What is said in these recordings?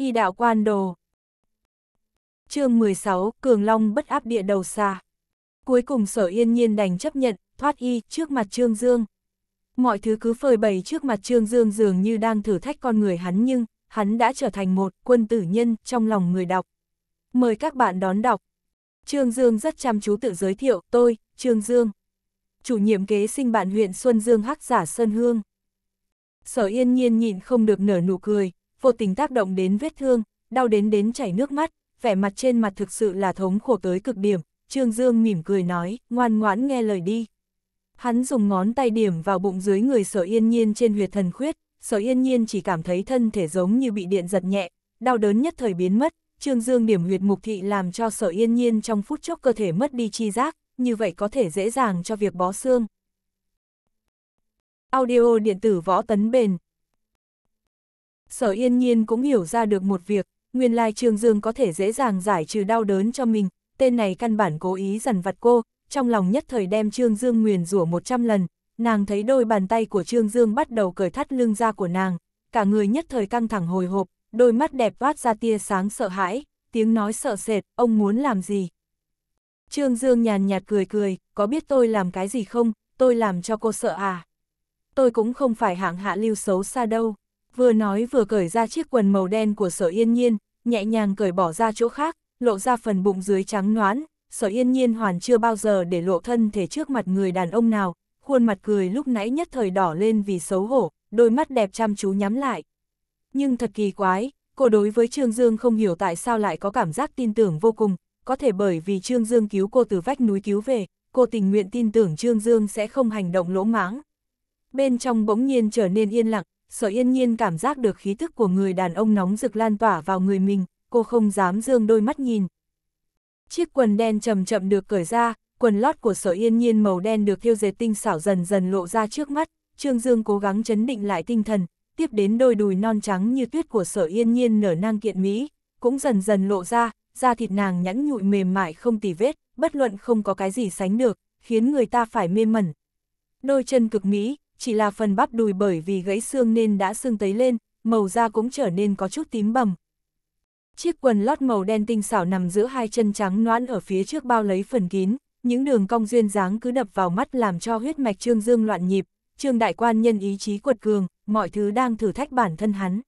Y đạo quan đồ. chương 16, Cường Long bất áp địa đầu xa. Cuối cùng sở yên nhiên đành chấp nhận, thoát y trước mặt Trương Dương. Mọi thứ cứ phơi bày trước mặt Trương Dương dường như đang thử thách con người hắn nhưng, hắn đã trở thành một quân tử nhân trong lòng người đọc. Mời các bạn đón đọc. Trương Dương rất chăm chú tự giới thiệu, tôi, Trương Dương. Chủ nhiệm kế sinh bạn huyện Xuân Dương Hắc Giả Sơn Hương. Sở yên nhiên nhịn không được nở nụ cười, vô tình tác động đến vết thương, đau đến đến chảy nước mắt, vẻ mặt trên mặt thực sự là thống khổ tới cực điểm, Trương Dương mỉm cười nói, ngoan ngoãn nghe lời đi. Hắn dùng ngón tay điểm vào bụng dưới người sở yên nhiên trên huyệt thần khuyết, sở yên nhiên chỉ cảm thấy thân thể giống như bị điện giật nhẹ, đau đớn nhất thời biến mất, Trương Dương điểm huyệt mục thị làm cho sở yên nhiên trong phút chốc cơ thể mất đi chi giác, như vậy có thể dễ dàng cho việc bó xương. Audio điện tử võ tấn bền sở yên nhiên cũng hiểu ra được một việc, nguyên lai Trương Dương có thể dễ dàng giải trừ đau đớn cho mình, tên này căn bản cố ý dằn vặt cô, trong lòng nhất thời đem Trương Dương nguyền rủa 100 lần, nàng thấy đôi bàn tay của Trương Dương bắt đầu cởi thắt lưng ra của nàng, cả người nhất thời căng thẳng hồi hộp, đôi mắt đẹp toát ra tia sáng sợ hãi, tiếng nói sợ sệt, ông muốn làm gì? Trương Dương nhàn nhạt cười cười, có biết tôi làm cái gì không, tôi làm cho cô sợ à? Tôi cũng không phải hạng hạ lưu xấu xa đâu vừa nói vừa cởi ra chiếc quần màu đen của sở yên nhiên, nhẹ nhàng cởi bỏ ra chỗ khác, lộ ra phần bụng dưới trắng noãn, sở yên nhiên hoàn chưa bao giờ để lộ thân thể trước mặt người đàn ông nào, khuôn mặt cười lúc nãy nhất thời đỏ lên vì xấu hổ, đôi mắt đẹp chăm chú nhắm lại. Nhưng thật kỳ quái, cô đối với Trương Dương không hiểu tại sao lại có cảm giác tin tưởng vô cùng, có thể bởi vì Trương Dương cứu cô từ vách núi cứu về, cô tình nguyện tin tưởng Trương Dương sẽ không hành động lỗ mãng. Bên trong bỗng nhiên trở nên yên lặng, sở yên nhiên cảm giác được khí thức của người đàn ông nóng rực lan tỏa vào người mình, cô không dám dương đôi mắt nhìn. Chiếc quần đen chậm chậm được cởi ra, quần lót của sở yên nhiên màu đen được thiêu dệt tinh xảo dần dần lộ ra trước mắt, Trương Dương cố gắng chấn định lại tinh thần, tiếp đến đôi đùi non trắng như tuyết của sở yên nhiên nở nang kiện mỹ, cũng dần dần lộ ra, da thịt nàng nhẵn nhụi mềm mại không tỉ vết, bất luận không có cái gì sánh được, khiến người ta phải mê mẩn. Đôi chân cực mỹ, chỉ là phần bắp đùi bởi vì gãy xương nên đã xương tấy lên, màu da cũng trở nên có chút tím bầm. Chiếc quần lót màu đen tinh xảo nằm giữa hai chân trắng noãn ở phía trước bao lấy phần kín, những đường cong duyên dáng cứ đập vào mắt làm cho huyết mạch Trương Dương loạn nhịp, Trương Đại Quan nhân ý chí quật cường, mọi thứ đang thử thách bản thân hắn.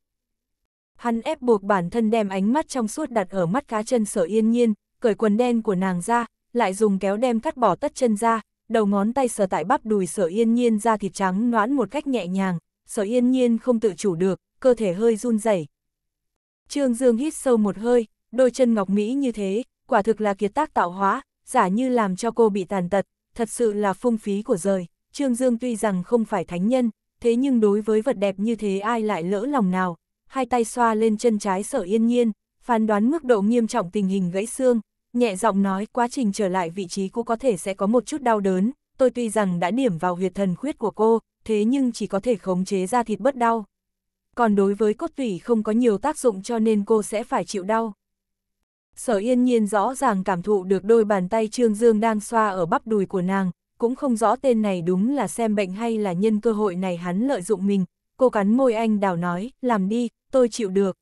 Hắn ép buộc bản thân đem ánh mắt trong suốt đặt ở mắt cá chân sở yên nhiên, cởi quần đen của nàng ra, lại dùng kéo đem cắt bỏ tất chân ra, đầu ngón tay sờ tại bắp đùi sở yên nhiên ra thịt trắng noãn một cách nhẹ nhàng, sở yên nhiên không tự chủ được, cơ thể hơi run rẩy. Trương Dương hít sâu một hơi, đôi chân ngọc Mỹ như thế, quả thực là kiệt tác tạo hóa, giả như làm cho cô bị tàn tật, thật sự là phung phí của rời. Trương Dương tuy rằng không phải thánh nhân, thế nhưng đối với vật đẹp như thế ai lại lỡ lòng nào, hai tay xoa lên chân trái sở yên nhiên, phán đoán mức độ nghiêm trọng tình hình gãy xương, nhẹ giọng nói quá trình trở lại vị trí cô có thể sẽ có một chút đau đớn, tôi tuy rằng đã điểm vào huyệt thần khuyết của cô, thế nhưng chỉ có thể khống chế ra thịt bất đau. Còn đối với cốt tủy không có nhiều tác dụng cho nên cô sẽ phải chịu đau. Sở yên nhiên rõ ràng cảm thụ được đôi bàn tay Trương Dương đang xoa ở bắp đùi của nàng, cũng không rõ tên này đúng là xem bệnh hay là nhân cơ hội này hắn lợi dụng mình. Cô cắn môi anh đào nói, làm đi, tôi chịu được.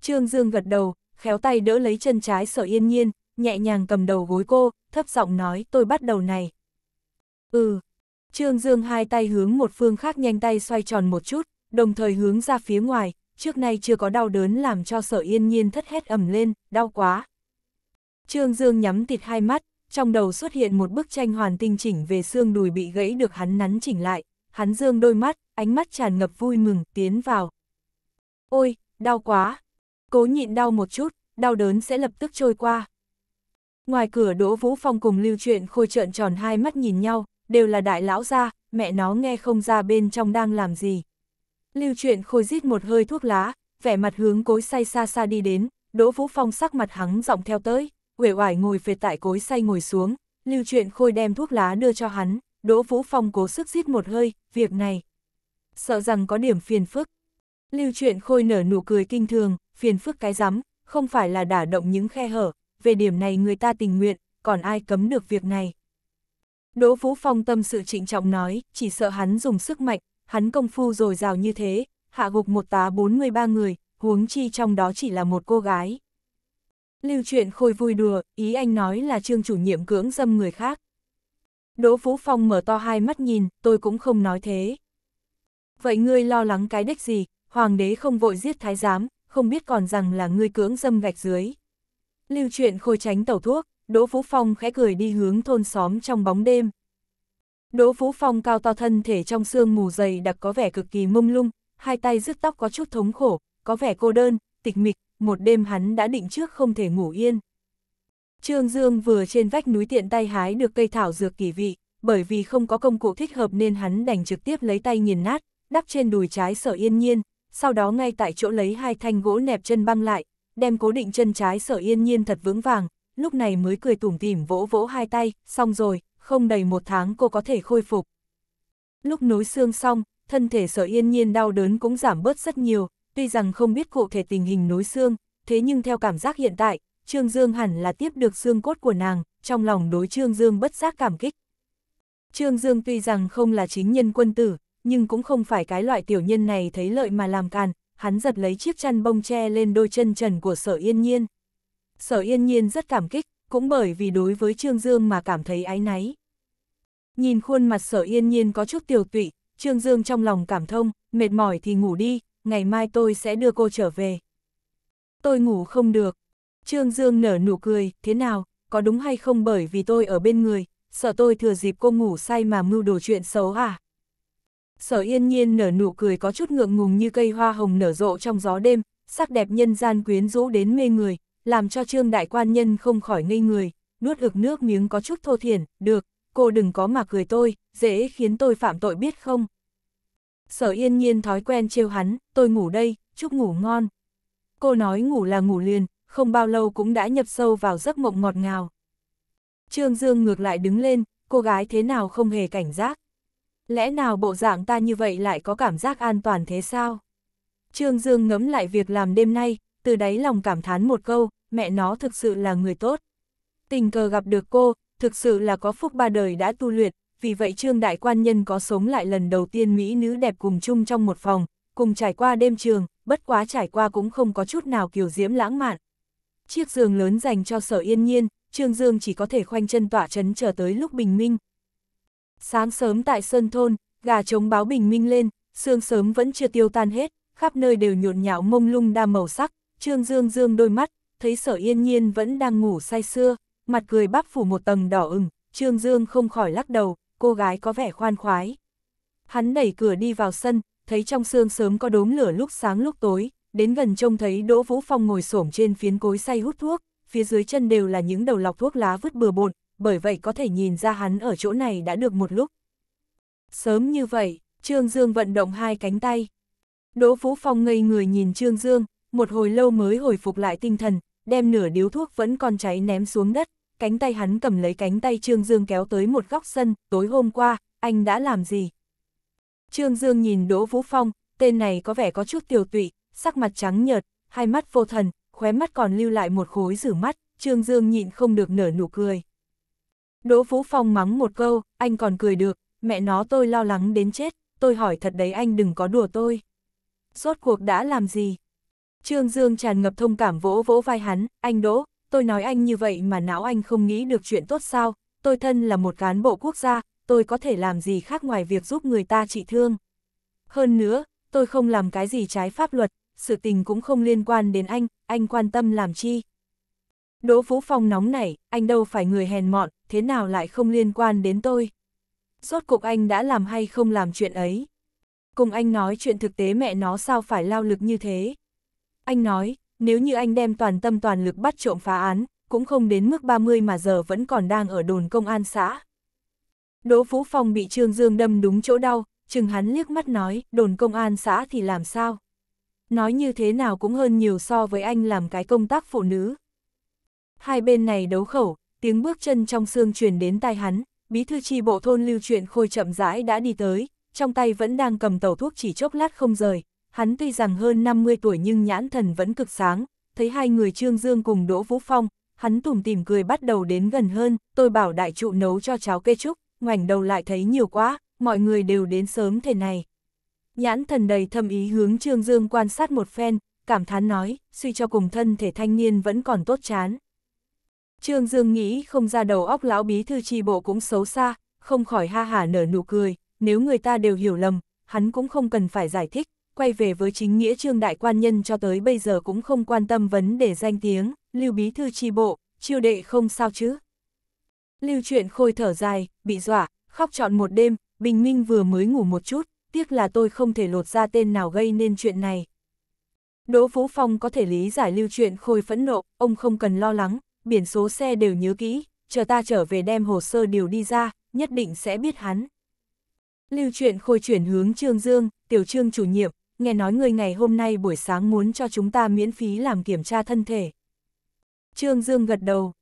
Trương Dương gật đầu, khéo tay đỡ lấy chân trái sở yên nhiên, nhẹ nhàng cầm đầu gối cô, thấp giọng nói tôi bắt đầu này. Ừ, Trương Dương hai tay hướng một phương khác nhanh tay xoay tròn một chút, đồng thời hướng ra phía ngoài, trước nay chưa có đau đớn làm cho sở yên nhiên thất hét ẩm lên, đau quá. Trương Dương nhắm tịt hai mắt, trong đầu xuất hiện một bức tranh hoàn tinh chỉnh về xương đùi bị gãy được hắn nắn chỉnh lại, hắn dương đôi mắt, ánh mắt tràn ngập vui mừng, tiến vào. Ôi, đau quá, Cố nhịn đau một chút, đau đớn sẽ lập tức trôi qua. Ngoài cửa Đỗ Vũ Phong cùng lưu chuyện khôi trợn tròn hai mắt nhìn nhau, đều là đại lão gia, mẹ nó nghe không ra bên trong đang làm gì. Lưu chuyện khôi rít một hơi thuốc lá, vẻ mặt hướng cối say xa xa đi đến, Đỗ Vũ Phong sắc mặt hắn giọng theo tới, uể oải ngồi phệt tại cối say ngồi xuống, lưu chuyện khôi đem thuốc lá đưa cho hắn, Đỗ Vũ Phong cố sức rít một hơi, việc này. Sợ rằng có điểm phiền phức. Lưu chuyện khôi nở nụ cười kinh thường, phiền phức cái rắm, không phải là đả động những khe hở, về điểm này người ta tình nguyện, còn ai cấm được việc này. Đỗ Vũ Phong tâm sự trịnh trọng nói, chỉ sợ hắn dùng sức mạnh, hắn công phu rồi rào như thế, hạ gục một tá 43 người, huống chi trong đó chỉ là một cô gái. Lưu chuyện khôi vui đùa, ý anh nói là trương chủ nhiệm cưỡng dâm người khác. Đỗ Phú Phong mở to hai mắt nhìn, tôi cũng không nói thế. Vậy ngươi lo lắng cái đích gì, hoàng đế không vội giết thái giám, không biết còn rằng là ngươi cưỡng dâm gạch dưới. Lưu chuyện khôi tránh tẩu thuốc, Đỗ Phú Phong khẽ cười đi hướng thôn xóm trong bóng đêm. Đỗ Phú Phong cao to thân thể trong xương mù dày đặc có vẻ cực kỳ mông lung, hai tay rứt tóc có chút thống khổ, có vẻ cô đơn, tịch mịch, một đêm hắn đã định trước không thể ngủ yên. Trương Dương vừa trên vách núi tiện tay hái được cây thảo dược kỳ vị, bởi vì không có công cụ thích hợp nên hắn đành trực tiếp lấy tay nghiền nát, đắp trên đùi trái sở yên nhiên, sau đó ngay tại chỗ lấy hai thanh gỗ nẹp chân băng lại, đem cố định chân trái sở yên nhiên thật vững vàng, lúc này mới cười tủm tỉm vỗ vỗ hai tay, xong rồi, không đầy một tháng cô có thể khôi phục. Lúc nối xương xong, thân thể sở yên nhiên đau đớn cũng giảm bớt rất nhiều, tuy rằng không biết cụ thể tình hình nối xương, thế nhưng theo cảm giác hiện tại, Trương Dương hẳn là tiếp được xương cốt của nàng, trong lòng đối Trương Dương bất giác cảm kích. Trương Dương tuy rằng không là chính nhân quân tử, nhưng cũng không phải cái loại tiểu nhân này thấy lợi mà làm càn, hắn giật lấy chiếc chăn bông che lên đôi chân trần của sở yên nhiên. Sở yên nhiên rất cảm kích, cũng bởi vì đối với Trương Dương mà cảm thấy áy náy. Nhìn khuôn mặt sở yên nhiên có chút tiểu tụy, Trương Dương trong lòng cảm thông, mệt mỏi thì ngủ đi, ngày mai tôi sẽ đưa cô trở về. Tôi ngủ không được. Trương Dương nở nụ cười, thế nào, có đúng hay không bởi vì tôi ở bên người, sợ tôi thừa dịp cô ngủ say mà mưu đồ chuyện xấu à? Sở yên nhiên nở nụ cười có chút ngượng ngùng như cây hoa hồng nở rộ trong gió đêm, sắc đẹp nhân gian quyến rũ đến mê người, làm cho trương đại quan nhân không khỏi ngây người, nuốt ực nước miếng có chút thô thiển, được, cô đừng có mà cười tôi, dễ khiến tôi phạm tội biết không. Sở yên nhiên thói quen trêu hắn, tôi ngủ đây, chúc ngủ ngon. Cô nói ngủ là ngủ liền, không bao lâu cũng đã nhập sâu vào giấc mộng ngọt ngào. Trương Dương ngược lại đứng lên, cô gái thế nào không hề cảnh giác. Lẽ nào bộ dạng ta như vậy lại có cảm giác an toàn thế sao? Trương Dương ngẫm lại việc làm đêm nay, từ đáy lòng cảm thán một câu, mẹ nó thực sự là người tốt. Tình cờ gặp được cô, thực sự là có phúc ba đời đã tu luyện, vì vậy Trương Đại Quan Nhân có sống lại lần đầu tiên Mỹ nữ đẹp cùng chung trong một phòng, cùng trải qua đêm trường, bất quá trải qua cũng không có chút nào kiểu diễm lãng mạn. Chiếc giường lớn dành cho sở yên nhiên, Trương Dương chỉ có thể khoanh chân tỏa chấn chờ tới lúc bình minh, Sáng sớm tại Sơn Thôn, gà trống báo bình minh lên, sương sớm vẫn chưa tiêu tan hết, khắp nơi đều nhộn nhạo mông lung đa màu sắc, Trương Dương Dương đôi mắt, thấy sở yên nhiên vẫn đang ngủ say sưa, mặt cười bắp phủ một tầng đỏ ửng, Trương Dương không khỏi lắc đầu, cô gái có vẻ khoan khoái. Hắn đẩy cửa đi vào sân, thấy trong sương sớm có đốm lửa lúc sáng lúc tối, đến gần trông thấy Đỗ Vũ Phong ngồi xổm trên phiến cối say hút thuốc, phía dưới chân đều là những đầu lọc thuốc lá vứt bừa bộn, bởi vậy có thể nhìn ra hắn ở chỗ này đã được một lúc. Sớm như vậy, Trương Dương vận động hai cánh tay. Đỗ Vũ Phong ngây người nhìn Trương Dương, một hồi lâu mới hồi phục lại tinh thần, đem nửa điếu thuốc vẫn còn cháy ném xuống đất, cánh tay hắn cầm lấy cánh tay Trương Dương kéo tới một góc sân, tối hôm qua, anh đã làm gì? Trương Dương nhìn Đỗ Vũ Phong, tên này có vẻ có chút tiều tụy, sắc mặt trắng nhợt, hai mắt vô thần, khóe mắt còn lưu lại một khối rử mắt, Trương Dương nhịn không được nở nụ cười. Đỗ Vũ Phong mắng một câu, anh còn cười được, mẹ nó tôi lo lắng đến chết, tôi hỏi thật đấy anh đừng có đùa tôi. Rốt cuộc đã làm gì? Trương Dương tràn ngập thông cảm vỗ vỗ vai hắn, anh Đỗ, tôi nói anh như vậy mà não anh không nghĩ được chuyện tốt sao, tôi thân là một cán bộ quốc gia, tôi có thể làm gì khác ngoài việc giúp người ta trị thương. Hơn nữa, tôi không làm cái gì trái pháp luật, sự tình cũng không liên quan đến anh, anh quan tâm làm chi. Đỗ Phú Phong nóng nảy, anh đâu phải người hèn mọn, thế nào lại không liên quan đến tôi. Rốt cuộc anh đã làm hay không làm chuyện ấy. Cùng anh nói chuyện thực tế mẹ nó sao phải lao lực như thế. Anh nói, nếu như anh đem toàn tâm toàn lực bắt trộm phá án, cũng không đến mức 30 mà giờ vẫn còn đang ở đồn công an xã. Đỗ Phú Phong bị Trương Dương đâm đúng chỗ đau, chừng hắn liếc mắt nói, đồn công an xã thì làm sao? Nói như thế nào cũng hơn nhiều so với anh làm cái công tác phụ nữ. Hai bên này đấu khẩu, tiếng bước chân trong xương truyền đến tai hắn, bí thư tri bộ thôn lưu truyện khôi chậm rãi đã đi tới, trong tay vẫn đang cầm tàu thuốc chỉ chốc lát không rời. Hắn tuy rằng hơn 50 tuổi nhưng nhãn thần vẫn cực sáng, thấy hai người Trương Dương cùng Đỗ Vũ Phong, hắn tủm tìm cười bắt đầu đến gần hơn, tôi bảo đại trụ nấu cho cháo kê trúc, ngoảnh đầu lại thấy nhiều quá, mọi người đều đến sớm thế này. Nhãn thần đầy thâm ý hướng Trương Dương quan sát một phen, cảm thán nói, suy cho cùng thân thể thanh niên vẫn còn tốt chán. Trương Dương nghĩ không ra đầu óc lão bí thư tri bộ cũng xấu xa, không khỏi ha hả nở nụ cười, nếu người ta đều hiểu lầm, hắn cũng không cần phải giải thích, quay về với chính nghĩa trương đại quan nhân cho tới bây giờ cũng không quan tâm vấn đề danh tiếng, lưu bí thư tri bộ, chiêu đệ không sao chứ. Lưu chuyện khôi thở dài, bị dọa, khóc trọn một đêm, bình minh vừa mới ngủ một chút, tiếc là tôi không thể lột ra tên nào gây nên chuyện này. Đỗ Vũ Phong có thể lý giải lưu chuyện khôi phẫn nộ, ông không cần lo lắng, biển số xe đều nhớ kỹ, chờ ta trở về đem hồ sơ điều đi ra, nhất định sẽ biết hắn. Lưu truyện khôi chuyển hướng Trương Dương, tiểu trương chủ nhiệm, nghe nói người ngày hôm nay buổi sáng muốn cho chúng ta miễn phí làm kiểm tra thân thể. Trương Dương gật đầu.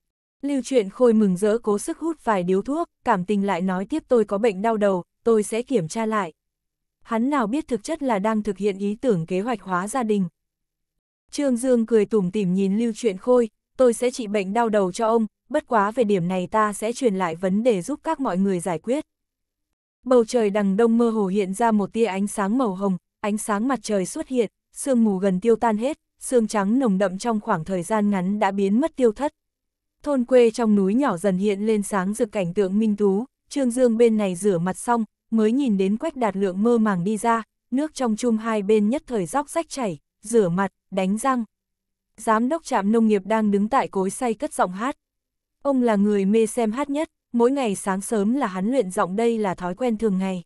Lưu truyện khôi mừng rỡ cố sức hút vài điếu thuốc, cảm tình lại nói tiếp tôi có bệnh đau đầu, tôi sẽ kiểm tra lại. Hắn nào biết thực chất là đang thực hiện ý tưởng kế hoạch hóa gia đình. Trương Dương cười tủm tỉm nhìn Lưu Truyện Khôi, tôi sẽ trị bệnh đau đầu cho ông, bất quá về điểm này ta sẽ truyền lại vấn đề giúp các mọi người giải quyết. Bầu trời đằng đông mơ hồ hiện ra một tia ánh sáng màu hồng, ánh sáng mặt trời xuất hiện, sương mù gần tiêu tan hết, sương trắng nồng đậm trong khoảng thời gian ngắn đã biến mất tiêu thất. Thôn quê trong núi nhỏ dần hiện lên sáng rực cảnh tượng minh tú, Trương Dương bên này rửa mặt xong, mới nhìn đến Quách Đạt Lượng mơ màng đi ra, nước trong chum hai bên nhất thời róc rách chảy, rửa mặt, đánh răng, Giám đốc trạm nông nghiệp đang đứng tại cối say cất giọng hát. Ông là người mê xem hát nhất, mỗi ngày sáng sớm là hắn luyện giọng đây là thói quen thường ngày.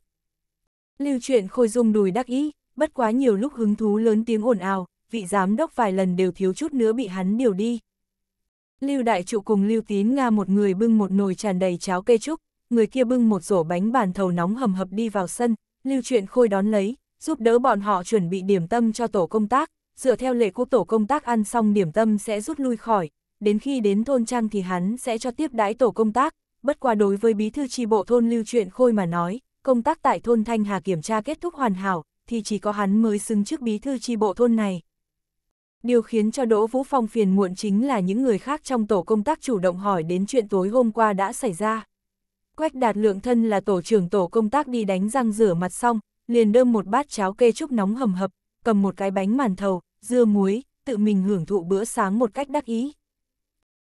Lưu chuyện khôi dung đùi đắc ý, bất quá nhiều lúc hứng thú lớn tiếng ồn ào, vị giám đốc vài lần đều thiếu chút nữa bị hắn điều đi. Lưu đại trụ cùng Lưu tín Nga một người bưng một nồi tràn đầy cháo cây trúc, người kia bưng một rổ bánh bàn thầu nóng hầm hập đi vào sân, Lưu chuyện khôi đón lấy, giúp đỡ bọn họ chuẩn bị điểm tâm cho tổ công tác, dựa theo lệ cũ tổ công tác ăn xong điểm tâm sẽ rút lui khỏi, đến khi đến thôn trang thì hắn sẽ cho tiếp đái tổ công tác, bất qua đối với bí thư tri bộ thôn lưu chuyện khôi mà nói, công tác tại thôn Thanh Hà kiểm tra kết thúc hoàn hảo, thì chỉ có hắn mới xứng trước bí thư tri bộ thôn này. Điều khiến cho Đỗ Vũ Phong phiền muộn chính là những người khác trong tổ công tác chủ động hỏi đến chuyện tối hôm qua đã xảy ra. Quách đạt lượng thân là tổ trưởng tổ công tác đi đánh răng rửa mặt xong, liền đơm một bát cháo kê trúc nóng hầm hập, cầm một cái bánh màn thầu, dưa muối, tự mình hưởng thụ bữa sáng một cách đắc ý.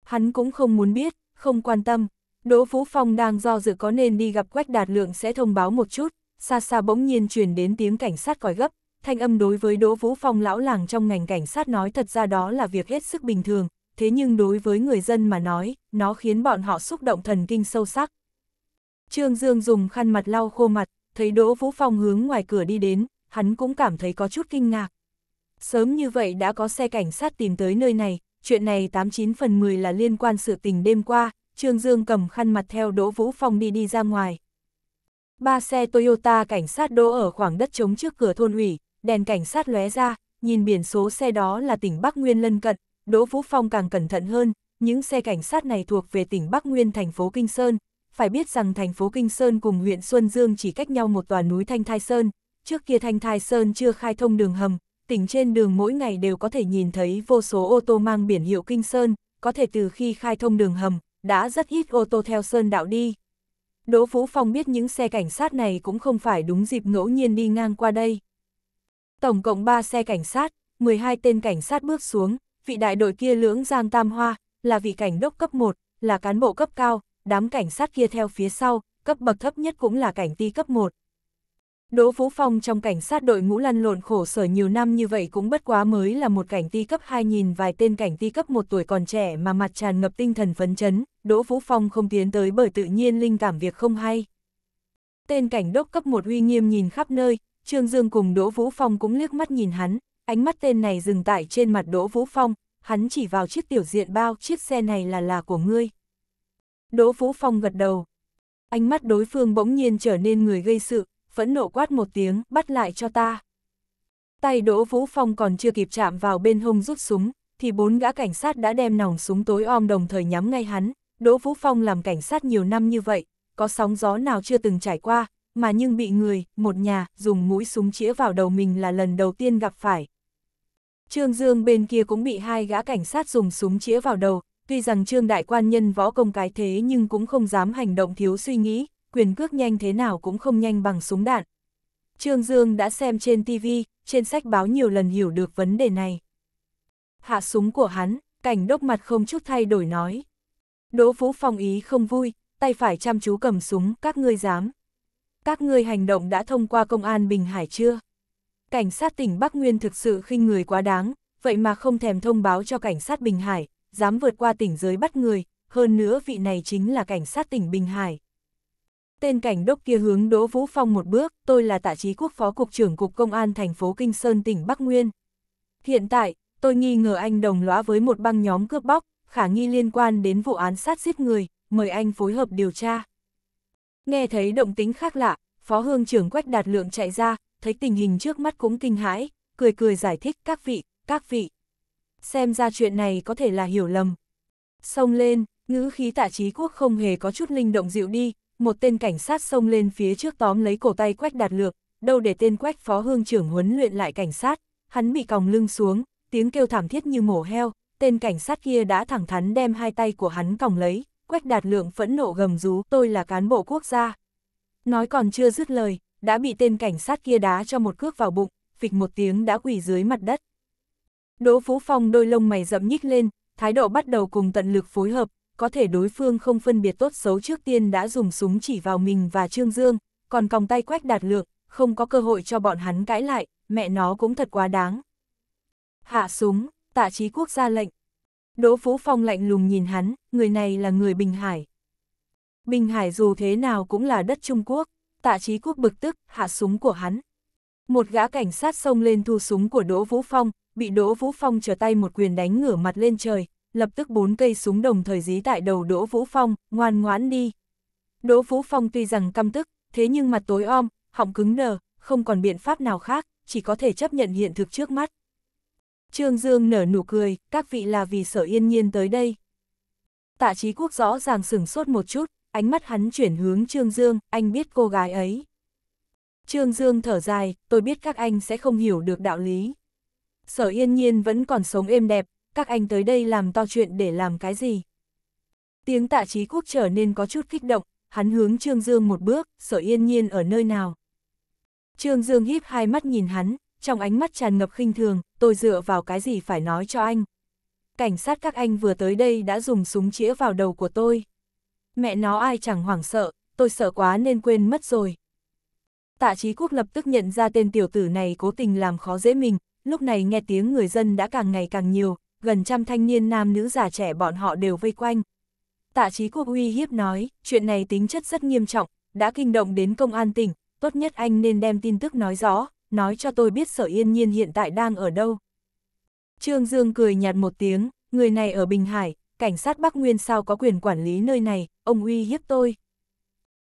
Hắn cũng không muốn biết, không quan tâm, Đỗ Phú Phong đang do dự có nên đi gặp Quách Đạt Lượng sẽ thông báo một chút, xa xa bỗng nhiên truyền đến tiếng cảnh sát còi gấp, thanh âm đối với Đỗ Vũ Phong lão làng trong ngành cảnh sát nói thật ra đó là việc hết sức bình thường, thế nhưng đối với người dân mà nói, nó khiến bọn họ xúc động thần kinh sâu sắc. Trương Dương dùng khăn mặt lau khô mặt, thấy Đỗ Vũ Phong hướng ngoài cửa đi đến, hắn cũng cảm thấy có chút kinh ngạc sớm như vậy đã có xe cảnh sát tìm tới nơi này, chuyện này 89 phần 10 là liên quan sự tình đêm qua, Trương Dương cầm khăn mặt theo Đỗ Vũ Phong đi đi ra ngoài. Ba xe Toyota cảnh sát đỗ ở khoảng đất trống trước cửa thôn ủy, đèn cảnh sát lóe ra, nhìn biển số xe đó là tỉnh Bắc Nguyên lân cận, Đỗ Vũ Phong càng cẩn thận hơn, những xe cảnh sát này thuộc về tỉnh Bắc Nguyên thành phố Kinh Sơn. Phải biết rằng thành phố Kinh Sơn cùng huyện Xuân Dương chỉ cách nhau một tòa núi Thanh Thai Sơn, trước kia Thanh Thai Sơn chưa khai thông đường hầm, tỉnh trên đường mỗi ngày đều có thể nhìn thấy vô số ô tô mang biển hiệu Kinh Sơn, có thể từ khi khai thông đường hầm, đã rất ít ô tô theo Sơn đạo đi. Đỗ Vũ Phong biết những xe cảnh sát này cũng không phải đúng dịp ngẫu nhiên đi ngang qua đây. Tổng cộng 3 xe cảnh sát, 12 tên cảnh sát bước xuống, vị đại đội kia lưỡng Giang Tam Hoa, là vị cảnh đốc cấp 1, là cán bộ cấp cao, đám cảnh sát kia theo phía sau, cấp bậc thấp nhất cũng là cảnh ti cấp 1. Đỗ Vũ Phong trong cảnh sát đội ngũ lăn lộn khổ sở nhiều năm như vậy cũng bất quá mới là một cảnh ti cấp 2 nhìn vài tên cảnh ti cấp 1 tuổi còn trẻ mà mặt tràn ngập tinh thần phấn chấn, Đỗ Vũ Phong không tiến tới bởi tự nhiên linh cảm việc không hay. Tên cảnh đốc cấp 1 uy nghiêm nhìn khắp nơi, Trương Dương cùng Đỗ Vũ Phong cũng liếc mắt nhìn hắn, ánh mắt tên này dừng tại trên mặt Đỗ Vũ Phong, hắn chỉ vào chiếc tiểu diện bao, chiếc xe này là là của ngươi. Đỗ Vũ Phong gật đầu. Ánh mắt đối phương bỗng nhiên trở nên người gây sự, phẫn nộ quát một tiếng, bắt lại cho ta. Tay Đỗ Vũ Phong còn chưa kịp chạm vào bên hông rút súng, thì bốn gã cảnh sát đã đem nòng súng tối om đồng thời nhắm ngay hắn. Đỗ Vũ Phong làm cảnh sát nhiều năm như vậy, có sóng gió nào chưa từng trải qua, mà nhưng bị người, một nhà, dùng mũi súng chĩa vào đầu mình là lần đầu tiên gặp phải. Trương Dương bên kia cũng bị hai gã cảnh sát dùng súng chĩa vào đầu, tuy rằng Trương Đại Quan Nhân võ công cái thế nhưng cũng không dám hành động thiếu suy nghĩ, quyền cước nhanh thế nào cũng không nhanh bằng súng đạn. Trương Dương đã xem trên TV, trên sách báo nhiều lần hiểu được vấn đề này. Hạ súng của hắn, cảnh đốc mặt không chút thay đổi nói. Đỗ Vũ Phong ý không vui, tay phải chăm chú cầm súng, các ngươi dám. Các ngươi hành động đã thông qua công an Bình Hải chưa? Cảnh sát tỉnh Bắc Nguyên thực sự khinh người quá đáng, vậy mà không thèm thông báo cho cảnh sát Bình Hải, dám vượt qua tỉnh giới bắt người, hơn nữa vị này chính là cảnh sát tỉnh Bình Hải, tên cảnh đốc kia hướng Đỗ Vũ Phong một bước, tôi là tạ trí quốc phó cục trưởng cục công an thành phố Kinh Sơn tỉnh Bắc Nguyên. Hiện tại, tôi nghi ngờ anh đồng lõa với một băng nhóm cướp bóc, khả nghi liên quan đến vụ án sát giết người, mời anh phối hợp điều tra. Nghe thấy động tính khác lạ, phó hương trưởng Quách Đạt Lượng chạy ra, thấy tình hình trước mắt cũng kinh hãi, cười cười giải thích các vị, các vị. Xem ra chuyện này có thể là hiểu lầm. Xông lên, ngữ khí tạ trí quốc không hề có chút linh động dịu đi, một tên cảnh sát xông lên phía trước tóm lấy cổ tay Quách Đạt Lược, đâu để tên Quách Phó Hương trưởng huấn luyện lại cảnh sát, hắn bị còng lưng xuống, tiếng kêu thảm thiết như mổ heo, tên cảnh sát kia đã thẳng thắn đem hai tay của hắn còng lấy, Quách Đạt Lượng phẫn nộ gầm rú, tôi là cán bộ quốc gia. Nói còn chưa dứt lời, đã bị tên cảnh sát kia đá cho một cước vào bụng, phịch một tiếng đã quỳ dưới mặt đất. Đỗ Phú Phong đôi lông mày rậm nhích lên, thái độ bắt đầu cùng tận lực phối hợp, có thể đối phương không phân biệt tốt xấu trước tiên đã dùng súng chỉ vào mình và Trương Dương, còn còng tay quách đạt lược, không có cơ hội cho bọn hắn cãi lại, mẹ nó cũng thật quá đáng. Hạ súng, tạ trí quốc ra lệnh. Đỗ Phú Phong lạnh lùng nhìn hắn, người này là người Bình Hải. Bình Hải dù thế nào cũng là đất Trung Quốc, tạ trí quốc bực tức, hạ súng của hắn. Một gã cảnh sát xông lên thu súng của Đỗ Vũ Phong, bị Đỗ Vũ Phong trở tay một quyền đánh ngửa mặt lên trời, lập tức bốn cây súng đồng thời dí tại đầu Đỗ Vũ Phong, ngoan ngoãn đi. Đỗ Vũ Phong tuy rằng căm tức, thế nhưng mặt tối om, họng cứng nờ không còn biện pháp nào khác, chỉ có thể chấp nhận hiện thực trước mắt. Trương Dương nở nụ cười, các vị là vì sở yên nhiên tới đây. Tạ trí quốc rõ ràng sửng sốt một chút, ánh mắt hắn chuyển hướng Trương Dương, anh biết cô gái ấy. Trương Dương thở dài, tôi biết các anh sẽ không hiểu được đạo lý. Sở yên nhiên vẫn còn sống êm đẹp, các anh tới đây làm to chuyện để làm cái gì? Tiếng tạ trí quốc trở nên có chút kích động, hắn hướng Trương Dương một bước, sở yên nhiên ở nơi nào? Trương Dương híp hai mắt nhìn hắn, trong ánh mắt tràn ngập khinh thường, tôi dựa vào cái gì phải nói cho anh. Cảnh sát các anh vừa tới đây đã dùng súng chĩa vào đầu của tôi. Mẹ nó ai chẳng hoảng sợ, tôi sợ quá nên quên mất rồi. Tạ Chí Quốc lập tức nhận ra tên tiểu tử này cố tình làm khó dễ mình, lúc này nghe tiếng người dân đã càng ngày càng nhiều, gần trăm thanh niên nam nữ già trẻ bọn họ đều vây quanh. Tạ Chí quốc uy hiếp nói, chuyện này tính chất rất nghiêm trọng, đã kinh động đến công an tỉnh, tốt nhất anh nên đem tin tức nói rõ, nói cho tôi biết sở yên nhiên hiện tại đang ở đâu. Trương Dương cười nhạt một tiếng, người này ở Bình Hải, cảnh sát Bắc Nguyên sao có quyền quản lý nơi này, ông uy hiếp tôi.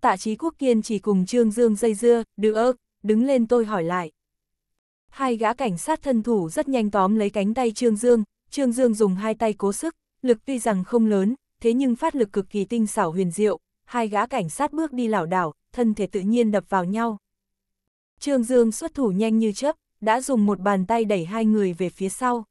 Tạ Chí quốc kiên chỉ cùng Trương Dương dây dưa, được ơ, đứng lên tôi hỏi lại. Hai gã cảnh sát thân thủ rất nhanh tóm lấy cánh tay Trương Dương, Trương Dương dùng hai tay cố sức, lực tuy rằng không lớn, thế nhưng phát lực cực kỳ tinh xảo huyền diệu, hai gã cảnh sát bước đi lảo đảo, thân thể tự nhiên đập vào nhau. Trương Dương xuất thủ nhanh như chớp, đã dùng một bàn tay đẩy hai người về phía sau.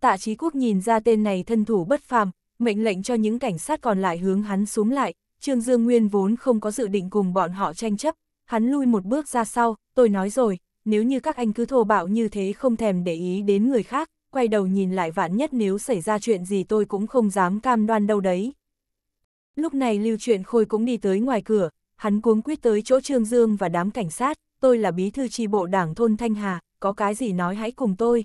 Tạ Chí Quốc nhìn ra tên này thân thủ bất phàm, mệnh lệnh cho những cảnh sát còn lại hướng hắn xuống lại, Trương Dương Nguyên vốn không có dự định cùng bọn họ tranh chấp, hắn lui một bước ra sau, tôi nói rồi, nếu như các anh cứ thô bạo như thế không thèm để ý đến người khác, quay đầu nhìn lại vạn nhất nếu xảy ra chuyện gì tôi cũng không dám cam đoan đâu đấy. Lúc này lưu truyện khôi cũng đi tới ngoài cửa, hắn cuống quyết tới chỗ Trương Dương và đám cảnh sát, tôi là bí thư tri bộ đảng thôn Thanh Hà, có cái gì nói hãy cùng tôi.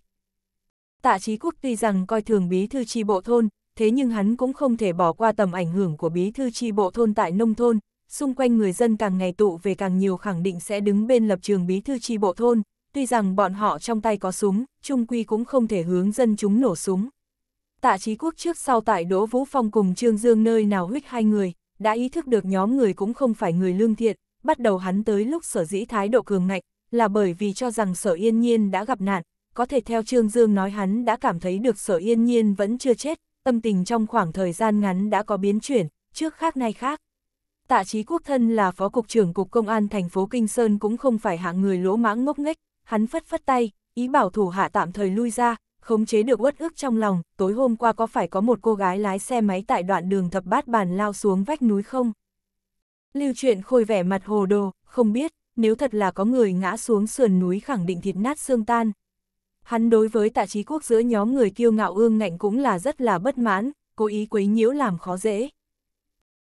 Tạ Chí Quốc tuy rằng coi thường bí thư tri bộ thôn, thế nhưng hắn cũng không thể bỏ qua tầm ảnh hưởng của bí thư tri bộ thôn tại nông thôn, xung quanh người dân càng ngày tụ về càng nhiều khẳng định sẽ đứng bên lập trường bí thư tri bộ thôn, tuy rằng bọn họ trong tay có súng, trung quy cũng không thể hướng dân chúng nổ súng. Tạ trí Quốc trước sau tại Đỗ Vũ Phong cùng Trương Dương nơi nào huyết hai người, đã ý thức được nhóm người cũng không phải người lương thiện, bắt đầu hắn tới lúc sở dĩ thái độ cường ngạnh, là bởi vì cho rằng sở yên nhiên đã gặp nạn, có thể theo Trương Dương nói hắn đã cảm thấy được sở yên nhiên vẫn chưa chết, tâm tình trong khoảng thời gian ngắn đã có biến chuyển, trước khác nay khác. Tạ trí Quốc thân là Phó Cục trưởng Cục Công an thành phố Kinh Sơn cũng không phải hạng người lỗ mãng ngốc nghếch, hắn phất phất tay, ý bảo thủ hạ tạm thời lui ra, khống chế được uất ức trong lòng, tối hôm qua có phải có một cô gái lái xe máy tại đoạn đường thập bát bàn lao xuống vách núi không? Lưu chuyện khôi vẻ mặt hồ đồ, không biết, nếu thật là có người ngã xuống sườn núi khẳng định thịt nát xương tan. Hắn đối với tạ trí quốc giữa nhóm người kiêu ngạo ương ngạnh cũng là rất là bất mãn, cố ý quấy nhiễu làm khó dễ.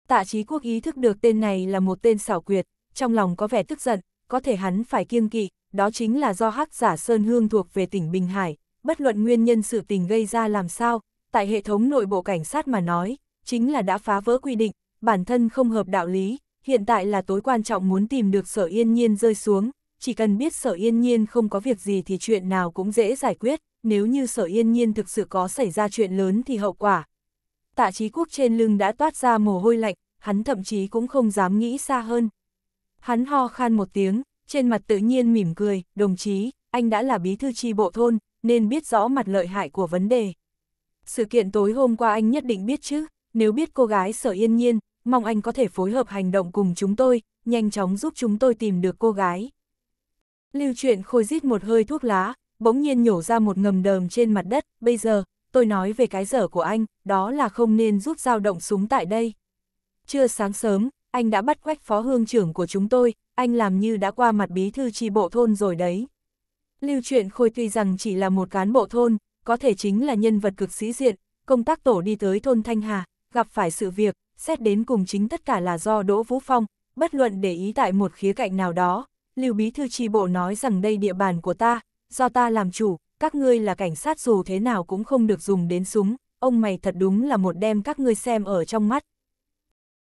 Tạ trí quốc ý thức được tên này là một tên xảo quyệt, trong lòng có vẻ tức giận, có thể hắn phải kiêng kỵ, đó chính là do hắc giả Sơn Hương thuộc về tỉnh Bình Hải, bất luận nguyên nhân sự tình gây ra làm sao, tại hệ thống nội bộ cảnh sát mà nói, chính là đã phá vỡ quy định, bản thân không hợp đạo lý, hiện tại là tối quan trọng muốn tìm được sở yên nhiên rơi xuống, chỉ cần biết sở yên nhiên không có việc gì thì chuyện nào cũng dễ giải quyết, nếu như sở yên nhiên thực sự có xảy ra chuyện lớn thì hậu quả. Tạ trí quốc trên lưng đã toát ra mồ hôi lạnh, hắn thậm chí cũng không dám nghĩ xa hơn. Hắn ho khan một tiếng, trên mặt tự nhiên mỉm cười, đồng chí, anh đã là bí thư tri bộ thôn, nên biết rõ mặt lợi hại của vấn đề. Sự kiện tối hôm qua anh nhất định biết chứ, nếu biết cô gái sở yên nhiên, mong anh có thể phối hợp hành động cùng chúng tôi, nhanh chóng giúp chúng tôi tìm được cô gái. Lưu truyện khôi rít một hơi thuốc lá, bỗng nhiên nhổ ra một ngầm đờm trên mặt đất, bây giờ, tôi nói về cái dở của anh, đó là không nên rút dao động súng tại đây. Chưa sáng sớm, anh đã bắt quách phó hương trưởng của chúng tôi, anh làm như đã qua mặt bí thư tri bộ thôn rồi đấy. Lưu truyện khôi tuy rằng chỉ là một cán bộ thôn, có thể chính là nhân vật cực sĩ diện, công tác tổ đi tới thôn Thanh Hà, gặp phải sự việc, xét đến cùng chính tất cả là do Đỗ Vũ Phong, bất luận để ý tại một khía cạnh nào đó. Lưu bí thư tri bộ nói rằng đây địa bàn của ta, do ta làm chủ, các ngươi là cảnh sát dù thế nào cũng không được dùng đến súng, ông mày thật đúng là một đem các ngươi xem ở trong mắt,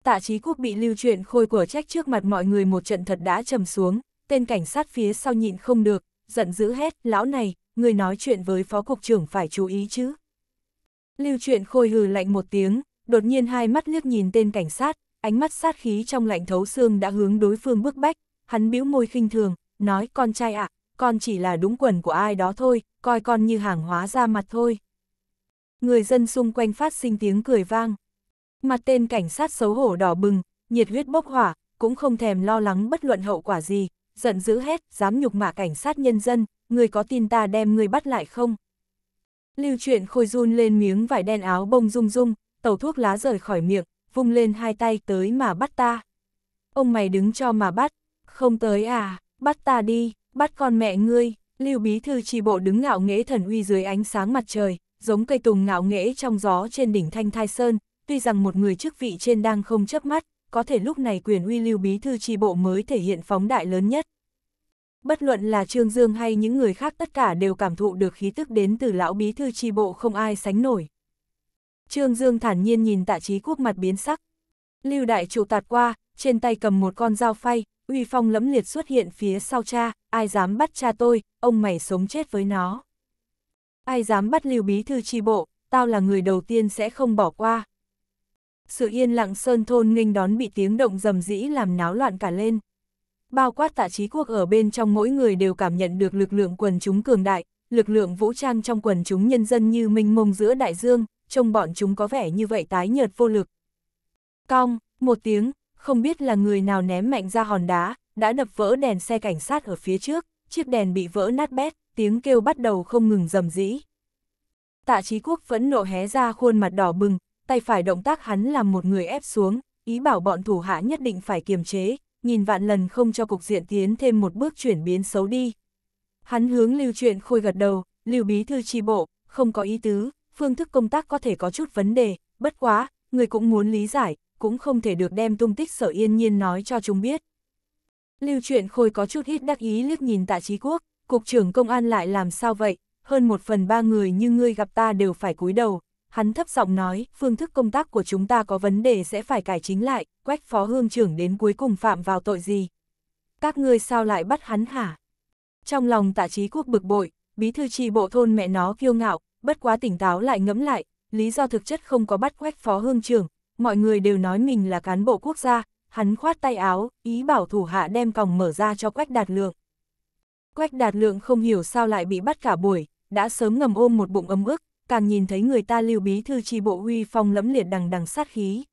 tạ Chí quốc bị lưu chuyện khôi của trách trước mặt mọi người một trận thật đã trầm xuống, tên cảnh sát phía sau nhịn không được, giận dữ hết lão này, người nói chuyện với phó cục trưởng phải chú ý chứ. Lưu chuyện khôi hừ lạnh một tiếng, đột nhiên hai mắt liếc nhìn tên cảnh sát, ánh mắt sát khí trong lạnh thấu xương đã hướng đối phương bước bách, hắn bĩu môi khinh thường, nói con trai ạ, con chỉ là đúng quần của ai đó thôi, coi con như hàng hóa ra mặt thôi. Người dân xung quanh phát sinh tiếng cười vang. Mặt tên cảnh sát xấu hổ đỏ bừng, nhiệt huyết bốc hỏa, cũng không thèm lo lắng bất luận hậu quả gì, giận dữ hét, dám nhục mạ cảnh sát nhân dân, người có tin ta đem người bắt lại không? Lưu chuyện khôi run lên miếng vải đen áo bông rung rung, tàu thuốc lá rời khỏi miệng, vung lên hai tay tới mà bắt ta. Ông mày đứng cho mà bắt, không tới à, bắt ta đi, bắt con mẹ ngươi, Lưu Bí Thư tri bộ đứng ngạo nghễ thần uy dưới ánh sáng mặt trời, giống cây tùng ngạo nghễ trong gió trên đỉnh Thanh Thai Sơn, tuy rằng một người chức vị trên đang không chấp mắt, có thể lúc này quyền uy lưu bí thư tri bộ mới thể hiện phóng đại lớn nhất. Bất luận là Trương Dương hay những người khác tất cả đều cảm thụ được khí tức đến từ lão bí thư tri bộ không ai sánh nổi. Trương Dương thản nhiên nhìn tạ trí quốc mặt biến sắc. Lưu đại trụ tạt qua, trên tay cầm một con dao phay, uy phong lẫm liệt xuất hiện phía sau cha, ai dám bắt cha tôi, ông mày sống chết với nó. Ai dám bắt lưu bí thư tri bộ, tao là người đầu tiên sẽ không bỏ qua sự yên lặng sơn thôn nghênh đón bị tiếng động rầm rĩ làm náo loạn cả lên. Bao quát tạ trí quốc ở bên trong mỗi người đều cảm nhận được lực lượng quần chúng cường đại, lực lượng vũ trang trong quần chúng nhân dân như minh mông giữa đại dương, trông bọn chúng có vẻ như vậy tái nhợt vô lực. Cong, một tiếng, không biết là người nào ném mạnh ra hòn đá, đã đập vỡ đèn xe cảnh sát ở phía trước, chiếc đèn bị vỡ nát bét, tiếng kêu bắt đầu không ngừng rầm rĩ. Tạ trí Quốc vẫn nộ hé ra khuôn mặt đỏ bừng, tay phải động tác hắn làm một người ép xuống, ý bảo bọn thủ hạ nhất định phải kiềm chế, nhìn vạn lần không cho cục diện tiến thêm một bước chuyển biến xấu đi. Hắn hướng lưu Truyện khôi gật đầu, lưu bí thư tri bộ, không có ý tứ, phương thức công tác có thể có chút vấn đề, bất quá, người cũng muốn lý giải, cũng không thể được đem tung tích sở yên nhiên nói cho chúng biết. Lưu Truyện khôi có chút hít đắc ý liếc nhìn tạ trí quốc, cục trưởng công an lại làm sao vậy, hơn một phần ba người như ngươi gặp ta đều phải cúi đầu, Hắn thấp giọng nói, phương thức công tác của chúng ta có vấn đề sẽ phải cải chính lại, quách phó hương trưởng đến cuối cùng phạm vào tội gì. Các ngươi sao lại bắt hắn hả? Trong lòng tạ trí quốc bực bội, bí thư tri bộ thôn mẹ nó kiêu ngạo, bất quá tỉnh táo lại ngẫm lại, lý do thực chất không có bắt quách phó hương trưởng, mọi người đều nói mình là cán bộ quốc gia, hắn khoát tay áo, ý bảo thủ hạ đem còng mở ra cho quách đạt lượng. Quách đạt lượng không hiểu sao lại bị bắt cả buổi, đã sớm ngầm ôm một bụng ấm ức, càng nhìn thấy người ta lưu bí thư tri bộ huy phong lẫm liệt đằng đằng sát khí.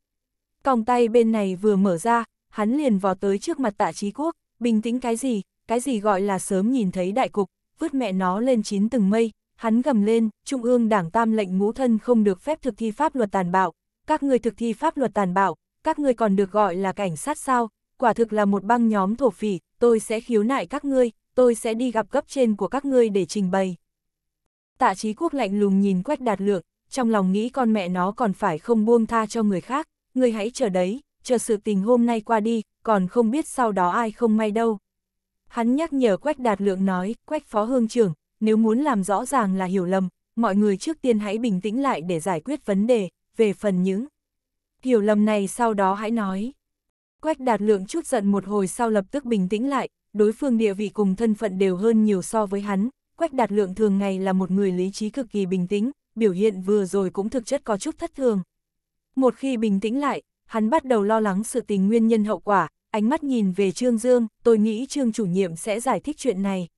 Còng tay bên này vừa mở ra, hắn liền vò tới trước mặt tạ trí quốc, bình tĩnh cái gì, cái gì gọi là sớm nhìn thấy đại cục, vứt mẹ nó lên chín từng mây, hắn gầm lên, Trung ương đảng tam lệnh ngũ thân không được phép thực thi pháp luật tàn bạo, các người thực thi pháp luật tàn bạo, các người còn được gọi là cảnh sát sao, quả thực là một băng nhóm thổ phỉ, tôi sẽ khiếu nại các ngươi, tôi sẽ đi gặp cấp trên của các ngươi để trình bày. Tạ trí quốc lạnh lùng nhìn quách đạt lượng, trong lòng nghĩ con mẹ nó còn phải không buông tha cho người khác, người hãy chờ đấy, chờ sự tình hôm nay qua đi, còn không biết sau đó ai không may đâu. Hắn nhắc nhở quách đạt lượng nói, quách phó hương trưởng, nếu muốn làm rõ ràng là hiểu lầm, mọi người trước tiên hãy bình tĩnh lại để giải quyết vấn đề, về phần những hiểu lầm này sau đó hãy nói. Quách đạt lượng chút giận một hồi sau lập tức bình tĩnh lại, đối phương địa vị cùng thân phận đều hơn nhiều so với hắn, Quách Đạt Lượng thường ngày là một người lý trí cực kỳ bình tĩnh, biểu hiện vừa rồi cũng thực chất có chút thất thường. Một khi bình tĩnh lại, hắn bắt đầu lo lắng sự tình nguyên nhân hậu quả, ánh mắt nhìn về Trương Dương, tôi nghĩ Trương chủ nhiệm sẽ giải thích chuyện này.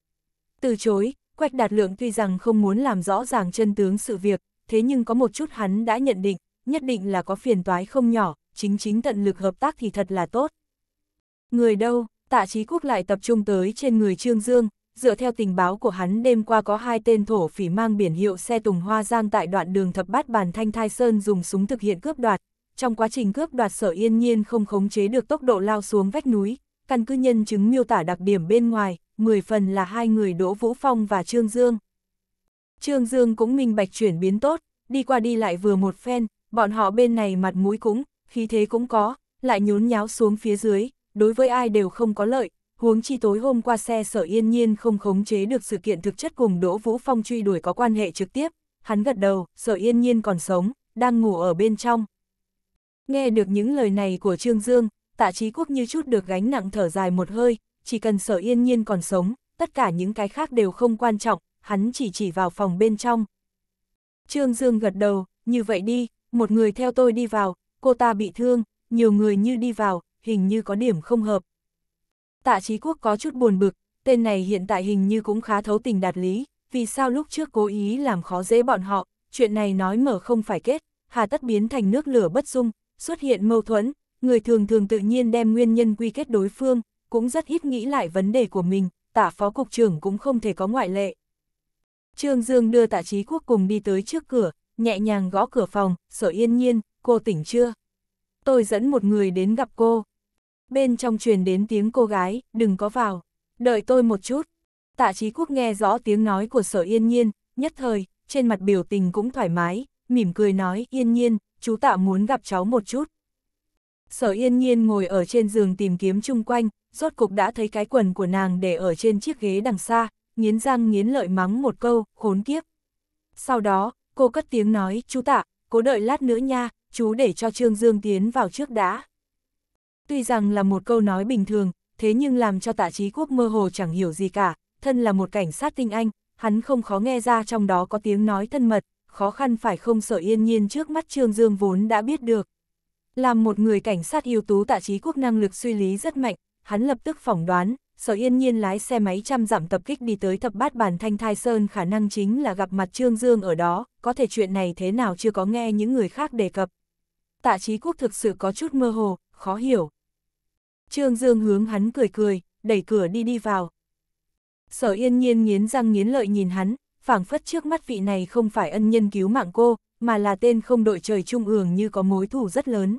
Từ chối, Quách Đạt Lượng tuy rằng không muốn làm rõ ràng chân tướng sự việc, thế nhưng có một chút hắn đã nhận định, nhất định là có phiền toái không nhỏ, chính chính tận lực hợp tác thì thật là tốt. Người đâu, tạ trí quốc lại tập trung tới trên người Trương Dương, dựa theo tình báo của hắn đêm qua có hai tên thổ phỉ mang biển hiệu xe tùng hoa giang tại đoạn đường thập bát bàn thanh thai sơn dùng súng thực hiện cướp đoạt. Trong quá trình cướp đoạt sở yên nhiên không khống chế được tốc độ lao xuống vách núi, căn cứ nhân chứng miêu tả đặc điểm bên ngoài, 10 phần là hai người Đỗ Vũ Phong và Trương Dương. Trương Dương cũng minh bạch chuyển biến tốt, đi qua đi lại vừa một phen, bọn họ bên này mặt mũi cũng, khí thế cũng có, lại nhốn nháo xuống phía dưới, đối với ai đều không có lợi, huống chi tối hôm qua xe sở yên nhiên không khống chế được sự kiện thực chất cùng Đỗ Vũ Phong truy đuổi có quan hệ trực tiếp, hắn gật đầu, sở yên nhiên còn sống, đang ngủ ở bên trong. Nghe được những lời này của Trương Dương, tạ trí quốc như chút được gánh nặng thở dài một hơi, chỉ cần sở yên nhiên còn sống, tất cả những cái khác đều không quan trọng, hắn chỉ chỉ vào phòng bên trong. Trương Dương gật đầu, như vậy đi, một người theo tôi đi vào, cô ta bị thương, nhiều người như đi vào, hình như có điểm không hợp, tạ Chí quốc có chút buồn bực, tên này hiện tại hình như cũng khá thấu tình đạt lý, vì sao lúc trước cố ý làm khó dễ bọn họ, chuyện này nói mở không phải kết, hà tất biến thành nước lửa bất dung, xuất hiện mâu thuẫn, người thường thường tự nhiên đem nguyên nhân quy kết đối phương, cũng rất ít nghĩ lại vấn đề của mình, tạ phó cục trưởng cũng không thể có ngoại lệ. Trương Dương đưa tạ Chí quốc cùng đi tới trước cửa, nhẹ nhàng gõ cửa phòng, sở yên nhiên, cô tỉnh chưa? Tôi dẫn một người đến gặp cô, Bên trong truyền đến tiếng cô gái, đừng có vào, đợi tôi một chút. Tạ trí Quốc nghe rõ tiếng nói của sở yên nhiên, nhất thời, trên mặt biểu tình cũng thoải mái, mỉm cười nói yên nhiên, chú tạ muốn gặp cháu một chút. Sở yên nhiên ngồi ở trên giường tìm kiếm chung quanh, rốt cục đã thấy cái quần của nàng để ở trên chiếc ghế đằng xa, nghiến răng nghiến lợi mắng một câu, khốn kiếp. Sau đó, cô cất tiếng nói, chú tạ, cố đợi lát nữa nha, chú để cho Trương Dương tiến vào trước đã. Tuy rằng là một câu nói bình thường, thế nhưng làm cho tạ trí quốc mơ hồ chẳng hiểu gì cả, thân là một cảnh sát tinh anh, hắn không khó nghe ra trong đó có tiếng nói thân mật, khó khăn phải không sợ yên nhiên trước mắt Trương Dương vốn đã biết được. Làm một người cảnh sát ưu tú tạ trí quốc năng lực suy lý rất mạnh, hắn lập tức phỏng đoán, sở yên nhiên lái xe máy trăm giảm tập kích đi tới thập bát bàn thanh thai sơn khả năng chính là gặp mặt Trương Dương ở đó, có thể chuyện này thế nào chưa có nghe những người khác đề cập. Tạ trí quốc thực sự có chút mơ hồ, khó hiểu. Trương Dương hướng hắn cười cười, đẩy cửa đi đi vào. Sở yên nhiên nghiến răng nghiến lợi nhìn hắn, phảng phất trước mắt vị này không phải ân nhân cứu mạng cô, mà là tên không đội trời trung ường như có mối thù rất lớn.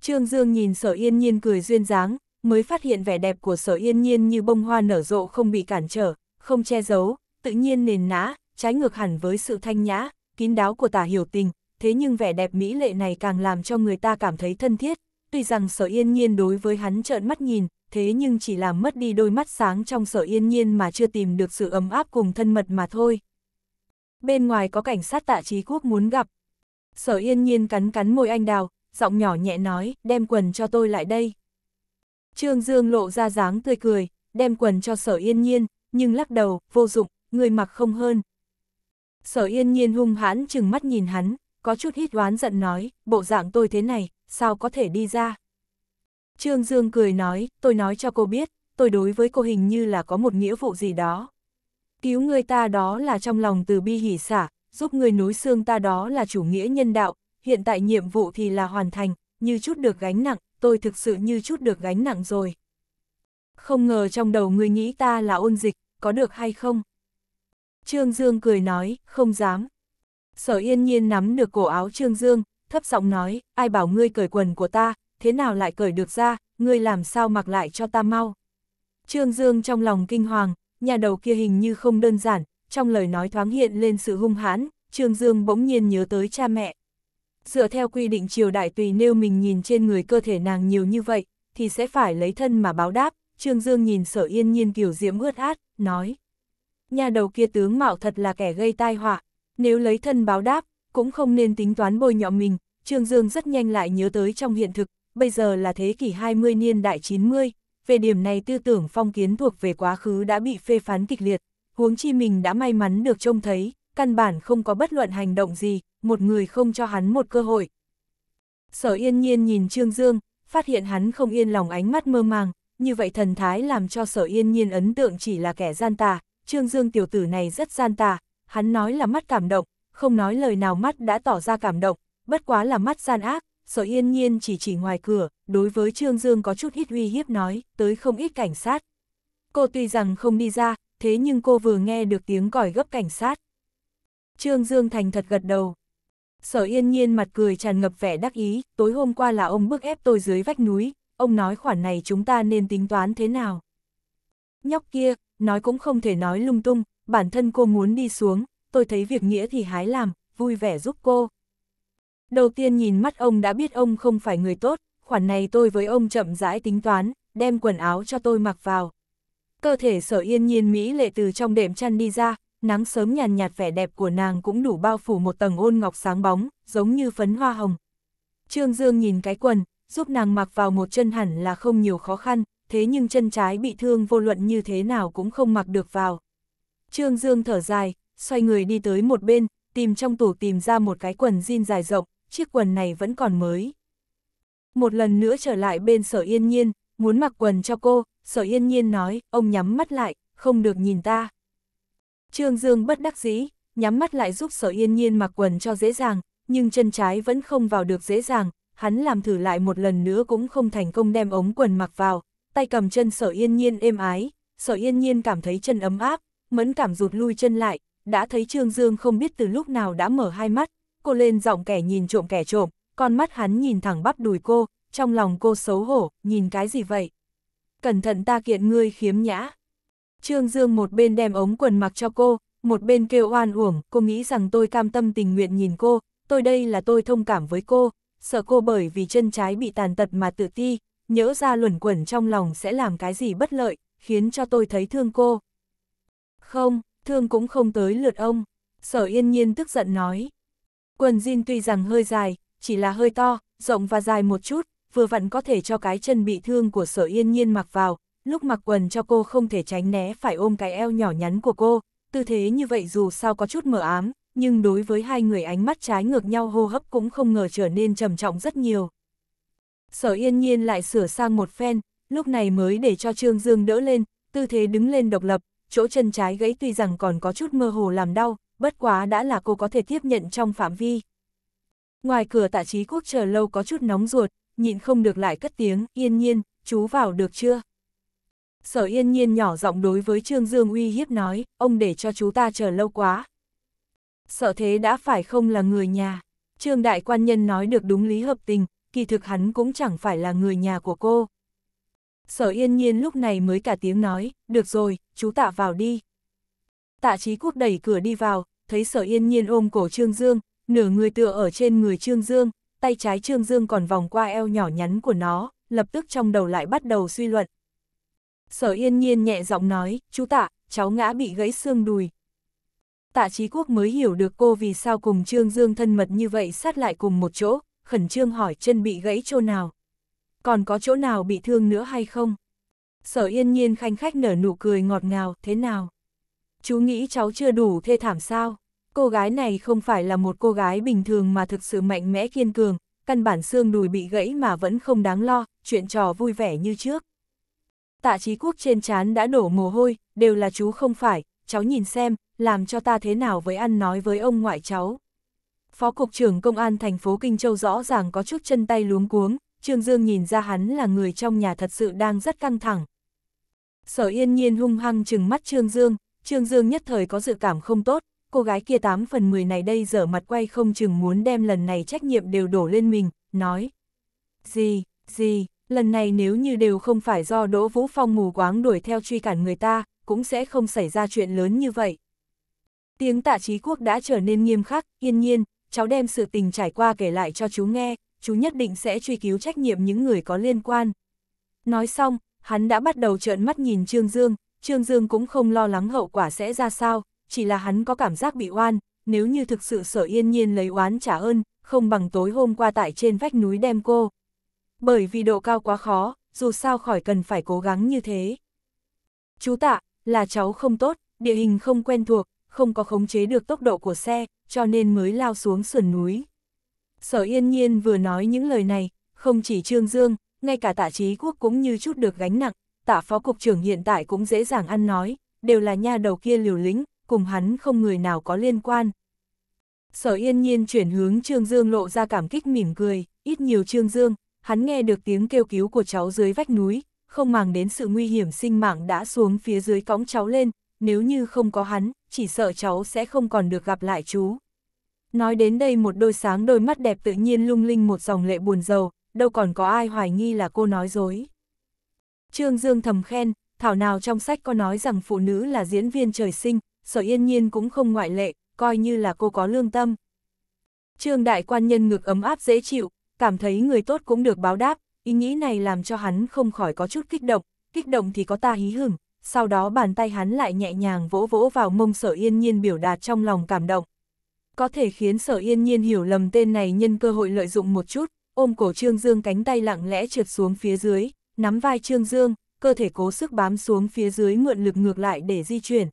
Trương Dương nhìn sở yên nhiên cười duyên dáng, mới phát hiện vẻ đẹp của sở yên nhiên như bông hoa nở rộ không bị cản trở, không che giấu, tự nhiên nền nã, trái ngược hẳn với sự thanh nhã, kín đáo của tả hiểu tình, thế nhưng vẻ đẹp mỹ lệ này càng làm cho người ta cảm thấy thân thiết, tuy rằng sở yên nhiên đối với hắn trợn mắt nhìn, thế nhưng chỉ làm mất đi đôi mắt sáng trong sở yên nhiên mà chưa tìm được sự ấm áp cùng thân mật mà thôi. Bên ngoài có cảnh sát tạ trí quốc muốn gặp. Sở yên nhiên cắn cắn môi anh đào, giọng nhỏ nhẹ nói, đem quần cho tôi lại đây. Trương Dương lộ ra dáng tươi cười, đem quần cho sở yên nhiên, nhưng lắc đầu, vô dụng, người mặc không hơn. Sở yên nhiên hung hãn chừng mắt nhìn hắn, có chút hít oán giận nói, bộ dạng tôi thế này, sao có thể đi ra? Trương Dương cười nói, tôi nói cho cô biết, tôi đối với cô hình như là có một nghĩa vụ gì đó. Cứu người ta đó là trong lòng từ bi hỉ xả, giúp người nối xương ta đó là chủ nghĩa nhân đạo, hiện tại nhiệm vụ thì là hoàn thành, như chút được gánh nặng, tôi thực sự như chút được gánh nặng rồi. Không ngờ trong đầu người nghĩ ta là ôn dịch, có được hay không? Trương Dương cười nói, không dám. Sở yên nhiên nắm được cổ áo Trương Dương, thấp giọng nói, ai bảo ngươi cởi quần của ta, thế nào lại cởi được ra, ngươi làm sao mặc lại cho ta mau. Trương Dương trong lòng kinh hoàng, nhà đầu kia hình như không đơn giản, trong lời nói thoáng hiện lên sự hung hãn, Trương Dương bỗng nhiên nhớ tới cha mẹ. Dựa theo quy định triều đại tùy nêu mình nhìn trên người cơ thể nàng nhiều như vậy, thì sẽ phải lấy thân mà báo đáp, Trương Dương nhìn sở yên nhiên kiểu diễm ướt át, nói. Nhà đầu kia tướng mạo thật là kẻ gây tai họa, nếu lấy thân báo đáp, cũng không nên tính toán bôi nhọ mình, Trương Dương rất nhanh lại nhớ tới trong hiện thực, bây giờ là thế kỷ 20 niên đại 90, về điểm này tư tưởng phong kiến thuộc về quá khứ đã bị phê phán kịch liệt, huống chi mình đã may mắn được trông thấy, căn bản không có bất luận hành động gì, một người không cho hắn một cơ hội. Sở yên nhiên nhìn Trương Dương, phát hiện hắn không yên lòng ánh mắt mơ màng, như vậy thần thái làm cho sở yên nhiên ấn tượng chỉ là kẻ gian tà, Trương Dương tiểu tử này rất gian tà, hắn nói là mắt cảm động, không nói lời nào mắt đã tỏ ra cảm động, bất quá là mắt gian ác, sở yên nhiên chỉ chỉ ngoài cửa, đối với Trương Dương có chút hít uy hiếp nói, tới không ít cảnh sát. Cô tuy rằng không đi ra, thế nhưng cô vừa nghe được tiếng còi gấp cảnh sát. Trương Dương thành thật gật đầu. Sở yên nhiên mặt cười tràn ngập vẻ đắc ý, tối hôm qua là ông bức ép tôi dưới vách núi, ông nói khoản này chúng ta nên tính toán thế nào. Nhóc kia, nói cũng không thể nói lung tung, bản thân cô muốn đi xuống, tôi thấy việc nghĩa thì hái làm, vui vẻ giúp cô. Đầu tiên nhìn mắt ông đã biết ông không phải người tốt, khoản này tôi với ông chậm rãi tính toán, đem quần áo cho tôi mặc vào. Cơ thể sở yên nhiên Mỹ lệ từ trong đệm chăn đi ra, nắng sớm nhàn nhạt vẻ đẹp của nàng cũng đủ bao phủ một tầng ôn ngọc sáng bóng, giống như phấn hoa hồng. Trương Dương nhìn cái quần, giúp nàng mặc vào một chân hẳn là không nhiều khó khăn, thế nhưng chân trái bị thương vô luận như thế nào cũng không mặc được vào. Trương Dương thở dài, xoay người đi tới một bên, tìm trong tủ tìm ra một cái quần jean dài rộng, chiếc quần này vẫn còn mới. Một lần nữa trở lại bên sở yên nhiên, muốn mặc quần cho cô, sở yên nhiên nói, ông nhắm mắt lại, không được nhìn ta. Trương Dương bất đắc dĩ, nhắm mắt lại giúp sở yên nhiên mặc quần cho dễ dàng, nhưng chân trái vẫn không vào được dễ dàng, hắn làm thử lại một lần nữa cũng không thành công đem ống quần mặc vào, tay cầm chân sở yên nhiên êm ái, sở yên nhiên cảm thấy chân ấm áp, mẫn cảm rụt lui chân lại, đã thấy Trương Dương không biết từ lúc nào đã mở hai mắt, cô lên giọng kẻ nhìn trộm kẻ trộm, con mắt hắn nhìn thẳng bắp đùi cô, trong lòng cô xấu hổ, nhìn cái gì vậy? Cẩn thận ta kiện ngươi khiếm nhã. Trương Dương một bên đem ống quần mặc cho cô, một bên kêu oan uổng, cô nghĩ rằng tôi cam tâm tình nguyện nhìn cô, tôi đây là tôi thông cảm với cô, sợ cô bởi vì chân trái bị tàn tật mà tự ti, nhớ ra luẩn quẩn trong lòng sẽ làm cái gì bất lợi, khiến cho tôi thấy thương cô. Không, thương cũng không tới lượt ông. Sở yên nhiên tức giận nói. Quần jean tuy rằng hơi dài, chỉ là hơi to, rộng và dài một chút, vừa vặn có thể cho cái chân bị thương của sở yên nhiên mặc vào, lúc mặc quần cho cô không thể tránh né phải ôm cái eo nhỏ nhắn của cô, tư thế như vậy dù sao có chút mờ ám, nhưng đối với hai người ánh mắt trái ngược nhau hô hấp cũng không ngờ trở nên trầm trọng rất nhiều. Sở yên nhiên lại sửa sang một phen, lúc này mới để cho Trương Dương đỡ lên, tư thế đứng lên độc lập, chỗ chân trái gãy tuy rằng còn có chút mơ hồ làm đau, bất quá đã là cô có thể tiếp nhận trong phạm vi. Ngoài cửa tạ trí quốc chờ lâu có chút nóng ruột, nhịn không được lại cất tiếng, yên nhiên, chú vào được chưa? Sở yên nhiên nhỏ giọng đối với Trương Dương uy hiếp nói, ông để cho chú ta chờ lâu quá. sợ thế đã phải không là người nhà. Trương đại quan nhân nói được đúng lý hợp tình, kỳ thực hắn cũng chẳng phải là người nhà của cô sở yên nhiên lúc này mới cả tiếng nói, được rồi, chú tạ vào đi. Tạ trí quốc đẩy cửa đi vào, thấy sở yên nhiên ôm cổ Trương Dương, nửa người tựa ở trên người Trương Dương, tay trái Trương Dương còn vòng qua eo nhỏ nhắn của nó, lập tức trong đầu lại bắt đầu suy luận. Sở yên nhiên nhẹ giọng nói, chú tạ, cháu ngã bị gãy xương đùi. Tạ trí quốc mới hiểu được cô vì sao cùng Trương Dương thân mật như vậy sát lại cùng một chỗ, khẩn trương hỏi chân bị gãy chỗ nào còn có chỗ nào bị thương nữa hay không? Sở yên nhiên khanh khách nở nụ cười ngọt ngào, thế nào? Chú nghĩ cháu chưa đủ thê thảm sao? Cô gái này không phải là một cô gái bình thường mà thực sự mạnh mẽ kiên cường, căn bản xương đùi bị gãy mà vẫn không đáng lo, chuyện trò vui vẻ như trước. Tạ trí quốc trên chán đã đổ mồ hôi, đều là chú không phải, cháu nhìn xem, làm cho ta thế nào với ăn nói với ông ngoại cháu. Phó Cục trưởng Công an thành phố Kinh Châu rõ ràng có chút chân tay luống cuống, Trương Dương nhìn ra hắn là người trong nhà thật sự đang rất căng thẳng. Sở yên nhiên hung hăng trừng mắt Trương Dương, Trương Dương nhất thời có dự cảm không tốt, cô gái kia 8 phần 10 này đây dở mặt quay không chừng muốn đem lần này trách nhiệm đều đổ lên mình, nói. Gì, gì, lần này nếu như đều không phải do Đỗ Vũ Phong mù quáng đuổi theo truy cản người ta, cũng sẽ không xảy ra chuyện lớn như vậy. Tiếng tạ trí quốc đã trở nên nghiêm khắc, yên nhiên, cháu đem sự tình trải qua kể lại cho chú nghe, chú nhất định sẽ truy cứu trách nhiệm những người có liên quan. Nói xong, hắn đã bắt đầu trợn mắt nhìn Trương Dương, Trương Dương cũng không lo lắng hậu quả sẽ ra sao, chỉ là hắn có cảm giác bị oan, nếu như thực sự sở yên nhiên lấy oán trả ơn, không bằng tối hôm qua tại trên vách núi đem cô. Bởi vì độ cao quá khó, dù sao khỏi cần phải cố gắng như thế. Chú tạ, là cháu không tốt, địa hình không quen thuộc, không có khống chế được tốc độ của xe, cho nên mới lao xuống sườn núi. Sở Yên Nhiên vừa nói những lời này, không chỉ Trương Dương, ngay cả tạ trí quốc cũng như chút được gánh nặng, tạ phó cục trưởng hiện tại cũng dễ dàng ăn nói, đều là nha đầu kia liều lĩnh, cùng hắn không người nào có liên quan. Sở Yên Nhiên chuyển hướng Trương Dương lộ ra cảm kích mỉm cười, ít nhiều Trương Dương, hắn nghe được tiếng kêu cứu của cháu dưới vách núi, không màng đến sự nguy hiểm sinh mạng đã xuống phía dưới cõng cháu lên, nếu như không có hắn, chỉ sợ cháu sẽ không còn được gặp lại chú. Nói đến đây một đôi sáng đôi mắt đẹp tự nhiên lung linh một dòng lệ buồn rầu, đâu còn có ai hoài nghi là cô nói dối. Trương Dương thầm khen, thảo nào trong sách có nói rằng phụ nữ là diễn viên trời sinh, sở yên nhiên cũng không ngoại lệ, coi như là cô có lương tâm. Trương đại quan nhân ngực ấm áp dễ chịu, cảm thấy người tốt cũng được báo đáp, ý nghĩ này làm cho hắn không khỏi có chút kích động, kích động thì có ta hí hửng, sau đó bàn tay hắn lại nhẹ nhàng vỗ vỗ vào mông sở yên nhiên biểu đạt trong lòng cảm động có thể khiến sở yên nhiên hiểu lầm tên này nhân cơ hội lợi dụng một chút, ôm cổ Trương Dương cánh tay lặng lẽ trượt xuống phía dưới, nắm vai Trương Dương, cơ thể cố sức bám xuống phía dưới mượn lực ngược lại để di chuyển.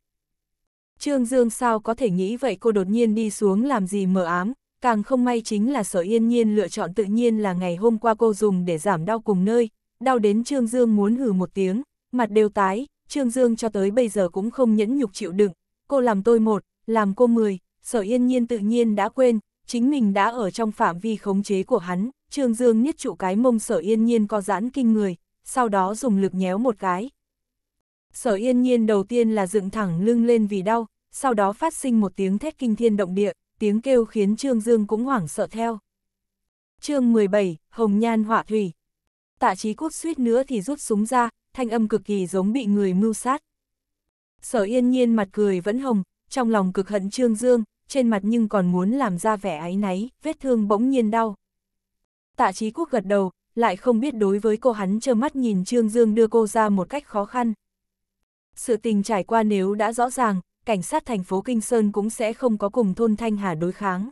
Trương Dương sao có thể nghĩ vậy cô đột nhiên đi xuống làm gì mờ ám, càng không may chính là sở yên nhiên lựa chọn tự nhiên là ngày hôm qua cô dùng để giảm đau cùng nơi, đau đến Trương Dương muốn hừ một tiếng, mặt đều tái, Trương Dương cho tới bây giờ cũng không nhẫn nhục chịu đựng, cô làm tôi một, làm cô mười, sở yên nhiên tự nhiên đã quên, chính mình đã ở trong phạm vi khống chế của hắn, Trương Dương nhất trụ cái mông sở yên nhiên co giãn kinh người, sau đó dùng lực nhéo một cái. Sở yên nhiên đầu tiên là dựng thẳng lưng lên vì đau, sau đó phát sinh một tiếng thét kinh thiên động địa, tiếng kêu khiến Trương Dương cũng hoảng sợ theo. chương 17, Hồng Nhan Họa Thủy Tạ trí cút suýt nữa thì rút súng ra, thanh âm cực kỳ giống bị người mưu sát. Sở yên nhiên mặt cười vẫn hồng, trong lòng cực hận Trương Dương, trên mặt nhưng còn muốn làm ra vẻ áy náy, vết thương bỗng nhiên đau. Tạ trí quốc gật đầu, lại không biết đối với cô hắn trơ mắt nhìn Trương Dương đưa cô ra một cách khó khăn. Sự tình trải qua nếu đã rõ ràng, cảnh sát thành phố Kinh Sơn cũng sẽ không có cùng thôn Thanh Hà đối kháng.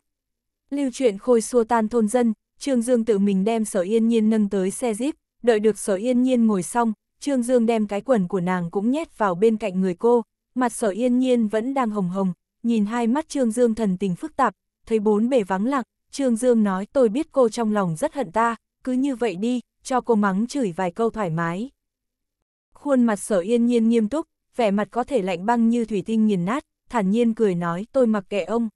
Lưu chuyện khôi xua tan thôn dân, Trương Dương tự mình đem sở yên nhiên nâng tới xe jeep, đợi được sở yên nhiên ngồi xong, Trương Dương đem cái quần của nàng cũng nhét vào bên cạnh người cô, mặt sở yên nhiên vẫn đang hồng hồng, nhìn hai mắt Trương Dương thần tình phức tạp, thấy bốn bề vắng lặng, Trương Dương nói tôi biết cô trong lòng rất hận ta, cứ như vậy đi, cho cô mắng chửi vài câu thoải mái. Khuôn mặt sở yên nhiên nghiêm túc, vẻ mặt có thể lạnh băng như thủy tinh nghiền nát, thản nhiên cười nói tôi mặc kệ ông.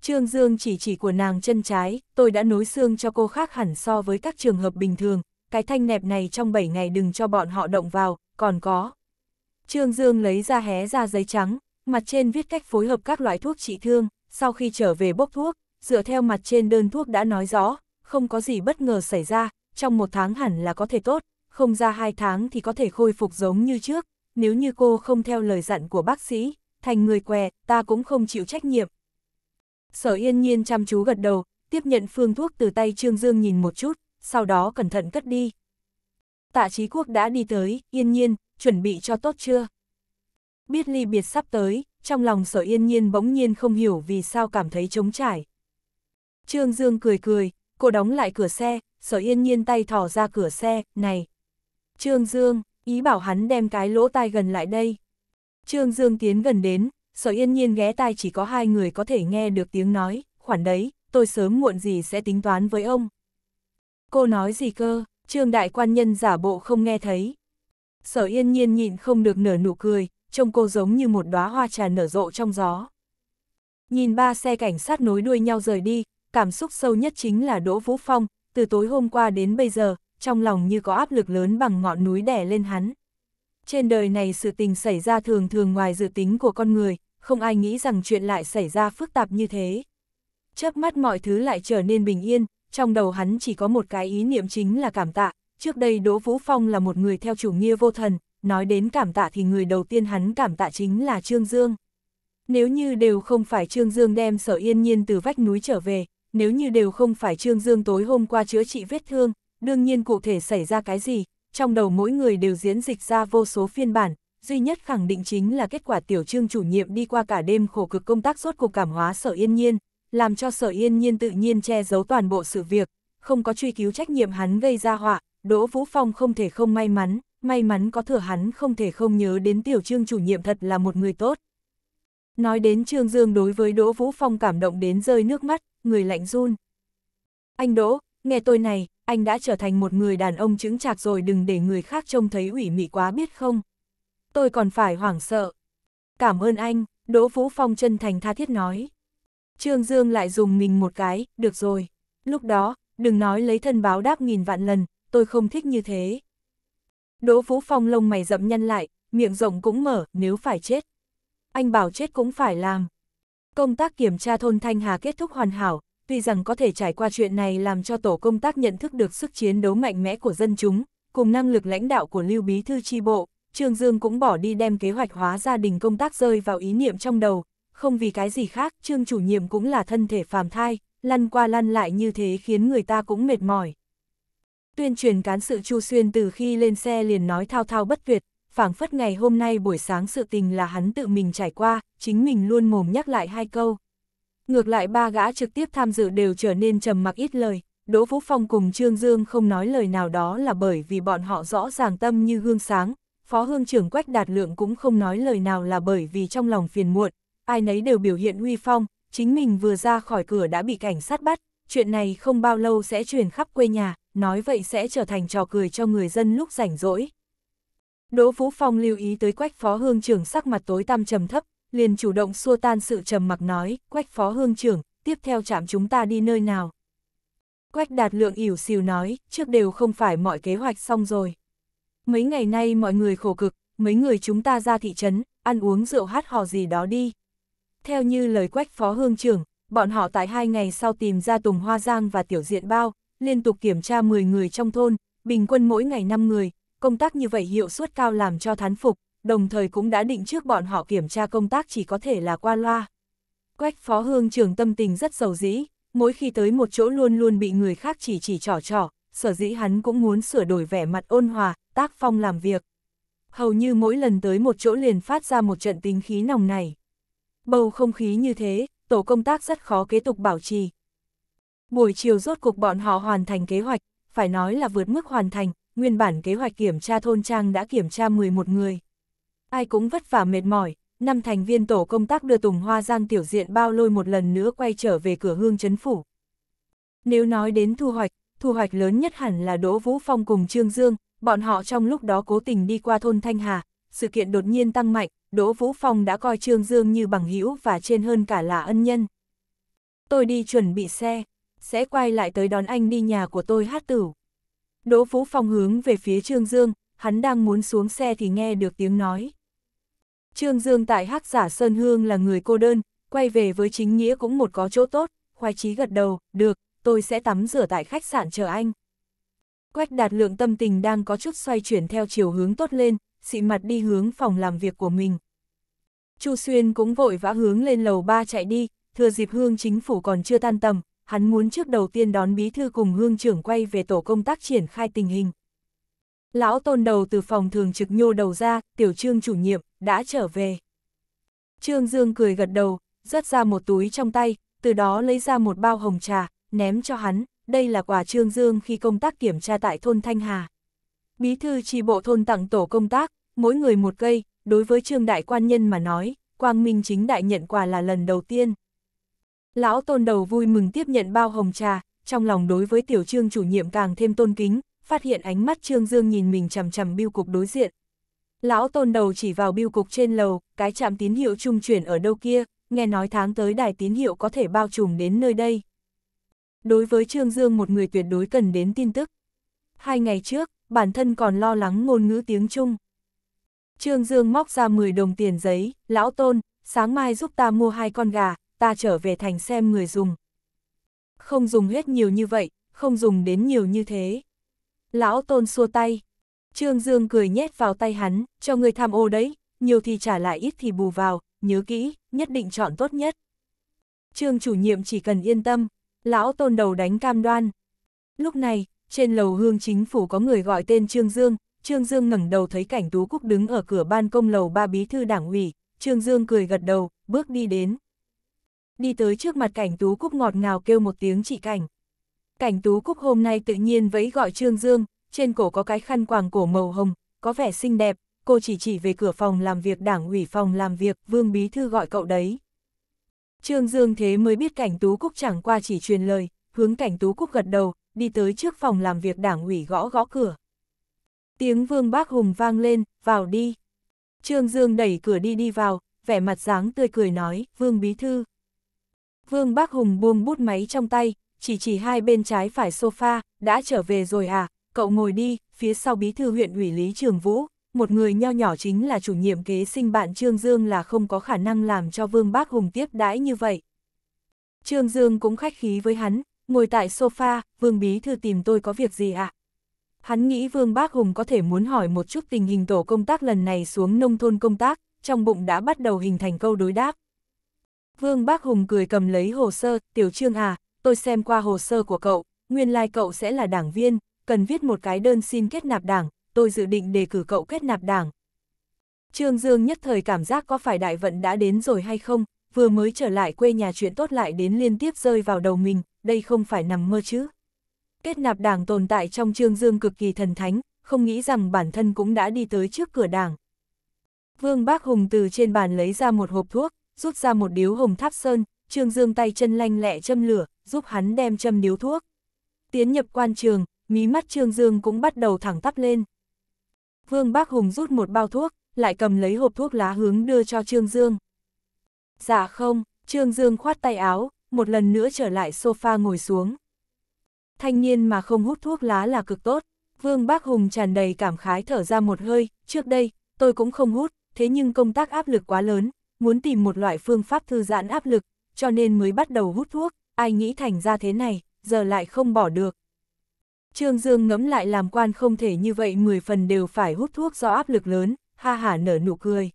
Trương Dương chỉ chỉ của nàng chân trái, tôi đã nối xương cho cô khác hẳn so với các trường hợp bình thường, cái thanh nẹp này trong 7 ngày đừng cho bọn họ động vào, còn có. Trương Dương lấy ra hé ra giấy trắng, mặt trên viết cách phối hợp các loại thuốc trị thương, sau khi trở về bốc thuốc, dựa theo mặt trên đơn thuốc đã nói rõ, không có gì bất ngờ xảy ra, trong một tháng hẳn là có thể tốt, không ra hai tháng thì có thể khôi phục giống như trước, nếu như cô không theo lời dặn của bác sĩ, thành người què, ta cũng không chịu trách nhiệm. Sở yên nhiên chăm chú gật đầu, tiếp nhận phương thuốc từ tay Trương Dương nhìn một chút, sau đó cẩn thận cất đi. Tạ Trí Quốc đã đi tới, yên nhiên, chuẩn bị cho tốt chưa? Biết ly biệt sắp tới, trong lòng sở yên nhiên bỗng nhiên không hiểu vì sao cảm thấy trống trải. Trương Dương cười cười, cô đóng lại cửa xe, sở yên nhiên tay thò ra cửa xe, này. Trương Dương, ý bảo hắn đem cái lỗ tai gần lại đây. Trương Dương tiến gần đến, sở yên nhiên ghé tai chỉ có hai người có thể nghe được tiếng nói, khoản đấy, tôi sớm muộn gì sẽ tính toán với ông. Cô nói gì cơ, trương đại quan nhân giả bộ không nghe thấy. Sở yên nhiên nhịn không được nở nụ cười, trông cô giống như một đóa hoa trà nở rộ trong gió. Nhìn ba xe cảnh sát nối đuôi nhau rời đi, cảm xúc sâu nhất chính là Đỗ Vũ Phong, từ tối hôm qua đến bây giờ, trong lòng như có áp lực lớn bằng ngọn núi đè lên hắn. Trên đời này sự tình xảy ra thường thường ngoài dự tính của con người, không ai nghĩ rằng chuyện lại xảy ra phức tạp như thế. Chớp mắt mọi thứ lại trở nên bình yên, trong đầu hắn chỉ có một cái ý niệm chính là cảm tạ, trước đây Đỗ Vũ Phong là một người theo chủ nghĩa vô thần, nói đến cảm tạ thì người đầu tiên hắn cảm tạ chính là Trương Dương. Nếu như đều không phải Trương Dương đem sở yên nhiên từ vách núi trở về, nếu như đều không phải Trương Dương tối hôm qua chữa trị vết thương, đương nhiên cụ thể xảy ra cái gì, trong đầu mỗi người đều diễn dịch ra vô số phiên bản, duy nhất khẳng định chính là kết quả tiểu trương chủ nhiệm đi qua cả đêm khổ cực công tác suốt cuộc cảm hóa sở yên nhiên, làm cho sở yên nhiên tự nhiên che giấu toàn bộ sự việc, không có truy cứu trách nhiệm hắn gây ra họa, Đỗ Vũ Phong không thể không may mắn may mắn có thừa hắn không thể không nhớ đến tiểu trương chủ nhiệm thật là một người tốt. Nói đến Trương Dương đối với Đỗ Vũ Phong cảm động đến rơi nước mắt, người lạnh run. Anh Đỗ, nghe tôi này, anh đã trở thành một người đàn ông chứng chạc rồi đừng để người khác trông thấy ủy mị quá biết không. Tôi còn phải hoảng sợ. Cảm ơn anh, Đỗ Vũ Phong chân thành tha thiết nói. Trương Dương lại dùng mình một cái, được rồi. Lúc đó, đừng nói lấy thân báo đáp nghìn vạn lần, tôi không thích như thế. Đỗ Vũ Phong lông mày dậm nhăn lại, miệng rộng cũng mở, nếu phải chết. Anh bảo chết cũng phải làm. Công tác kiểm tra thôn Thanh Hà kết thúc hoàn hảo, tuy rằng có thể trải qua chuyện này làm cho tổ công tác nhận thức được sức chiến đấu mạnh mẽ của dân chúng, cùng năng lực lãnh đạo của Lưu Bí Thư tri bộ, Trương Dương cũng bỏ đi đem kế hoạch hóa gia đình công tác rơi vào ý niệm trong đầu, không vì cái gì khác, Trương chủ nhiệm cũng là thân thể phàm thai, lăn qua lăn lại như thế khiến người ta cũng mệt mỏi. Tuyên truyền cán sự Chu Xuyên từ khi lên xe liền nói thao thao bất tuyệt, phảng phất ngày hôm nay buổi sáng sự tình là hắn tự mình trải qua, chính mình luôn mồm nhắc lại hai câu. Ngược lại ba gã trực tiếp tham dự đều trở nên trầm mặc ít lời, Đỗ Vũ Phong cùng Trương Dương không nói lời nào đó là bởi vì bọn họ rõ ràng tâm như gương sáng, Phó Hương trưởng Quách Đạt Lượng cũng không nói lời nào là bởi vì trong lòng phiền muộn, ai nấy đều biểu hiện uy phong, chính mình vừa ra khỏi cửa đã bị cảnh sát bắt, chuyện này không bao lâu sẽ truyền khắp quê nhà, nói vậy sẽ trở thành trò cười cho người dân lúc rảnh rỗi. Đỗ Phú Phong lưu ý tới Quách Phó Hương trưởng sắc mặt tối tăm trầm thấp, liền chủ động xua tan sự trầm mặc nói, Quách Phó Hương trưởng, tiếp theo chạm chúng ta đi nơi nào. Quách Đạt Lượng ỉu xìu nói, trước đều không phải mọi kế hoạch xong rồi. Mấy ngày nay mọi người khổ cực, mấy người chúng ta ra thị trấn, ăn uống rượu hát hò gì đó đi. Theo như lời Quách Phó Hương trưởng, bọn họ tại hai ngày sau tìm ra Tùng Hoa Giang và Tiểu Diện Bao, liên tục kiểm tra 10 người trong thôn, bình quân mỗi ngày 5 người, công tác như vậy hiệu suất cao làm cho thán phục, đồng thời cũng đã định trước bọn họ kiểm tra công tác chỉ có thể là qua loa. Quách phó hương trưởng tâm tình rất sầu dĩ, mỗi khi tới một chỗ luôn luôn bị người khác chỉ chỉ trỏ trỏ, sở dĩ hắn cũng muốn sửa đổi vẻ mặt ôn hòa, tác phong làm việc. Hầu như mỗi lần tới một chỗ liền phát ra một trận tính khí nồng này. Bầu không khí như thế, tổ công tác rất khó kế tục bảo trì, Buổi chiều rốt cuộc bọn họ hoàn thành kế hoạch, phải nói là vượt mức hoàn thành, nguyên bản kế hoạch kiểm tra thôn trang đã kiểm tra 11 người. Ai cũng vất vả mệt mỏi, năm thành viên tổ công tác đưa Tùng Hoa Giang tiểu diện bao lôi một lần nữa quay trở về cửa hương chấn phủ. Nếu nói đến thu hoạch, thu hoạch lớn nhất hẳn là Đỗ Vũ Phong cùng Trương Dương, bọn họ trong lúc đó cố tình đi qua thôn Thanh Hà, sự kiện đột nhiên tăng mạnh, Đỗ Vũ Phong đã coi Trương Dương như bằng hữu và trên hơn cả là ân nhân. Tôi đi chuẩn bị xe, sẽ quay lại tới đón anh đi nhà của tôi hát tử Đỗ Phú Phong hướng về phía Trương Dương, hắn đang muốn xuống xe thì nghe được tiếng nói. Trương Dương tại hát giả Sơn Hương là người cô đơn, quay về với chính nghĩa cũng một có chỗ tốt, khoai chí gật đầu, được, tôi sẽ tắm rửa tại khách sạn chờ anh. Quách đạt lượng tâm tình đang có chút xoay chuyển theo chiều hướng tốt lên, xị mặt đi hướng phòng làm việc của mình. Chu Xuyên cũng vội vã hướng lên lầu ba chạy đi, thừa dịp hương chính phủ còn chưa tan tầm, hắn muốn trước đầu tiên đón bí thư cùng hương trưởng quay về tổ công tác triển khai tình hình. Lão tôn đầu từ phòng thường trực nhô đầu ra, tiểu trương chủ nhiệm, đã trở về. Trương Dương cười gật đầu, rớt ra một túi trong tay, từ đó lấy ra một bao hồng trà, ném cho hắn, đây là quà Trương Dương khi công tác kiểm tra tại thôn Thanh Hà. Bí thư tri bộ thôn tặng tổ công tác, mỗi người một cây, đối với Trương Đại Quan Nhân mà nói, Quang Minh chính đại nhận quà là lần đầu tiên. Lão tôn đầu vui mừng tiếp nhận bao hồng trà, trong lòng đối với tiểu trương chủ nhiệm càng thêm tôn kính, phát hiện ánh mắt trương dương nhìn mình chằm chằm biêu cục đối diện. Lão tôn đầu chỉ vào biêu cục trên lầu, cái chạm tín hiệu trung chuyển ở đâu kia, nghe nói tháng tới đài tín hiệu có thể bao trùm đến nơi đây. Đối với Trương Dương một người tuyệt đối cần đến tin tức. Hai ngày trước, bản thân còn lo lắng ngôn ngữ tiếng Trung. Trương Dương móc ra 10 đồng tiền giấy, lão tôn, sáng mai giúp ta mua hai con gà, ta trở về thành xem người dùng. Không dùng hết nhiều như vậy, không dùng đến nhiều như thế. Lão Tôn xua tay. Trương Dương cười nhét vào tay hắn, cho người tham ô đấy, nhiều thì trả lại ít thì bù vào, nhớ kỹ, nhất định chọn tốt nhất. Trương chủ nhiệm chỉ cần yên tâm, lão Tôn đầu đánh cam đoan. Lúc này, trên lầu hương chính phủ có người gọi tên Trương Dương, Trương Dương ngẩng đầu thấy cảnh Tú Cúc đứng ở cửa ban công lầu ba bí thư đảng ủy, Trương Dương cười gật đầu, bước đi đến, đi tới trước mặt cảnh tú cúc ngọt ngào kêu một tiếng chị cảnh. Cảnh tú cúc hôm nay tự nhiên vẫy gọi Trương Dương, trên cổ có cái khăn quàng cổ màu hồng, có vẻ xinh đẹp, cô chỉ chỉ về cửa phòng làm việc đảng ủy phòng làm việc, Vương Bí Thư gọi cậu đấy. Trương Dương thế mới biết cảnh tú cúc chẳng qua chỉ truyền lời, hướng cảnh tú cúc gật đầu, đi tới trước phòng làm việc đảng ủy gõ gõ cửa. Tiếng Vương Bác Hùng vang lên, vào đi. Trương Dương đẩy cửa đi đi vào, vẻ mặt dáng tươi cười nói, Vương Bí Thư. Vương Bác Hùng buông bút máy trong tay, chỉ chỉ hai bên trái phải sofa, đã trở về rồi à, cậu ngồi đi, phía sau bí thư huyện ủy Lý Trường Vũ, một người nho nhỏ chính là chủ nhiệm kế sinh bạn Trương Dương là không có khả năng làm cho Vương Bác Hùng tiếp đãi như vậy. Trương Dương cũng khách khí với hắn, ngồi tại sofa, Vương Bí Thư tìm tôi có việc gì ạ? À? Hắn nghĩ Vương Bác Hùng có thể muốn hỏi một chút tình hình tổ công tác lần này xuống nông thôn công tác, trong bụng đã bắt đầu hình thành câu đối đáp. Vương Bác Hùng cười cầm lấy hồ sơ, Tiểu Trương à, tôi xem qua hồ sơ của cậu, nguyên lai like cậu sẽ là đảng viên, cần viết một cái đơn xin kết nạp đảng, tôi dự định đề cử cậu kết nạp đảng. Trương Dương nhất thời cảm giác có phải đại vận đã đến rồi hay không, vừa mới trở lại quê nhà chuyện tốt lại đến liên tiếp rơi vào đầu mình, đây không phải nằm mơ chứ. Kết nạp đảng tồn tại trong Trương Dương cực kỳ thần thánh, không nghĩ rằng bản thân cũng đã đi tới trước cửa đảng. Vương Bác Hùng từ trên bàn lấy ra một hộp thuốc, rút ra một điếu hồng tháp sơn, Trương Dương tay chân lanh lẹ châm lửa, giúp hắn đem châm điếu thuốc. Tiến nhập quan trường, mí mắt Trương Dương cũng bắt đầu thẳng tắp lên. Vương Bác Hùng rút một bao thuốc, lại cầm lấy hộp thuốc lá hướng đưa cho Trương Dương. Dạ không, Trương Dương khoát tay áo, một lần nữa trở lại sofa ngồi xuống. Thanh niên mà không hút thuốc lá là cực tốt, Vương Bác Hùng tràn đầy cảm khái thở ra một hơi, trước đây, tôi cũng không hút, thế nhưng công tác áp lực quá lớn, muốn tìm một loại phương pháp thư giãn áp lực, cho nên mới bắt đầu hút thuốc, ai nghĩ thành ra thế này, giờ lại không bỏ được. Trương Dương ngẫm lại làm quan không thể như vậy 10 phần đều phải hút thuốc do áp lực lớn, ha hả nở nụ cười.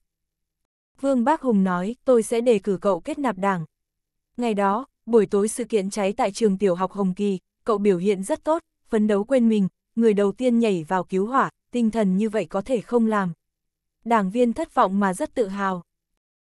Vương Bác Hùng nói, tôi sẽ đề cử cậu kết nạp đảng. Ngày đó, buổi tối sự kiện cháy tại trường tiểu học Hồng Kỳ, cậu biểu hiện rất tốt, phấn đấu quên mình, người đầu tiên nhảy vào cứu hỏa, tinh thần như vậy có thể không làm. Đảng viên thất vọng mà rất tự hào.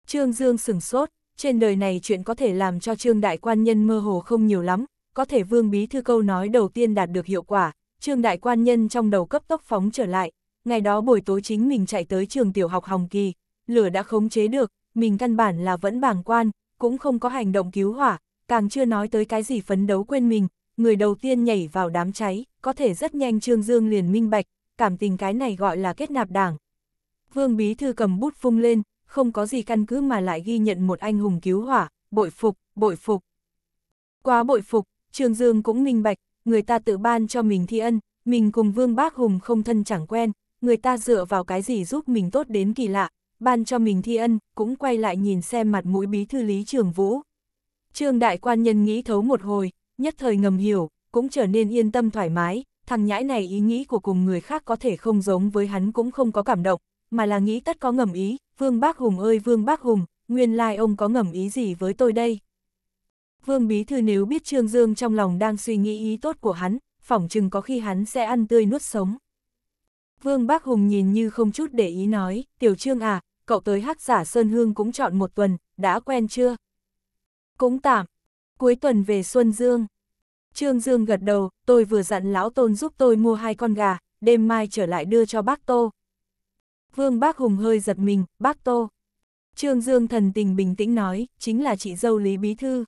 Trương Dương sừng sốt, trên đời này chuyện có thể làm cho Trương Đại Quan Nhân mơ hồ không nhiều lắm, có thể Vương Bí Thư câu nói đầu tiên đạt được hiệu quả, Trương Đại Quan Nhân trong đầu cấp tốc phóng trở lại, ngày đó buổi tối chính mình chạy tới trường tiểu học Hồng Kỳ, lửa đã khống chế được, mình căn bản là vẫn bàng quan, cũng không có hành động cứu hỏa, càng chưa nói tới cái gì phấn đấu quên mình, người đầu tiên nhảy vào đám cháy, có thể rất nhanh Trương Dương liền minh bạch, cảm tình cái này gọi là kết nạp đảng. Vương Bí Thư cầm bút phung lên, không có gì căn cứ mà lại ghi nhận một anh hùng cứu hỏa, bội phục, bội phục. Quá bội phục, Trương Dương cũng minh bạch, người ta tự ban cho mình thi ân, mình cùng Vương Bác Hùng không thân chẳng quen, người ta dựa vào cái gì giúp mình tốt đến kỳ lạ, ban cho mình thi ân, cũng quay lại nhìn xem mặt mũi bí thư lý trường vũ. Trương đại quan nhân nghĩ thấu một hồi, nhất thời ngầm hiểu, cũng trở nên yên tâm thoải mái, thằng nhãi này ý nghĩ của cùng người khác có thể không giống với hắn cũng không có cảm động, mà là nghĩ tất có ngầm ý, Vương Bác Hùng ơi Vương Bác Hùng, nguyên lai ông có ngầm ý gì với tôi đây? Vương Bí Thư nếu biết Trương Dương trong lòng đang suy nghĩ ý tốt của hắn, phỏng chừng có khi hắn sẽ ăn tươi nuốt sống. Vương Bác Hùng nhìn như không chút để ý nói, Tiểu Trương à, cậu tới hắc giả Sơn Hương cũng chọn một tuần, đã quen chưa? Cũng tạm, cuối tuần về Xuân Dương. Trương Dương gật đầu, tôi vừa dặn lão tôn giúp tôi mua hai con gà, đêm mai trở lại đưa cho bác Tô. Vương Bác Hùng hơi giật mình, bác Tô. Trương Dương thần tình bình tĩnh nói, chính là chị dâu Lý Bí Thư.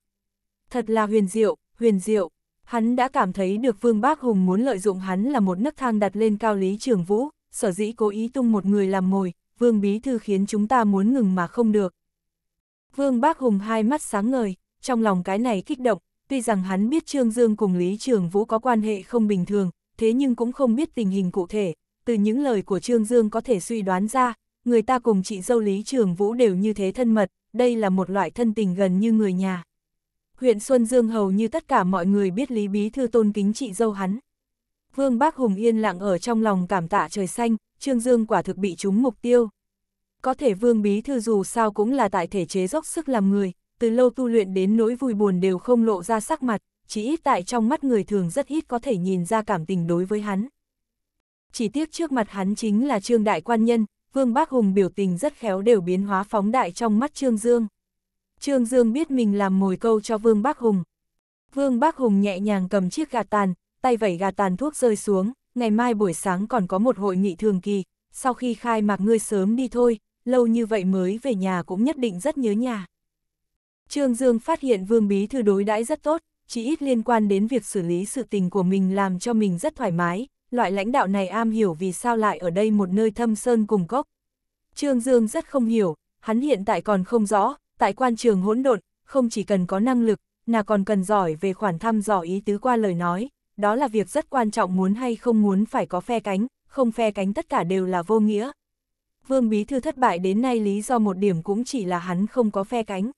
Thật là huyền diệu, huyền diệu. Hắn đã cảm thấy được Vương Bác Hùng muốn lợi dụng hắn là một nấc thang đặt lên cao Lý Trường Vũ, sở dĩ cố ý tung một người làm mồi, Vương Bí Thư khiến chúng ta muốn ngừng mà không được. Vương Bác Hùng hai mắt sáng ngời, trong lòng cái này kích động, tuy rằng hắn biết Trương Dương cùng Lý Trường Vũ có quan hệ không bình thường, thế nhưng cũng không biết tình hình cụ thể, từ những lời của Trương Dương có thể suy đoán ra, người ta cùng chị dâu Lý Trường Vũ đều như thế thân mật, đây là một loại thân tình gần như người nhà. Huyện Xuân Dương hầu như tất cả mọi người biết Lý Bí Thư tôn kính chị dâu hắn. Vương Bác Hùng yên lặng ở trong lòng cảm tạ trời xanh, Trương Dương quả thực bị trúng mục tiêu. Có thể Vương Bí Thư dù sao cũng là tại thể chế dốc sức làm người, từ lâu tu luyện đến nỗi vui buồn đều không lộ ra sắc mặt, chỉ ít tại trong mắt người thường rất ít có thể nhìn ra cảm tình đối với hắn. Chỉ tiếc trước mặt hắn chính là Trương Đại Quan Nhân, Vương Bác Hùng biểu tình rất khéo đều biến hóa phóng đại trong mắt Trương Dương. Trương Dương biết mình làm mồi câu cho Vương Bác Hùng. Vương Bác Hùng nhẹ nhàng cầm chiếc gà tàn, tay vẩy gà tàn thuốc rơi xuống, ngày mai buổi sáng còn có một hội nghị thường kỳ, sau khi khai mạc ngươi sớm đi thôi, lâu như vậy mới về nhà cũng nhất định rất nhớ nhà. Trương Dương phát hiện Vương Bí Thư đối đãi rất tốt, chỉ ít liên quan đến việc xử lý sự tình của mình làm cho mình rất thoải mái, loại lãnh đạo này am hiểu vì sao lại ở đây một nơi thâm sơn cùng cốc. Trương Dương rất không hiểu, hắn hiện tại còn không rõ, tại quan trường hỗn độn, không chỉ cần có năng lực, là còn cần giỏi về khoản thăm dò ý tứ qua lời nói, đó là việc rất quan trọng muốn hay không muốn phải có phe cánh, không phe cánh tất cả đều là vô nghĩa. Vương Bí Thư thất bại đến nay lý do một điểm cũng chỉ là hắn không có phe cánh.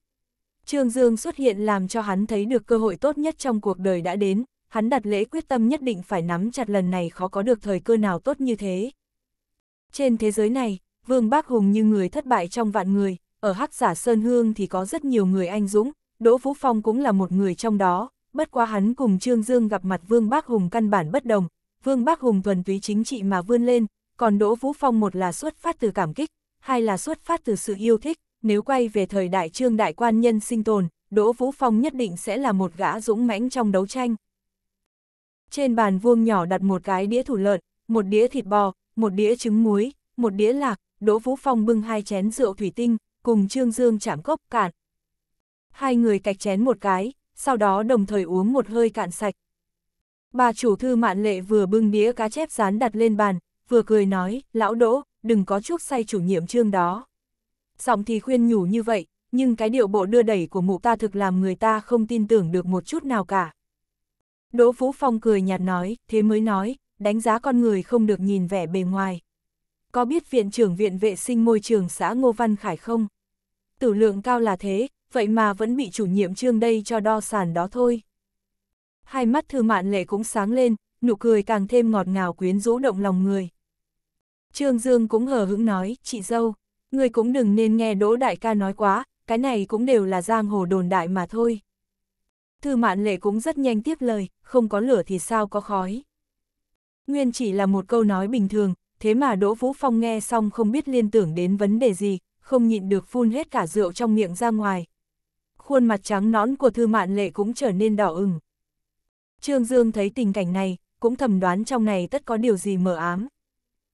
Trương Dương xuất hiện làm cho hắn thấy được cơ hội tốt nhất trong cuộc đời đã đến, hắn đặt lễ quyết tâm nhất định phải nắm chặt lần này khó có được thời cơ nào tốt như thế. Trên thế giới này, Vương Bác Hùng như người thất bại trong vạn người, ở Hắc Giả Sơn Hương thì có rất nhiều người anh dũng, Đỗ Vũ Phong cũng là một người trong đó, bất quá hắn cùng Trương Dương gặp mặt Vương Bác Hùng căn bản bất đồng, Vương Bác Hùng thuần túy chính trị mà vươn lên, còn Đỗ Vũ Phong một là xuất phát từ cảm kích, hai là xuất phát từ sự yêu thích, nếu quay về thời đại Trương Đại Quan Nhân sinh tồn, Đỗ Vũ Phong nhất định sẽ là một gã dũng mãnh trong đấu tranh. Trên bàn vuông nhỏ đặt một cái đĩa thủ lợn, một đĩa thịt bò, một đĩa trứng muối, một đĩa lạc, Đỗ Vũ Phong bưng hai chén rượu thủy tinh, cùng Trương Dương chạm cốc cạn. Hai người cạch chén một cái, sau đó đồng thời uống một hơi cạn sạch. Bà chủ thư mạn lệ vừa bưng đĩa cá chép rán đặt lên bàn, vừa cười nói, lão đỗ, đừng có chuốc say chủ nhiệm trương đó. Giọng thì khuyên nhủ như vậy, nhưng cái điệu bộ đưa đẩy của mụ ta thực làm người ta không tin tưởng được một chút nào cả. Đỗ Phú Phong cười nhạt nói, thế mới nói, đánh giá con người không được nhìn vẻ bề ngoài. Có biết viện trưởng viện vệ sinh môi trường xã Ngô Văn Khải không? Tử lượng cao là thế, vậy mà vẫn bị chủ nhiệm trương đây cho đo sàn đó thôi. Hai mắt thư mạn lệ cũng sáng lên, nụ cười càng thêm ngọt ngào quyến rũ động lòng người. Trương Dương cũng hờ hững nói, chị dâu, người cũng đừng nên nghe Đỗ Đại ca nói quá, cái này cũng đều là giang hồ đồn đại mà thôi. Thư mạn lệ cũng rất nhanh tiếp lời, không có lửa thì sao có khói. Nguyên chỉ là một câu nói bình thường, thế mà Đỗ Vũ Phong nghe xong không biết liên tưởng đến vấn đề gì, không nhịn được phun hết cả rượu trong miệng ra ngoài. Khuôn mặt trắng nõn của Thư Mạn Lệ cũng trở nên đỏ ửng. Trương Dương thấy tình cảnh này, cũng thầm đoán trong này tất có điều gì mở ám.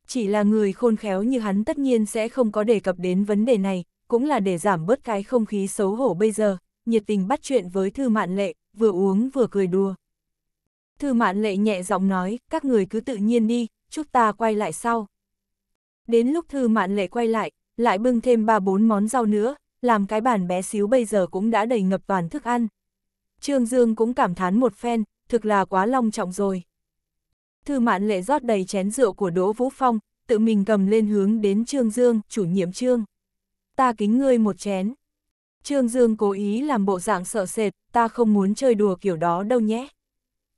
Chỉ là người khôn khéo như hắn tất nhiên sẽ không có đề cập đến vấn đề này, cũng là để giảm bớt cái không khí xấu hổ bây giờ nhiệt tình bắt chuyện với Thư Mạn Lệ, vừa uống vừa cười đùa. Thư Mạn Lệ nhẹ giọng nói, các người cứ tự nhiên đi, chúc ta quay lại sau. Đến lúc Thư Mạn Lệ quay lại, lại bưng thêm ba bốn món rau nữa, làm cái bàn bé xíu bây giờ cũng đã đầy ngập toàn thức ăn. Trương Dương cũng cảm thán một phen, thực là quá long trọng rồi. Thư Mạn Lệ rót đầy chén rượu của Đỗ Vũ Phong, tự mình cầm lên hướng đến Trương Dương, chủ nhiệm Trương. Ta kính ngươi một chén. Trương Dương cố ý làm bộ dạng sợ sệt, ta không muốn chơi đùa kiểu đó đâu nhé.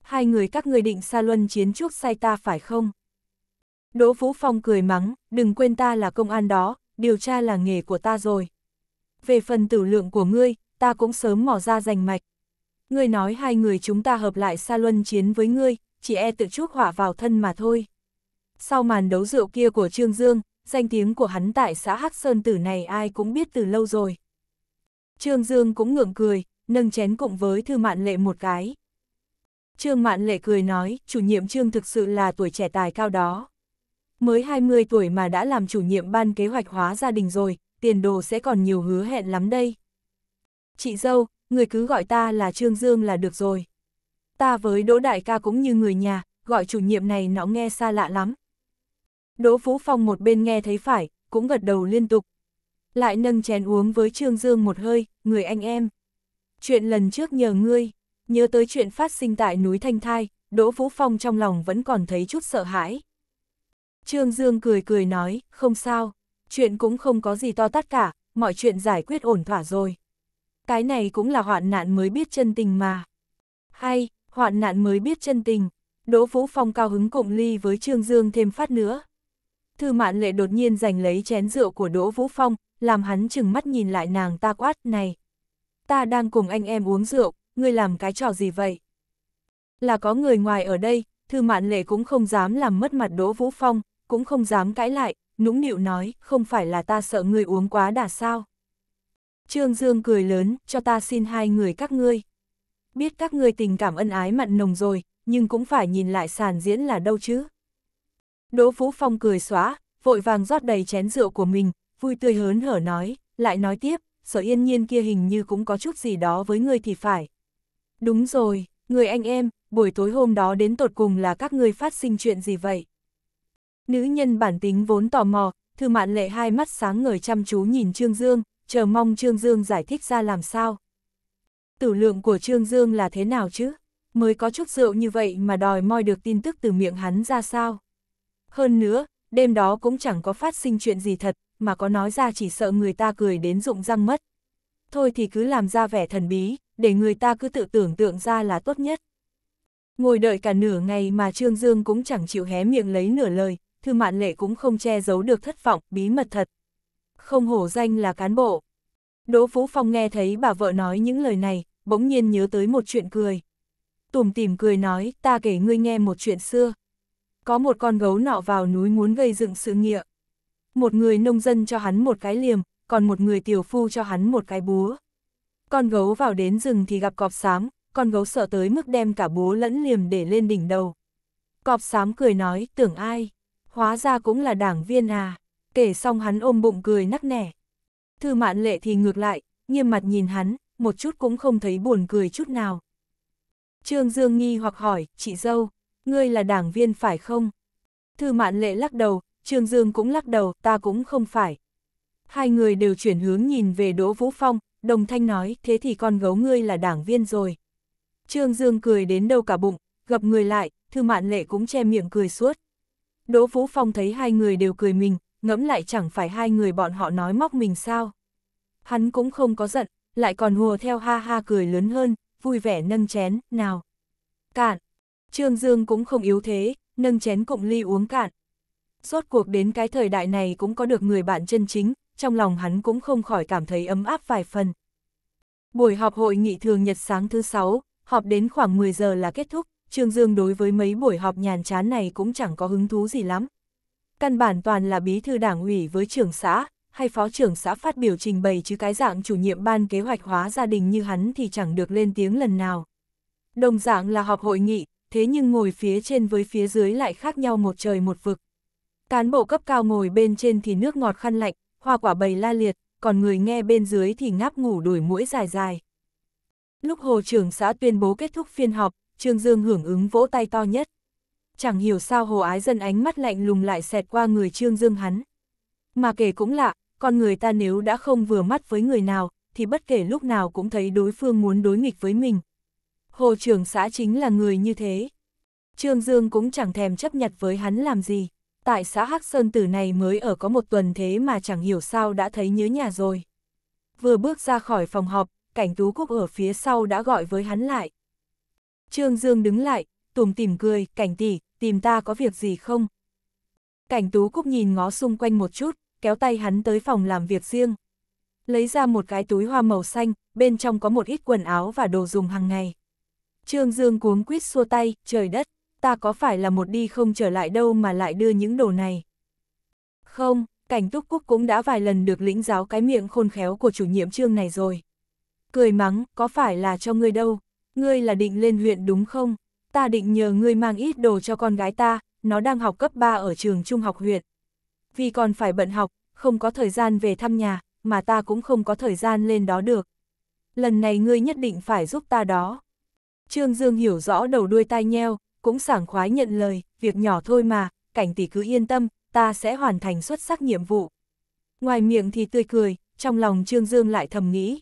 Hai người các người định xa luân chiến chuốc say ta phải không? Đỗ Vũ Phong cười mắng, đừng quên ta là công an đó, điều tra là nghề của ta rồi. Về phần tử lượng của ngươi, ta cũng sớm mỏ ra rành mạch. Ngươi nói hai người chúng ta hợp lại xa luân chiến với ngươi, chỉ e tự chuốc họa vào thân mà thôi. Sau màn đấu rượu kia của Trương Dương, danh tiếng của hắn tại xã Hắc Sơn Tử này ai cũng biết từ lâu rồi. Trương Dương cũng ngượng cười, nâng chén cộng với Thư Mạn Lệ một cái. Trương Mạn Lệ cười nói, chủ nhiệm Trương thực sự là tuổi trẻ tài cao đó. Mới 20 tuổi mà đã làm chủ nhiệm ban kế hoạch hóa gia đình rồi, tiền đồ sẽ còn nhiều hứa hẹn lắm đây. Chị dâu, người cứ gọi ta là Trương Dương là được rồi. Ta với Đỗ Đại ca cũng như người nhà, gọi chủ nhiệm này nó nghe xa lạ lắm. Đỗ Phú Phong một bên nghe thấy phải, cũng gật đầu liên tục, lại nâng chén uống với Trương Dương một hơi, người anh em. Chuyện lần trước nhờ ngươi, nhớ tới chuyện phát sinh tại núi Thanh Thai, Đỗ Vũ Phong trong lòng vẫn còn thấy chút sợ hãi. Trương Dương cười cười nói, không sao, chuyện cũng không có gì to tát cả, mọi chuyện giải quyết ổn thỏa rồi. Cái này cũng là hoạn nạn mới biết chân tình mà. Hay, hoạn nạn mới biết chân tình, Đỗ Vũ Phong cao hứng cụm ly với Trương Dương thêm phát nữa. Thư Mạn Lệ đột nhiên giành lấy chén rượu của Đỗ Vũ Phong, làm hắn chừng mắt nhìn lại nàng ta quát này. Ta đang cùng anh em uống rượu, ngươi làm cái trò gì vậy? Là có người ngoài ở đây, thư mạn lệ cũng không dám làm mất mặt Đỗ Vũ Phong, cũng không dám cãi lại, nũng nịu nói, không phải là ta sợ ngươi uống quá đà sao. Trương Dương cười lớn, cho ta xin hai người các ngươi. Biết các ngươi tình cảm ân ái mặn nồng rồi, nhưng cũng phải nhìn lại sàn diễn là đâu chứ. Đỗ Vũ Phong cười xóa, vội vàng rót đầy chén rượu của mình, vui tươi hớn hở nói, lại nói tiếp, sở yên nhiên kia hình như cũng có chút gì đó với người thì phải. Đúng rồi, người anh em, buổi tối hôm đó đến tột cùng là các ngươi phát sinh chuyện gì vậy? Nữ nhân bản tính vốn tò mò, thư mạn lệ hai mắt sáng ngời chăm chú nhìn Trương Dương, chờ mong Trương Dương giải thích ra làm sao. Tử lượng của Trương Dương là thế nào chứ? Mới có chút rượu như vậy mà đòi moi được tin tức từ miệng hắn ra sao? Hơn nữa, đêm đó cũng chẳng có phát sinh chuyện gì thật, mà có nói ra chỉ sợ người ta cười đến rụng răng mất. Thôi thì cứ làm ra vẻ thần bí, để người ta cứ tự tưởng tượng ra là tốt nhất. Ngồi đợi cả nửa ngày mà Trương Dương cũng chẳng chịu hé miệng lấy nửa lời, Thư Mạn Lệ cũng không che giấu được thất vọng, bí mật thật. Không hổ danh là cán bộ. Đỗ Phú Phong nghe thấy bà vợ nói những lời này, bỗng nhiên nhớ tới một chuyện cười. Tùm tìm cười nói, ta kể ngươi nghe một chuyện xưa. Có một con gấu nọ vào núi muốn gây dựng sự nghĩa, một người nông dân cho hắn một cái liềm, còn một người tiểu phu cho hắn một cái búa. Con gấu vào đến rừng thì gặp cọp xám, con gấu sợ tới mức đem cả búa lẫn liềm để lên đỉnh đầu. Cọp xám cười nói, tưởng ai, hóa ra cũng là đảng viên à, kể xong hắn ôm bụng cười nắc nẻ. Thư mạn lệ thì ngược lại, nghiêm mặt nhìn hắn, một chút cũng không thấy buồn cười chút nào. Trương Dương nghi hoặc hỏi, chị dâu, ngươi là đảng viên phải không? Thư mạn lệ lắc đầu, Trương Dương cũng lắc đầu, ta cũng không phải. Hai người đều chuyển hướng nhìn về Đỗ Vũ Phong, đồng thanh nói, thế thì con gấu ngươi là đảng viên rồi. Trương Dương cười đến đâu cả bụng, gặp người lại, thư mạn lệ cũng che miệng cười suốt. Đỗ Vũ Phong thấy hai người đều cười mình, ngẫm lại chẳng phải hai người bọn họ nói móc mình sao. Hắn cũng không có giận, lại còn hùa theo ha ha cười lớn hơn, vui vẻ nâng chén, nào. Cạn. Trương Dương cũng không yếu thế, nâng chén cụng ly uống cạn rốt cuộc đến cái thời đại này cũng có được người bạn chân chính, trong lòng hắn cũng không khỏi cảm thấy ấm áp vài phần. Buổi họp hội nghị thường nhật sáng thứ sáu, họp đến khoảng 10 giờ là kết thúc, Trương Dương đối với mấy buổi họp nhàn chán này cũng chẳng có hứng thú gì lắm. Căn bản toàn là bí thư đảng ủy với trưởng xã, hay phó trưởng xã phát biểu trình bày chứ cái dạng chủ nhiệm ban kế hoạch hóa gia đình như hắn thì chẳng được lên tiếng lần nào. Đồng dạng là họp hội nghị, thế nhưng ngồi phía trên với phía dưới lại khác nhau một trời một vực. Cán bộ cấp cao ngồi bên trên thì nước ngọt khăn lạnh, hoa quả bầy la liệt, còn người nghe bên dưới thì ngáp ngủ đuổi mũi dài dài. Lúc hồ trưởng xã tuyên bố kết thúc phiên họp, Trương Dương hưởng ứng vỗ tay to nhất. Chẳng hiểu sao hồ ái dân ánh mắt lạnh lùng lại xẹt qua người Trương Dương hắn. Mà kể cũng lạ, con người ta nếu đã không vừa mắt với người nào, thì bất kể lúc nào cũng thấy đối phương muốn đối nghịch với mình. Hồ trưởng xã chính là người như thế. Trương Dương cũng chẳng thèm chấp nhận với hắn làm gì tại xã Hắc Sơn Tử này mới ở có một tuần thế mà chẳng hiểu sao đã thấy nhớ nhà rồi. Vừa bước ra khỏi phòng họp, cảnh tú cúc ở phía sau đã gọi với hắn lại. Trương Dương đứng lại, tùm tìm cười, cảnh tỷ, tìm ta có việc gì không? Cảnh tú cúc nhìn ngó xung quanh một chút, kéo tay hắn tới phòng làm việc riêng. Lấy ra một cái túi hoa màu xanh, bên trong có một ít quần áo và đồ dùng hàng ngày. Trương Dương cuống quýt xua tay, trời đất ta có phải là một đi không trở lại đâu mà lại đưa những đồ này. Không, cảnh túc quốc cũng đã vài lần được lĩnh giáo cái miệng khôn khéo của chủ nhiệm trương này rồi. Cười mắng, có phải là cho ngươi đâu, ngươi là định lên huyện đúng không? Ta định nhờ ngươi mang ít đồ cho con gái ta, nó đang học cấp 3 ở trường trung học huyện. Vì còn phải bận học, không có thời gian về thăm nhà, mà ta cũng không có thời gian lên đó được. Lần này ngươi nhất định phải giúp ta đó. Trương Dương hiểu rõ đầu đuôi tai nheo, cũng sảng khoái nhận lời, việc nhỏ thôi mà, cảnh tỷ cứ yên tâm, ta sẽ hoàn thành xuất sắc nhiệm vụ. Ngoài miệng thì tươi cười, trong lòng Trương Dương lại thầm nghĩ.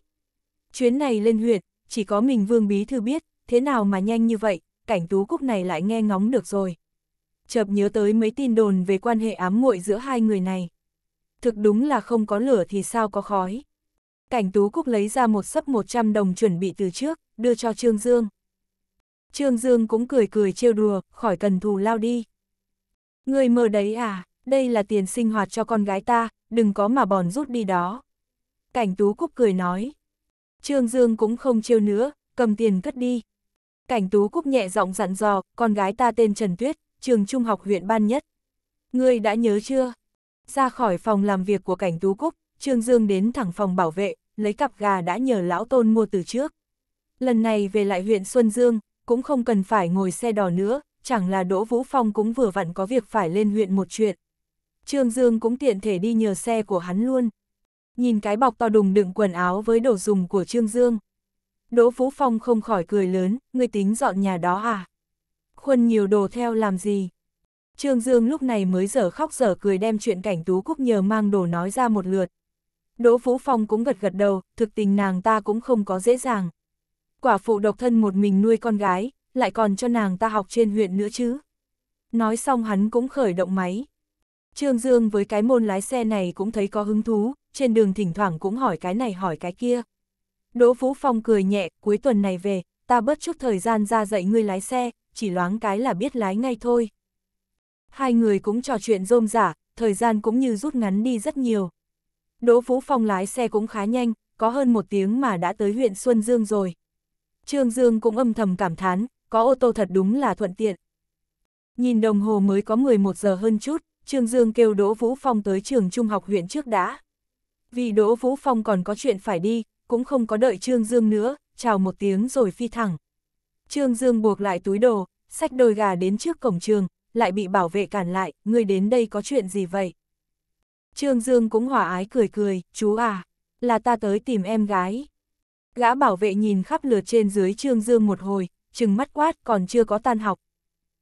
Chuyến này lên huyện, chỉ có mình Vương Bí Thư biết, thế nào mà nhanh như vậy, cảnh tú cúc này lại nghe ngóng được rồi. Chợp nhớ tới mấy tin đồn về quan hệ ám muội giữa hai người này. Thực đúng là không có lửa thì sao có khói. Cảnh tú cúc lấy ra một sấp 100 đồng chuẩn bị từ trước, đưa cho Trương Dương. Trương Dương cũng cười cười trêu đùa, khỏi cần thù lao đi. Người mơ đấy à, đây là tiền sinh hoạt cho con gái ta, đừng có mà bòn rút đi đó. Cảnh Tú Cúc cười nói. Trương Dương cũng không trêu nữa, cầm tiền cất đi. Cảnh Tú Cúc nhẹ giọng dặn dò, con gái ta tên Trần Tuyết, trường trung học huyện ban nhất. Ngươi đã nhớ chưa? Ra khỏi phòng làm việc của cảnh Tú Cúc, Trương Dương đến thẳng phòng bảo vệ, lấy cặp gà đã nhờ lão tôn mua từ trước. Lần này về lại huyện Xuân Dương, cũng không cần phải ngồi xe đò nữa, chẳng là Đỗ Vũ Phong cũng vừa vặn có việc phải lên huyện một chuyện. Trương Dương cũng tiện thể đi nhờ xe của hắn luôn. Nhìn cái bọc to đùng đựng quần áo với đồ dùng của Trương Dương. Đỗ Vũ Phong không khỏi cười lớn, người tính dọn nhà đó à? Khuân nhiều đồ theo làm gì? Trương Dương lúc này mới dở khóc dở cười đem chuyện cảnh Tú Cúc nhờ mang đồ nói ra một lượt. Đỗ Vũ Phong cũng gật gật đầu, thực tình nàng ta cũng không có dễ dàng quả phụ độc thân một mình nuôi con gái, lại còn cho nàng ta học trên huyện nữa chứ. Nói xong hắn cũng khởi động máy. Trương Dương với cái môn lái xe này cũng thấy có hứng thú, trên đường thỉnh thoảng cũng hỏi cái này hỏi cái kia. Đỗ Phú Phong cười nhẹ, cuối tuần này về, ta bớt chút thời gian ra dạy ngươi lái xe, chỉ loáng cái là biết lái ngay thôi. Hai người cũng trò chuyện rôm rả, thời gian cũng như rút ngắn đi rất nhiều. Đỗ Phú Phong lái xe cũng khá nhanh, có hơn một tiếng mà đã tới huyện Xuân Dương rồi. Trương Dương cũng âm thầm cảm thán, có ô tô thật đúng là thuận tiện. Nhìn đồng hồ mới có 11 giờ hơn chút, Trương Dương kêu Đỗ Vũ Phong tới trường trung học huyện trước đã. Vì Đỗ Vũ Phong còn có chuyện phải đi, cũng không có đợi Trương Dương nữa, chào một tiếng rồi phi thẳng. Trương Dương buộc lại túi đồ, xách đôi gà đến trước cổng trường, lại bị bảo vệ cản lại, ngươi đến đây có chuyện gì vậy? Trương Dương cũng hòa ái cười cười, chú à, là ta tới tìm em gái. Gã bảo vệ nhìn khắp lượt trên dưới Trương Dương một hồi, chừng mắt quát còn chưa có tan học.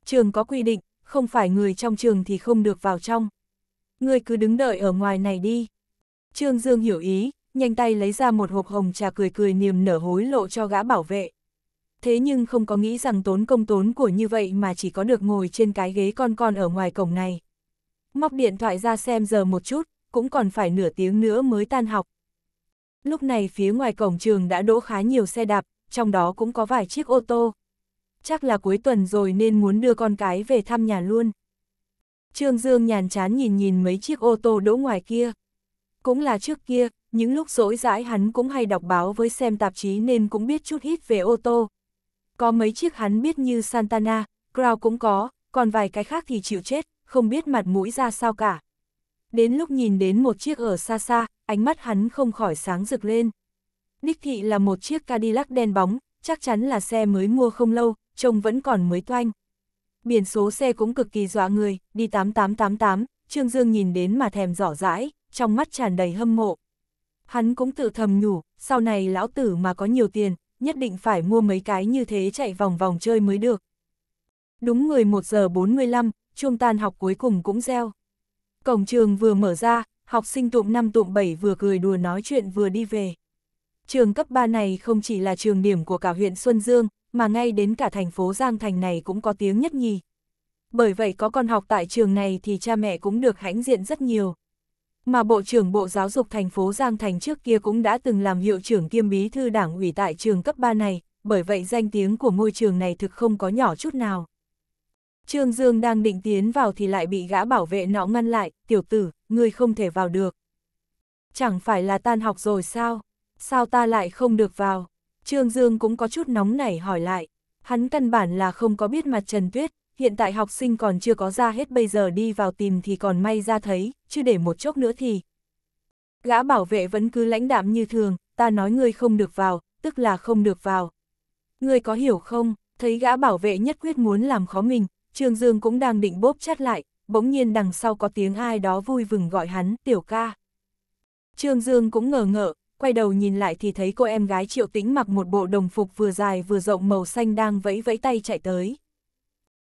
Trường có quy định, không phải người trong trường thì không được vào trong. Người cứ đứng đợi ở ngoài này đi. Trương Dương hiểu ý, nhanh tay lấy ra một hộp hồng trà cười cười niềm nở hối lộ cho gã bảo vệ. Thế nhưng không có nghĩ rằng tốn công tốn của như vậy mà chỉ có được ngồi trên cái ghế con con ở ngoài cổng này. Móc điện thoại ra xem giờ một chút, cũng còn phải nửa tiếng nữa mới tan học, Lúc này phía ngoài cổng trường đã đỗ khá nhiều xe đạp, trong đó cũng có vài chiếc ô tô. Chắc là cuối tuần rồi nên muốn đưa con cái về thăm nhà luôn. Trương Dương nhàn chán nhìn nhìn mấy chiếc ô tô đỗ ngoài kia. Cũng là trước kia, những lúc rỗi rãi hắn cũng hay đọc báo với xem tạp chí nên cũng biết chút ít về ô tô. Có mấy chiếc hắn biết như Santana, Crow cũng có, còn vài cái khác thì chịu chết, không biết mặt mũi ra sao cả đến lúc nhìn đến một chiếc ở xa xa, ánh mắt hắn không khỏi sáng rực lên. Đích thị là một chiếc Cadillac đen bóng, chắc chắn là xe mới mua không lâu, trông vẫn còn mới toanh. Biển số xe cũng cực kỳ dọa người, đi 8888, Trương Dương nhìn đến mà thèm rõ rãi, trong mắt tràn đầy hâm mộ. Hắn cũng tự thầm nhủ, sau này lão tử mà có nhiều tiền, nhất định phải mua mấy cái như thế chạy vòng vòng chơi mới được. Đúng 11 giờ 45, chuông tan học cuối cùng cũng reo. Cổng trường vừa mở ra, học sinh tụng năm tụng bảy vừa cười đùa nói chuyện vừa đi về. Trường cấp 3 này không chỉ là trường điểm của cả huyện Xuân Dương, mà ngay đến cả thành phố Giang Thành này cũng có tiếng nhất nhì. Bởi vậy có con học tại trường này thì cha mẹ cũng được hãnh diện rất nhiều. Mà Bộ trưởng Bộ Giáo dục thành phố Giang Thành trước kia cũng đã từng làm hiệu trưởng kiêm bí thư đảng ủy tại trường cấp 3 này, bởi vậy danh tiếng của ngôi trường này thực không có nhỏ chút nào. Trương Dương đang định tiến vào thì lại bị gã bảo vệ nó ngăn lại, tiểu tử, ngươi không thể vào được. Chẳng phải là tan học rồi sao? Sao ta lại không được vào? Trương Dương cũng có chút nóng nảy hỏi lại. Hắn căn bản là không có biết mặt Trần Tuyết, hiện tại học sinh còn chưa có ra hết bây giờ đi vào tìm thì còn may ra thấy, chứ để một chốc nữa thì. Gã bảo vệ vẫn cứ lãnh đạm như thường, ta nói ngươi không được vào, tức là không được vào. Ngươi có hiểu không, thấy gã bảo vệ nhất quyết muốn làm khó mình, Trương Dương cũng đang định bóp chát lại, bỗng nhiên đằng sau có tiếng ai đó vui vừng gọi hắn, tiểu ca. Trương Dương cũng ngờ ngợ, quay đầu nhìn lại thì thấy cô em gái Triệu Tĩnh mặc một bộ đồng phục vừa dài vừa rộng màu xanh đang vẫy vẫy tay chạy tới.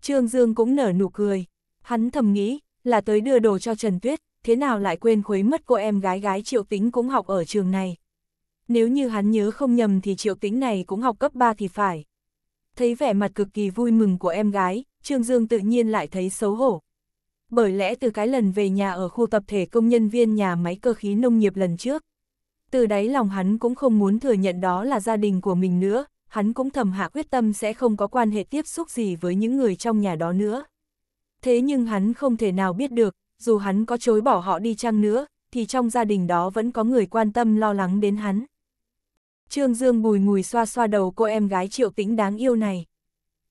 Trương Dương cũng nở nụ cười, hắn thầm nghĩ, là tới đưa đồ cho Trần Tuyết, thế nào lại quên khuấy mất cô em gái gái Triệu Tĩnh cũng học ở trường này. Nếu như hắn nhớ không nhầm thì Triệu Tĩnh này cũng học cấp 3 thì phải. Thấy vẻ mặt cực kỳ vui mừng của em gái, Trương Dương tự nhiên lại thấy xấu hổ. Bởi lẽ từ cái lần về nhà ở khu tập thể công nhân viên nhà máy cơ khí nông nghiệp lần trước, từ đáy lòng hắn cũng không muốn thừa nhận đó là gia đình của mình nữa, hắn cũng thầm hạ quyết tâm sẽ không có quan hệ tiếp xúc gì với những người trong nhà đó nữa. Thế nhưng hắn không thể nào biết được, dù hắn có chối bỏ họ đi chăng nữa, thì trong gia đình đó vẫn có người quan tâm lo lắng đến hắn. Trương Dương bùi ngùi xoa xoa đầu cô em gái triệu tĩnh đáng yêu này.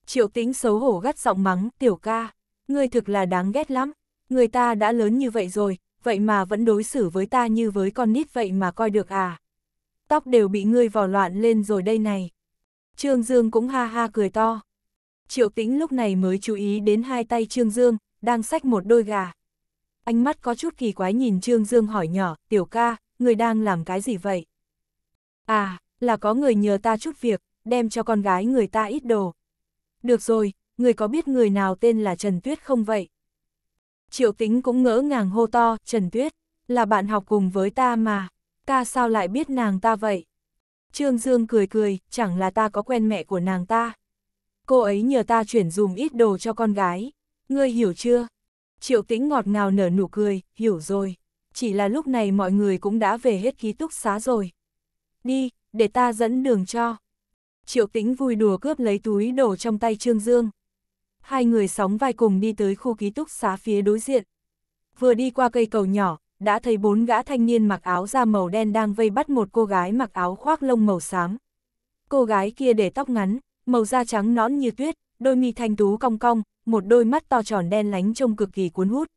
Triệu tính xấu hổ gắt giọng mắng, tiểu ca, ngươi thực là đáng ghét lắm, người ta đã lớn như vậy rồi, vậy mà vẫn đối xử với ta như với con nít vậy mà coi được à. Tóc đều bị ngươi vò loạn lên rồi đây này. Trương Dương cũng ha ha cười to. Triệu tĩnh lúc này mới chú ý đến hai tay Trương Dương, đang xách một đôi gà. Ánh mắt có chút kỳ quái nhìn Trương Dương hỏi nhỏ, tiểu ca, người đang làm cái gì vậy? À, là có người nhờ ta chút việc, đem cho con gái người ta ít đồ, được rồi, người có biết người nào tên là Trần Tuyết không vậy? Triệu tính cũng ngỡ ngàng hô to, Trần Tuyết, là bạn học cùng với ta mà, ca sao lại biết nàng ta vậy? Trương Dương cười cười, chẳng là ta có quen mẹ của nàng ta. Cô ấy nhờ ta chuyển dùm ít đồ cho con gái. Ngươi hiểu chưa? Triệu tính ngọt ngào nở nụ cười, hiểu rồi. Chỉ là lúc này mọi người cũng đã về hết ký túc xá rồi. Đi, để ta dẫn đường cho. Triệu Tĩnh vui đùa cướp lấy túi đồ trong tay Trương Dương. Hai người sóng vai cùng đi tới khu ký túc xá phía đối diện. Vừa đi qua cây cầu nhỏ, đã thấy bốn gã thanh niên mặc áo da màu đen đang vây bắt một cô gái mặc áo khoác lông màu xám. Cô gái kia để tóc ngắn, màu da trắng nõn như tuyết, đôi mi thanh tú cong cong, một đôi mắt to tròn đen lánh trông cực kỳ cuốn hút.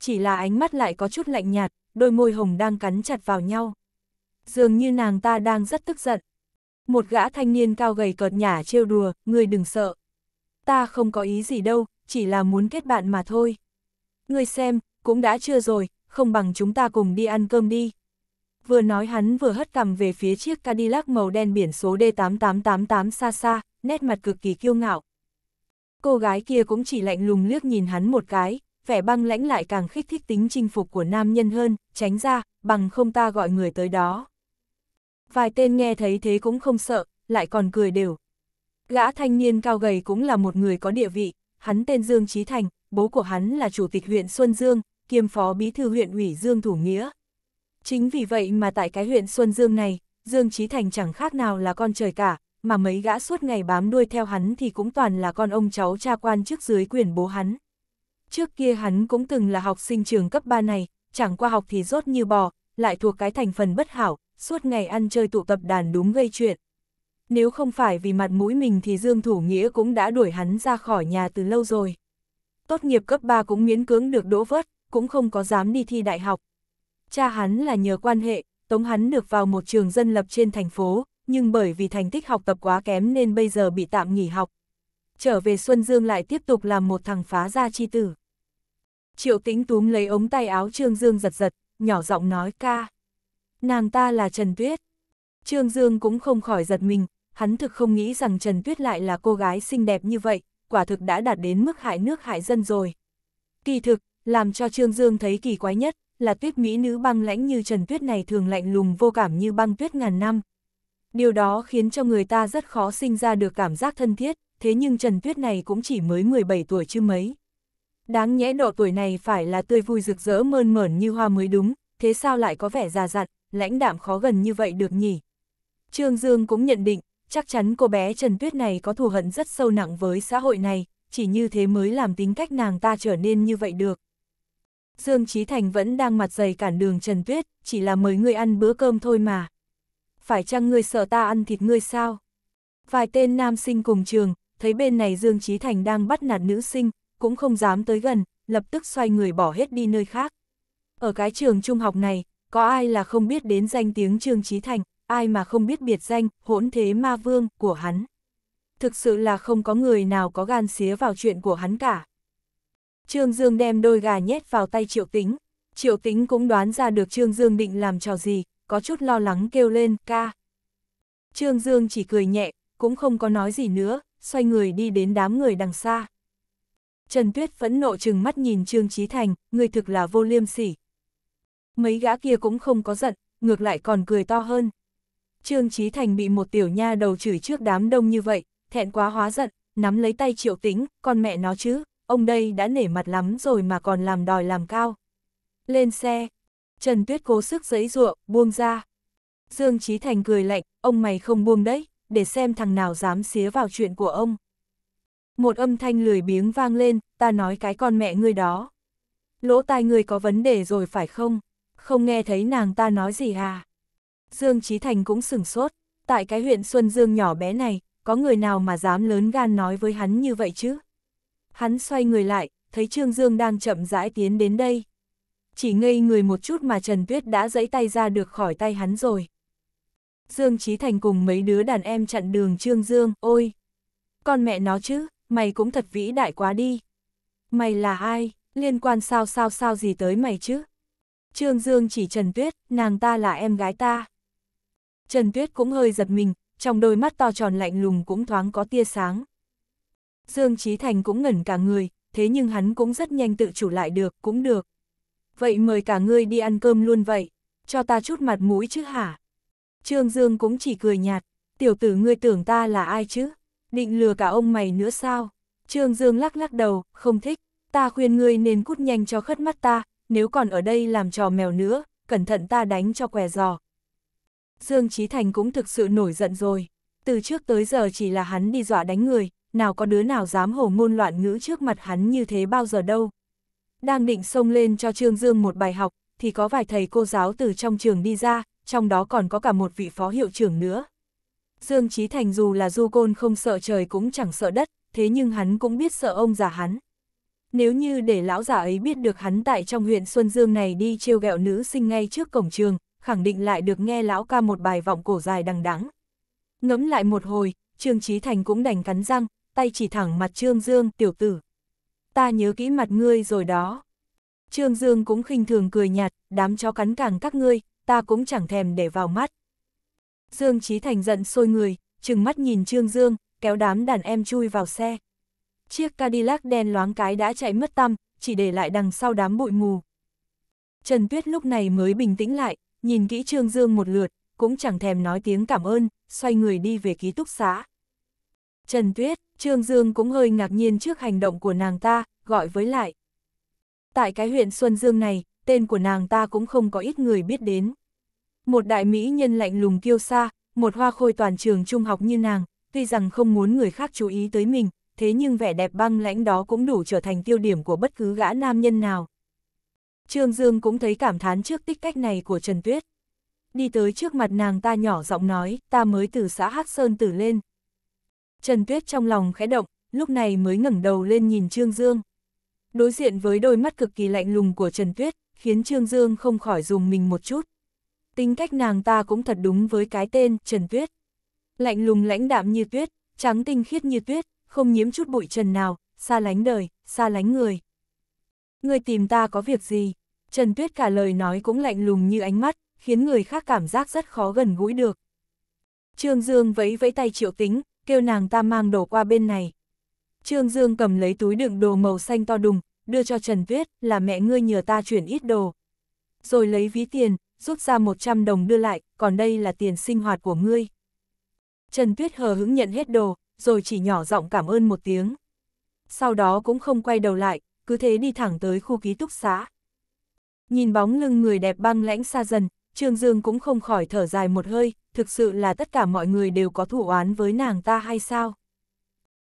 Chỉ là ánh mắt lại có chút lạnh nhạt, đôi môi hồng đang cắn chặt vào nhau. Dường như nàng ta đang rất tức giận. Một gã thanh niên cao gầy cợt nhả trêu đùa, ngươi đừng sợ. Ta không có ý gì đâu, chỉ là muốn kết bạn mà thôi. Ngươi xem, cũng đã chưa rồi, không bằng chúng ta cùng đi ăn cơm đi. Vừa nói hắn vừa hất cằm về phía chiếc Cadillac màu đen biển số D8888 xa xa, nét mặt cực kỳ kiêu ngạo. Cô gái kia cũng chỉ lạnh lùng liếc nhìn hắn một cái, vẻ băng lãnh lại càng khích thích tính chinh phục của nam nhân hơn, tránh ra, bằng không ta gọi người tới đó vài tên nghe thấy thế cũng không sợ, lại còn cười đều. Gã thanh niên cao gầy cũng là một người có địa vị, hắn tên Dương Trí Thành, bố của hắn là chủ tịch huyện Xuân Dương, kiêm phó bí thư huyện ủy Dương Thủ Nghĩa. Chính vì vậy mà tại cái huyện Xuân Dương này, Dương Trí Thành chẳng khác nào là con trời cả, mà mấy gã suốt ngày bám đuôi theo hắn thì cũng toàn là con ông cháu cha quan trước dưới quyền bố hắn. Trước kia hắn cũng từng là học sinh trường cấp 3 này, chẳng qua học thì rốt như bò, lại thuộc cái thành phần bất hảo, suốt ngày ăn chơi tụ tập đàn đúng gây chuyện. Nếu không phải vì mặt mũi mình thì Dương Thủ Nghĩa cũng đã đuổi hắn ra khỏi nhà từ lâu rồi. Tốt nghiệp cấp 3 cũng miễn cưỡng được đỗ vớt, cũng không có dám đi thi đại học. Cha hắn là nhờ quan hệ, tống hắn được vào một trường dân lập trên thành phố, nhưng bởi vì thành tích học tập quá kém nên bây giờ bị tạm nghỉ học. Trở về Xuân Dương lại tiếp tục làm một thằng phá gia chi tử. Triệu tĩnh túm lấy ống tay áo Trương Dương giật giật, nhỏ giọng nói ca nàng ta là Trần Tuyết. Trương Dương cũng không khỏi giật mình, hắn thực không nghĩ rằng Trần Tuyết lại là cô gái xinh đẹp như vậy, quả thực đã đạt đến mức hại nước hại dân rồi. Kỳ thực, làm cho Trương Dương thấy kỳ quái nhất, là tuyết mỹ nữ băng lãnh như Trần Tuyết này thường lạnh lùng vô cảm như băng tuyết ngàn năm. Điều đó khiến cho người ta rất khó sinh ra được cảm giác thân thiết, thế nhưng Trần Tuyết này cũng chỉ mới 17 tuổi chứ mấy. Đáng nhẽ độ tuổi này phải là tươi vui rực rỡ mơn mởn như hoa mới đúng, thế sao lại có vẻ già dặn, lãnh đạm khó gần như vậy được nhỉ. Trương Dương cũng nhận định, chắc chắn cô bé Trần Tuyết này có thù hận rất sâu nặng với xã hội này, chỉ như thế mới làm tính cách nàng ta trở nên như vậy được. Dương Trí Thành vẫn đang mặt dày cản đường Trần Tuyết, chỉ là mời ngươi ăn bữa cơm thôi mà. Phải chăng ngươi sợ ta ăn thịt ngươi sao? Vài tên nam sinh cùng trường, thấy bên này Dương Trí Thành đang bắt nạt nữ sinh, cũng không dám tới gần, lập tức xoay người bỏ hết đi nơi khác. Ở cái trường trung học này, có ai là không biết đến danh tiếng Trương Trí Thành, ai mà không biết biệt danh, hỗn thế ma vương, của hắn. Thực sự là không có người nào có gan xía vào chuyện của hắn cả. Trương Dương đem đôi gà nhét vào tay Triệu Tính, Triệu Tính cũng đoán ra được Trương Dương định làm trò gì, có chút lo lắng kêu lên, ca. Trương Dương chỉ cười nhẹ, cũng không có nói gì nữa, xoay người đi đến đám người đằng xa. Trần Tuyết phẫn nộ chừng mắt nhìn Trương Trí Thành, người thực là vô liêm sỉ, Mấy gã kia cũng không có giận, ngược lại còn cười to hơn. Trương Trí Thành bị một tiểu nha đầu chửi trước đám đông như vậy, thẹn quá hóa giận, nắm lấy tay triệu tính. con mẹ nó chứ, ông đây đã nể mặt lắm rồi mà còn làm đòi làm cao. Lên xe, Trần Tuyết cố sức giấy ruộng, buông ra. Dương Trí Thành cười lạnh, ông mày không buông đấy, để xem thằng nào dám xía vào chuyện của ông. Một âm thanh lười biếng vang lên, ta nói cái con mẹ ngươi đó. Lỗ tai ngươi có vấn đề rồi phải không? không nghe thấy nàng ta nói gì à? Dương Trí Thành cũng sửng sốt, tại cái huyện Xuân Dương nhỏ bé này, có người nào mà dám lớn gan nói với hắn như vậy chứ? Hắn xoay người lại, thấy Trương Dương đang chậm rãi tiến đến đây. Chỉ ngây người một chút mà Trần Tuyết đã giãy tay ra được khỏi tay hắn rồi. Dương Trí Thành cùng mấy đứa đàn em chặn đường Trương Dương, ôi! Con mẹ nó chứ, mày cũng thật vĩ đại quá đi. Mày là ai, liên quan sao sao sao gì tới mày chứ? Trương Dương chỉ Trần Tuyết, nàng ta là em gái ta. Trần Tuyết cũng hơi giật mình, trong đôi mắt to tròn lạnh lùng cũng thoáng có tia sáng. Dương Chí Thành cũng ngẩn cả người, thế nhưng hắn cũng rất nhanh tự chủ lại được, cũng được. Vậy mời cả ngươi đi ăn cơm luôn vậy, cho ta chút mặt mũi chứ hả? Trương Dương cũng chỉ cười nhạt, tiểu tử ngươi tưởng ta là ai chứ? Định lừa cả ông mày nữa sao? Trương Dương lắc lắc đầu, không thích, ta khuyên ngươi nên cút nhanh cho khất mắt ta, nếu còn ở đây làm trò mèo nữa, cẩn thận ta đánh cho què giò. Dương Chí Thành cũng thực sự nổi giận rồi, từ trước tới giờ chỉ là hắn đi dọa đánh người, nào có đứa nào dám hồ ngôn loạn ngữ trước mặt hắn như thế bao giờ đâu. Đang định xông lên cho Trương Dương một bài học, thì có vài thầy cô giáo từ trong trường đi ra, trong đó còn có cả một vị phó hiệu trưởng nữa. Dương Chí Thành dù là du côn không sợ trời cũng chẳng sợ đất, thế nhưng hắn cũng biết sợ ông già hắn. Nếu như để lão giả ấy biết được hắn tại trong huyện Xuân Dương này đi trêu ghẹo nữ sinh ngay trước cổng trường, khẳng định lại được nghe lão ca một bài vọng cổ dài đằng đẵng. Ngẫm lại một hồi, Trương Chí Thành cũng đành cắn răng, tay chỉ thẳng mặt Trương Dương, tiểu tử. Ta nhớ kỹ mặt ngươi rồi đó. Trương Dương cũng khinh thường cười nhạt, đám chó cắn càng các ngươi, ta cũng chẳng thèm để vào mắt. Dương Chí Thành giận sôi người, trừng mắt nhìn Trương Dương, kéo đám đàn em chui vào xe chiếc Cadillac đen loáng cái đã chạy mất tăm, chỉ để lại đằng sau đám bụi mù. Trần Tuyết lúc này mới bình tĩnh lại, nhìn kỹ Trương Dương một lượt, cũng chẳng thèm nói tiếng cảm ơn, xoay người đi về ký túc xá. Trần Tuyết, Trương Dương cũng hơi ngạc nhiên trước hành động của nàng ta, gọi với lại. Tại cái huyện Xuân Dương này, tên của nàng ta cũng không có ít người biết đến. Một đại mỹ nhân lạnh lùng kiêu sa, một hoa khôi toàn trường trung học như nàng, tuy rằng không muốn người khác chú ý tới mình, thế nhưng vẻ đẹp băng lãnh đó cũng đủ trở thành tiêu điểm của bất cứ gã nam nhân nào. Trương Dương cũng thấy cảm thán trước tích cách này của Trần Tuyết. Đi tới trước mặt nàng ta nhỏ giọng nói, ta mới từ xã Hắc Sơn tử lên. Trần Tuyết trong lòng khẽ động, lúc này mới ngẩng đầu lên nhìn Trương Dương. Đối diện với đôi mắt cực kỳ lạnh lùng của Trần Tuyết, khiến Trương Dương không khỏi dùng mình một chút. Tính cách nàng ta cũng thật đúng với cái tên Trần Tuyết. Lạnh lùng lãnh đạm như tuyết, trắng tinh khiết như tuyết, không nhiễm chút bụi trần nào, xa lánh đời, xa lánh người. Người tìm ta có việc gì? Trần Tuyết cả lời nói cũng lạnh lùng như ánh mắt, khiến người khác cảm giác rất khó gần gũi được. Trương Dương vẫy vẫy tay triệu tính, kêu nàng ta mang đồ qua bên này. Trương Dương cầm lấy túi đựng đồ màu xanh to đùng, đưa cho Trần Tuyết là mẹ ngươi nhờ ta chuyển ít đồ. Rồi lấy ví tiền, rút ra 100 đồng đưa lại, còn đây là tiền sinh hoạt của ngươi. Trần Tuyết hờ hững nhận hết đồ, rồi chỉ nhỏ giọng cảm ơn một tiếng. Sau đó cũng không quay đầu lại, cứ thế đi thẳng tới khu ký túc xá. Nhìn bóng lưng người đẹp băng lãnh xa dần, Trương Dương cũng không khỏi thở dài một hơi, thực sự là tất cả mọi người đều có thủ oán với nàng ta hay sao?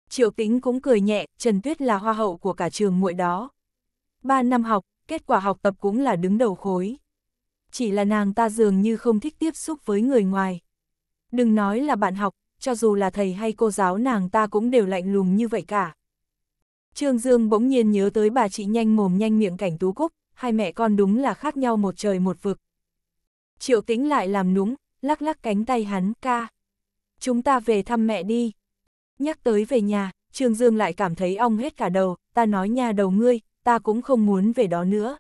Triệu Tĩnh cũng cười nhẹ, Trần Tuyết là hoa hậu của cả trường muội đó. Ba năm học, kết quả học tập cũng là đứng đầu khối. Chỉ là nàng ta dường như không thích tiếp xúc với người ngoài. Đừng nói là bạn học, cho dù là thầy hay cô giáo nàng ta cũng đều lạnh lùng như vậy cả. Trương Dương bỗng nhiên nhớ tới bà chị nhanh mồm nhanh miệng cảnh tú cúc, hai mẹ con đúng là khác nhau một trời một vực. Triệu tĩnh lại làm núng, lắc lắc cánh tay hắn, ca. Chúng ta về thăm mẹ đi. Nhắc tới về nhà, Trương Dương lại cảm thấy ong hết cả đầu, ta nói nhà đầu ngươi, ta cũng không muốn về đó nữa.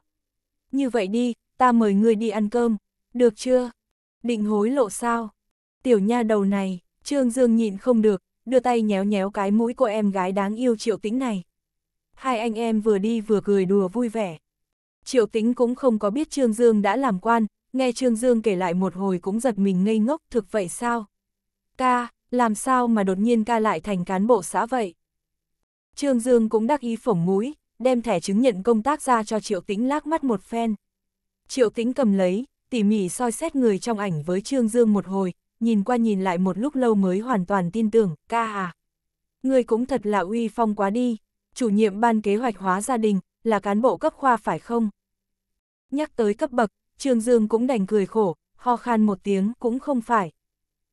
Như vậy đi, ta mời ngươi đi ăn cơm, được chưa? Định hối lộ sao? Tiểu nha đầu này, Trương Dương nhìn không được, đưa tay nhéo nhéo cái mũi của em gái đáng yêu Triệu Tĩnh này. Hai anh em vừa đi vừa cười đùa vui vẻ. Triệu Tĩnh cũng không có biết Trương Dương đã làm quan, nghe Trương Dương kể lại một hồi cũng giật mình ngây ngốc thực vậy sao? Ca, làm sao mà đột nhiên ca lại thành cán bộ xã vậy? Trương Dương cũng đắc ý phổng mũi, đem thẻ chứng nhận công tác ra cho Triệu Tĩnh lác mắt một phen. Triệu Tĩnh cầm lấy, tỉ mỉ soi xét người trong ảnh với Trương Dương một hồi, nhìn qua nhìn lại một lúc lâu mới hoàn toàn tin tưởng, ca à. Người cũng thật là uy phong quá đi, chủ nhiệm ban kế hoạch hóa gia đình, là cán bộ cấp khoa phải không? Nhắc tới cấp bậc, Trương Dương cũng đành cười khổ, ho khan một tiếng cũng không phải.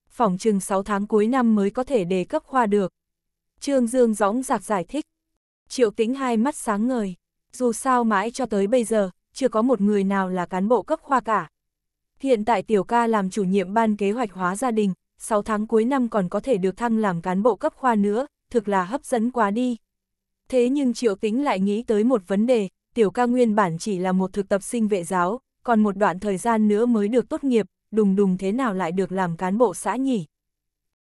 Phòng chừng 6 tháng cuối năm mới có thể đề cấp khoa được. Trương Dương gióng giạc giải thích. Triệu tính hai mắt sáng ngời, dù sao mãi cho tới bây giờ, chưa có một người nào là cán bộ cấp khoa cả. Hiện tại tiểu ca làm chủ nhiệm ban kế hoạch hóa gia đình, 6 tháng cuối năm còn có thể được thăng làm cán bộ cấp khoa nữa, thực là hấp dẫn quá đi. Thế nhưng Triệu Tính lại nghĩ tới một vấn đề, tiểu ca nguyên bản chỉ là một thực tập sinh vệ giáo, còn một đoạn thời gian nữa mới được tốt nghiệp, đùng đùng thế nào lại được làm cán bộ xã nhỉ?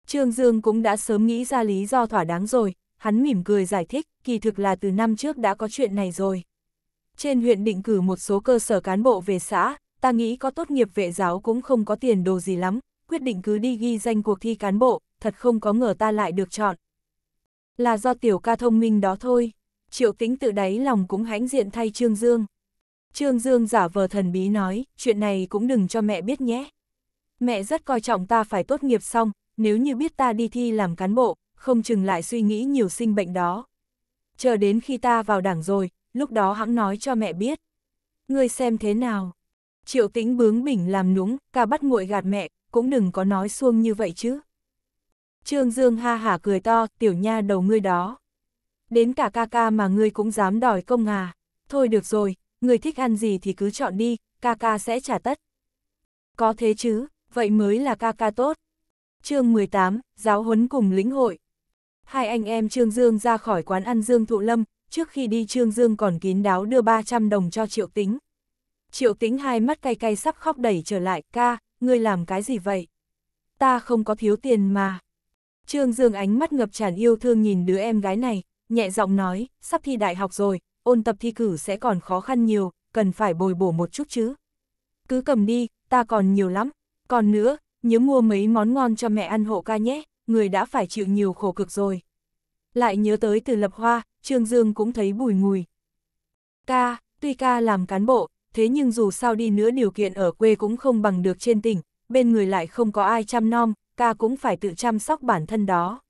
Trương Dương cũng đã sớm nghĩ ra lý do thỏa đáng rồi, hắn mỉm cười giải thích, kỳ thực là từ năm trước đã có chuyện này rồi. Trên huyện định cử một số cơ sở cán bộ về xã, ta nghĩ có tốt nghiệp vệ giáo cũng không có tiền đồ gì lắm, quyết định cứ đi ghi danh cuộc thi cán bộ, thật không có ngờ ta lại được chọn. Là do tiểu ca thông minh đó thôi, triệu tính tự đáy lòng cũng hãnh diện thay Trương Dương. Trương Dương giả vờ thần bí nói, chuyện này cũng đừng cho mẹ biết nhé. Mẹ rất coi trọng ta phải tốt nghiệp xong, nếu như biết ta đi thi làm cán bộ, không chừng lại suy nghĩ nhiều sinh bệnh đó. Chờ đến khi ta vào đảng rồi, lúc đó hãng nói cho mẹ biết. Ngươi xem thế nào, Triệu tĩnh bướng bỉnh làm núng, ca bắt nguội gạt mẹ, cũng đừng có nói xuông như vậy chứ. Trương Dương ha hả cười to, tiểu nha đầu ngươi đó. Đến cả ca ca mà ngươi cũng dám đòi công à. Thôi được rồi, ngươi thích ăn gì thì cứ chọn đi, ca ca sẽ trả tất. Có thế chứ, vậy mới là ca ca tốt. chương 18, giáo huấn cùng lĩnh hội. Hai anh em Trương Dương ra khỏi quán ăn Dương Thụ Lâm, trước khi đi Trương Dương còn kín đáo đưa 300 đồng cho Triệu Tính, Triệu tính hai mắt cay cay sắp khóc đẩy trở lại, ca, ngươi làm cái gì vậy? Ta không có thiếu tiền mà. Trương Dương ánh mắt ngập tràn yêu thương nhìn đứa em gái này, nhẹ giọng nói, sắp thi đại học rồi, ôn tập thi cử sẽ còn khó khăn nhiều, cần phải bồi bổ một chút chứ. Cứ cầm đi, ta còn nhiều lắm. Còn nữa, nhớ mua mấy món ngon cho mẹ ăn hộ ca nhé, người đã phải chịu nhiều khổ cực rồi. Lại nhớ tới từ lập hoa, Trương Dương cũng thấy bùi ngùi. Ca, tuy ca làm cán bộ, thế nhưng dù sao đi nữa điều kiện ở quê cũng không bằng được trên tỉnh, bên người lại không có ai chăm nom, ca cũng phải tự chăm sóc bản thân đó.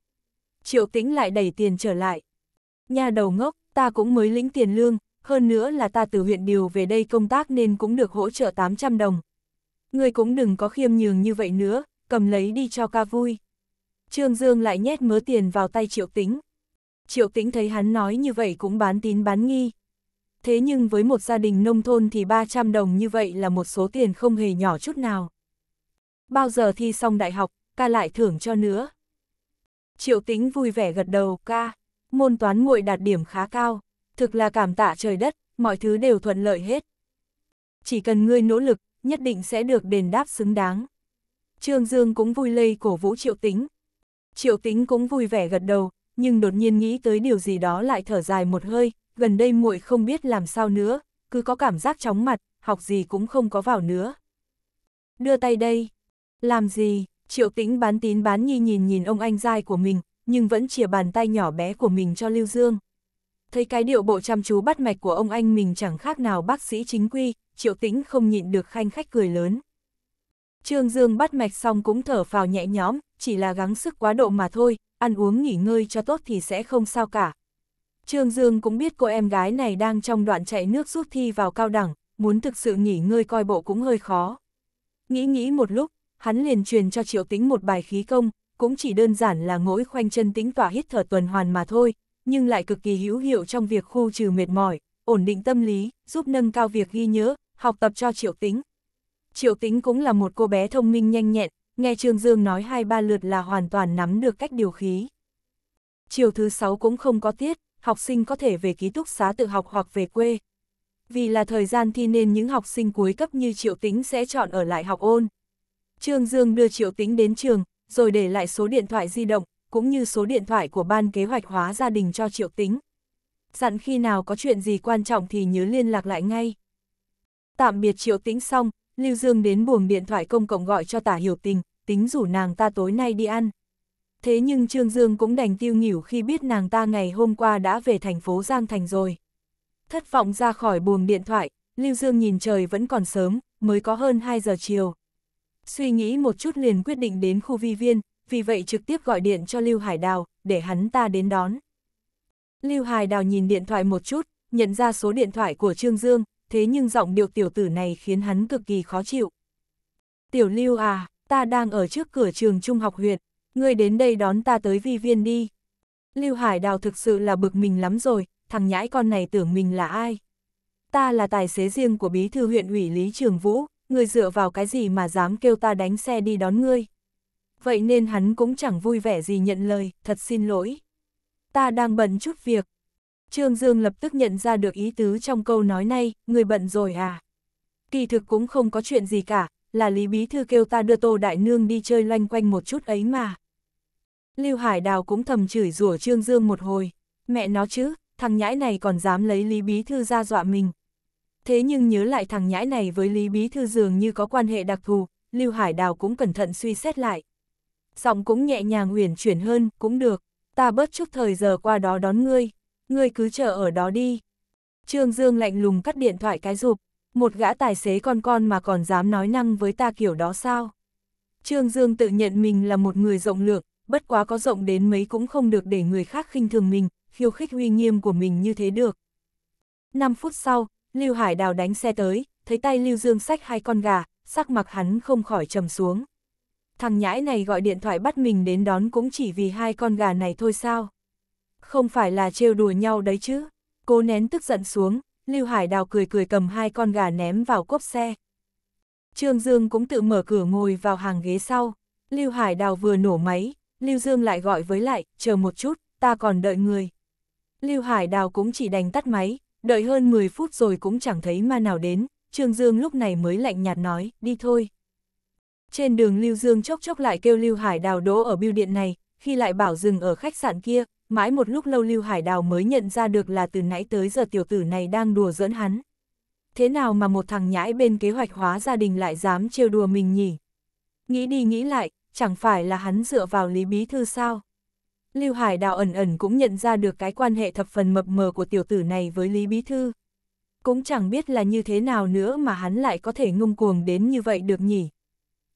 Triệu tĩnh lại đẩy tiền trở lại. Nhà đầu ngốc, ta cũng mới lĩnh tiền lương, hơn nữa là ta từ huyện điều về đây công tác nên cũng được hỗ trợ 800 đồng. Người cũng đừng có khiêm nhường như vậy nữa, cầm lấy đi cho ca vui. Trương Dương lại nhét mớ tiền vào tay triệu tĩnh. Triệu tĩnh thấy hắn nói như vậy cũng bán tín bán nghi, thế nhưng với một gia đình nông thôn thì 300 đồng như vậy là một số tiền không hề nhỏ chút nào. Bao giờ thi xong đại học, ca lại thưởng cho nữa. Triệu tính vui vẻ gật đầu, ca, môn toán nguội đạt điểm khá cao, thực là cảm tạ trời đất, mọi thứ đều thuận lợi hết. Chỉ cần ngươi nỗ lực, nhất định sẽ được đền đáp xứng đáng. Trương Dương cũng vui lây cổ vũ triệu tính. Triệu tính cũng vui vẻ gật đầu, nhưng đột nhiên nghĩ tới điều gì đó lại thở dài một hơi, gần đây muội không biết làm sao nữa, cứ có cảm giác chóng mặt, học gì cũng không có vào nữa. Đưa tay đây. Làm gì? Triệu Tĩnh bán tín bán nghi nhìn nhìn ông anh trai của mình, nhưng vẫn chìa bàn tay nhỏ bé của mình cho Lưu Dương. Thấy cái điệu bộ chăm chú bắt mạch của ông anh mình chẳng khác nào bác sĩ chính quy, Triệu Tĩnh không nhịn được khanh khách cười lớn. Trương Dương bắt mạch xong cũng thở phào nhẹ nhõm, chỉ là gắng sức quá độ mà thôi, ăn uống nghỉ ngơi cho tốt thì sẽ không sao cả, Trương Dương cũng biết cô em gái này đang trong đoạn chạy nước rút thi vào cao đẳng, muốn thực sự nghỉ ngơi coi bộ cũng hơi khó. Nghĩ nghĩ một lúc, hắn liền truyền cho Triệu Tĩnh một bài khí công, cũng chỉ đơn giản là ngỗi khoanh chân tĩnh tỏa hít thở tuần hoàn mà thôi, nhưng lại cực kỳ hữu hiệu trong việc khu trừ mệt mỏi, ổn định tâm lý, giúp nâng cao việc ghi nhớ, học tập cho Triệu Tĩnh. Triệu Tĩnh cũng là một cô bé thông minh nhanh nhẹn, nghe Trương Dương nói hai ba lượt là hoàn toàn nắm được cách điều khí. Chiều thứ sáu cũng không có tiết, học sinh có thể về ký túc xá tự học hoặc về quê. Vì là thời gian thi nên những học sinh cuối cấp như Triệu Tĩnh sẽ chọn ở lại học ôn. Trương Dương đưa Triệu Tĩnh đến trường, rồi để lại số điện thoại di động, cũng như số điện thoại của Ban Kế hoạch hóa gia đình cho Triệu Tĩnh. Dặn khi nào có chuyện gì quan trọng thì nhớ liên lạc lại ngay. Tạm biệt Triệu Tĩnh xong, Lưu Dương đến buồng điện thoại công cộng gọi cho Tả Hiểu Tình, tính rủ nàng ta tối nay đi ăn thế nhưng Trương Dương cũng đành tiêu nghỉu khi biết nàng ta ngày hôm qua đã về thành phố Giang Thành rồi. Thất vọng ra khỏi buồng điện thoại, Lưu Dương nhìn trời vẫn còn sớm, mới có hơn 2 giờ chiều. Suy nghĩ một chút liền quyết định đến khu vi viên, vì vậy trực tiếp gọi điện cho Lưu Hải Đào, để hắn ta đến đón. Lưu Hải Đào nhìn điện thoại một chút, nhận ra số điện thoại của Trương Dương, thế nhưng giọng điệu tiểu tử này khiến hắn cực kỳ khó chịu. Tiểu Lưu à, ta đang ở trước cửa trường trung học huyện, ngươi đến đây đón ta tới vi viên đi. Lưu Hải Đào thực sự là bực mình lắm rồi, thằng nhãi con này tưởng mình là ai. Ta là tài xế riêng của bí thư huyện ủy Lý Trường Vũ, ngươi dựa vào cái gì mà dám kêu ta đánh xe đi đón ngươi. Vậy nên hắn cũng chẳng vui vẻ gì nhận lời, thật xin lỗi. Ta đang bận chút việc. Trương Dương lập tức nhận ra được ý tứ trong câu nói này, người bận rồi à? Kỳ thực cũng không có chuyện gì cả, là Lý Bí Thư kêu ta đưa Tô Đại Nương đi chơi loanh quanh một chút ấy mà. Lưu Hải Đào cũng thầm chửi rủa Trương Dương một hồi, mẹ nó chứ, thằng nhãi này còn dám lấy Lý Bí Thư ra dọa mình. Thế nhưng nhớ lại thằng nhãi này với Lý Bí Thư dường như có quan hệ đặc thù, Lưu Hải Đào cũng cẩn thận suy xét lại. Giọng cũng nhẹ nhàng uyển chuyển hơn, cũng được, ta bớt chút thời giờ qua đó đón ngươi, ngươi cứ chờ ở đó đi. Trương Dương lạnh lùng cắt điện thoại cái rụp, một gã tài xế con con mà còn dám nói năng với ta kiểu đó sao? Trương Dương tự nhận mình là một người rộng lượng, bất quá có rộng đến mấy cũng không được để người khác khinh thường mình, khiêu khích uy nghiêm của mình như thế được. 5 phút sau, Lưu Hải Đào đánh xe tới, thấy tay Lưu Dương sách hai con gà, sắc mặt hắn không khỏi trầm xuống. Thằng nhãi này gọi điện thoại bắt mình đến đón cũng chỉ vì hai con gà này thôi sao? Không phải là trêu đùa nhau đấy chứ? cố nén tức giận xuống, Lưu Hải Đào cười cười cầm hai con gà ném vào cốp xe. Trương Dương cũng tự mở cửa ngồi vào hàng ghế sau. Lưu Hải Đào vừa nổ máy, Lưu Dương lại gọi với lại, chờ một chút, ta còn đợi người. Lưu Hải Đào cũng chỉ đành tắt máy, đợi hơn 10 phút rồi cũng chẳng thấy ma nào đến, Trương Dương lúc này mới lạnh nhạt nói, đi thôi. Trên đường Lưu Dương chốc chốc lại kêu Lưu Hải Đào đỗ ở bưu điện này, khi lại bảo dừng ở khách sạn kia, mãi một lúc lâu Lưu Hải Đào mới nhận ra được là từ nãy tới giờ tiểu tử này đang đùa giỡn hắn. Thế nào mà một thằng nhãi bên kế hoạch hóa gia đình lại dám trêu đùa mình nhỉ? Nghĩ đi nghĩ lại, chẳng phải là hắn dựa vào Lý Bí Thư sao? Lưu Hải Đào ẩn ẩn cũng nhận ra được cái quan hệ thập phần mập mờ của tiểu tử này với Lý Bí Thư. Cũng chẳng biết là như thế nào nữa mà hắn lại có thể ngung cuồng đến như vậy được nhỉ.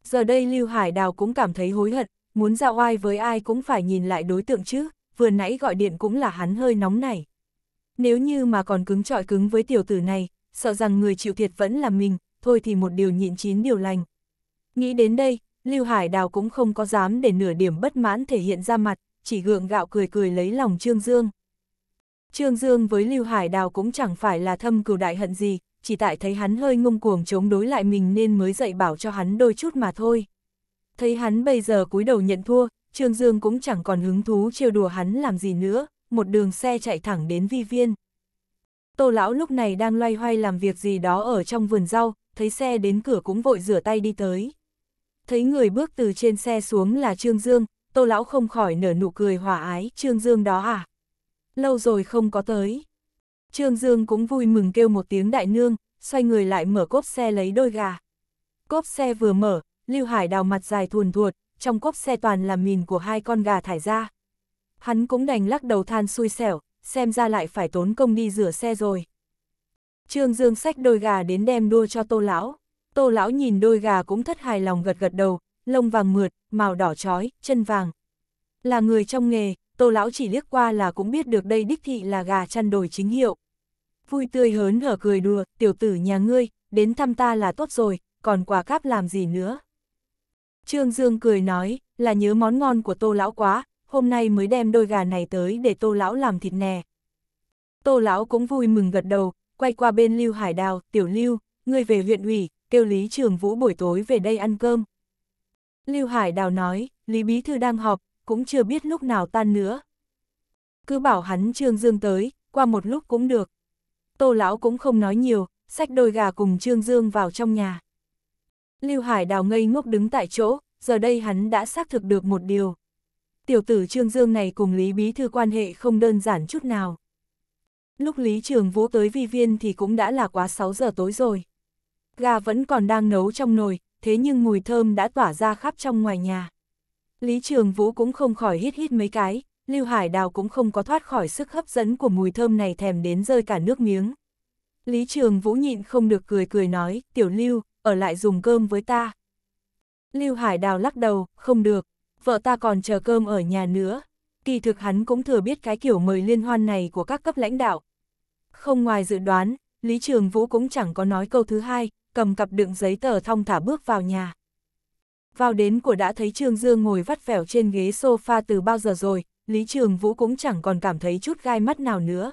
Giờ đây Lưu Hải Đào cũng cảm thấy hối hận, muốn ra oai với ai cũng phải nhìn lại đối tượng chứ, vừa nãy gọi điện cũng là hắn hơi nóng này. Nếu như mà còn cứng trọi cứng với tiểu tử này, sợ rằng người chịu thiệt vẫn là mình, thôi thì một điều nhịn chín điều lành. Nghĩ đến đây, Lưu Hải Đào cũng không có dám để nửa điểm bất mãn thể hiện ra mặt, chỉ gượng gạo cười cười lấy lòng Trương Dương. Trương Dương với Lưu Hải Đào cũng chẳng phải là thâm cửu đại hận gì, chỉ tại thấy hắn hơi ngông cuồng chống đối lại mình nên mới dạy bảo cho hắn đôi chút mà thôi. Thấy hắn bây giờ cúi đầu nhận thua, Trương Dương cũng chẳng còn hứng thú trêu đùa hắn làm gì nữa, một đường xe chạy thẳng đến vi viên. Tô lão lúc này đang loay hoay làm việc gì đó ở trong vườn rau, thấy xe đến cửa cũng vội rửa tay đi tới thấy người bước từ trên xe xuống là Trương Dương, Tô Lão không khỏi nở nụ cười hòa ái, Trương Dương đó à? Lâu rồi không có tới. Trương Dương cũng vui mừng kêu một tiếng đại nương, xoay người lại mở cốp xe lấy đôi gà. Cốp xe vừa mở, Lưu Hải đào mặt dài thuồn thuột, trong cốp xe toàn là mìn của hai con gà thải ra. Hắn cũng đành lắc đầu than xui xẻo, xem ra lại phải tốn công đi rửa xe rồi. Trương Dương xách đôi gà đến đem đua cho Tô Lão. Tô lão nhìn đôi gà cũng thất hài lòng gật gật đầu, lông vàng mượt, màu đỏ chói, chân vàng. Là người trong nghề, Tô lão chỉ liếc qua là cũng biết được đây đích thị là gà chăn đồi chính hiệu. Vui tươi hớn hở cười đùa, tiểu tử nhà ngươi, đến thăm ta là tốt rồi, còn quà cáp làm gì nữa. Trương Dương cười nói, là nhớ món ngon của Tô lão quá, hôm nay mới đem đôi gà này tới để Tô lão làm thịt nè. Tô lão cũng vui mừng gật đầu, quay qua bên Lưu Hải Đào, "Tiểu Lưu, ngươi về huyện ủy, kêu Lý Trường Vũ buổi tối về đây ăn cơm. Lưu Hải Đào nói, Lý Bí Thư đang họp, cũng chưa biết lúc nào tan nữa. Cứ bảo hắn Trương Dương tới, qua một lúc cũng được. Tô Lão cũng không nói nhiều, xách đôi gà cùng Trương Dương vào trong nhà. Lưu Hải Đào ngây ngốc đứng tại chỗ, giờ đây hắn đã xác thực được một điều. Tiểu tử Trương Dương này cùng Lý Bí Thư quan hệ không đơn giản chút nào. Lúc Lý Trường Vũ tới vi viên thì cũng đã là quá 6 giờ tối rồi gà vẫn còn đang nấu trong nồi, thế nhưng mùi thơm đã tỏa ra khắp trong ngoài nhà. Lý Trường Vũ cũng không khỏi hít hít mấy cái, Lưu Hải Đào cũng không có thoát khỏi sức hấp dẫn của mùi thơm này thèm đến rơi cả nước miếng. Lý Trường Vũ nhịn không được cười cười nói, tiểu Lưu, ở lại dùng cơm với ta. Lưu Hải Đào lắc đầu, không được, vợ ta còn chờ cơm ở nhà nữa. Kỳ thực hắn cũng thừa biết cái kiểu mời liên hoan này của các cấp lãnh đạo. Không ngoài dự đoán, Lý Trường Vũ cũng chẳng có nói câu thứ hai, cầm cặp đựng giấy tờ thong thả bước vào nhà. Vào đến của đã thấy Trương Dương ngồi vắt vẻo trên ghế sofa từ bao giờ rồi, Lý Trường Vũ cũng chẳng còn cảm thấy chút gai mắt nào nữa.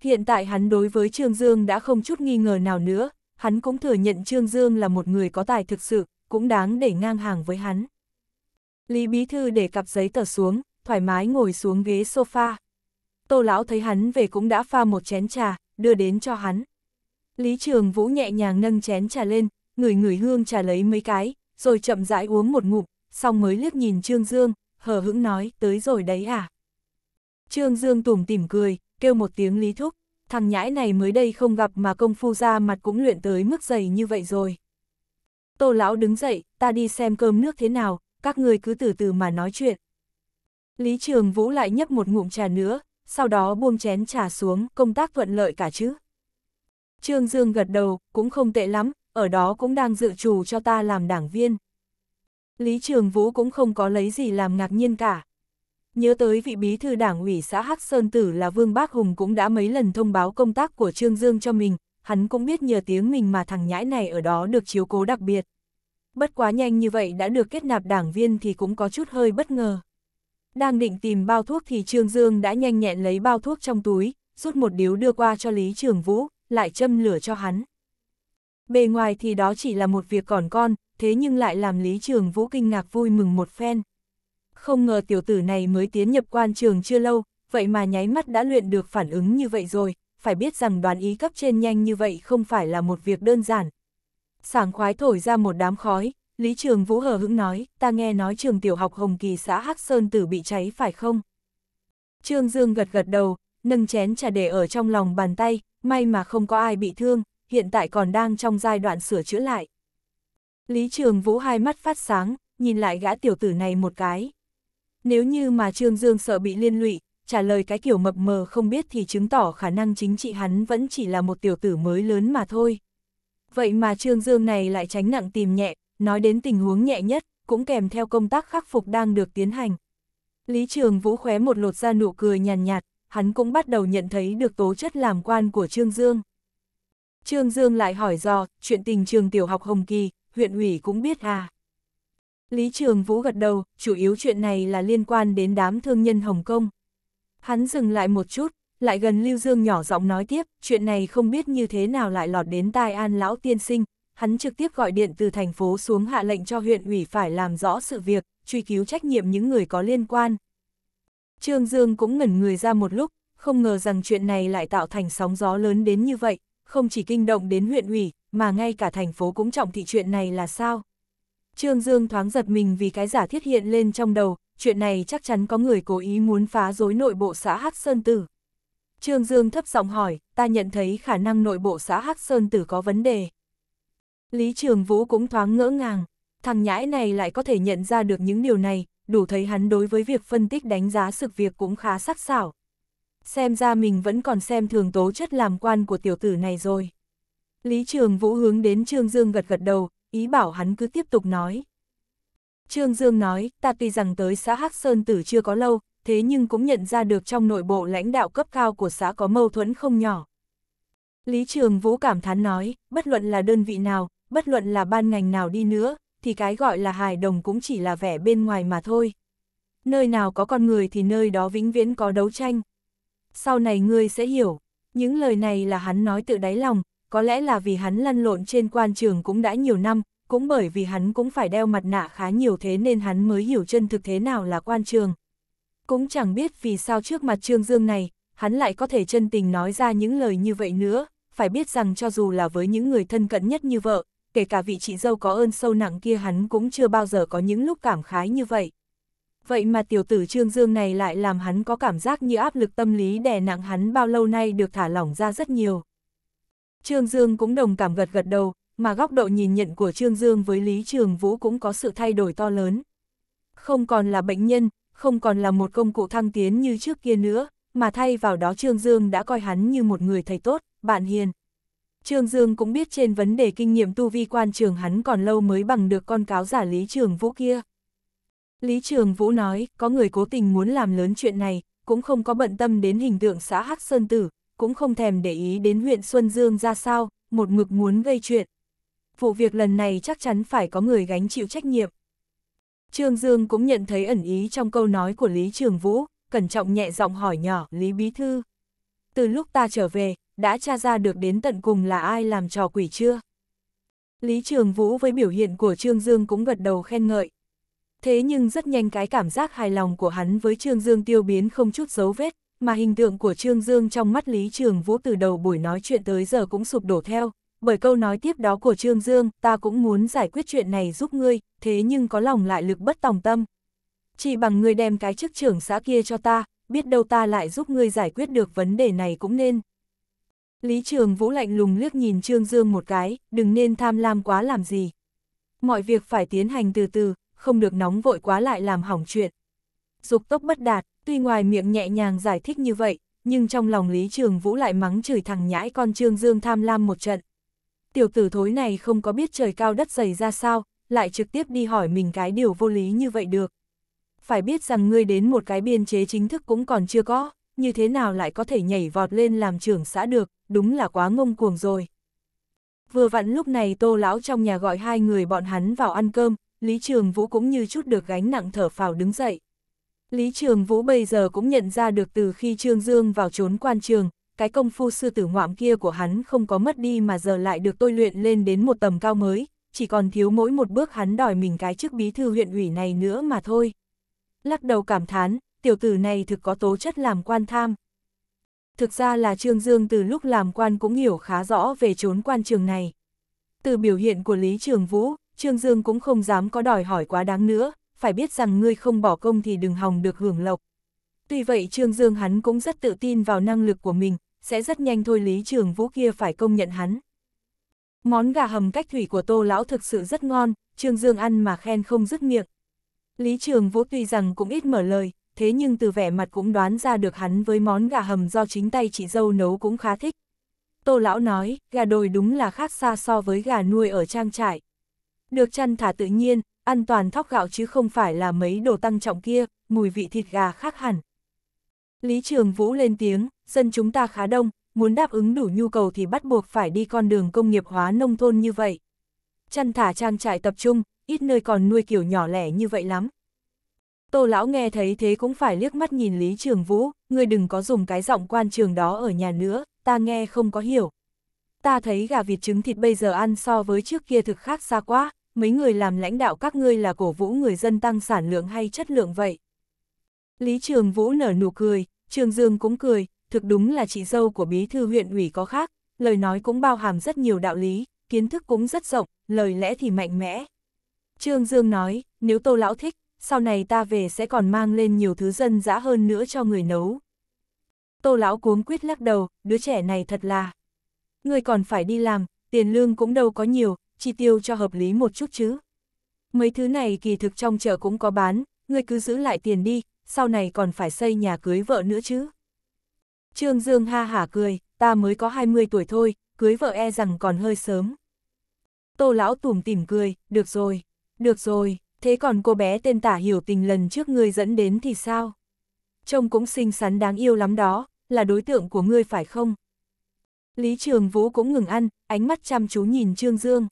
Hiện tại hắn đối với Trương Dương đã không chút nghi ngờ nào nữa, hắn cũng thừa nhận Trương Dương là một người có tài thực sự, cũng đáng để ngang hàng với hắn. Lý Bí Thư để cặp giấy tờ xuống, thoải mái ngồi xuống ghế sofa. Tô Lão thấy hắn về cũng đã pha một chén trà, đưa đến cho hắn. Lý Trường Vũ nhẹ nhàng nâng chén trà lên, người người hương trà lấy mấy cái, rồi chậm rãi uống một ngụm, xong mới liếc nhìn Trương Dương, hờ hững nói, tới rồi đấy à. Trương Dương tủm tỉm cười, kêu một tiếng Lý Thúc, thằng nhãi này mới đây không gặp mà công phu ra mặt cũng luyện tới mức dày như vậy rồi. Tô lão đứng dậy, ta đi xem cơm nước thế nào, các người cứ từ từ mà nói chuyện. Lý Trường Vũ lại nhấp một ngụm trà nữa, sau đó buông chén trà xuống, công tác thuận lợi cả chứ. Trương Dương gật đầu, cũng không tệ lắm, ở đó cũng đang dự trù cho ta làm đảng viên. Lý Trường Vũ cũng không có lấy gì làm ngạc nhiên cả. Nhớ tới vị bí thư đảng ủy xã Hắc Sơn Tử là Vương Bác Hùng cũng đã mấy lần thông báo công tác của Trương Dương cho mình, hắn cũng biết nhờ tiếng mình mà thằng nhãi này ở đó được chiếu cố đặc biệt. Bất quá nhanh như vậy đã được kết nạp đảng viên thì cũng có chút hơi bất ngờ. Đang định tìm bao thuốc thì Trương Dương đã nhanh nhẹn lấy bao thuốc trong túi, rút một điếu đưa qua cho Lý Trường Vũ, lại châm lửa cho hắn. Bề ngoài thì đó chỉ là một việc còn con, thế nhưng lại làm Lý Trường Vũ kinh ngạc vui mừng một phen. Không ngờ tiểu tử này mới tiến nhập quan trường chưa lâu, vậy mà nháy mắt đã luyện được phản ứng như vậy rồi, phải biết rằng đoàn ý cấp trên nhanh như vậy không phải là một việc đơn giản. Sảng khoái thổi ra một đám khói, Lý Trường Vũ hờ hững nói, ta nghe nói trường tiểu học Hồng Kỳ xã Hắc Sơn Tử bị cháy phải không? Trương Dương gật gật đầu, nâng chén trà để ở trong lòng bàn tay, may mà không có ai bị thương, hiện tại còn đang trong giai đoạn sửa chữa lại. Lý Trường Vũ hai mắt phát sáng, nhìn lại gã tiểu tử này một cái. Nếu như mà Trương Dương sợ bị liên lụy, trả lời cái kiểu mập mờ không biết thì chứng tỏ khả năng chính trị hắn vẫn chỉ là một tiểu tử mới lớn mà thôi. Vậy mà Trương Dương này lại tránh nặng tìm nhẹ, nói đến tình huống nhẹ nhất, cũng kèm theo công tác khắc phục đang được tiến hành. Lý Trường Vũ khóe một lột ra nụ cười nhàn nhạt, nhạt, hắn cũng bắt đầu nhận thấy được tố chất làm quan của Trương Dương. Trương Dương lại hỏi dò chuyện tình trường tiểu học Hồng Kỳ, huyện ủy cũng biết à. Lý Trường Vũ gật đầu, chủ yếu chuyện này là liên quan đến đám thương nhân Hồng Kông. Hắn dừng lại một chút, lại gần Lưu Dương nhỏ giọng nói tiếp, chuyện này không biết như thế nào lại lọt đến tai an lão tiên sinh, hắn trực tiếp gọi điện từ thành phố xuống hạ lệnh cho huyện ủy phải làm rõ sự việc, truy cứu trách nhiệm những người có liên quan, Trương Dương cũng ngẩn người ra một lúc, không ngờ rằng chuyện này lại tạo thành sóng gió lớn đến như vậy, không chỉ kinh động đến huyện ủy, mà ngay cả thành phố cũng trọng thị chuyện này là sao. Trương Dương thoáng giật mình vì cái giả thiết hiện lên trong đầu, chuyện này chắc chắn có người cố ý muốn phá rối nội bộ xã Hắc Sơn Tử. Trương Dương thấp giọng hỏi, ta nhận thấy khả năng nội bộ xã Hắc Sơn Tử có vấn đề. Lý Trường Vũ cũng thoáng ngỡ ngàng thằng nhãi này lại có thể nhận ra được những điều này, đủ thấy hắn đối với việc phân tích đánh giá sự việc cũng khá sắc sảo. Xem ra mình vẫn còn xem thường tố chất làm quan của tiểu tử này rồi. Lý Trường Vũ hướng đến Trương Dương gật gật đầu, ý bảo hắn cứ tiếp tục nói. Trương Dương nói, ta tuy rằng tới xã Hắc Sơn Tử chưa có lâu, thế nhưng cũng nhận ra được trong nội bộ lãnh đạo cấp cao của xã có mâu thuẫn không nhỏ. Lý Trường Vũ cảm thán nói, bất luận là đơn vị nào, bất luận là ban ngành nào đi nữa, thì cái gọi là hài đồng cũng chỉ là vẻ bên ngoài mà thôi. Nơi nào có con người thì nơi đó vĩnh viễn có đấu tranh. Sau này ngươi sẽ hiểu, những lời này là hắn nói tự đáy lòng, có lẽ là vì hắn lăn lộn trên quan trường cũng đã nhiều năm, cũng bởi vì hắn cũng phải đeo mặt nạ khá nhiều thế nên hắn mới hiểu chân thực thế nào là quan trường. Cũng chẳng biết vì sao trước mặt Trương Dương này, hắn lại có thể chân tình nói ra những lời như vậy nữa, phải biết rằng cho dù là với những người thân cận nhất như vợ, kể cả vị chị dâu có ơn sâu nặng kia hắn cũng chưa bao giờ có những lúc cảm khái như vậy. Vậy mà tiểu tử Trương Dương này lại làm hắn có cảm giác như áp lực tâm lý đè nặng hắn bao lâu nay được thả lỏng ra rất nhiều. Trương Dương cũng đồng cảm gật gật đầu, mà góc độ nhìn nhận của Trương Dương với Lý Trường Vũ cũng có sự thay đổi to lớn. Không còn là bệnh nhân, không còn là một công cụ thăng tiến như trước kia nữa, mà thay vào đó Trương Dương đã coi hắn như một người thầy tốt, bạn hiền. Trương Dương cũng biết trên vấn đề kinh nghiệm tu vi quan trường hắn còn lâu mới bằng được con cáo giả Lý Trường Vũ kia. Lý Trường Vũ nói, có người cố tình muốn làm lớn chuyện này, cũng không có bận tâm đến hình tượng xã Hắc Sơn Tử, cũng không thèm để ý đến huyện Xuân Dương ra sao, một mực muốn gây chuyện. Vụ việc lần này chắc chắn phải có người gánh chịu trách nhiệm. Trương Dương cũng nhận thấy ẩn ý trong câu nói của Lý Trường Vũ, cẩn trọng nhẹ giọng hỏi nhỏ Lý Bí Thư. Từ lúc ta trở về, đã tra ra được đến tận cùng là ai làm trò quỷ chưa? Lý Trường Vũ với biểu hiện của Trương Dương cũng gật đầu khen ngợi. Thế nhưng rất nhanh cái cảm giác hài lòng của hắn với Trương Dương tiêu biến không chút dấu vết, mà hình tượng của Trương Dương trong mắt Lý Trường Vũ từ đầu buổi nói chuyện tới giờ cũng sụp đổ theo, bởi câu nói tiếp đó của Trương Dương, ta cũng muốn giải quyết chuyện này giúp ngươi, thế nhưng có lòng lại lực bất tòng tâm. Chỉ bằng ngươi đem cái chức trưởng xã kia cho ta, biết đâu ta lại giúp ngươi giải quyết được vấn đề này cũng nên. Lý Trường Vũ lạnh lùng liếc nhìn Trương Dương một cái, đừng nên tham lam quá làm gì. Mọi việc phải tiến hành từ từ, không được nóng vội quá lại làm hỏng chuyện. Dục tốc bất đạt, tuy ngoài miệng nhẹ nhàng giải thích như vậy, nhưng trong lòng Lý Trường Vũ lại mắng chửi thằng nhãi con Trương Dương tham lam một trận. Tiểu tử thối này không có biết trời cao đất dày ra sao, lại trực tiếp đi hỏi mình cái điều vô lý như vậy được. Phải biết rằng ngươi đến một cái biên chế chính thức cũng còn chưa có như thế nào lại có thể nhảy vọt lên làm trưởng xã được, đúng là quá ngông cuồng rồi. Vừa vặn lúc này tô lão trong nhà gọi hai người bọn hắn vào ăn cơm, Lý Trường Vũ cũng như chút được gánh nặng thở phào đứng dậy. Lý Trường Vũ bây giờ cũng nhận ra được từ khi Trương Dương vào trốn quan trường, cái công phu sư tử ngoạm kia của hắn không có mất đi mà giờ lại được tôi luyện lên đến một tầm cao mới, chỉ còn thiếu mỗi một bước hắn đòi mình cái chức bí thư huyện ủy này nữa mà thôi. Lắc đầu cảm thán, tiểu tử này thực có tố chất làm quan tham. Thực ra là Trương Dương từ lúc làm quan cũng hiểu khá rõ về trốn quan trường này. Từ biểu hiện của Lý Trường Vũ, Trương Dương cũng không dám có đòi hỏi quá đáng nữa, phải biết rằng ngươi không bỏ công thì đừng hòng được hưởng lộc. Tuy vậy Trương Dương hắn cũng rất tự tin vào năng lực của mình, sẽ rất nhanh thôi Lý Trường Vũ kia phải công nhận hắn. Món gà hầm cách thủy của Tô Lão thực sự rất ngon, Trương Dương ăn mà khen không dứt miệng. Lý Trường Vũ tuy rằng cũng ít mở lời, thế nhưng từ vẻ mặt cũng đoán ra được hắn với món gà hầm do chính tay chị dâu nấu cũng khá thích. Tô lão nói, gà đồi đúng là khác xa so với gà nuôi ở trang trại. Được chăn thả tự nhiên, ăn toàn thóc gạo chứ không phải là mấy đồ tăng trọng kia, mùi vị thịt gà khác hẳn. Lý Trường Vũ lên tiếng, dân chúng ta khá đông, muốn đáp ứng đủ nhu cầu thì bắt buộc phải đi con đường công nghiệp hóa nông thôn như vậy. Chăn thả trang trại tập trung, ít nơi còn nuôi kiểu nhỏ lẻ như vậy lắm. Tô lão nghe thấy thế cũng phải liếc mắt nhìn Lý Trường Vũ, ngươi đừng có dùng cái giọng quan trường đó ở nhà nữa, ta nghe không có hiểu. Ta thấy gà vịt trứng thịt bây giờ ăn so với trước kia thực khác xa quá, mấy người làm lãnh đạo các ngươi là cổ vũ người dân tăng sản lượng hay chất lượng vậy. Lý Trường Vũ nở nụ cười, Trường Dương cũng cười, thực đúng là chị dâu của bí thư huyện ủy có khác, lời nói cũng bao hàm rất nhiều đạo lý, kiến thức cũng rất rộng, lời lẽ thì mạnh mẽ. Trương Dương nói, nếu Tô Lão thích, sau này ta về sẽ còn mang lên nhiều thứ dân dã hơn nữa cho người nấu. Tô lão cuống quyết lắc đầu, đứa trẻ này thật là. Người còn phải đi làm, tiền lương cũng đâu có nhiều, chi tiêu cho hợp lý một chút chứ. Mấy thứ này kỳ thực trong chợ cũng có bán, người cứ giữ lại tiền đi, sau này còn phải xây nhà cưới vợ nữa chứ. Trương Dương ha hả cười, ta mới có 20 tuổi thôi, cưới vợ e rằng còn hơi sớm. Tô lão tủm tỉm cười, được rồi, được rồi, thế còn cô bé tên tả hiểu tình lần trước ngươi dẫn đến thì sao? Trông cũng xinh xắn đáng yêu lắm đó, là đối tượng của ngươi phải không? Lý Trường Vũ cũng ngừng ăn, ánh mắt chăm chú nhìn Trương Dương.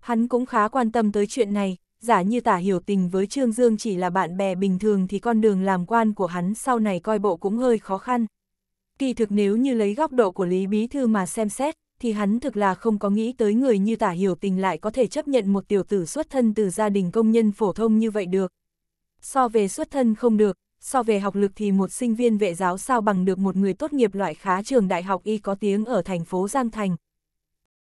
Hắn cũng khá quan tâm tới chuyện này, giả như tả hiểu tình với Trương Dương chỉ là bạn bè bình thường thì con đường làm quan của hắn sau này coi bộ cũng hơi khó khăn. Kỳ thực nếu như lấy góc độ của Lý Bí Thư mà xem xét, thì hắn thực là không có nghĩ tới người như tả hiểu tình lại có thể chấp nhận một tiểu tử xuất thân từ gia đình công nhân phổ thông như vậy được. So về xuất thân không được, so về học lực thì một sinh viên vệ giáo sao bằng được một người tốt nghiệp loại khá trường đại học y có tiếng ở thành phố Giang Thành.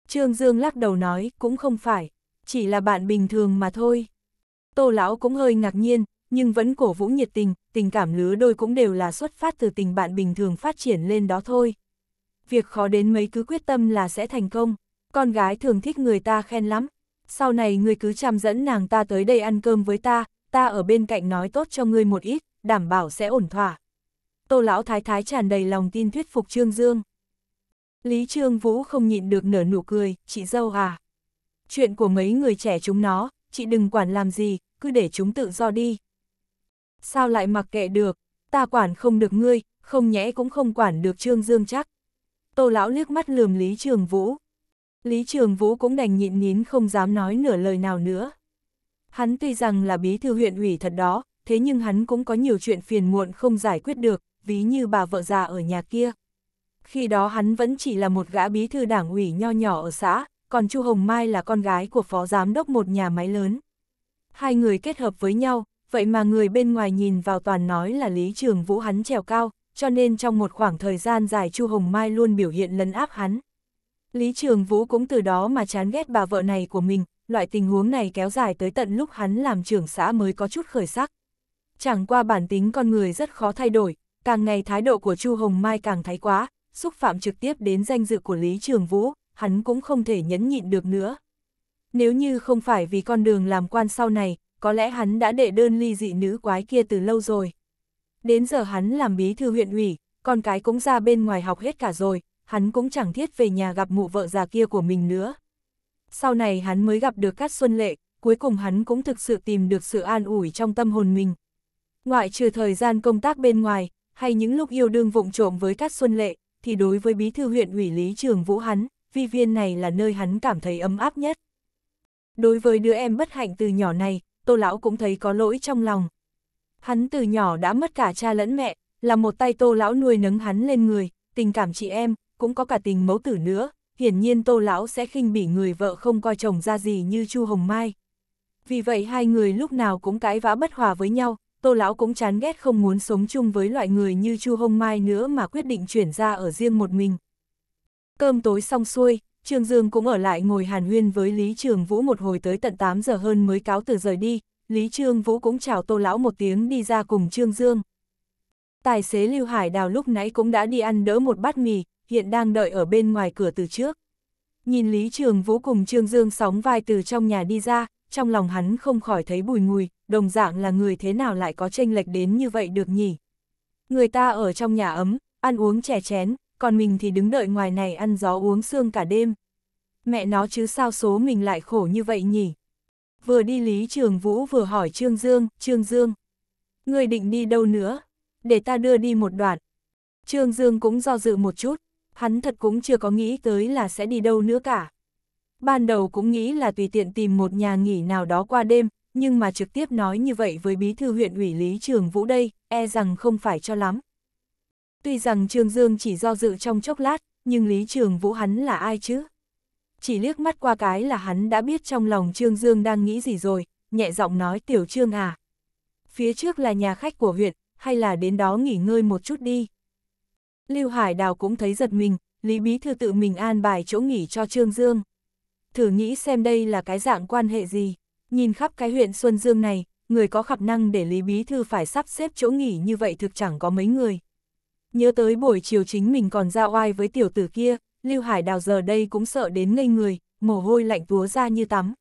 Trương Dương lắc đầu nói, cũng không phải, chỉ là bạn bình thường mà thôi. Tô lão cũng hơi ngạc nhiên, nhưng vẫn cổ vũ nhiệt tình, tình cảm lứa đôi cũng đều là xuất phát từ tình bạn bình thường phát triển lên đó thôi việc khó đến mấy cứ quyết tâm là sẽ thành công. Con gái thường thích người ta khen lắm. Sau này người cứ chăm dẫn nàng ta tới đây ăn cơm với ta, ta ở bên cạnh nói tốt cho ngươi một ít, đảm bảo sẽ ổn thỏa. Tô lão thái thái tràn đầy lòng tin thuyết phục Trương Dương. Lý Trương Vũ không nhịn được nở nụ cười, chị dâu à. Chuyện của mấy người trẻ chúng nó, chị đừng quản làm gì, cứ để chúng tự do đi. Sao lại mặc kệ được, ta quản không được ngươi, không nhẽ cũng không quản được Trương Dương chắc. Tô lão liếc mắt lườm Lý Trường Vũ. Lý Trường Vũ cũng đành nhịn nín không dám nói nửa lời nào nữa. Hắn tuy rằng là bí thư huyện ủy thật đó, thế nhưng hắn cũng có nhiều chuyện phiền muộn không giải quyết được, ví như bà vợ già ở nhà kia. Khi đó hắn vẫn chỉ là một gã bí thư đảng ủy nho nhỏ ở xã, còn Chu Hồng Mai là con gái của phó giám đốc một nhà máy lớn. Hai người kết hợp với nhau, vậy mà người bên ngoài nhìn vào toàn nói là Lý Trường Vũ hắn trèo cao, cho nên trong một khoảng thời gian dài Chu Hồng Mai luôn biểu hiện lấn áp hắn. Lý Trường Vũ cũng từ đó mà chán ghét bà vợ này của mình, loại tình huống này kéo dài tới tận lúc hắn làm trưởng xã mới có chút khởi sắc. Chẳng qua bản tính con người rất khó thay đổi, càng ngày thái độ của Chu Hồng Mai càng thái quá, xúc phạm trực tiếp đến danh dự của Lý Trường Vũ, hắn cũng không thể nhẫn nhịn được nữa. Nếu như không phải vì con đường làm quan sau này, có lẽ hắn đã đệ đơn ly dị nữ quái kia từ lâu rồi đến giờ hắn làm bí thư huyện ủy, con cái cũng ra bên ngoài học hết cả rồi, hắn cũng chẳng thiết về nhà gặp mụ vợ già kia của mình nữa. Sau này hắn mới gặp được Cát Xuân Lệ, cuối cùng hắn cũng thực sự tìm được sự an ủi trong tâm hồn mình. Ngoại trừ thời gian công tác bên ngoài, hay những lúc yêu đương vụng trộm với Cát Xuân Lệ, thì đối với bí thư huyện ủy Lý Trường Vũ hắn, vi viên này là nơi hắn cảm thấy ấm áp nhất. Đối với đứa em bất hạnh từ nhỏ này, Tô Lão cũng thấy có lỗi trong lòng, Hắn từ nhỏ đã mất cả cha lẫn mẹ, là một tay tô lão nuôi nấng hắn lên người, tình cảm chị em, cũng có cả tình mẫu tử nữa, hiển nhiên tô lão sẽ khinh bỉ người vợ không coi chồng ra gì như chu hồng mai vì vậy hai người lúc nào cũng cãi vã bất hòa với nhau tô lão cũng chán ghét không muốn sống chung với loại người như chu hồng mai nữa mà quyết định chuyển ra ở riêng một mình cơm tối xong xuôi trương dương cũng ở lại ngồi hàn huyên với lý trường vũ một hồi tới tận 8 giờ hơn mới cáo từ rời đi Lý Trương Vũ cũng chào Tô Lão một tiếng đi ra cùng Trương Dương. Tài xế Lưu Hải Đào lúc nãy cũng đã đi ăn đỡ một bát mì, hiện đang đợi ở bên ngoài cửa từ trước. Nhìn Lý Trường Vũ cùng Trương Dương sóng vai từ trong nhà đi ra, trong lòng hắn không khỏi thấy bùi ngùi, đồng dạng là người thế nào lại có tranh lệch đến như vậy được nhỉ. Người ta ở trong nhà ấm, ăn uống chè chén, còn mình thì đứng đợi ngoài này ăn gió uống sương cả đêm. Mẹ nó chứ sao số mình lại khổ như vậy nhỉ? vừa đi Lý Trường Vũ vừa hỏi Trương Dương, Trương Dương, người định đi đâu nữa, để ta đưa đi một đoạn. Trương Dương cũng do dự một chút, hắn thật cũng chưa có nghĩ tới là sẽ đi đâu nữa cả. Ban đầu cũng nghĩ là tùy tiện tìm một nhà nghỉ nào đó qua đêm, nhưng mà trực tiếp nói như vậy với bí thư huyện ủy Lý Trường Vũ đây, e rằng không phải cho lắm. Tuy rằng Trương Dương chỉ do dự trong chốc lát, nhưng Lý Trường Vũ hắn là ai chứ? chỉ liếc mắt qua cái là hắn đã biết trong lòng Trương Dương đang nghĩ gì rồi, nhẹ giọng nói tiểu Trương à. Phía trước là nhà khách của huyện, hay là đến đó nghỉ ngơi một chút đi. Lưu Hải Đào cũng thấy giật mình, Lý Bí Thư tự mình an bài chỗ nghỉ cho Trương Dương. Thử nghĩ xem đây là cái dạng quan hệ gì, nhìn khắp cái huyện Xuân Dương này, người có khả năng để Lý Bí Thư phải sắp xếp chỗ nghỉ như vậy thực chẳng có mấy người. Nhớ tới buổi chiều chính mình còn ra oai với tiểu tử kia, Lưu Hải Đào giờ đây cũng sợ đến ngây người, mồ hôi lạnh túa ra như tắm.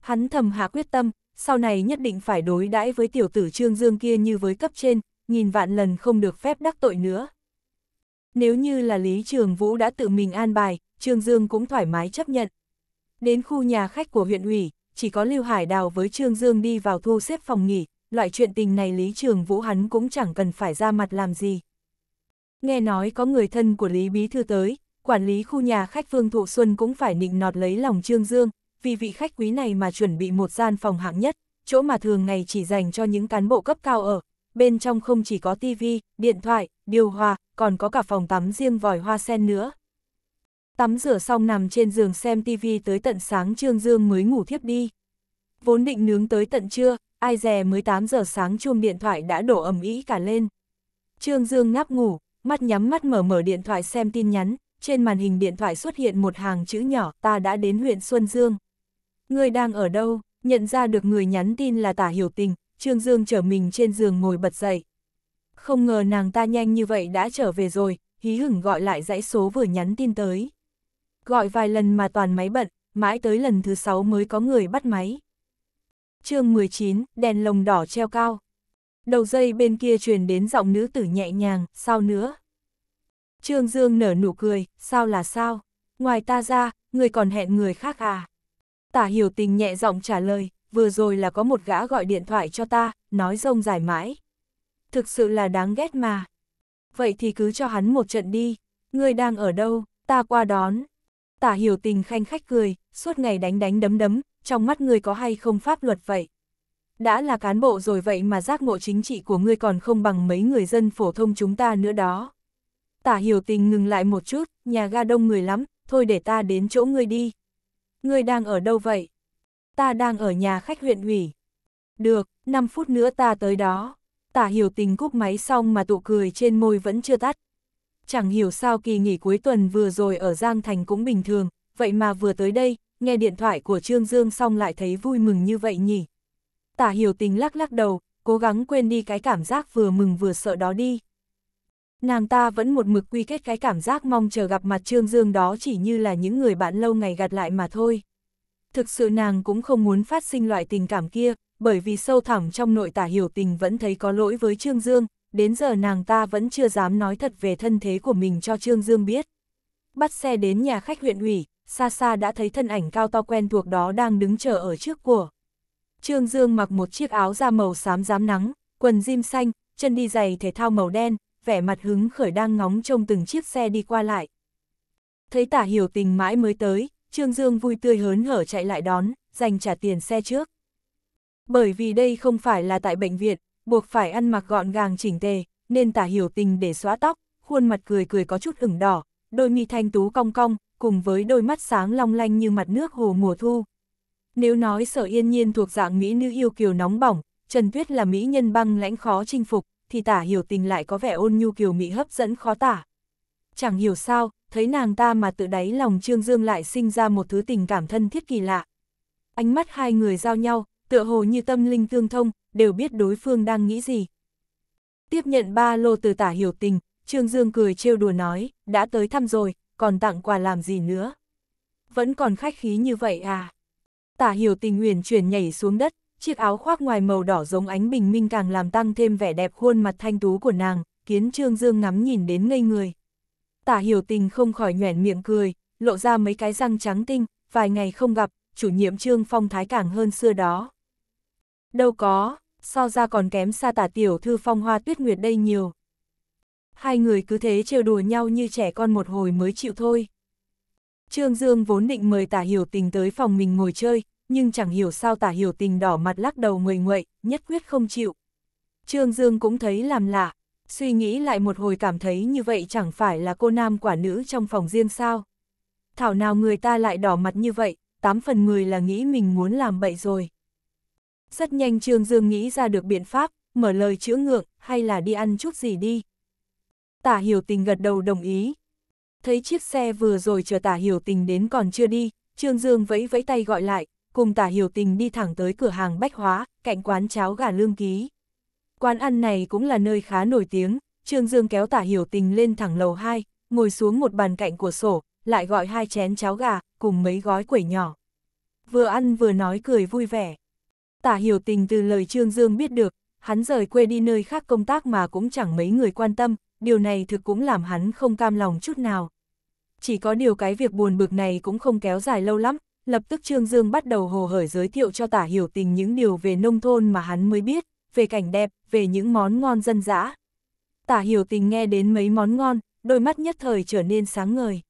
Hắn thầm hạ quyết tâm, sau này nhất định phải đối đãi với tiểu tử Trương Dương kia như với cấp trên, nghìn vạn lần không được phép đắc tội nữa. Nếu như là Lý Trường Vũ đã tự mình an bài, Trương Dương cũng thoải mái chấp nhận. Đến khu nhà khách của huyện ủy, chỉ có Lưu Hải Đào với Trương Dương đi vào thu xếp phòng nghỉ, loại chuyện tình này Lý Trường Vũ hắn cũng chẳng cần phải ra mặt làm gì. Nghe nói có người thân của Lý Bí Thư tới, quản lý khu nhà khách Phương Thụ Xuân cũng phải nịnh nọt lấy lòng Trương Dương, vì vị khách quý này mà chuẩn bị một gian phòng hạng nhất, chỗ mà thường ngày chỉ dành cho những cán bộ cấp cao ở. Bên trong không chỉ có tivi, điện thoại, điều hòa, còn có cả phòng tắm riêng vòi hoa sen nữa. Tắm rửa xong nằm trên giường xem tivi tới tận sáng Trương Dương mới ngủ thiếp đi. Vốn định nướng tới tận trưa, ai dè mới 8 giờ sáng chuông điện thoại đã đổ ầm ĩ cả lên. Trương Dương ngáp ngủ, mắt nhắm mắt mở mở điện thoại xem tin nhắn, trên màn hình điện thoại xuất hiện một hàng chữ nhỏ, ta đã đến huyện Xuân Dương. Người đang ở đâu? Nhận ra được người nhắn tin là tả hiểu tình, Trương Dương trở mình trên giường ngồi bật dậy. Không ngờ nàng ta nhanh như vậy đã trở về rồi, hí hửng gọi lại dãy số vừa nhắn tin tới. Gọi vài lần mà toàn máy bận, mãi tới lần thứ sáu mới có người bắt máy. chương 19, đèn lồng đỏ treo cao. Đầu dây bên kia truyền đến giọng nữ tử nhẹ nhàng, sao nữa? Trương Dương nở nụ cười, sao là sao? Ngoài ta ra, người còn hẹn người khác à? Tả hiểu tình nhẹ giọng trả lời, vừa rồi là có một gã gọi điện thoại cho ta, nói rông dài mãi. Thực sự là đáng ghét mà. Vậy thì cứ cho hắn một trận đi, ngươi đang ở đâu, ta qua đón. Tả hiểu tình khanh khách cười, suốt ngày đánh đánh đấm đấm, trong mắt ngươi có hay không pháp luật vậy? Đã là cán bộ rồi vậy mà giác ngộ chính trị của ngươi còn không bằng mấy người dân phổ thông chúng ta nữa đó tả hiểu tình ngừng lại một chút, nhà ga đông người lắm, thôi để ta đến chỗ ngươi đi. Ngươi đang ở đâu vậy? Ta đang ở nhà khách huyện ủy. Được, 5 phút nữa ta tới đó. Tả hiểu tình cúp máy xong mà tụ cười trên môi vẫn chưa tắt. Chẳng hiểu sao kỳ nghỉ cuối tuần vừa rồi ở Giang Thành cũng bình thường, vậy mà vừa tới đây, nghe điện thoại của Trương Dương xong lại thấy vui mừng như vậy nhỉ. Tả hiểu tình lắc lắc đầu, cố gắng quên đi cái cảm giác vừa mừng vừa sợ đó đi. Nàng ta vẫn một mực quy kết cái cảm giác mong chờ gặp mặt Trương Dương đó chỉ như là những người bạn lâu ngày gạt lại mà thôi. Thực sự nàng cũng không muốn phát sinh loại tình cảm kia, bởi vì sâu thẳm trong nội tả hiểu tình vẫn thấy có lỗi với Trương Dương, đến giờ nàng ta vẫn chưa dám nói thật về thân thế của mình cho Trương Dương biết. Bắt xe đến nhà khách huyện ủy, xa xa đã thấy thân ảnh cao to quen thuộc đó đang đứng chờ ở trước của. Trương Dương mặc một chiếc áo da màu xám dám nắng, quần jean xanh, chân đi giày thể thao màu đen, vẻ mặt hứng khởi đang ngóng trông từng chiếc xe đi qua lại. Thấy tả hiểu tình mãi mới tới, Trương Dương vui tươi hớn hở chạy lại đón, dành trả tiền xe trước. Bởi vì đây không phải là tại bệnh viện, buộc phải ăn mặc gọn gàng chỉnh tề, nên tả hiểu tình để xóa tóc, khuôn mặt cười cười có chút ửng đỏ, đôi mi thanh tú cong cong, cùng với đôi mắt sáng long lanh như mặt nước hồ mùa thu. Nếu nói sở yên nhiên thuộc dạng Mỹ nữ yêu kiều nóng bỏng, Trần Tuyết là Mỹ nhân băng lãnh khó chinh phục, thì tả hiểu tình lại có vẻ ôn nhu kiều mị hấp dẫn khó tả. Chẳng hiểu sao, thấy nàng ta mà tự đáy lòng Trương Dương lại sinh ra một thứ tình cảm thân thiết kỳ lạ. Ánh mắt hai người giao nhau, tựa hồ như tâm linh tương thông, đều biết đối phương đang nghĩ gì. Tiếp nhận ba lô từ tả hiểu tình, Trương Dương cười trêu đùa nói, đã tới thăm rồi, còn tặng quà làm gì nữa. Vẫn còn khách khí như vậy à? Tả hiểu tình nguyện chuyển nhảy xuống đất, Chiếc áo khoác ngoài màu đỏ giống ánh bình minh càng làm tăng thêm vẻ đẹp khuôn mặt thanh tú của nàng, khiến Trương Dương ngắm nhìn đến ngây người. Tả hiểu tình không khỏi nhoẻn miệng cười, lộ ra mấy cái răng trắng tinh, vài ngày không gặp, chủ nhiệm Trương Phong thái càng hơn xưa đó. Đâu có, so ra còn kém xa tả tiểu thư phong hoa tuyết nguyệt đây nhiều. Hai người cứ thế trêu đùa nhau như trẻ con một hồi mới chịu thôi. Trương Dương vốn định mời tả hiểu tình tới phòng mình ngồi chơi, nhưng chẳng hiểu sao tả hiểu tình đỏ mặt lắc đầu người nguậy, nhất quyết không chịu. Trương Dương cũng thấy làm lạ, suy nghĩ lại một hồi cảm thấy như vậy chẳng phải là cô nam quả nữ trong phòng riêng sao. Thảo nào người ta lại đỏ mặt như vậy, tám phần người là nghĩ mình muốn làm bậy rồi. Rất nhanh Trương Dương nghĩ ra được biện pháp, mở lời chữa ngượng, hay là đi ăn chút gì đi. Tả hiểu tình gật đầu đồng ý. Thấy chiếc xe vừa rồi chờ tả hiểu tình đến còn chưa đi, Trương Dương vẫy vẫy tay gọi lại, cùng tả hiểu tình đi thẳng tới cửa hàng bách hóa, cạnh quán cháo gà lương ký. Quán ăn này cũng là nơi khá nổi tiếng, Trương Dương kéo tả hiểu tình lên thẳng lầu 2, ngồi xuống một bàn cạnh của sổ, lại gọi hai chén cháo gà, cùng mấy gói quẩy nhỏ. Vừa ăn vừa nói cười vui vẻ. Tả hiểu tình từ lời Trương Dương biết được, hắn rời quê đi nơi khác công tác mà cũng chẳng mấy người quan tâm, điều này thực cũng làm hắn không cam lòng chút nào. Chỉ có điều cái việc buồn bực này cũng không kéo dài lâu lắm, Lập tức Trương Dương bắt đầu hồ hởi giới thiệu cho tả hiểu tình những điều về nông thôn mà hắn mới biết, về cảnh đẹp, về những món ngon dân dã. Tả hiểu tình nghe đến mấy món ngon, đôi mắt nhất thời trở nên sáng ngời.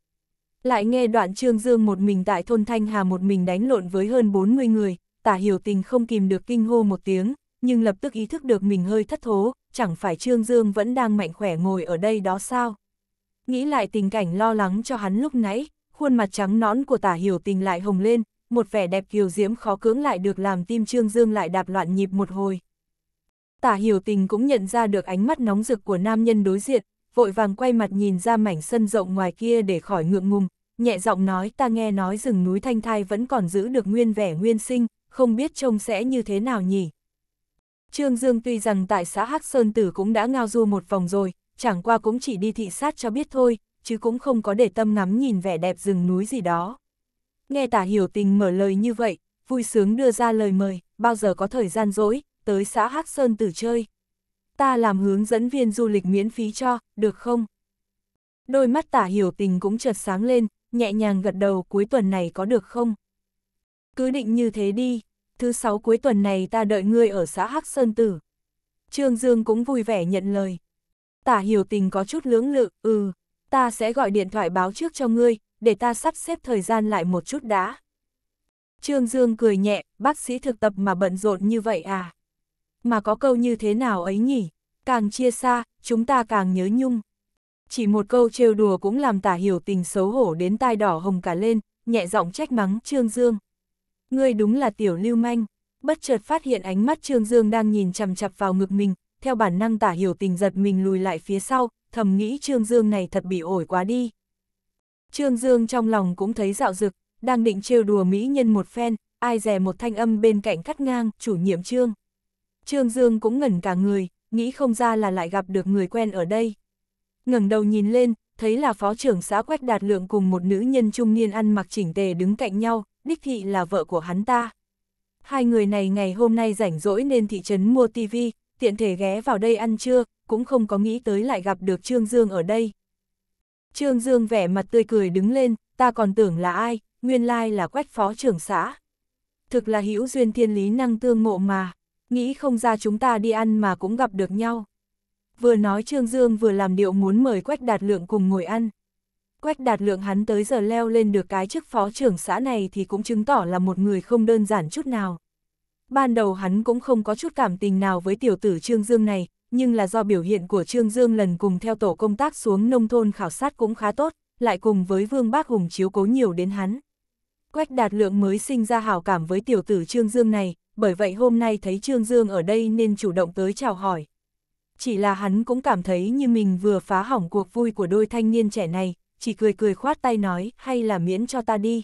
Lại nghe đoạn Trương Dương một mình tại thôn Thanh Hà một mình đánh lộn với hơn 40 người, tả hiểu tình không kìm được kinh hô một tiếng, nhưng lập tức ý thức được mình hơi thất thố, chẳng phải Trương Dương vẫn đang mạnh khỏe ngồi ở đây đó sao. Nghĩ lại tình cảnh lo lắng cho hắn lúc nãy, khuôn mặt trắng nõn của tả hiểu tình lại hồng lên, một vẻ đẹp kiều diễm khó cưỡng lại được làm tim Trương Dương lại đạp loạn nhịp một hồi. Tả hiểu tình cũng nhận ra được ánh mắt nóng rực của nam nhân đối diện, vội vàng quay mặt nhìn ra mảnh sân rộng ngoài kia để khỏi ngượng ngùng, nhẹ giọng nói ta nghe nói rừng núi thanh thai vẫn còn giữ được nguyên vẻ nguyên sinh, không biết trông sẽ như thế nào nhỉ. Trương Dương tuy rằng tại xã Hắc Sơn Tử cũng đã ngao du một vòng rồi, chẳng qua cũng chỉ đi thị sát cho biết thôi, chứ cũng không có để tâm ngắm nhìn vẻ đẹp rừng núi gì đó. Nghe tả hiểu tình mở lời như vậy, vui sướng đưa ra lời mời, bao giờ có thời gian rỗi, tới xã Hắc Sơn tử chơi. Ta làm hướng dẫn viên du lịch miễn phí cho, được không? Đôi mắt tả hiểu tình cũng chợt sáng lên, nhẹ nhàng gật đầu cuối tuần này có được không? Cứ định như thế đi, thứ sáu cuối tuần này ta đợi ngươi ở xã Hắc Sơn Tử. Trương Dương cũng vui vẻ nhận lời. Tả hiểu tình có chút lưỡng lự, ừ, ta sẽ gọi điện thoại báo trước cho ngươi, để ta sắp xếp thời gian lại một chút đã. Trương Dương cười nhẹ, bác sĩ thực tập mà bận rộn như vậy à? Mà có câu như thế nào ấy nhỉ? Càng chia xa, chúng ta càng nhớ nhung. Chỉ một câu trêu đùa cũng làm tả hiểu tình xấu hổ đến tai đỏ hồng cả lên, nhẹ giọng trách mắng Trương Dương. Ngươi đúng là tiểu lưu manh, bất chợt phát hiện ánh mắt Trương Dương đang nhìn chằm chặp vào ngực mình, theo bản năng tả hiểu tình giật mình lùi lại phía sau, thầm nghĩ Trương Dương này thật bị ổi quá đi. Trương Dương trong lòng cũng thấy dạo dực, đang định trêu đùa mỹ nhân một phen, ai rè một thanh âm bên cạnh cắt ngang, chủ nhiệm Trương. Trương Dương cũng ngẩn cả người, nghĩ không ra là lại gặp được người quen ở đây. ngẩng đầu nhìn lên, thấy là phó trưởng xã Quách Đạt Lượng cùng một nữ nhân trung niên ăn mặc chỉnh tề đứng cạnh nhau, đích thị là vợ của hắn ta. Hai người này ngày hôm nay rảnh rỗi nên thị trấn mua tivi, tiện thể ghé vào đây ăn trưa, cũng không có nghĩ tới lại gặp được Trương Dương ở đây. Trương Dương vẻ mặt tươi cười đứng lên, ta còn tưởng là ai, nguyên lai là quách phó trưởng xã. Thực là hữu duyên thiên lý năng tương ngộ mà, nghĩ không ra chúng ta đi ăn mà cũng gặp được nhau. Vừa nói Trương Dương vừa làm điệu muốn mời Quách Đạt Lượng cùng ngồi ăn. Quách Đạt Lượng hắn tới giờ leo lên được cái chức phó trưởng xã này thì cũng chứng tỏ là một người không đơn giản chút nào. Ban đầu hắn cũng không có chút cảm tình nào với tiểu tử Trương Dương này, nhưng là do biểu hiện của Trương Dương lần cùng theo tổ công tác xuống nông thôn khảo sát cũng khá tốt, lại cùng với Vương Bác Hùng chiếu cố nhiều đến hắn. Quách đạt lượng mới sinh ra hảo cảm với tiểu tử Trương Dương này, bởi vậy hôm nay thấy Trương Dương ở đây nên chủ động tới chào hỏi. Chỉ là hắn cũng cảm thấy như mình vừa phá hỏng cuộc vui của đôi thanh niên trẻ này, chỉ cười cười khoát tay nói, hay là miễn cho ta đi.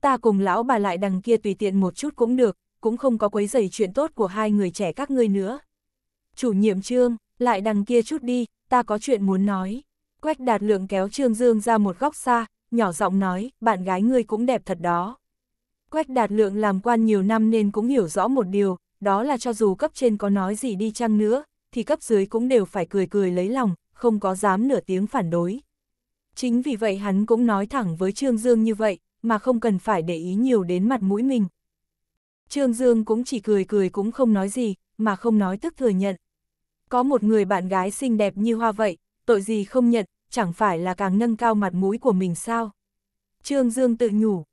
Ta cùng lão bà lại đằng kia tùy tiện một chút cũng được, cũng không có quấy giày chuyện tốt của hai người trẻ các ngươi nữa. Chủ nhiệm trương, lại đằng kia chút đi, ta có chuyện muốn nói. Quách đạt lượng kéo trương dương ra một góc xa, nhỏ giọng nói, bạn gái ngươi cũng đẹp thật đó. Quách đạt lượng làm quan nhiều năm nên cũng hiểu rõ một điều, đó là cho dù cấp trên có nói gì đi chăng nữa, thì cấp dưới cũng đều phải cười cười lấy lòng, không có dám nửa tiếng phản đối. Chính vì vậy hắn cũng nói thẳng với Trương Dương như vậy, mà không cần phải để ý nhiều đến mặt mũi mình, Trương Dương cũng chỉ cười cười cũng không nói gì, mà không nói tức thừa nhận. Có một người bạn gái xinh đẹp như hoa vậy, tội gì không nhận, chẳng phải là càng nâng cao mặt mũi của mình sao? Trương Dương tự nhủ.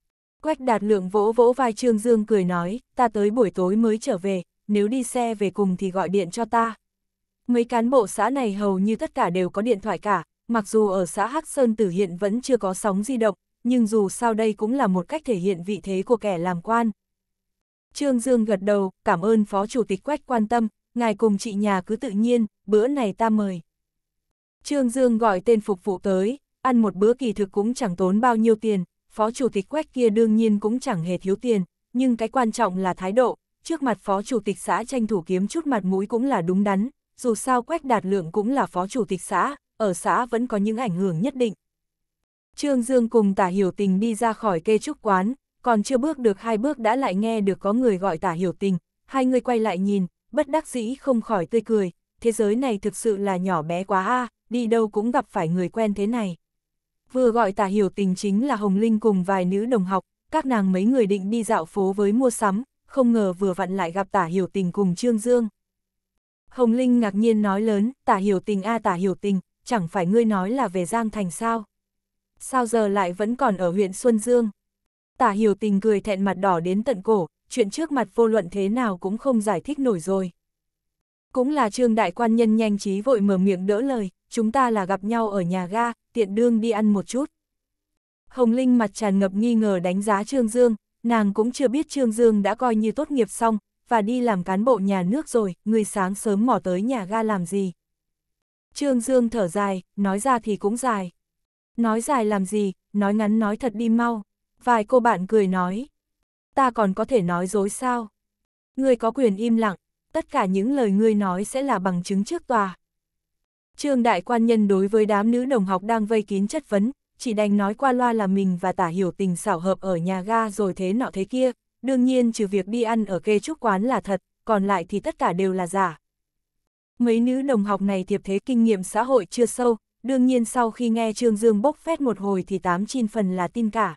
Quách đạt lượng vỗ vỗ vai Trương Dương cười nói, ta tới buổi tối mới trở về, nếu đi xe về cùng thì gọi điện cho ta. Mấy cán bộ xã này hầu như tất cả đều có điện thoại cả, mặc dù ở xã Hắc Sơn Tử hiện vẫn chưa có sóng di động, nhưng dù sao đây cũng là một cách thể hiện vị thế của kẻ làm quan, Trương Dương gật đầu, cảm ơn Phó Chủ tịch Quách quan tâm, ngài cùng chị nhà cứ tự nhiên, bữa này ta mời. Trương Dương gọi tên phục vụ tới, ăn một bữa kỳ thực cũng chẳng tốn bao nhiêu tiền, Phó Chủ tịch Quách kia đương nhiên cũng chẳng hề thiếu tiền, nhưng cái quan trọng là thái độ, trước mặt Phó Chủ tịch xã tranh thủ kiếm chút mặt mũi cũng là đúng đắn, dù sao Quách Đạt Lượng cũng là Phó Chủ tịch xã, ở xã vẫn có những ảnh hưởng nhất định. Trương Dương cùng tả hiểu tình đi ra khỏi cây trúc quán, còn chưa bước được hai bước đã lại nghe được có người gọi tả hiểu tình, hai người quay lại nhìn, bất đắc dĩ không khỏi tươi cười, thế giới này thực sự là nhỏ bé quá a đi đâu cũng gặp phải người quen thế này. Vừa gọi tả hiểu tình chính là Hồng Linh cùng vài nữ đồng học, các nàng mấy người định đi dạo phố với mua sắm, không ngờ vừa vặn lại gặp tả hiểu tình cùng Trương Dương. Hồng Linh ngạc nhiên nói lớn, tả hiểu tình a tả hiểu tình, chẳng phải ngươi nói là về Giang Thành sao? Sao giờ lại vẫn còn ở huyện Xuân Dương? tả hiểu tình cười thẹn mặt đỏ đến tận cổ, chuyện trước mặt vô luận thế nào cũng không giải thích nổi rồi. Cũng là trương đại quan nhân nhanh trí vội mở miệng đỡ lời, chúng ta là gặp nhau ở nhà ga, tiện đương đi ăn một chút. Hồng Linh mặt tràn ngập nghi ngờ đánh giá Trương Dương, nàng cũng chưa biết Trương Dương đã coi như tốt nghiệp xong, và đi làm cán bộ nhà nước rồi, người sáng sớm mò tới nhà ga làm gì. Trương Dương thở dài, nói ra thì cũng dài. Nói dài làm gì, nói ngắn nói thật đi mau. Vài cô bạn cười nói. Ta còn có thể nói dối sao? Ngươi có quyền im lặng, tất cả những lời ngươi nói sẽ là bằng chứng trước tòa. Trương đại quan nhân đối với đám nữ đồng học đang vây kín chất vấn, chỉ đành nói qua loa là mình và tả hiểu tình xảo hợp ở nhà ga rồi thế nọ thế kia, đương nhiên trừ việc đi ăn ở kê trúc quán là thật, còn lại thì tất cả đều là giả. Mấy nữ đồng học này thiệp thế kinh nghiệm xã hội chưa sâu, đương nhiên sau khi nghe Trương Dương bốc phét một hồi thì tám chín phần là tin cả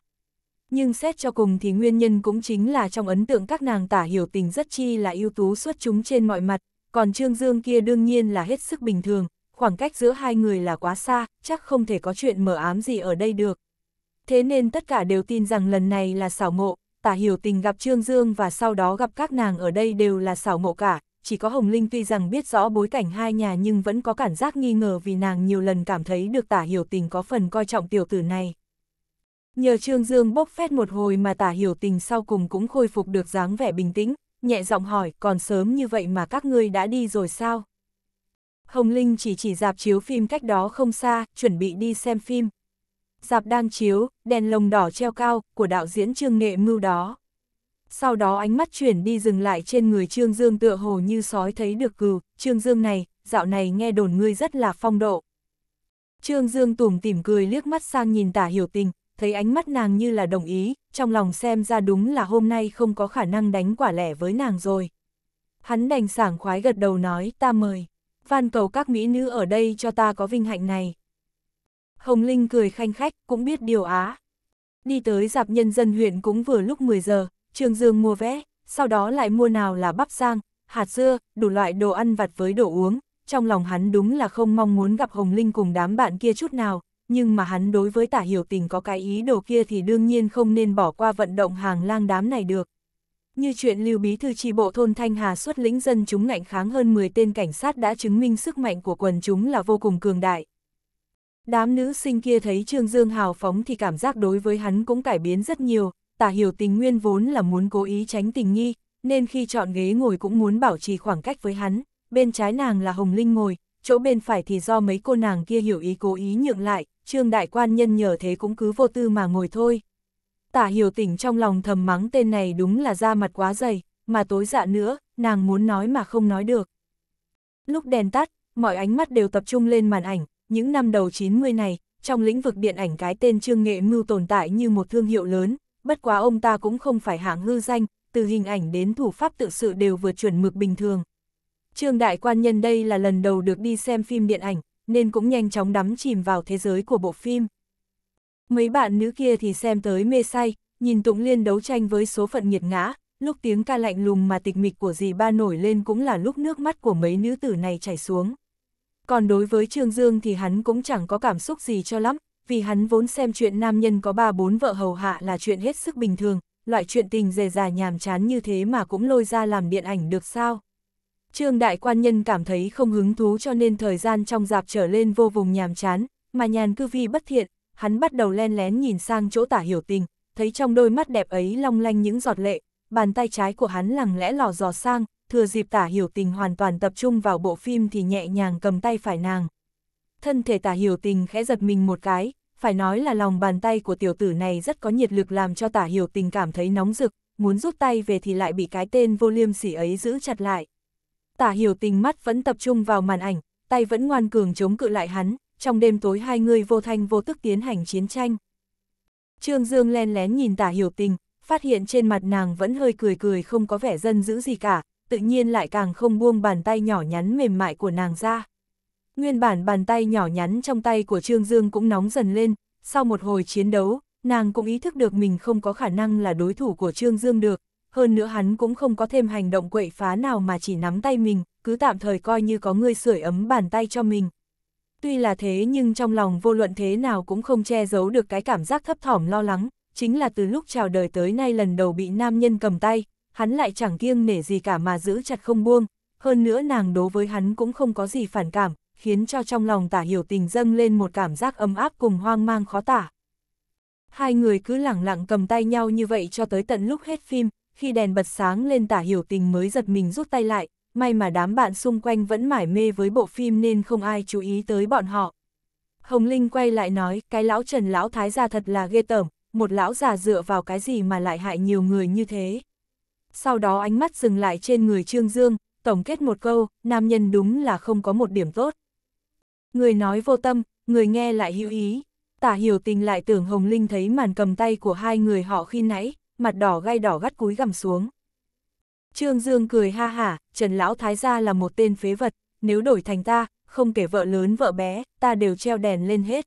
nhưng xét cho cùng thì nguyên nhân cũng chính là trong ấn tượng các nàng tả hiểu tình rất chi là ưu tú xuất chúng trên mọi mặt, còn Trương Dương kia đương nhiên là hết sức bình thường, khoảng cách giữa hai người là quá xa, chắc không thể có chuyện mở ám gì ở đây được. Thế nên tất cả đều tin rằng lần này là xảo ngộ, tả hiểu tình gặp Trương Dương và sau đó gặp các nàng ở đây đều là xảo ngộ cả, chỉ có Hồng Linh tuy rằng biết rõ bối cảnh hai nhà nhưng vẫn có cảm giác nghi ngờ vì nàng nhiều lần cảm thấy được tả hiểu tình có phần coi trọng tiểu tử này. Nhờ Trương Dương bốc phét một hồi mà tả hiểu tình sau cùng cũng khôi phục được dáng vẻ bình tĩnh, nhẹ giọng hỏi còn sớm như vậy mà các ngươi đã đi rồi sao? Hồng Linh chỉ chỉ dạp chiếu phim cách đó không xa, chuẩn bị đi xem phim. Dạp đang chiếu, đèn lồng đỏ treo cao, của đạo diễn Trương Nghệ Mưu đó. Sau đó ánh mắt chuyển đi dừng lại trên người Trương Dương tựa hồ như sói thấy được cừu, Trương Dương này, dạo này nghe đồn ngươi rất là phong độ. Trương Dương tủm tỉm cười liếc mắt sang nhìn tả hiểu tình, thấy ánh mắt nàng như là đồng ý, trong lòng xem ra đúng là hôm nay không có khả năng đánh quả lẻ với nàng rồi. Hắn đành sảng khoái gật đầu nói ta mời, van cầu các mỹ nữ ở đây cho ta có vinh hạnh này. Hồng Linh cười khanh khách, cũng biết điều á. Đi tới dạp nhân dân huyện cũng vừa lúc 10 giờ, Trương Dương mua vé, sau đó lại mua nào là bắp sang, hạt dưa, đủ loại đồ ăn vặt với đồ uống, trong lòng hắn đúng là không mong muốn gặp Hồng Linh cùng đám bạn kia chút nào, nhưng mà hắn đối với tả hiểu tình có cái ý đồ kia thì đương nhiên không nên bỏ qua vận động hàng lang đám này được. Như chuyện Lưu Bí Thư tri bộ thôn Thanh Hà xuất lĩnh dân chúng ngạnh kháng hơn 10 tên cảnh sát đã chứng minh sức mạnh của quần chúng là vô cùng cường đại. Đám nữ sinh kia thấy Trương Dương hào phóng thì cảm giác đối với hắn cũng cải biến rất nhiều, tả hiểu tình nguyên vốn là muốn cố ý tránh tình nghi, nên khi chọn ghế ngồi cũng muốn bảo trì khoảng cách với hắn, bên trái nàng là Hồng Linh ngồi, chỗ bên phải thì do mấy cô nàng kia hiểu ý cố ý nhượng lại, trương đại quan nhân nhờ thế cũng cứ vô tư mà ngồi thôi. Tả hiểu tỉnh trong lòng thầm mắng tên này đúng là da mặt quá dày, mà tối dạ nữa, nàng muốn nói mà không nói được. Lúc đèn tắt, mọi ánh mắt đều tập trung lên màn ảnh, những năm đầu 90 này, trong lĩnh vực điện ảnh cái tên Trương Nghệ Mưu tồn tại như một thương hiệu lớn, bất quá ông ta cũng không phải hạng hư danh, từ hình ảnh đến thủ pháp tự sự đều vượt chuẩn mực bình thường. Trương Đại Quan Nhân đây là lần đầu được đi xem phim điện ảnh, nên cũng nhanh chóng đắm chìm vào thế giới của bộ phim. Mấy bạn nữ kia thì xem tới mê say, nhìn Tụng Liên đấu tranh với số phận nghiệt ngã, lúc tiếng ca lạnh lùng mà tịch mịch của dì ba nổi lên cũng là lúc nước mắt của mấy nữ tử này chảy xuống. Còn đối với Trương Dương thì hắn cũng chẳng có cảm xúc gì cho lắm, vì hắn vốn xem chuyện nam nhân có ba bốn vợ hầu hạ là chuyện hết sức bình thường, loại chuyện tình dề dà nhàm chán như thế mà cũng lôi ra làm điện ảnh được sao. Trương Đại Quan Nhân cảm thấy không hứng thú cho nên thời gian trong dạp trở lên vô vùng nhàm chán, mà nhàn cư vi bất thiện, hắn bắt đầu len lén nhìn sang chỗ tả hiểu tình, thấy trong đôi mắt đẹp ấy long lanh những giọt lệ, bàn tay trái của hắn lặng lẽ lò dò sang, thừa dịp tả hiểu tình hoàn toàn tập trung vào bộ phim thì nhẹ nhàng cầm tay phải nàng. Thân thể tả hiểu tình khẽ giật mình một cái, phải nói là lòng bàn tay của tiểu tử này rất có nhiệt lực làm cho tả hiểu tình cảm thấy nóng rực, muốn rút tay về thì lại bị cái tên vô liêm sỉ ấy giữ chặt lại, Tả hiểu tình mắt vẫn tập trung vào màn ảnh, tay vẫn ngoan cường chống cự lại hắn, trong đêm tối hai người vô thanh vô tức tiến hành chiến tranh. Trương Dương len lén nhìn tả hiểu tình, phát hiện trên mặt nàng vẫn hơi cười cười không có vẻ dân dữ gì cả, tự nhiên lại càng không buông bàn tay nhỏ nhắn mềm mại của nàng ra. Nguyên bản bàn tay nhỏ nhắn trong tay của Trương Dương cũng nóng dần lên, sau một hồi chiến đấu, nàng cũng ý thức được mình không có khả năng là đối thủ của Trương Dương được, hơn nữa hắn cũng không có thêm hành động quậy phá nào mà chỉ nắm tay mình, cứ tạm thời coi như có người sưởi ấm bàn tay cho mình. Tuy là thế nhưng trong lòng vô luận thế nào cũng không che giấu được cái cảm giác thấp thỏm lo lắng, chính là từ lúc chào đời tới nay lần đầu bị nam nhân cầm tay, hắn lại chẳng kiêng nể gì cả mà giữ chặt không buông, hơn nữa nàng đối với hắn cũng không có gì phản cảm, khiến cho trong lòng tả hiểu tình dâng lên một cảm giác ấm áp cùng hoang mang khó tả. Hai người cứ lẳng lặng cầm tay nhau như vậy cho tới tận lúc hết phim, khi đèn bật sáng lên tả hiểu tình mới giật mình rút tay lại, may mà đám bạn xung quanh vẫn mải mê với bộ phim nên không ai chú ý tới bọn họ. Hồng Linh quay lại nói, cái lão trần lão thái gia thật là ghê tởm, một lão già dựa vào cái gì mà lại hại nhiều người như thế. Sau đó ánh mắt dừng lại trên người Trương Dương, tổng kết một câu, nam nhân đúng là không có một điểm tốt. Người nói vô tâm, người nghe lại hữu ý. Tả hiểu tình lại tưởng Hồng Linh thấy màn cầm tay của hai người họ khi nãy, mặt đỏ gai đỏ gắt cúi gằm xuống. Trương Dương cười ha hả, Trần Lão Thái gia là một tên phế vật, nếu đổi thành ta, không kể vợ lớn vợ bé, ta đều treo đèn lên hết.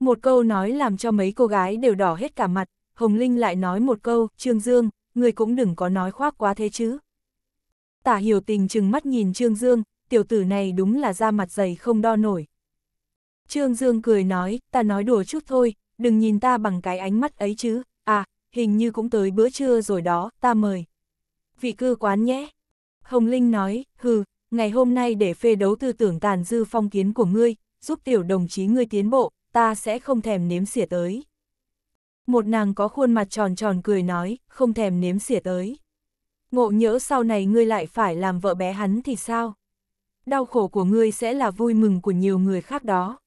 Một câu nói làm cho mấy cô gái đều đỏ hết cả mặt, Hồng Linh lại nói một câu, Trương Dương, người cũng đừng có nói khoác quá thế chứ. Tả hiểu tình chừng mắt nhìn Trương Dương, tiểu tử này đúng là da mặt dày không đo nổi. Trương Dương cười nói, ta nói đùa chút thôi, đừng nhìn ta bằng cái ánh mắt ấy chứ, à, hình như cũng tới bữa trưa rồi đó, ta mời. Vị cư quán nhé. Hồng Linh nói, hừ, ngày hôm nay để phê đấu tư tưởng tàn dư phong kiến của ngươi, giúp tiểu đồng chí ngươi tiến bộ, ta sẽ không thèm nếm xỉa tới. Một nàng có khuôn mặt tròn tròn cười nói, không thèm nếm xỉa tới. Ngộ nhỡ sau này ngươi lại phải làm vợ bé hắn thì sao? Đau khổ của ngươi sẽ là vui mừng của nhiều người khác đó.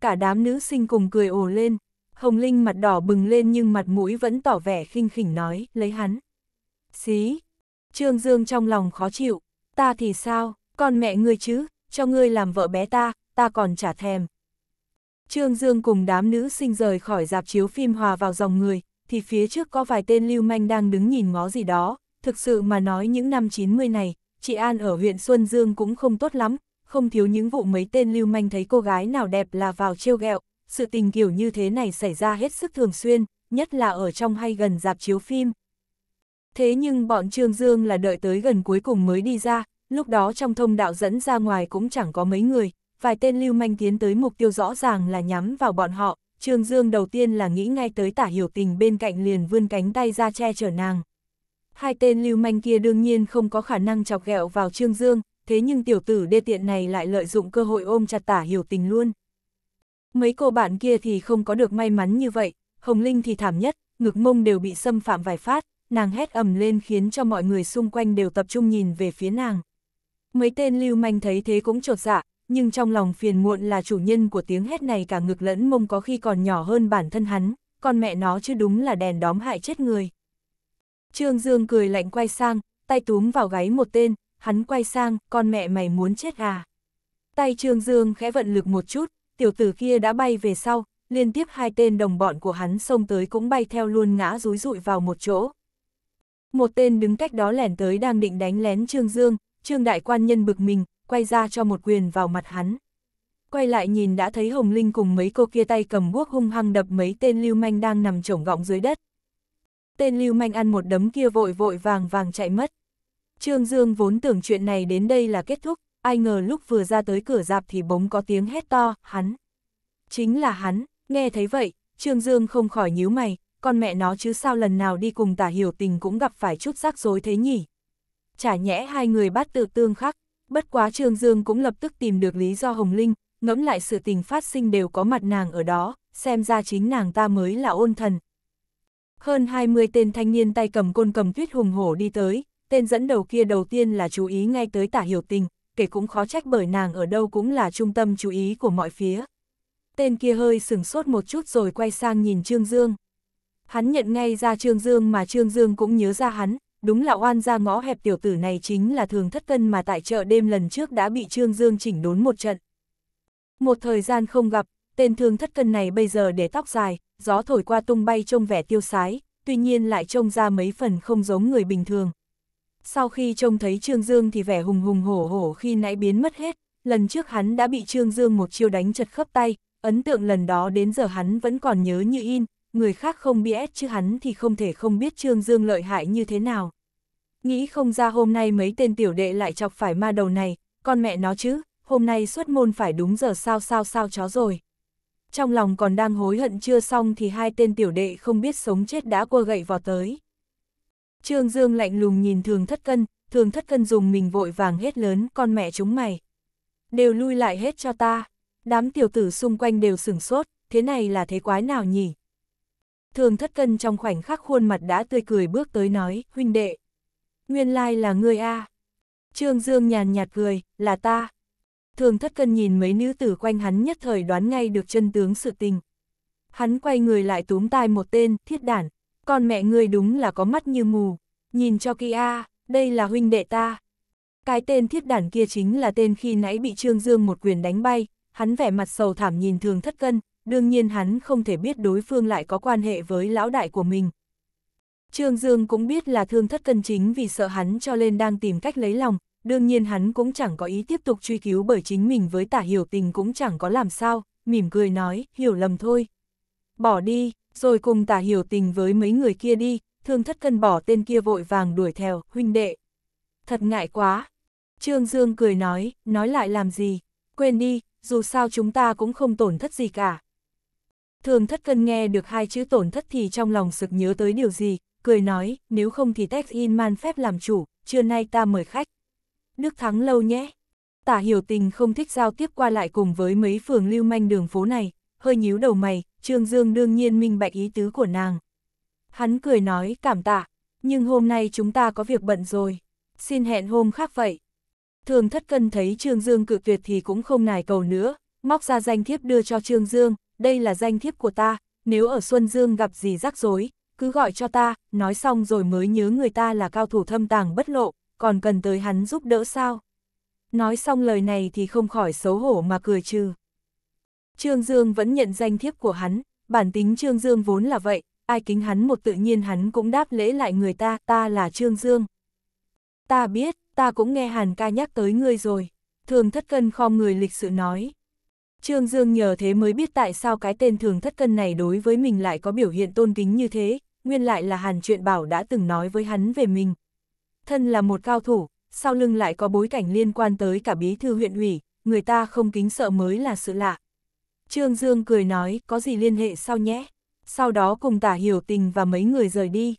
Cả đám nữ sinh cùng cười ồ lên, Hồng Linh mặt đỏ bừng lên nhưng mặt mũi vẫn tỏ vẻ khinh khỉnh nói, lấy hắn. Xí! Trương Dương trong lòng khó chịu, ta thì sao, con mẹ ngươi chứ, cho ngươi làm vợ bé ta, ta còn trả thèm. Trương Dương cùng đám nữ sinh rời khỏi dạp chiếu phim hòa vào dòng người, thì phía trước có vài tên lưu manh đang đứng nhìn ngó gì đó, thực sự mà nói những năm 90 này, chị An ở huyện Xuân Dương cũng không tốt lắm, không thiếu những vụ mấy tên lưu manh thấy cô gái nào đẹp là vào trêu ghẹo, sự tình kiểu như thế này xảy ra hết sức thường xuyên, nhất là ở trong hay gần dạp chiếu phim. Thế nhưng bọn Trương Dương là đợi tới gần cuối cùng mới đi ra, lúc đó trong thông đạo dẫn ra ngoài cũng chẳng có mấy người, vài tên lưu manh tiến tới mục tiêu rõ ràng là nhắm vào bọn họ, Trương Dương đầu tiên là nghĩ ngay tới tả hiểu tình bên cạnh liền vươn cánh tay ra che chở nàng. Hai tên lưu manh kia đương nhiên không có khả năng chọc ghẹo vào Trương Dương, thế nhưng tiểu tử đê tiện này lại lợi dụng cơ hội ôm chặt tả hiểu tình luôn. Mấy cô bạn kia thì không có được may mắn như vậy, Hồng Linh thì thảm nhất, ngực mông đều bị xâm phạm vài phát, nàng hét ầm lên khiến cho mọi người xung quanh đều tập trung nhìn về phía nàng. Mấy tên lưu manh thấy thế cũng trột dạ, nhưng trong lòng phiền muộn là chủ nhân của tiếng hét này cả ngực lẫn mông có khi còn nhỏ hơn bản thân hắn, còn mẹ nó chứ đúng là đèn đóm hại chết người. Trương Dương cười lạnh quay sang, tay túm vào gáy một tên, hắn quay sang, con mẹ mày muốn chết à. Tay Trương Dương khẽ vận lực một chút, tiểu tử kia đã bay về sau, liên tiếp hai tên đồng bọn của hắn xông tới cũng bay theo luôn ngã rúi rụi vào một chỗ. Một tên đứng cách đó lẻn tới đang định đánh lén Trương Dương, Trương Đại Quan nhân bực mình, quay ra cho một quyền vào mặt hắn. Quay lại nhìn đã thấy Hồng Linh cùng mấy cô kia tay cầm guốc hung hăng đập mấy tên lưu manh đang nằm trổng gọng dưới đất. Tên lưu manh ăn một đấm kia vội vội vàng vàng chạy mất. Trương Dương vốn tưởng chuyện này đến đây là kết thúc, ai ngờ lúc vừa ra tới cửa dạp thì bỗng có tiếng hét to, hắn. Chính là hắn, nghe thấy vậy, Trương Dương không khỏi nhíu mày, con mẹ nó chứ sao lần nào đi cùng tả hiểu tình cũng gặp phải chút rắc rối thế nhỉ. Chả nhẽ hai người bắt tự tương khắc, bất quá Trương Dương cũng lập tức tìm được lý do Hồng Linh, ngẫm lại sự tình phát sinh đều có mặt nàng ở đó, xem ra chính nàng ta mới là ôn thần. Hơn 20 tên thanh niên tay cầm côn cầm tuyết hùng hổ đi tới, tên dẫn đầu kia đầu tiên là chú ý ngay tới tả hiểu tình, kể cũng khó trách bởi nàng ở đâu cũng là trung tâm chú ý của mọi phía. Tên kia hơi sừng sốt một chút rồi quay sang nhìn Trương Dương. Hắn nhận ngay ra Trương Dương mà Trương Dương cũng nhớ ra hắn, đúng là oan ra ngõ hẹp tiểu tử này chính là thường thất cân mà tại chợ đêm lần trước đã bị Trương Dương chỉnh đốn một trận. Một thời gian không gặp, tên thường thất cân này bây giờ để tóc dài, gió thổi qua tung bay trông vẻ tiêu sái, tuy nhiên lại trông ra mấy phần không giống người bình thường, sau khi trông thấy Trương Dương thì vẻ hùng hùng hổ hổ khi nãy biến mất hết, lần trước hắn đã bị Trương Dương một chiêu đánh chật khớp tay, ấn tượng lần đó đến giờ hắn vẫn còn nhớ như in, người khác không biết chứ hắn thì không thể không biết Trương Dương lợi hại như thế nào. Nghĩ không ra hôm nay mấy tên tiểu đệ lại chọc phải ma đầu này, con mẹ nó chứ, hôm nay xuất môn phải đúng giờ sao sao sao chó rồi. Trong lòng còn đang hối hận chưa xong thì hai tên tiểu đệ không biết sống chết đã qua gậy vào tới. Trương Dương lạnh lùng nhìn thường thất cân, thường thất cân dùng mình vội vàng hết lớn con mẹ chúng mày. Đều lui lại hết cho ta. Đám tiểu tử xung quanh đều sửng sốt, thế này là thế quái nào nhỉ? Thường thất cân trong khoảnh khắc khuôn mặt đã tươi cười bước tới nói, huynh đệ. Nguyên lai là ngươi a Trương Dương nhàn nhạt cười, là ta. Thường thất cân nhìn mấy nữ tử quanh hắn nhất thời đoán ngay được chân tướng sự tình. Hắn quay người lại túm tai một tên, thiết đản con mẹ ngươi đúng là có mắt như mù, nhìn cho Kia đây là huynh đệ ta. Cái tên thiết đản kia chính là tên khi nãy bị Trương Dương một quyền đánh bay, hắn vẻ mặt sầu thảm nhìn thường thất cân, đương nhiên hắn không thể biết đối phương lại có quan hệ với lão đại của mình. Trương Dương cũng biết là thương thất cân chính vì sợ hắn cho nên đang tìm cách lấy lòng, đương nhiên hắn cũng chẳng có ý tiếp tục truy cứu bởi chính mình với tả hiểu tình cũng chẳng có làm sao, mỉm cười nói, hiểu lầm thôi. Bỏ đi, rồi cùng tả hiểu tình với mấy người kia đi, thương thất cân bỏ tên kia vội vàng đuổi theo, huynh đệ. Thật ngại quá. Trương Dương cười nói, nói lại làm gì, quên đi, dù sao chúng ta cũng không tổn thất gì cả. Thương thất cân nghe được hai chữ tổn thất thì trong lòng sực nhớ tới điều gì, cười nói, nếu không thì Tex in man phép làm chủ, trưa nay ta mời khách. Đức thắng lâu nhé. Tả hiểu tình không thích giao tiếp qua lại cùng với mấy phường lưu manh đường phố này, hơi nhíu đầu mày, Trương Dương đương nhiên minh bạch ý tứ của nàng. Hắn cười nói cảm tạ, nhưng hôm nay chúng ta có việc bận rồi, xin hẹn hôm khác vậy. Thường thất cân thấy Trương Dương cự tuyệt thì cũng không nài cầu nữa, móc ra danh thiếp đưa cho Trương Dương, đây là danh thiếp của ta, nếu ở Xuân Dương gặp gì rắc rối, cứ gọi cho ta, nói xong rồi mới nhớ người ta là cao thủ thâm tàng bất lộ, còn cần tới hắn giúp đỡ sao. Nói xong lời này thì không khỏi xấu hổ mà cười trừ. Trương Dương vẫn nhận danh thiếp của hắn, bản tính Trương Dương vốn là vậy, ai kính hắn một tự nhiên hắn cũng đáp lễ lại người ta, ta là Trương Dương. Ta biết, ta cũng nghe Hàn ca nhắc tới ngươi rồi, thường thất cân khom người lịch sự nói. Trương Dương nhờ thế mới biết tại sao cái tên thường thất cân này đối với mình lại có biểu hiện tôn kính như thế, nguyên lại là Hàn Truyện Bảo đã từng nói với hắn về mình. Thân là một cao thủ, sau lưng lại có bối cảnh liên quan tới cả bí thư huyện ủy, người ta không kính sợ mới là sự lạ. Trương Dương cười nói, có gì liên hệ sau nhé. Sau đó cùng tả hiểu tình và mấy người rời đi.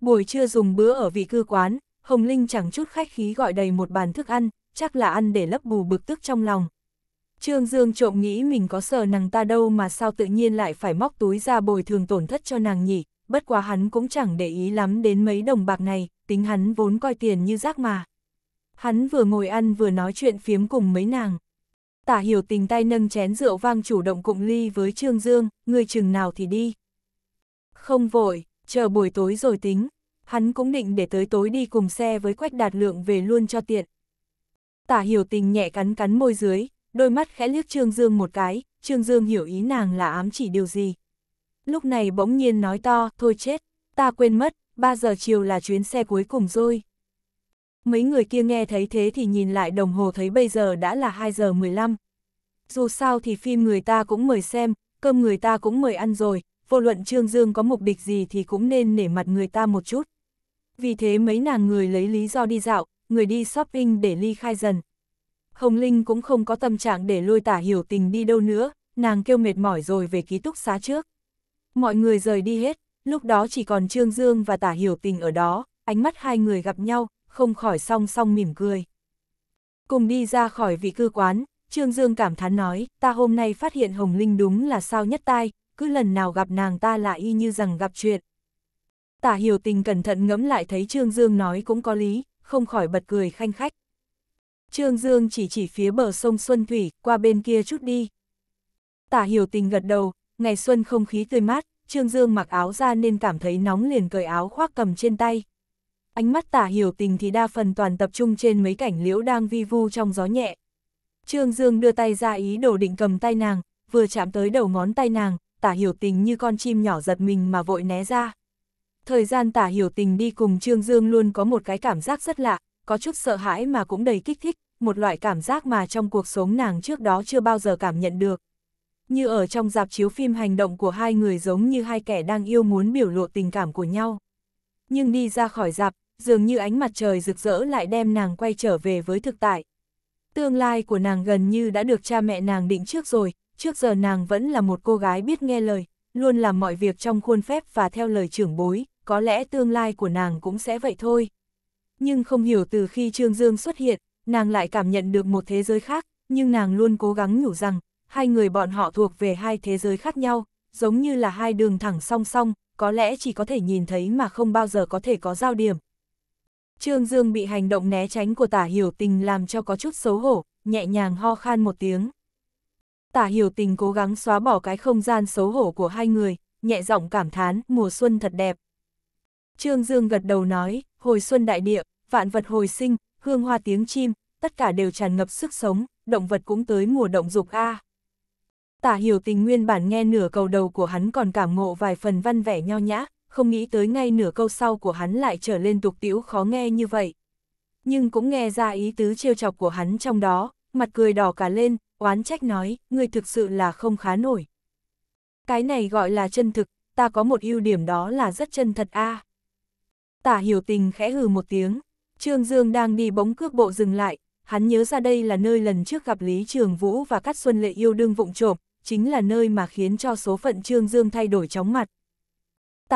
Buổi trưa dùng bữa ở vị cư quán, Hồng Linh chẳng chút khách khí gọi đầy một bàn thức ăn, chắc là ăn để lấp bù bực tức trong lòng. Trương Dương trộm nghĩ mình có sờ nàng ta đâu mà sao tự nhiên lại phải móc túi ra bồi thường tổn thất cho nàng nhỉ, bất quá hắn cũng chẳng để ý lắm đến mấy đồng bạc này, tính hắn vốn coi tiền như rác mà. Hắn vừa ngồi ăn vừa nói chuyện phiếm cùng mấy nàng tả hiểu tình tay nâng chén rượu vang chủ động cụng ly với Trương Dương, người chừng nào thì đi. Không vội, chờ buổi tối rồi tính, hắn cũng định để tới tối đi cùng xe với Quách Đạt Lượng về luôn cho tiện. Tả hiểu tình nhẹ cắn cắn môi dưới, đôi mắt khẽ liếc Trương Dương một cái, Trương Dương hiểu ý nàng là ám chỉ điều gì. Lúc này bỗng nhiên nói to, thôi chết, ta quên mất, 3 giờ chiều là chuyến xe cuối cùng rồi mấy người kia nghe thấy thế thì nhìn lại đồng hồ thấy bây giờ đã là 2 giờ 15. Dù sao thì phim người ta cũng mời xem, cơm người ta cũng mời ăn rồi, vô luận Trương Dương có mục đích gì thì cũng nên nể mặt người ta một chút. Vì thế mấy nàng người lấy lý do đi dạo, người đi shopping để ly khai dần. Hồng Linh cũng không có tâm trạng để lôi tả hiểu tình đi đâu nữa, nàng kêu mệt mỏi rồi về ký túc xá trước. Mọi người rời đi hết, lúc đó chỉ còn Trương Dương và tả hiểu tình ở đó, ánh mắt hai người gặp nhau, không khỏi song song mỉm cười. Cùng đi ra khỏi vị cư quán, Trương Dương cảm thán nói, ta hôm nay phát hiện Hồng Linh đúng là sao nhất tai, cứ lần nào gặp nàng ta lại y như rằng gặp chuyện. Tả hiểu tình cẩn thận ngẫm lại thấy Trương Dương nói cũng có lý, không khỏi bật cười khanh khách. Trương Dương chỉ chỉ phía bờ sông Xuân Thủy, qua bên kia chút đi. Tả hiểu tình gật đầu, ngày xuân không khí tươi mát, Trương Dương mặc áo ra nên cảm thấy nóng liền cởi áo khoác cầm trên tay, ánh mắt tả hiểu tình thì đa phần toàn tập trung trên mấy cảnh liễu đang vi vu trong gió nhẹ. Trương Dương đưa tay ra ý đồ định cầm tay nàng, vừa chạm tới đầu ngón tay nàng, tả hiểu tình như con chim nhỏ giật mình mà vội né ra. Thời gian tả hiểu tình đi cùng Trương Dương luôn có một cái cảm giác rất lạ, có chút sợ hãi mà cũng đầy kích thích, một loại cảm giác mà trong cuộc sống nàng trước đó chưa bao giờ cảm nhận được. Như ở trong dạp chiếu phim hành động của hai người giống như hai kẻ đang yêu muốn biểu lộ tình cảm của nhau. Nhưng đi ra khỏi dạp, dường như ánh mặt trời rực rỡ lại đem nàng quay trở về với thực tại. Tương lai của nàng gần như đã được cha mẹ nàng định trước rồi, trước giờ nàng vẫn là một cô gái biết nghe lời, luôn làm mọi việc trong khuôn phép và theo lời trưởng bối, có lẽ tương lai của nàng cũng sẽ vậy thôi. Nhưng không hiểu từ khi Trương Dương xuất hiện, nàng lại cảm nhận được một thế giới khác, nhưng nàng luôn cố gắng nhủ rằng, hai người bọn họ thuộc về hai thế giới khác nhau, giống như là hai đường thẳng song song, có lẽ chỉ có thể nhìn thấy mà không bao giờ có thể có giao điểm, Trương Dương bị hành động né tránh của tả hiểu tình làm cho có chút xấu hổ, nhẹ nhàng ho khan một tiếng. Tả hiểu tình cố gắng xóa bỏ cái không gian xấu hổ của hai người, nhẹ giọng cảm thán, mùa xuân thật đẹp. Trương Dương gật đầu nói, hồi xuân đại địa, vạn vật hồi sinh, hương hoa tiếng chim, tất cả đều tràn ngập sức sống, động vật cũng tới mùa động dục a. Tả hiểu tình nguyên bản nghe nửa cầu đầu của hắn còn cảm ngộ vài phần văn vẻ nho nhã, không nghĩ tới ngay nửa câu sau của hắn lại trở lên tục tiễu khó nghe như vậy. Nhưng cũng nghe ra ý tứ trêu chọc của hắn trong đó, mặt cười đỏ cả lên, oán trách nói, người thực sự là không khá nổi. Cái này gọi là chân thực, ta có một ưu điểm đó là rất chân thật a. À. Tả hiểu tình khẽ hừ một tiếng, Trương Dương đang đi bóng cước bộ dừng lại, hắn nhớ ra đây là nơi lần trước gặp Lý Trường Vũ và Cát Xuân Lệ yêu đương vụng trộm, chính là nơi mà khiến cho số phận Trương Dương thay đổi chóng mặt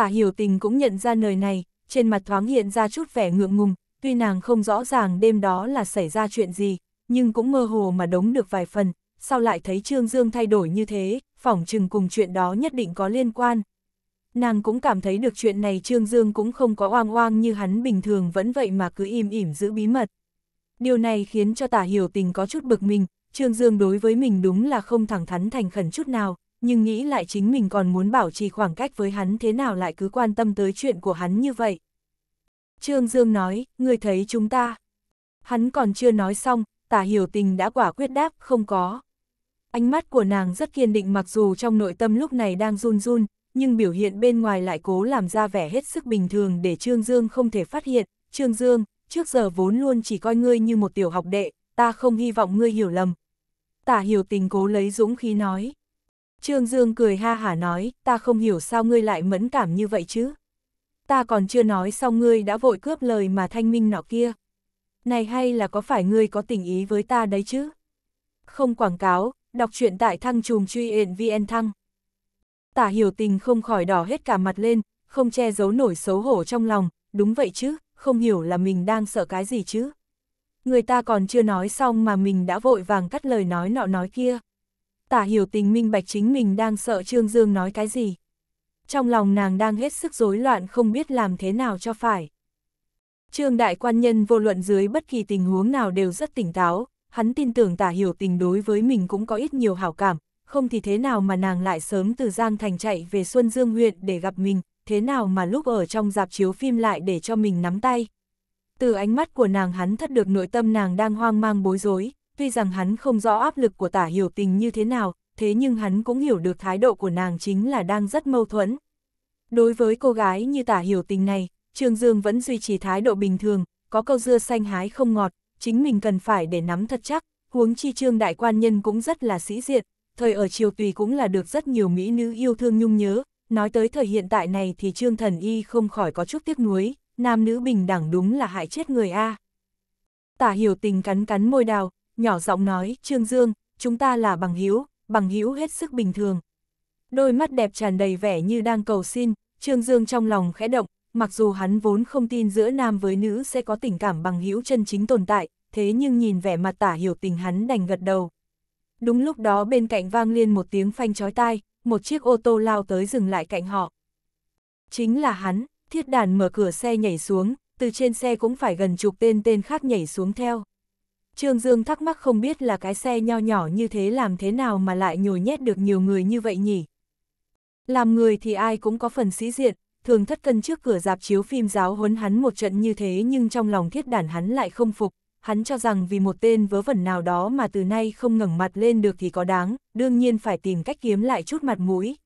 tả hiểu tình cũng nhận ra lời này, trên mặt thoáng hiện ra chút vẻ ngượng ngùng, tuy nàng không rõ ràng đêm đó là xảy ra chuyện gì, nhưng cũng mơ hồ mà đống được vài phần, sau lại thấy Trương Dương thay đổi như thế, phỏng chừng cùng chuyện đó nhất định có liên quan. Nàng cũng cảm thấy được chuyện này Trương Dương cũng không có oang oang như hắn bình thường vẫn vậy mà cứ im ỉm giữ bí mật. Điều này khiến cho tả hiểu tình có chút bực mình, Trương Dương đối với mình đúng là không thẳng thắn thành khẩn chút nào, nhưng nghĩ lại chính mình còn muốn bảo trì khoảng cách với hắn thế nào lại cứ quan tâm tới chuyện của hắn như vậy. Trương Dương nói, người thấy chúng ta. Hắn còn chưa nói xong, tả hiểu tình đã quả quyết đáp, không có. Ánh mắt của nàng rất kiên định mặc dù trong nội tâm lúc này đang run run, nhưng biểu hiện bên ngoài lại cố làm ra vẻ hết sức bình thường để Trương Dương không thể phát hiện. Trương Dương, trước giờ vốn luôn chỉ coi ngươi như một tiểu học đệ, ta không hy vọng ngươi hiểu lầm. Tả hiểu tình cố lấy dũng khí nói. Trương Dương cười ha hả nói, ta không hiểu sao ngươi lại mẫn cảm như vậy chứ. Ta còn chưa nói xong ngươi đã vội cướp lời mà thanh minh nọ kia. Này hay là có phải ngươi có tình ý với ta đấy chứ? Không quảng cáo, đọc truyện tại thăng trùm truy ện VN Thăng. Tả hiểu tình không khỏi đỏ hết cả mặt lên, không che giấu nổi xấu hổ trong lòng, đúng vậy chứ, không hiểu là mình đang sợ cái gì chứ. Người ta còn chưa nói xong mà mình đã vội vàng cắt lời nói nọ nói kia tả hiểu tình minh bạch chính mình đang sợ Trương Dương nói cái gì. Trong lòng nàng đang hết sức rối loạn không biết làm thế nào cho phải. Trương đại quan nhân vô luận dưới bất kỳ tình huống nào đều rất tỉnh táo, hắn tin tưởng tả hiểu tình đối với mình cũng có ít nhiều hảo cảm, không thì thế nào mà nàng lại sớm từ Giang Thành chạy về Xuân Dương huyện để gặp mình, thế nào mà lúc ở trong dạp chiếu phim lại để cho mình nắm tay. Từ ánh mắt của nàng hắn thất được nội tâm nàng đang hoang mang bối rối, tuy rằng hắn không rõ áp lực của tả hiểu tình như thế nào, thế nhưng hắn cũng hiểu được thái độ của nàng chính là đang rất mâu thuẫn. Đối với cô gái như tả hiểu tình này, Trương Dương vẫn duy trì thái độ bình thường, có câu dưa xanh hái không ngọt, chính mình cần phải để nắm thật chắc, huống chi Trương Đại Quan Nhân cũng rất là sĩ diện, thời ở triều tùy cũng là được rất nhiều mỹ nữ yêu thương nhung nhớ, nói tới thời hiện tại này thì Trương Thần Y không khỏi có chút tiếc nuối, nam nữ bình đẳng đúng là hại chết người A. Tả hiểu tình cắn cắn môi đào, nhỏ giọng nói, Trương Dương, chúng ta là bằng hữu bằng hữu hết sức bình thường. Đôi mắt đẹp tràn đầy vẻ như đang cầu xin, Trương Dương trong lòng khẽ động, mặc dù hắn vốn không tin giữa nam với nữ sẽ có tình cảm bằng hữu chân chính tồn tại, thế nhưng nhìn vẻ mặt tả hiểu tình hắn đành gật đầu. Đúng lúc đó bên cạnh vang lên một tiếng phanh chói tai, một chiếc ô tô lao tới dừng lại cạnh họ. Chính là hắn, thiết đàn mở cửa xe nhảy xuống, từ trên xe cũng phải gần chục tên tên khác nhảy xuống theo. Trương Dương thắc mắc không biết là cái xe nho nhỏ như thế làm thế nào mà lại nhồi nhét được nhiều người như vậy nhỉ? Làm người thì ai cũng có phần sĩ diện, thường thất cân trước cửa dạp chiếu phim giáo huấn hắn một trận như thế nhưng trong lòng thiết đản hắn lại không phục, hắn cho rằng vì một tên vớ vẩn nào đó mà từ nay không ngẩng mặt lên được thì có đáng, đương nhiên phải tìm cách kiếm lại chút mặt mũi.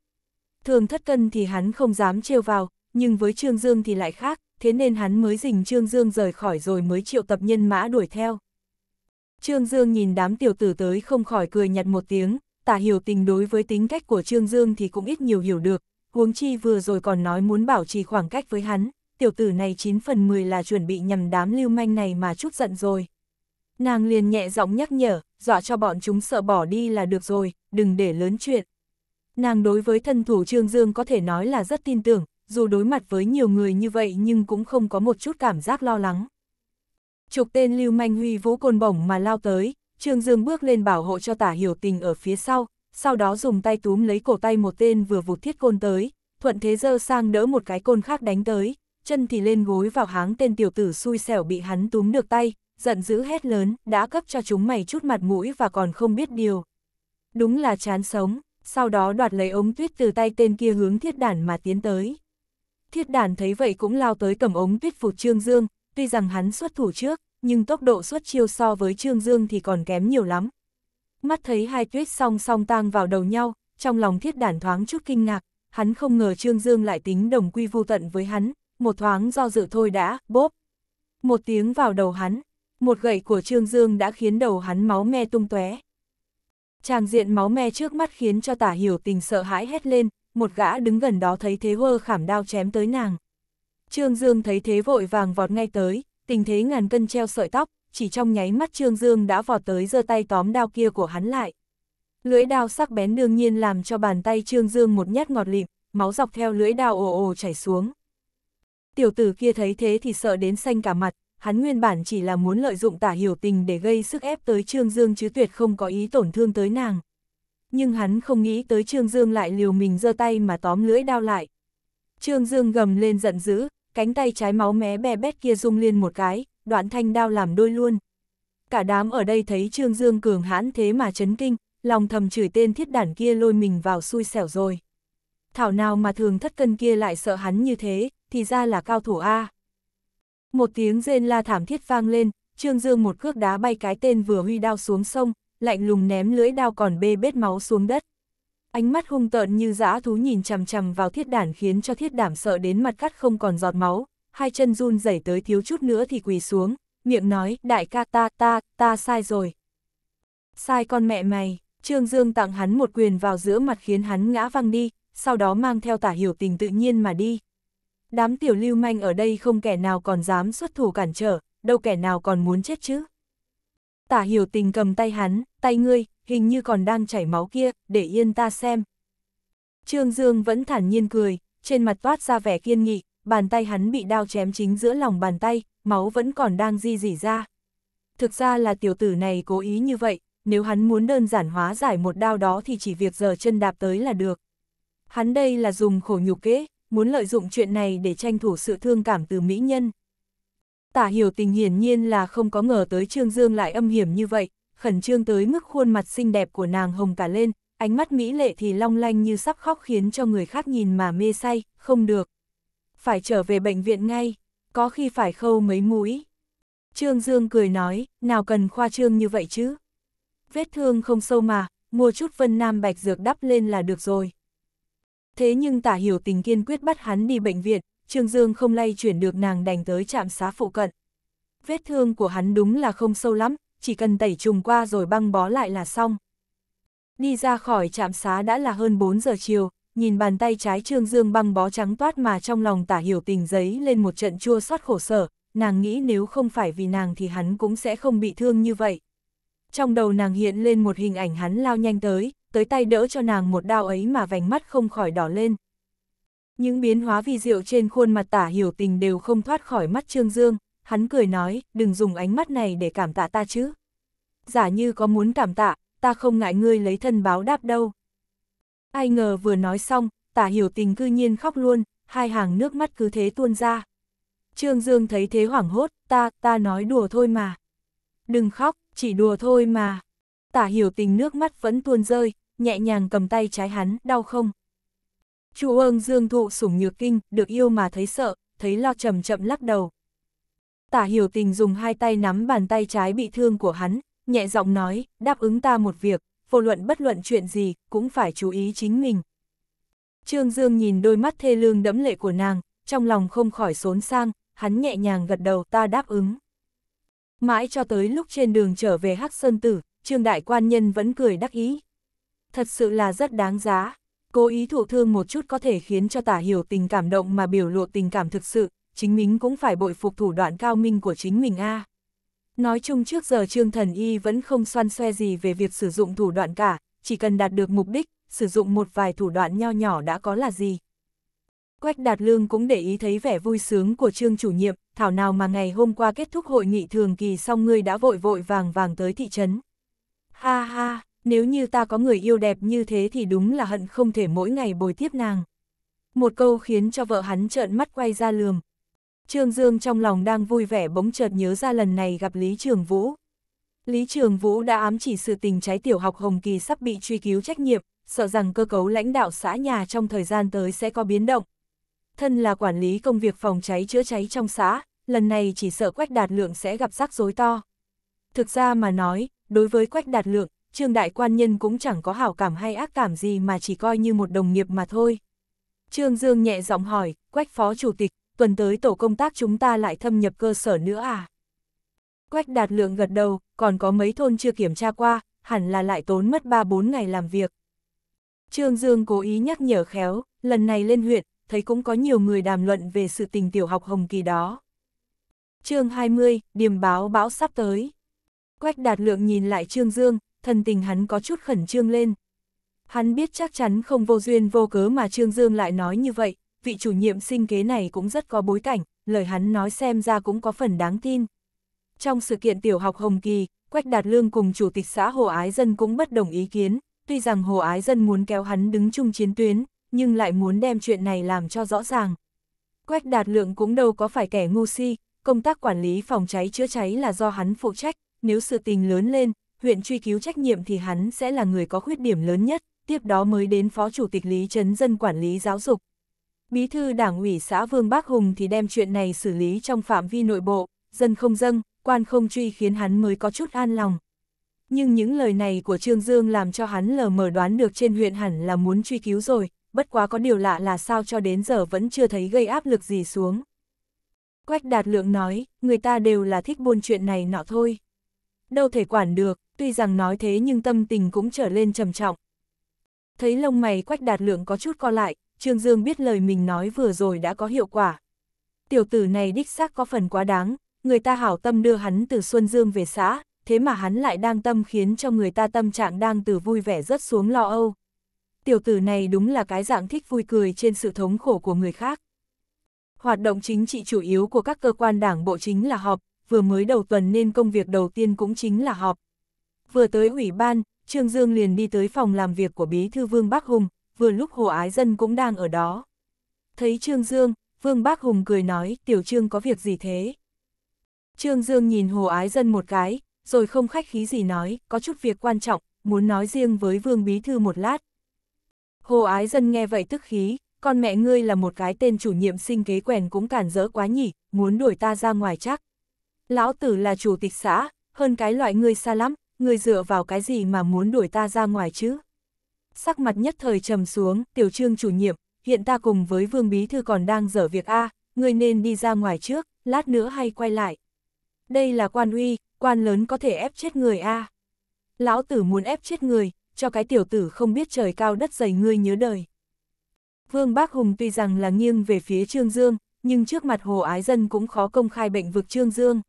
Thường thất cân thì hắn không dám trêu vào, nhưng với Trương Dương thì lại khác, thế nên hắn mới dình Trương Dương rời khỏi rồi mới triệu tập nhân mã đuổi theo. Trương Dương nhìn đám tiểu tử tới không khỏi cười nhặt một tiếng, tả hiểu tình đối với tính cách của Trương Dương thì cũng ít nhiều hiểu được, huống chi vừa rồi còn nói muốn bảo trì khoảng cách với hắn, tiểu tử này 9 phần 10 là chuẩn bị nhằm đám lưu manh này mà chút giận rồi. Nàng liền nhẹ giọng nhắc nhở, dọa cho bọn chúng sợ bỏ đi là được rồi, đừng để lớn chuyện. Nàng đối với thân thủ Trương Dương có thể nói là rất tin tưởng, dù đối mặt với nhiều người như vậy nhưng cũng không có một chút cảm giác lo lắng chục tên lưu manh huy vũ côn bổng mà lao tới, Trương Dương bước lên bảo hộ cho tả hiểu tình ở phía sau, sau đó dùng tay túm lấy cổ tay một tên vừa vụt thiết côn tới, thuận thế dơ sang đỡ một cái côn khác đánh tới, chân thì lên gối vào háng tên tiểu tử xui xẻo bị hắn túm được tay, giận dữ hét lớn, đã cấp cho chúng mày chút mặt mũi và còn không biết điều. Đúng là chán sống, sau đó đoạt lấy ống tuyết từ tay tên kia hướng thiết đản mà tiến tới. Thiết đản thấy vậy cũng lao tới cầm ống tuyết phục Trương Dương, tuy rằng hắn xuất thủ trước, nhưng tốc độ xuất chiêu so với Trương Dương thì còn kém nhiều lắm. Mắt thấy hai tuyết song song tang vào đầu nhau, trong lòng thiết đản thoáng chút kinh ngạc, hắn không ngờ Trương Dương lại tính đồng quy vô tận với hắn, một thoáng do dự thôi đã, bốp. Một tiếng vào đầu hắn, một gậy của Trương Dương đã khiến đầu hắn máu me tung tóe. Tràng diện máu me trước mắt khiến cho tả hiểu tình sợ hãi hét lên, một gã đứng gần đó thấy thế hơ khảm đao chém tới nàng. Trương Dương thấy thế vội vàng vọt ngay tới, tình thế ngàn cân treo sợi tóc, chỉ trong nháy mắt Trương Dương đã vọt tới giơ tay tóm đao kia của hắn lại. Lưỡi đao sắc bén đương nhiên làm cho bàn tay Trương Dương một nhát ngọt lịm, máu dọc theo lưỡi đao ồ ồ chảy xuống. Tiểu tử kia thấy thế thì sợ đến xanh cả mặt, hắn nguyên bản chỉ là muốn lợi dụng tả hiểu tình để gây sức ép tới Trương Dương chứ tuyệt không có ý tổn thương tới nàng. Nhưng hắn không nghĩ tới Trương Dương lại liều mình giơ tay mà tóm lưỡi đao lại. Trương Dương gầm lên giận dữ, cánh tay trái máu mé bè bét kia rung liên một cái, đoạn thanh đao làm đôi luôn. Cả đám ở đây thấy Trương Dương cường hãn thế mà chấn kinh, lòng thầm chửi tên thiết đản kia lôi mình vào xui xẻo rồi. Thảo nào mà thường thất cân kia lại sợ hắn như thế, thì ra là cao thủ A. Một tiếng rên la thảm thiết vang lên, Trương Dương một cước đá bay cái tên vừa huy đao xuống sông, lạnh lùng ném lưỡi đao còn bê bết máu xuống đất. Ánh mắt hung tợn như dã thú nhìn chằm chằm vào thiết đản khiến cho thiết đảm sợ đến mặt cắt không còn giọt máu, hai chân run rẩy tới thiếu chút nữa thì quỳ xuống, miệng nói, đại ca ta, ta, ta sai rồi. Sai con mẹ mày, Trương Dương tặng hắn một quyền vào giữa mặt khiến hắn ngã văng đi, sau đó mang theo tả hiểu tình tự nhiên mà đi. Đám tiểu lưu manh ở đây không kẻ nào còn dám xuất thủ cản trở, đâu kẻ nào còn muốn chết chứ. Tả hiểu tình cầm tay hắn, tay ngươi, hình như còn đang chảy máu kia, để yên ta xem. Trương Dương vẫn thản nhiên cười, trên mặt toát ra vẻ kiên nghị, bàn tay hắn bị đao chém chính giữa lòng bàn tay, máu vẫn còn đang di dỉ ra. Thực ra là tiểu tử này cố ý như vậy, nếu hắn muốn đơn giản hóa giải một đao đó thì chỉ việc giờ chân đạp tới là được. Hắn đây là dùng khổ nhục kế, muốn lợi dụng chuyện này để tranh thủ sự thương cảm từ mỹ nhân. Tả hiểu tình hiển nhiên là không có ngờ tới Trương Dương lại âm hiểm như vậy, khẩn trương tới mức khuôn mặt xinh đẹp của nàng hồng cả lên, ánh mắt mỹ lệ thì long lanh như sắp khóc khiến cho người khác nhìn mà mê say, không được. Phải trở về bệnh viện ngay, có khi phải khâu mấy mũi. Trương Dương cười nói, nào cần khoa trương như vậy chứ. Vết thương không sâu mà, mua chút vân nam bạch dược đắp lên là được rồi. Thế nhưng tả hiểu tình kiên quyết bắt hắn đi bệnh viện, Trương Dương không lay chuyển được nàng đành tới trạm xá phụ cận. Vết thương của hắn đúng là không sâu lắm, chỉ cần tẩy trùng qua rồi băng bó lại là xong. Đi ra khỏi trạm xá đã là hơn 4 giờ chiều, nhìn bàn tay trái Trương Dương băng bó trắng toát mà trong lòng tả hiểu tình giấy lên một trận chua xót khổ sở, nàng nghĩ nếu không phải vì nàng thì hắn cũng sẽ không bị thương như vậy. Trong đầu nàng hiện lên một hình ảnh hắn lao nhanh tới, tới tay đỡ cho nàng một đao ấy mà vành mắt không khỏi đỏ lên. Những biến hóa vi diệu trên khuôn mặt tả hiểu tình đều không thoát khỏi mắt Trương Dương hắn cười nói, đừng dùng ánh mắt này để cảm tạ ta chứ. Giả như có muốn cảm tạ, ta không ngại ngươi lấy thân báo đáp đâu. Ai ngờ vừa nói xong, tả hiểu tình cư nhiên khóc luôn, hai hàng nước mắt cứ thế tuôn ra. Trương Dương thấy thế hoảng hốt, ta, ta nói đùa thôi mà. Đừng khóc, chỉ đùa thôi mà. Tả hiểu tình nước mắt vẫn tuôn rơi, nhẹ nhàng cầm tay trái hắn, đau không? Chu ương Dương thụ sủng nhược kinh, được yêu mà thấy sợ, thấy lo chậm chậm lắc đầu tả hiểu tình dùng hai tay nắm bàn tay trái bị thương của hắn, nhẹ giọng nói, đáp ứng ta một việc, vô luận bất luận chuyện gì, cũng phải chú ý chính mình. Trương Dương nhìn đôi mắt thê lương đẫm lệ của nàng, trong lòng không khỏi xốn sang, hắn nhẹ nhàng gật đầu ta đáp ứng. Mãi cho tới lúc trên đường trở về Hắc Sơn Tử, Trương Đại Quan Nhân vẫn cười đắc ý. Thật sự là rất đáng giá, cố ý thụ thương một chút có thể khiến cho tả hiểu tình cảm động mà biểu lộ tình cảm thực sự, chính mình cũng phải bội phục thủ đoạn cao minh của chính mình a. Nói chung trước giờ Trương Thần Y vẫn không xoan xoe gì về việc sử dụng thủ đoạn cả, chỉ cần đạt được mục đích, sử dụng một vài thủ đoạn nho nhỏ đã có là gì. Quách Đạt Lương cũng để ý thấy vẻ vui sướng của Trương chủ nhiệm, thảo nào mà ngày hôm qua kết thúc hội nghị thường kỳ xong ngươi đã vội vội vàng vàng tới thị trấn. Ha ha, nếu như ta có người yêu đẹp như thế thì đúng là hận không thể mỗi ngày bồi tiếp nàng. Một câu khiến cho vợ hắn trợn mắt quay ra lườm, Trương Dương trong lòng đang vui vẻ bỗng chợt nhớ ra lần này gặp Lý Trường Vũ. Lý Trường Vũ đã ám chỉ sự tình trái tiểu học Hồng Kỳ sắp bị truy cứu trách nhiệm, sợ rằng cơ cấu lãnh đạo xã nhà trong thời gian tới sẽ có biến động. Thân là quản lý công việc phòng cháy chữa cháy trong xã, lần này chỉ sợ Quách Đạt Lượng sẽ gặp rắc rối to. Thực ra mà nói, đối với Quách Đạt Lượng, Trương Đại Quan Nhân cũng chẳng có hảo cảm hay ác cảm gì mà chỉ coi như một đồng nghiệp mà thôi. Trương Dương nhẹ giọng hỏi, Quách Phó Chủ tịch, tuần tới tổ công tác chúng ta lại thâm nhập cơ sở nữa à? Quách đạt lượng gật đầu, còn có mấy thôn chưa kiểm tra qua, hẳn là lại tốn mất 3-4 ngày làm việc. Trương Dương cố ý nhắc nhở khéo, lần này lên huyện, thấy cũng có nhiều người đàm luận về sự tình tiểu học hồng kỳ đó. chương 20, điềm báo bão sắp tới. Quách đạt lượng nhìn lại Trương Dương, thần tình hắn có chút khẩn trương lên. Hắn biết chắc chắn không vô duyên vô cớ mà Trương Dương lại nói như vậy, vị chủ nhiệm sinh kế này cũng rất có bối cảnh, lời hắn nói xem ra cũng có phần đáng tin. Trong sự kiện tiểu học Hồng Kỳ, Quách Đạt Lương cùng Chủ tịch xã Hồ Ái Dân cũng bất đồng ý kiến, tuy rằng Hồ Ái Dân muốn kéo hắn đứng chung chiến tuyến, nhưng lại muốn đem chuyện này làm cho rõ ràng. Quách Đạt Lượng cũng đâu có phải kẻ ngu si, công tác quản lý phòng cháy chữa cháy là do hắn phụ trách, nếu sự tình lớn lên, huyện truy cứu trách nhiệm thì hắn sẽ là người có khuyết điểm lớn nhất, tiếp đó mới đến Phó Chủ tịch Lý Trấn Dân quản lý giáo dục. Bí thư đảng ủy xã Vương Bác Hùng thì đem chuyện này xử lý trong phạm vi nội bộ, dân không dâng, quan không truy khiến hắn mới có chút an lòng. Nhưng những lời này của Trương Dương làm cho hắn lờ mờ đoán được trên huyện hẳn là muốn truy cứu rồi, bất quá có điều lạ là sao cho đến giờ vẫn chưa thấy gây áp lực gì xuống. Quách Đạt Lượng nói, người ta đều là thích buôn chuyện này nọ thôi. Đâu thể quản được, tuy rằng nói thế nhưng tâm tình cũng trở lên trầm trọng. Thấy lông mày Quách Đạt Lượng có chút co lại, Trương Dương biết lời mình nói vừa rồi đã có hiệu quả. Tiểu tử này đích xác có phần quá đáng, người ta hảo tâm đưa hắn từ Xuân Dương về xã, thế mà hắn lại đang tâm khiến cho người ta tâm trạng đang từ vui vẻ rất xuống lo âu. Tiểu tử này đúng là cái dạng thích vui cười trên sự thống khổ của người khác. Hoạt động chính trị chủ yếu của các cơ quan đảng bộ chính là họp, vừa mới đầu tuần nên công việc đầu tiên cũng chính là họp. Vừa tới ủy ban, Trương Dương liền đi tới phòng làm việc của Bí Thư Vương Bắc Hùng, vừa lúc Hồ Ái Dân cũng đang ở đó. Thấy Trương Dương, Vương Bác Hùng cười nói, tiểu Trương có việc gì thế? Trương Dương nhìn Hồ Ái Dân một cái, rồi không khách khí gì nói, có chút việc quan trọng, muốn nói riêng với Vương Bí Thư một lát. Hồ Ái Dân nghe vậy tức khí, con mẹ ngươi là một cái tên chủ nhiệm sinh kế quèn cũng cản rỡ quá nhỉ, muốn đuổi ta ra ngoài chắc. Lão tử là chủ tịch xã, hơn cái loại ngươi xa lắm, ngươi dựa vào cái gì mà muốn đuổi ta ra ngoài chứ? sắc mặt nhất thời trầm xuống, tiểu trương chủ nhiệm, hiện ta cùng với vương bí thư còn đang dở việc A, người nên đi ra ngoài trước, lát nữa hay quay lại. Đây là quan uy, quan lớn có thể ép chết người A. Lão tử muốn ép chết người, cho cái tiểu tử không biết trời cao đất dày ngươi nhớ đời. Vương Bác Hùng tuy rằng là nghiêng về phía Trương Dương, nhưng trước mặt Hồ Ái Dân cũng khó công khai bệnh vực Trương Dương.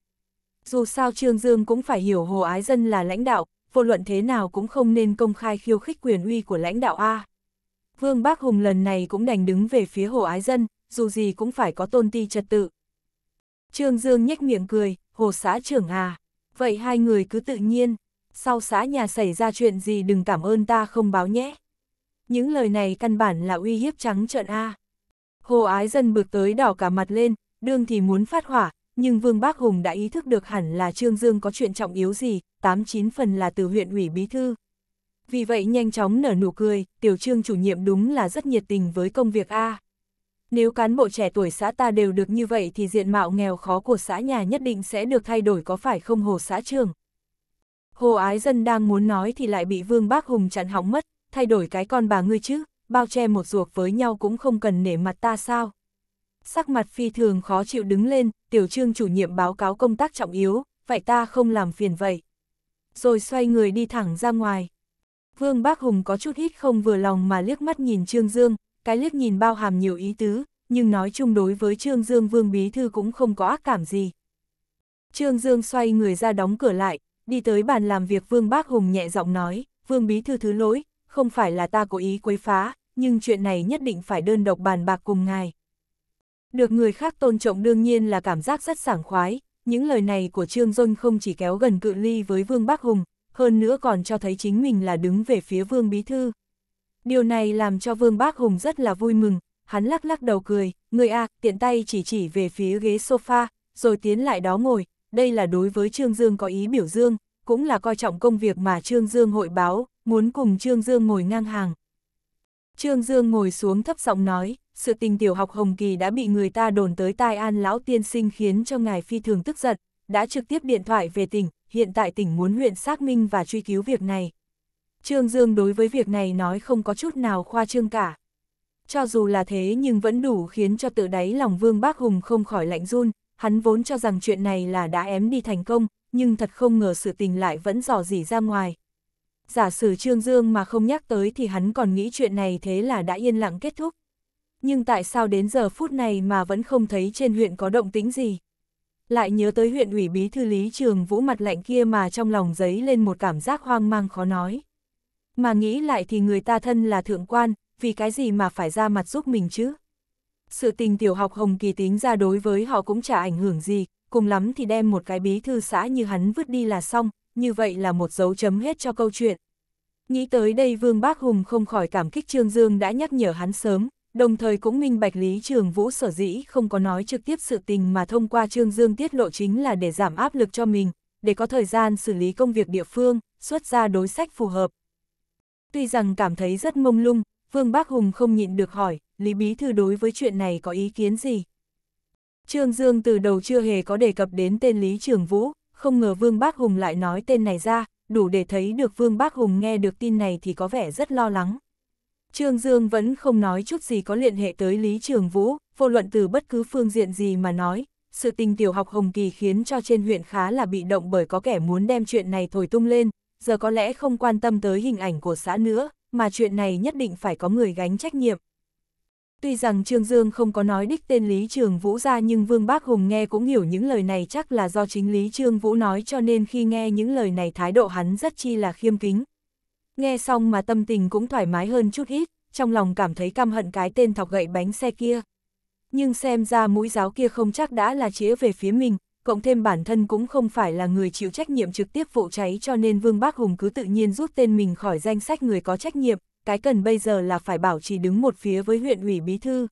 Dù sao Trương Dương cũng phải hiểu Hồ Ái Dân là lãnh đạo, vô luận thế nào cũng không nên công khai khiêu khích quyền uy của lãnh đạo A. Vương Bác Hùng lần này cũng đành đứng về phía Hồ Ái Dân, dù gì cũng phải có tôn ti trật tự. Trương Dương nhếch miệng cười, Hồ xã trưởng à, vậy hai người cứ tự nhiên, sau xã nhà xảy ra chuyện gì đừng cảm ơn ta không báo nhé. Những lời này căn bản là uy hiếp trắng trợn A. Hồ Ái Dân bực tới đỏ cả mặt lên, đương thì muốn phát hỏa, nhưng Vương Bác Hùng đã ý thức được hẳn là Trương Dương có chuyện trọng yếu gì, 89 phần là từ huyện ủy bí thư. Vì vậy nhanh chóng nở nụ cười, tiểu trương chủ nhiệm đúng là rất nhiệt tình với công việc A. Nếu cán bộ trẻ tuổi xã ta đều được như vậy thì diện mạo nghèo khó của xã nhà nhất định sẽ được thay đổi có phải không hồ xã trường. Hồ ái dân đang muốn nói thì lại bị Vương Bác Hùng chặn hỏng mất, thay đổi cái con bà ngươi chứ, bao che một ruột với nhau cũng không cần nể mặt ta sao. Sắc mặt phi thường khó chịu đứng lên, tiểu trương chủ nhiệm báo cáo công tác trọng yếu, vậy ta không làm phiền vậy. Rồi xoay người đi thẳng ra ngoài. Vương Bác Hùng có chút hít không vừa lòng mà liếc mắt nhìn Trương Dương, cái liếc nhìn bao hàm nhiều ý tứ, nhưng nói chung đối với Trương Dương Vương Bí Thư cũng không có ác cảm gì. Trương Dương xoay người ra đóng cửa lại, đi tới bàn làm việc Vương Bác Hùng nhẹ giọng nói, Vương Bí Thư thứ lỗi, không phải là ta cố ý quấy phá, nhưng chuyện này nhất định phải đơn độc bàn bạc cùng ngài. Được người khác tôn trọng đương nhiên là cảm giác rất sảng khoái, những lời này của Trương Dung không chỉ kéo gần cự ly với Vương bác Hùng, hơn nữa còn cho thấy chính mình là đứng về phía Vương Bí Thư. Điều này làm cho Vương bác Hùng rất là vui mừng, hắn lắc lắc đầu cười, người A tiện tay chỉ chỉ về phía ghế sofa, rồi tiến lại đó ngồi, đây là đối với Trương Dương có ý biểu dương, cũng là coi trọng công việc mà Trương Dương hội báo, muốn cùng Trương Dương ngồi ngang hàng. Trương Dương ngồi xuống thấp giọng nói, sự tình tiểu học Hồng Kỳ đã bị người ta đồn tới tai an lão tiên sinh khiến cho ngài phi thường tức giận, đã trực tiếp điện thoại về tỉnh, hiện tại tỉnh muốn huyện xác minh và truy cứu việc này. Trương Dương đối với việc này nói không có chút nào khoa trương cả. Cho dù là thế nhưng vẫn đủ khiến cho tự đáy lòng Vương Bác Hùng không khỏi lạnh run, hắn vốn cho rằng chuyện này là đã ém đi thành công, nhưng thật không ngờ sự tình lại vẫn dò dỉ ra ngoài, giả sử Trương Dương mà không nhắc tới thì hắn còn nghĩ chuyện này thế là đã yên lặng kết thúc. Nhưng tại sao đến giờ phút này mà vẫn không thấy trên huyện có động tính gì? Lại nhớ tới huyện ủy bí thư lý trường vũ mặt lạnh kia mà trong lòng giấy lên một cảm giác hoang mang khó nói. Mà nghĩ lại thì người ta thân là thượng quan, vì cái gì mà phải ra mặt giúp mình chứ? Sự tình tiểu học Hồng Kỳ tính ra đối với họ cũng chả ảnh hưởng gì, cùng lắm thì đem một cái bí thư xã như hắn vứt đi là xong, như vậy là một dấu chấm hết cho câu chuyện. Nghĩ tới đây Vương Bác Hùng không khỏi cảm kích Trương Dương đã nhắc nhở hắn sớm, đồng thời cũng minh bạch Lý Trường Vũ sở dĩ không có nói trực tiếp sự tình mà thông qua Trương Dương tiết lộ chính là để giảm áp lực cho mình, để có thời gian xử lý công việc địa phương, xuất ra đối sách phù hợp. Tuy rằng cảm thấy rất mông lung, Vương Bác Hùng không nhịn được hỏi, Lý Bí Thư đối với chuyện này có ý kiến gì? Trương Dương từ đầu chưa hề có đề cập đến tên Lý Trường Vũ, không ngờ Vương Bác Hùng lại nói tên này ra, đủ để thấy được Vương Bác Hùng nghe được tin này thì có vẻ rất lo lắng. Trương Dương vẫn không nói chút gì có liên hệ tới Lý Trường Vũ, vô luận từ bất cứ phương diện gì mà nói, sự tình tiểu học Hồng Kỳ khiến cho trên huyện khá là bị động bởi có kẻ muốn đem chuyện này thổi tung lên, giờ có lẽ không quan tâm tới hình ảnh của xã nữa, mà chuyện này nhất định phải có người gánh trách nhiệm, Tuy rằng Trương Dương không có nói đích tên Lý Trường Vũ ra nhưng Vương Bác Hùng nghe cũng hiểu những lời này chắc là do chính Lý Trương Vũ nói cho nên khi nghe những lời này thái độ hắn rất chi là khiêm kính. Nghe xong mà tâm tình cũng thoải mái hơn chút ít, trong lòng cảm thấy căm hận cái tên thọc gậy bánh xe kia. Nhưng xem ra mũi giáo kia không chắc đã là chế về phía mình, cộng thêm bản thân cũng không phải là người chịu trách nhiệm trực tiếp vụ cháy cho nên Vương Bác Hùng cứ tự nhiên rút tên mình khỏi danh sách người có trách nhiệm, cái cần bây giờ là phải bảo trì đứng một phía với huyện ủy bí thư.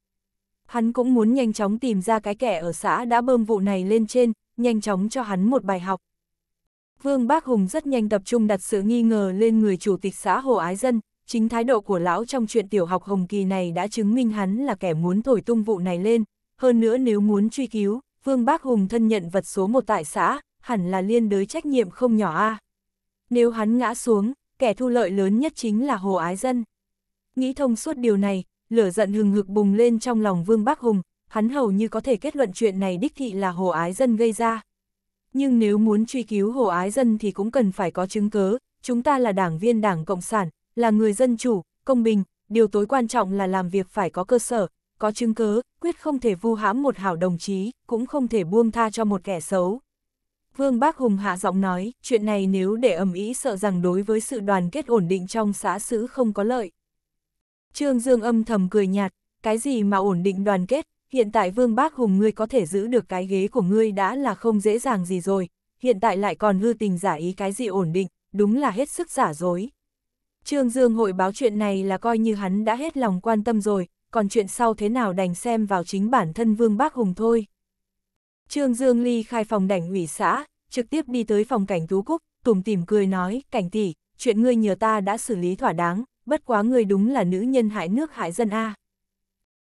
Hắn cũng muốn nhanh chóng tìm ra cái kẻ ở xã đã bơm vụ này lên trên, nhanh chóng cho hắn một bài học. Vương Bác Hùng rất nhanh tập trung đặt sự nghi ngờ lên người chủ tịch xã Hồ Ái Dân, chính thái độ của lão trong chuyện tiểu học Hồng Kỳ này đã chứng minh hắn là kẻ muốn thổi tung vụ này lên, hơn nữa nếu muốn truy cứu, Vương Bác Hùng thân nhận vật số một tại xã, hẳn là liên đới trách nhiệm không nhỏ a. Nếu hắn ngã xuống, kẻ thu lợi lớn nhất chính là Hồ Ái Dân. Nghĩ thông suốt điều này, lửa giận hừng hực bùng lên trong lòng Vương Bắc Hùng, hắn hầu như có thể kết luận chuyện này đích thị là Hồ Ái Dân gây ra. Nhưng nếu muốn truy cứu Hồ Ái Dân thì cũng cần phải có chứng cứ chúng ta là đảng viên đảng Cộng sản, là người dân chủ, công bình, điều tối quan trọng là làm việc phải có cơ sở, có chứng cứ quyết không thể vu hãm một hảo đồng chí, cũng không thể buông tha cho một kẻ xấu. Vương Bác Hùng hạ giọng nói, chuyện này nếu để ầm ý sợ rằng đối với sự đoàn kết ổn định trong xã xứ không có lợi. Trương Dương âm thầm cười nhạt, cái gì mà ổn định đoàn kết, hiện tại Vương Bác Hùng ngươi có thể giữ được cái ghế của ngươi đã là không dễ dàng gì rồi, hiện tại lại còn hư tình giả ý cái gì ổn định, đúng là hết sức giả dối. Trương Dương hội báo chuyện này là coi như hắn đã hết lòng quan tâm rồi, còn chuyện sau thế nào đành xem vào chính bản thân Vương Bác Hùng thôi. Trương Dương Ly khai phòng đảnh ủy xã, trực tiếp đi tới phòng cảnh tú cúc, tùng tìm cười nói, cảnh tỷ, chuyện ngươi nhờ ta đã xử lý thỏa đáng, bất quá ngươi đúng là nữ nhân hại nước hại dân A.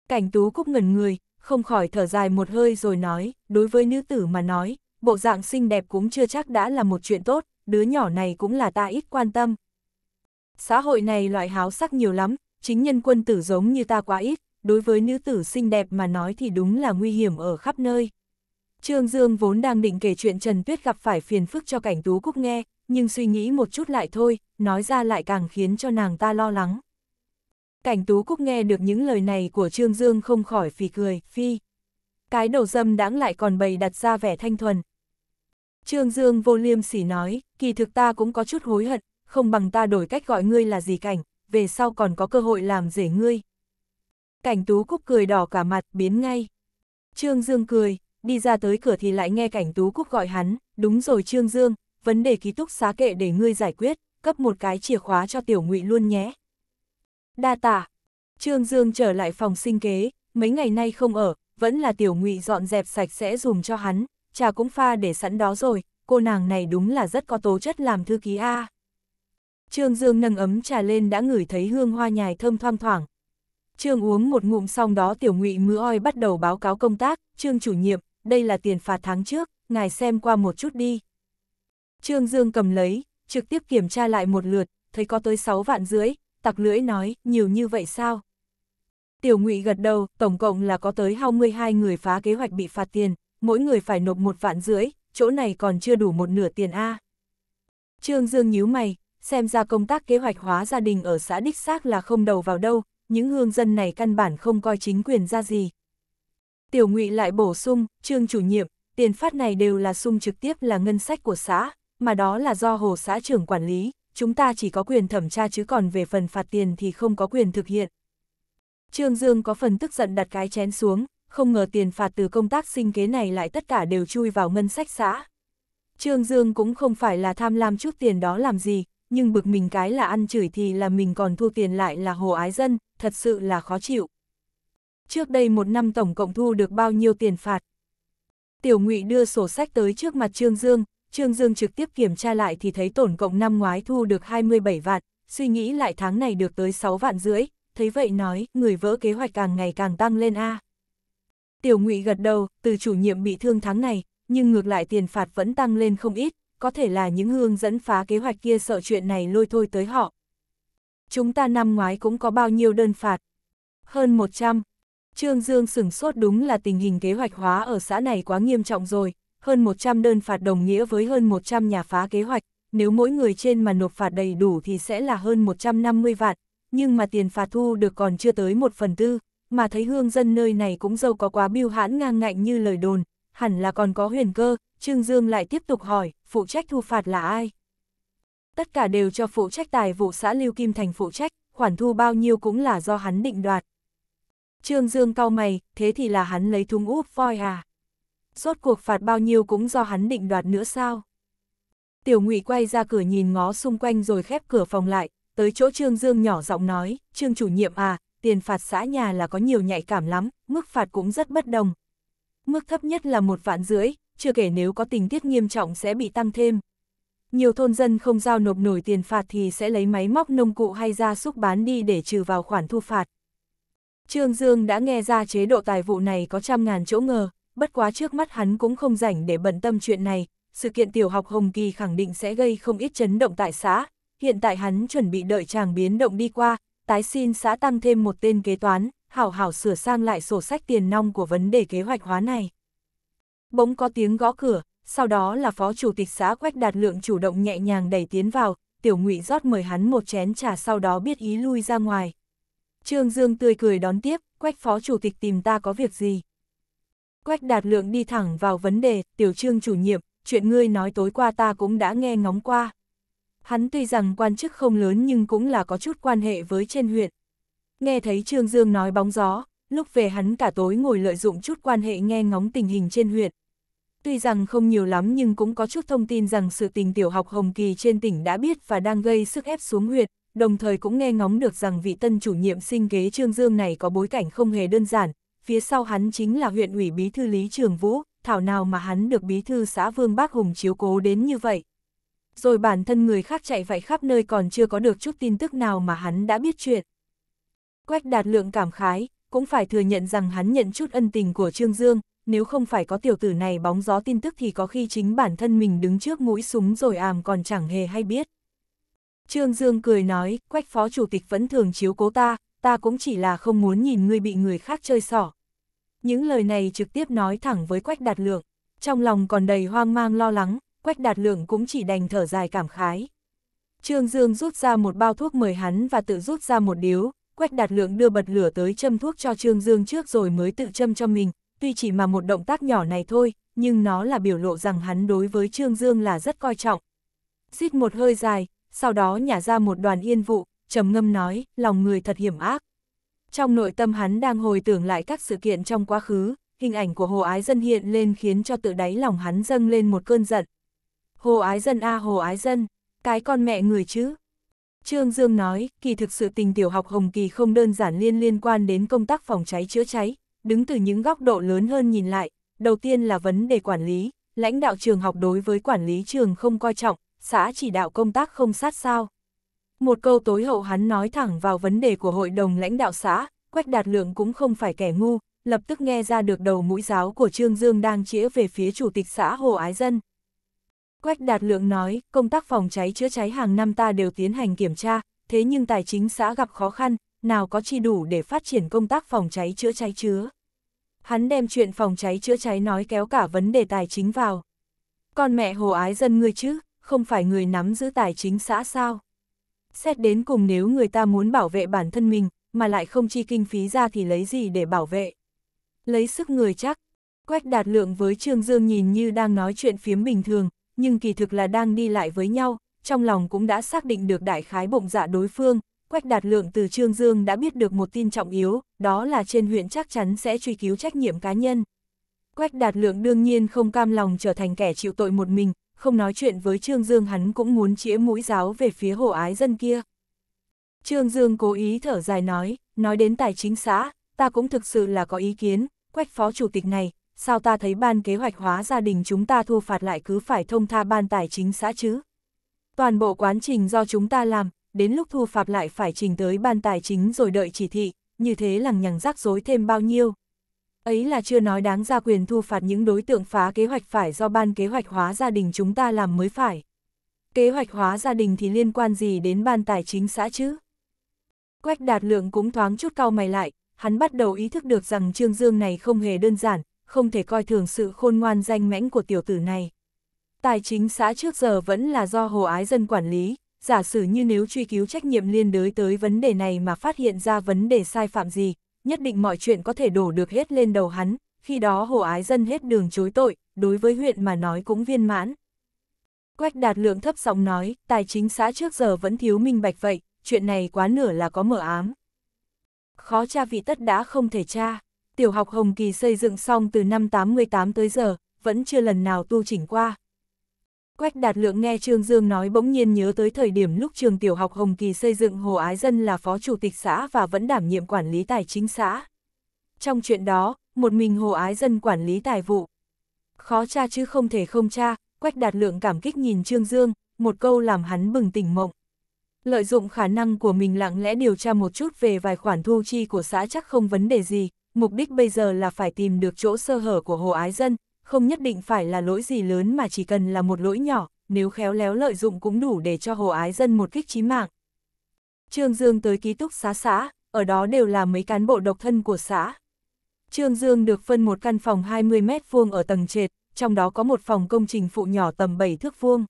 Cảnh tú cúc ngẩn người, không khỏi thở dài một hơi rồi nói, đối với nữ tử mà nói, bộ dạng xinh đẹp cũng chưa chắc đã là một chuyện tốt, đứa nhỏ này cũng là ta ít quan tâm. Xã hội này loại háo sắc nhiều lắm, chính nhân quân tử giống như ta quá ít, đối với nữ tử xinh đẹp mà nói thì đúng là nguy hiểm ở khắp nơi. Trương Dương vốn đang định kể chuyện Trần Tuyết gặp phải phiền phức cho cảnh tú cúc nghe, nhưng suy nghĩ một chút lại thôi, nói ra lại càng khiến cho nàng ta lo lắng. Cảnh tú cúc nghe được những lời này của Trương Dương không khỏi phì cười, phi. Cái đầu dâm đáng lại còn bày đặt ra vẻ thanh thuần. Trương Dương vô liêm sỉ nói, kỳ thực ta cũng có chút hối hận, không bằng ta đổi cách gọi ngươi là gì cảnh, về sau còn có cơ hội làm rể ngươi. Cảnh tú cúc cười đỏ cả mặt, biến ngay. Trương Dương cười, đi ra tới cửa thì lại nghe cảnh tú cúc gọi hắn, đúng rồi Trương Dương, vấn đề ký túc xá kệ để ngươi giải quyết, cấp một cái chìa khóa cho tiểu ngụy luôn nhé. Đa tạ, Trương Dương trở lại phòng sinh kế, mấy ngày nay không ở, vẫn là tiểu ngụy dọn dẹp sạch sẽ dùng cho hắn, trà cũng pha để sẵn đó rồi, cô nàng này đúng là rất có tố chất làm thư ký A. Trương Dương nâng ấm trà lên đã ngửi thấy hương hoa nhài thơm thoang thoảng. Trương uống một ngụm xong đó tiểu ngụy mứa oi bắt đầu báo cáo công tác, Trương chủ nhiệm, đây là tiền phạt tháng trước, ngài xem qua một chút đi. Trương Dương cầm lấy, trực tiếp kiểm tra lại một lượt, thấy có tới 6 vạn rưỡi, tặc lưỡi nói, nhiều như vậy sao? Tiểu ngụy gật đầu, tổng cộng là có tới 22 người phá kế hoạch bị phạt tiền, mỗi người phải nộp một vạn rưỡi, chỗ này còn chưa đủ một nửa tiền A. Trương Dương nhíu mày, xem ra công tác kế hoạch hóa gia đình ở xã Đích Xác là không đầu vào đâu, những hương dân này căn bản không coi chính quyền ra gì, Tiểu Ngụy lại bổ sung, trương chủ nhiệm, tiền phát này đều là sung trực tiếp là ngân sách của xã, mà đó là do hồ xã trưởng quản lý, chúng ta chỉ có quyền thẩm tra chứ còn về phần phạt tiền thì không có quyền thực hiện. Trương Dương có phần tức giận đặt cái chén xuống, không ngờ tiền phạt từ công tác sinh kế này lại tất cả đều chui vào ngân sách xã. Trương Dương cũng không phải là tham lam chút tiền đó làm gì, nhưng bực mình cái là ăn chửi thì là mình còn thu tiền lại là hồ ái dân, thật sự là khó chịu. Trước đây một năm tổng cộng thu được bao nhiêu tiền phạt? Tiểu Ngụy đưa sổ sách tới trước mặt Trương Dương, Trương Dương trực tiếp kiểm tra lại thì thấy tổng cộng năm ngoái thu được 27 vạn, suy nghĩ lại tháng này được tới 6 vạn rưỡi, thấy vậy nói, người vỡ kế hoạch càng ngày càng tăng lên a. Tiểu Ngụy gật đầu, từ chủ nhiệm bị thương tháng này, nhưng ngược lại tiền phạt vẫn tăng lên không ít, có thể là những hương dẫn phá kế hoạch kia sợ chuyện này lôi thôi tới họ. Chúng ta năm ngoái cũng có bao nhiêu đơn phạt? Hơn 100, Trương Dương sửng sốt đúng là tình hình kế hoạch hóa ở xã này quá nghiêm trọng rồi, hơn 100 đơn phạt đồng nghĩa với hơn 100 nhà phá kế hoạch, nếu mỗi người trên mà nộp phạt đầy đủ thì sẽ là hơn 150 vạn, nhưng mà tiền phạt thu được còn chưa tới một phần tư, mà thấy hương dân nơi này cũng dâu có quá biêu hãn ngang ngạnh như lời đồn, hẳn là còn có huyền cơ, Trương Dương lại tiếp tục hỏi, phụ trách thu phạt là ai? Tất cả đều cho phụ trách tài vụ xã Lưu Kim Thành phụ trách, khoản thu bao nhiêu cũng là do hắn định đoạt. Trương Dương cau mày, thế thì là hắn lấy thúng úp voi à? Rốt cuộc phạt bao nhiêu cũng do hắn định đoạt nữa sao? Tiểu Ngụy quay ra cửa nhìn ngó xung quanh rồi khép cửa phòng lại, tới chỗ Trương Dương nhỏ giọng nói, Trương chủ nhiệm à, tiền phạt xã nhà là có nhiều nhạy cảm lắm, mức phạt cũng rất bất đồng. Mức thấp nhất là một vạn rưỡi, chưa kể nếu có tình tiết nghiêm trọng sẽ bị tăng thêm. Nhiều thôn dân không giao nộp nổi tiền phạt thì sẽ lấy máy móc nông cụ hay ra xúc bán đi để trừ vào khoản thu phạt. Trương Dương đã nghe ra chế độ tài vụ này có trăm ngàn chỗ ngờ, bất quá trước mắt hắn cũng không rảnh để bận tâm chuyện này, sự kiện tiểu học Hồng Kỳ khẳng định sẽ gây không ít chấn động tại xã, hiện tại hắn chuẩn bị đợi chàng biến động đi qua, tái xin xã tăng thêm một tên kế toán, hảo hảo sửa sang lại sổ sách tiền nong của vấn đề kế hoạch hóa này. Bỗng có tiếng gõ cửa, sau đó là phó chủ tịch xã Quách Đạt Lượng chủ động nhẹ nhàng đẩy tiến vào, tiểu ngụy rót mời hắn một chén trà sau đó biết ý lui ra ngoài. Trương Dương tươi cười đón tiếp, quách phó chủ tịch tìm ta có việc gì? Quách đạt lượng đi thẳng vào vấn đề, tiểu trương chủ nhiệm, chuyện ngươi nói tối qua ta cũng đã nghe ngóng qua. Hắn tuy rằng quan chức không lớn nhưng cũng là có chút quan hệ với trên huyện. Nghe thấy Trương Dương nói bóng gió, lúc về hắn cả tối ngồi lợi dụng chút quan hệ nghe ngóng tình hình trên huyện. Tuy rằng không nhiều lắm nhưng cũng có chút thông tin rằng sự tình tiểu học Hồng Kỳ trên tỉnh đã biết và đang gây sức ép xuống huyện, đồng thời cũng nghe ngóng được rằng vị tân chủ nhiệm sinh ghế Trương Dương này có bối cảnh không hề đơn giản, phía sau hắn chính là huyện ủy bí thư Lý Trường Vũ, thảo nào mà hắn được bí thư xã Vương Bác Hùng chiếu cố đến như vậy. Rồi bản thân người khác chạy vậy khắp nơi còn chưa có được chút tin tức nào mà hắn đã biết chuyện. Quách đạt lượng cảm khái, cũng phải thừa nhận rằng hắn nhận chút ân tình của Trương Dương, nếu không phải có tiểu tử này bóng gió tin tức thì có khi chính bản thân mình đứng trước mũi súng rồi àm còn chẳng hề hay biết. Trương Dương cười nói, quách phó chủ tịch vẫn thường chiếu cố ta, ta cũng chỉ là không muốn nhìn ngươi bị người khác chơi xỏ. Những lời này trực tiếp nói thẳng với quách đạt lượng, trong lòng còn đầy hoang mang lo lắng, quách đạt lượng cũng chỉ đành thở dài cảm khái. Trương Dương rút ra một bao thuốc mời hắn và tự rút ra một điếu, quách đạt lượng đưa bật lửa tới châm thuốc cho Trương Dương trước rồi mới tự châm cho mình, tuy chỉ mà một động tác nhỏ này thôi, nhưng nó là biểu lộ rằng hắn đối với Trương Dương là rất coi trọng. Xít một hơi dài, sau đó nhả ra một đoàn yên vụ, trầm ngâm nói, lòng người thật hiểm ác. Trong nội tâm hắn đang hồi tưởng lại các sự kiện trong quá khứ, hình ảnh của hồ ái dân hiện lên khiến cho tự đáy lòng hắn dâng lên một cơn giận. Hồ ái dân a hồ ái dân, cái con mẹ người chứ. Trương Dương nói, kỳ thực sự tình tiểu học Hồng Kỳ không đơn giản liên liên quan đến công tác phòng cháy chữa cháy, đứng từ những góc độ lớn hơn nhìn lại, đầu tiên là vấn đề quản lý, lãnh đạo trường học đối với quản lý trường không coi trọng, xã chỉ đạo công tác không sát sao. Một câu tối hậu hắn nói thẳng vào vấn đề của hội đồng lãnh đạo xã, Quách Đạt Lượng cũng không phải kẻ ngu, lập tức nghe ra được đầu mũi giáo của Trương Dương đang chĩa về phía chủ tịch xã Hồ Ái Dân. Quách Đạt Lượng nói, công tác phòng cháy chữa cháy hàng năm ta đều tiến hành kiểm tra, thế nhưng tài chính xã gặp khó khăn, nào có chi đủ để phát triển công tác phòng cháy chữa cháy chứa. Hắn đem chuyện phòng cháy chữa cháy nói kéo cả vấn đề tài chính vào. Con mẹ Hồ Ái Dân ngươi chứ, không phải người nắm giữ tài chính xã sao. Xét đến cùng nếu người ta muốn bảo vệ bản thân mình, mà lại không chi kinh phí ra thì lấy gì để bảo vệ. Lấy sức người chắc. Quách đạt lượng với Trương Dương nhìn như đang nói chuyện phiếm bình thường, nhưng kỳ thực là đang đi lại với nhau, trong lòng cũng đã xác định được đại khái bụng dạ đối phương. Quách đạt lượng từ Trương Dương đã biết được một tin trọng yếu, đó là trên huyện chắc chắn sẽ truy cứu trách nhiệm cá nhân. Quách đạt lượng đương nhiên không cam lòng trở thành kẻ chịu tội một mình, không nói chuyện với Trương Dương hắn cũng muốn chĩa mũi giáo về phía hồ ái dân kia. Trương Dương cố ý thở dài nói, nói đến tài chính xã, ta cũng thực sự là có ý kiến, quách phó chủ tịch này, sao ta thấy ban kế hoạch hóa gia đình chúng ta thu phạt lại cứ phải thông tha ban tài chính xã chứ? Toàn bộ quán trình do chúng ta làm, đến lúc thu phạt lại phải trình tới ban tài chính rồi đợi chỉ thị, như thế lằng nhằng rắc rối thêm bao nhiêu, Ấy là chưa nói đáng ra quyền thu phạt những đối tượng phá kế hoạch phải do ban kế hoạch hóa gia đình chúng ta làm mới phải. Kế hoạch hóa gia đình thì liên quan gì đến ban tài chính xã chứ? Quách đạt lượng cũng thoáng chút cau mày lại, hắn bắt đầu ý thức được rằng Trương Dương này không hề đơn giản, không thể coi thường sự khôn ngoan danh mãnh của tiểu tử này. Tài chính xã trước giờ vẫn là do Hồ Ái Dân quản lý, giả sử như nếu truy cứu trách nhiệm liên đới tới vấn đề này mà phát hiện ra vấn đề sai phạm gì, nhất định mọi chuyện có thể đổ được hết lên đầu hắn, khi đó hồ ái dân hết đường chối tội, đối với huyện mà nói cũng viên mãn. Quách đạt lượng thấp giọng nói, tài chính xã trước giờ vẫn thiếu minh bạch vậy, chuyện này quá nửa là có mở ám. Khó tra vì tất đã không thể tra, tiểu học Hồng Kỳ xây dựng xong từ năm 88 tới giờ, vẫn chưa lần nào tu chỉnh qua, Quách Đạt Lượng nghe Trương Dương nói bỗng nhiên nhớ tới thời điểm lúc trường tiểu học Hồng Kỳ xây dựng Hồ Ái Dân là phó chủ tịch xã và vẫn đảm nhiệm quản lý tài chính xã. Trong chuyện đó, một mình Hồ Ái Dân quản lý tài vụ. Khó cha chứ không thể không cha, Quách Đạt Lượng cảm kích nhìn Trương Dương, một câu làm hắn bừng tỉnh mộng. Lợi dụng khả năng của mình lặng lẽ điều tra một chút về vài khoản thu chi của xã chắc không vấn đề gì, mục đích bây giờ là phải tìm được chỗ sơ hở của Hồ Ái Dân, không nhất định phải là lỗi gì lớn mà chỉ cần là một lỗi nhỏ, nếu khéo léo lợi dụng cũng đủ để cho hồ ái dân một kích chí mạng. Trương Dương tới ký túc xá xã, ở đó đều là mấy cán bộ độc thân của xã. Trương Dương được phân một căn phòng 20 mét vuông ở tầng trệt, trong đó có một phòng công trình phụ nhỏ tầm 7 thước vuông.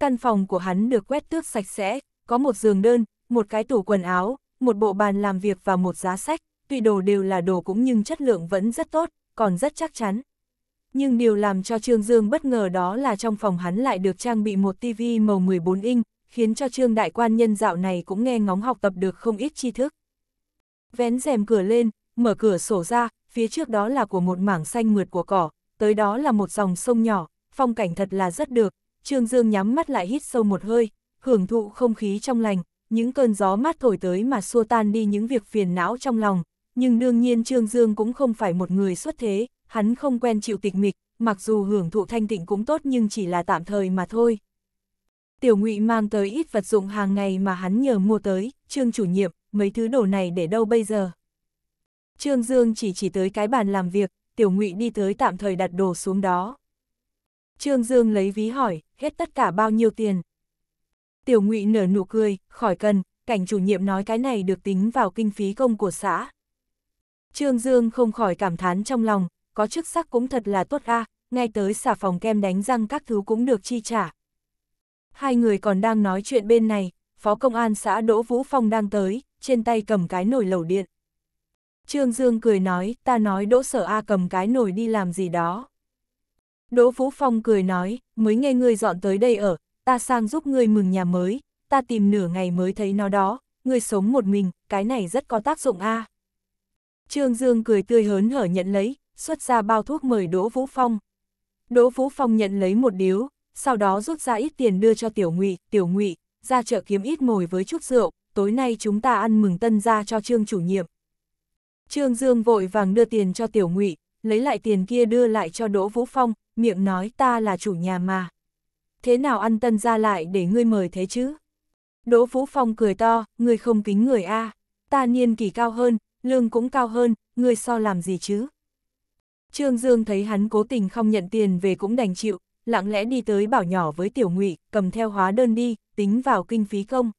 Căn phòng của hắn được quét tước sạch sẽ, có một giường đơn, một cái tủ quần áo, một bộ bàn làm việc và một giá sách, tuy đồ đều là đồ cũng nhưng chất lượng vẫn rất tốt, còn rất chắc chắn nhưng điều làm cho Trương Dương bất ngờ đó là trong phòng hắn lại được trang bị một tivi màu 14 inch, khiến cho Trương đại quan nhân dạo này cũng nghe ngóng học tập được không ít tri thức. Vén rèm cửa lên, mở cửa sổ ra, phía trước đó là của một mảng xanh mượt của cỏ, tới đó là một dòng sông nhỏ, phong cảnh thật là rất được. Trương Dương nhắm mắt lại hít sâu một hơi, hưởng thụ không khí trong lành, những cơn gió mát thổi tới mà xua tan đi những việc phiền não trong lòng, nhưng đương nhiên Trương Dương cũng không phải một người xuất thế, hắn không quen chịu tịch mịch, mặc dù hưởng thụ thanh tịnh cũng tốt nhưng chỉ là tạm thời mà thôi. Tiểu Ngụy mang tới ít vật dụng hàng ngày mà hắn nhờ mua tới, Trương chủ nhiệm, mấy thứ đồ này để đâu bây giờ? Trương Dương chỉ chỉ tới cái bàn làm việc, Tiểu Ngụy đi tới tạm thời đặt đồ xuống đó. Trương Dương lấy ví hỏi, hết tất cả bao nhiêu tiền? Tiểu Ngụy nở nụ cười, khỏi cần, cảnh chủ nhiệm nói cái này được tính vào kinh phí công của xã. Trương Dương không khỏi cảm thán trong lòng, có chức sắc cũng thật là tốt a ngay tới xà phòng kem đánh răng các thứ cũng được chi trả. Hai người còn đang nói chuyện bên này, phó công an xã Đỗ Vũ Phong đang tới, trên tay cầm cái nồi lẩu điện. Trương Dương cười nói, ta nói Đỗ Sở A cầm cái nồi đi làm gì đó. Đỗ Vũ Phong cười nói, mới nghe ngươi dọn tới đây ở, ta sang giúp ngươi mừng nhà mới, ta tìm nửa ngày mới thấy nó đó, ngươi sống một mình, cái này rất có tác dụng a. Trương Dương cười tươi hớn hở nhận lấy, xuất ra bao thuốc mời Đỗ Vũ Phong. Đỗ Vũ Phong nhận lấy một điếu, sau đó rút ra ít tiền đưa cho Tiểu Ngụy, "Tiểu Ngụy, ra chợ kiếm ít mồi với chút rượu, tối nay chúng ta ăn mừng tân gia cho Trương chủ nhiệm." Trương Dương vội vàng đưa tiền cho Tiểu Ngụy, lấy lại tiền kia đưa lại cho Đỗ Vũ Phong, miệng nói ta là chủ nhà mà. Thế nào ăn tân gia lại để ngươi mời thế chứ? Đỗ Vũ Phong cười to, ngươi không kính người a, ta niên kỳ cao hơn, lương cũng cao hơn, ngươi so làm gì chứ? Trương Dương thấy hắn cố tình không nhận tiền về cũng đành chịu, lặng lẽ đi tới bảo nhỏ với tiểu ngụy cầm theo hóa đơn đi, tính vào kinh phí công.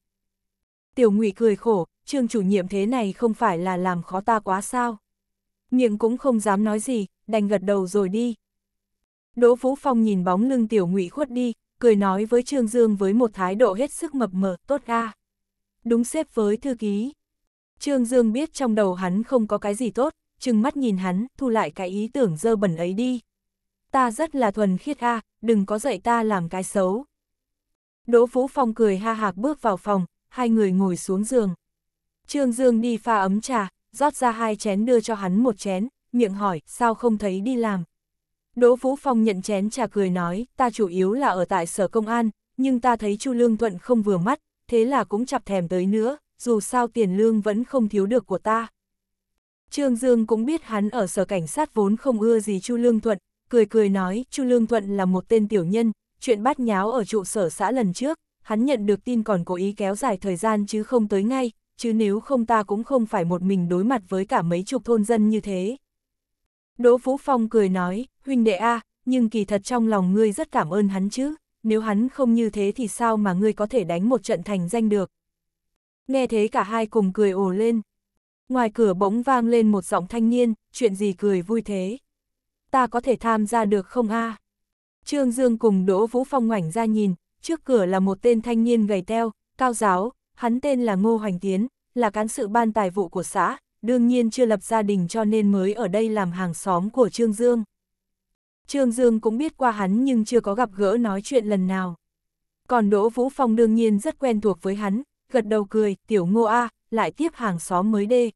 Tiểu ngụy cười khổ, trương chủ nhiệm thế này không phải là làm khó ta quá sao. Miệng cũng không dám nói gì, đành gật đầu rồi đi. Đỗ Vũ Phong nhìn bóng lưng tiểu ngụy khuất đi, cười nói với Trương Dương với một thái độ hết sức mập mờ, tốt ga. Đúng xếp với thư ký. Trương Dương biết trong đầu hắn không có cái gì tốt, chừng mắt nhìn hắn, thu lại cái ý tưởng dơ bẩn ấy đi. Ta rất là thuần khiết a, đừng có dạy ta làm cái xấu. Đỗ Phú Phong cười ha hạc bước vào phòng, hai người ngồi xuống giường. Trương Dương đi pha ấm trà, rót ra hai chén đưa cho hắn một chén, miệng hỏi, sao không thấy đi làm. Đỗ Phú Phong nhận chén trà cười nói, ta chủ yếu là ở tại sở công an, nhưng ta thấy Chu Lương Thuận không vừa mắt, thế là cũng chập thèm tới nữa, dù sao tiền lương vẫn không thiếu được của ta. Trương Dương cũng biết hắn ở sở cảnh sát vốn không ưa gì Chu Lương Thuận, cười cười nói Chu Lương Thuận là một tên tiểu nhân, chuyện bát nháo ở trụ sở xã lần trước, hắn nhận được tin còn cố ý kéo dài thời gian chứ không tới ngay, chứ nếu không ta cũng không phải một mình đối mặt với cả mấy chục thôn dân như thế. Đỗ Phú Phong cười nói, huynh đệ a, nhưng kỳ thật trong lòng ngươi rất cảm ơn hắn chứ, nếu hắn không như thế thì sao mà ngươi có thể đánh một trận thành danh được. Nghe thế cả hai cùng cười ồ lên, Ngoài cửa bỗng vang lên một giọng thanh niên, chuyện gì cười vui thế. Ta có thể tham gia được không a? Trương Dương cùng Đỗ Vũ Phong ngoảnh ra nhìn, trước cửa là một tên thanh niên gầy teo, cao giáo, hắn tên là Ngô Hoành Tiến, là cán sự ban tài vụ của xã, đương nhiên chưa lập gia đình cho nên mới ở đây làm hàng xóm của Trương Dương. Trương Dương cũng biết qua hắn nhưng chưa có gặp gỡ nói chuyện lần nào. Còn Đỗ Vũ Phong đương nhiên rất quen thuộc với hắn, gật đầu cười, tiểu ngô a, lại tiếp hàng xóm mới đê.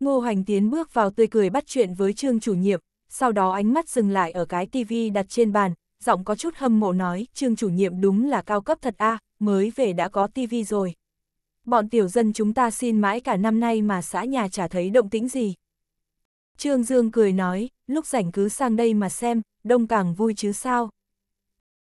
Ngô Hoành Tiến bước vào tươi cười bắt chuyện với Trương chủ nhiệm, sau đó ánh mắt dừng lại ở cái tivi đặt trên bàn, giọng có chút hâm mộ nói, Trương chủ nhiệm đúng là cao cấp thật a, mới về đã có tivi rồi. Bọn tiểu dân chúng ta xin mãi cả năm nay mà xã nhà chả thấy động tĩnh gì. Trương Dương cười nói, lúc rảnh cứ sang đây mà xem, đông càng vui chứ sao.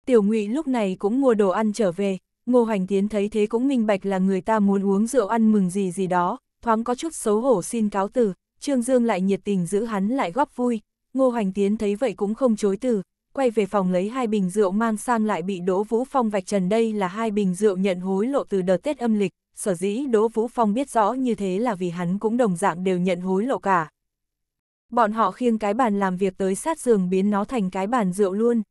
Tiểu Ngụy lúc này cũng mua đồ ăn trở về, Ngô Hoành Tiến thấy thế cũng minh bạch là người ta muốn uống rượu ăn mừng gì gì đó, thoáng có chút xấu hổ xin cáo từ, Trương Dương lại nhiệt tình giữ hắn lại góp vui, Ngô Hoành Tiến thấy vậy cũng không chối từ, quay về phòng lấy hai bình rượu mang sang lại bị Đỗ Vũ Phong vạch trần đây là hai bình rượu nhận hối lộ từ đợt Tết âm lịch, sở dĩ Đỗ Vũ Phong biết rõ như thế là vì hắn cũng đồng dạng đều nhận hối lộ cả. Bọn họ khiêng cái bàn làm việc tới sát giường biến nó thành cái bàn rượu luôn.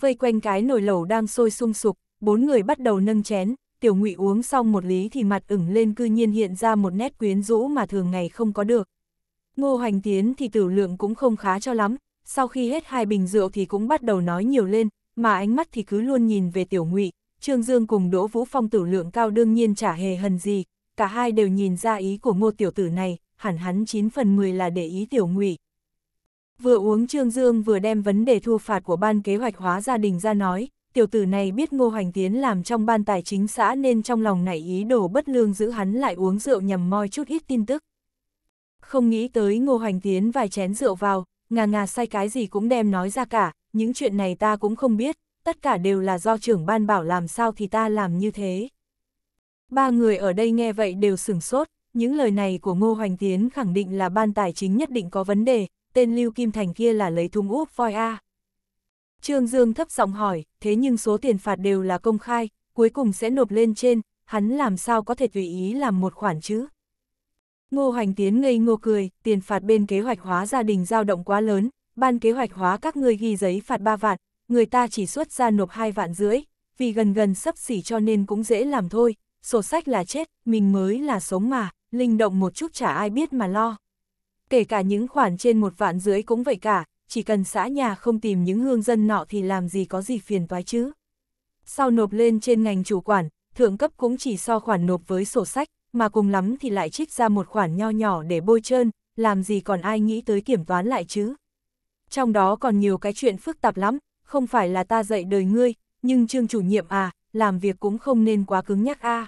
Vây quanh cái nồi lẩu đang sôi sung sục, bốn người bắt đầu nâng chén, tiểu ngụy uống xong một lý thì mặt ửng lên cư nhiên hiện ra một nét quyến rũ mà thường ngày không có được. Ngô hoành tiến thì tử lượng cũng không khá cho lắm, sau khi hết hai bình rượu thì cũng bắt đầu nói nhiều lên, mà ánh mắt thì cứ luôn nhìn về tiểu ngụy, Trương Dương cùng Đỗ Vũ Phong tử lượng cao đương nhiên chả hề hần gì, cả hai đều nhìn ra ý của ngô tiểu tử này, hẳn hắn 9 phần 10 là để ý tiểu ngụy. Vừa uống Trương Dương vừa đem vấn đề thu phạt của ban kế hoạch hóa gia đình ra nói, tiểu tử này biết Ngô Hoành Tiến làm trong ban tài chính xã nên trong lòng nảy ý đồ bất lương giữ hắn lại uống rượu nhằm moi chút ít tin tức. Không nghĩ tới Ngô Hoành Tiến vài chén rượu vào, ngà ngà sai cái gì cũng đem nói ra cả, những chuyện này ta cũng không biết, tất cả đều là do trưởng ban bảo làm sao thì ta làm như thế. Ba người ở đây nghe vậy đều sửng sốt, những lời này của Ngô Hoành Tiến khẳng định là ban tài chính nhất định có vấn đề, tên Lưu Kim Thành kia là lấy thung úp voi a. À. Trương Dương thấp giọng hỏi, thế nhưng số tiền phạt đều là công khai, cuối cùng sẽ nộp lên trên, hắn làm sao có thể tùy ý làm một khoản chứ? Ngô Hoành Tiến ngây ngô cười, tiền phạt bên kế hoạch hóa gia đình dao động quá lớn, ban kế hoạch hóa các ngươi ghi giấy phạt 3 vạn, người ta chỉ xuất ra nộp 2 vạn rưỡi, vì gần gần sắp xỉ cho nên cũng dễ làm thôi, sổ sách là chết, mình mới là sống mà, linh động một chút chả ai biết mà lo. Kể cả những khoản trên một vạn rưỡi cũng vậy cả, chỉ cần xã nhà không tìm những hương dân nọ thì làm gì có gì phiền toái chứ. Sau nộp lên trên ngành chủ quản, thượng cấp cũng chỉ so khoản nộp với sổ sách, mà cùng lắm thì lại trích ra một khoản nho nhỏ để bôi trơn, làm gì còn ai nghĩ tới kiểm toán lại chứ. Trong đó còn nhiều cái chuyện phức tạp lắm, không phải là ta dạy đời ngươi, nhưng trương chủ nhiệm à, làm việc cũng không nên quá cứng nhắc a.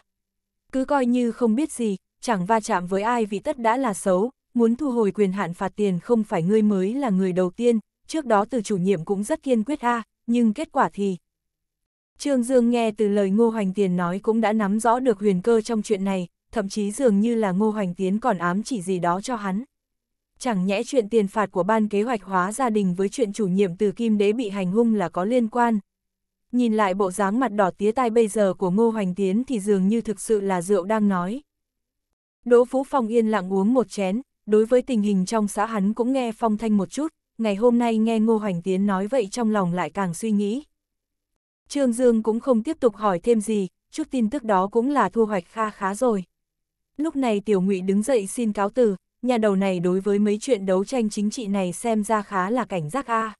Cứ coi như không biết gì, chẳng va chạm với ai vì tất đã là xấu, muốn thu hồi quyền hạn phạt tiền không phải ngươi mới là người đầu tiên, trước đó từ chủ nhiệm cũng rất kiên quyết a, nhưng kết quả thì... Trương Dương nghe từ lời Ngô Hoành Tiền nói cũng đã nắm rõ được huyền cơ trong chuyện này, thậm chí dường như là Ngô Hoành Tiến còn ám chỉ gì đó cho hắn. Chẳng nhẽ chuyện tiền phạt của ban kế hoạch hóa gia đình với chuyện chủ nhiệm từ kim đế bị hành hung là có liên quan. Nhìn lại bộ dáng mặt đỏ tía tai bây giờ của Ngô Hoành Tiến thì dường như thực sự là rượu đang nói. Đỗ Phú Phong yên lặng uống một chén, đối với tình hình trong xã hắn cũng nghe phong thanh một chút, ngày hôm nay nghe Ngô Hoành Tiến nói vậy trong lòng lại càng suy nghĩ. Trương Dương cũng không tiếp tục hỏi thêm gì, chút tin tức đó cũng là thu hoạch kha khá rồi. Lúc này Tiểu Ngụy đứng dậy xin cáo từ, nhà đầu này đối với mấy chuyện đấu tranh chính trị này xem ra khá là cảnh giác a.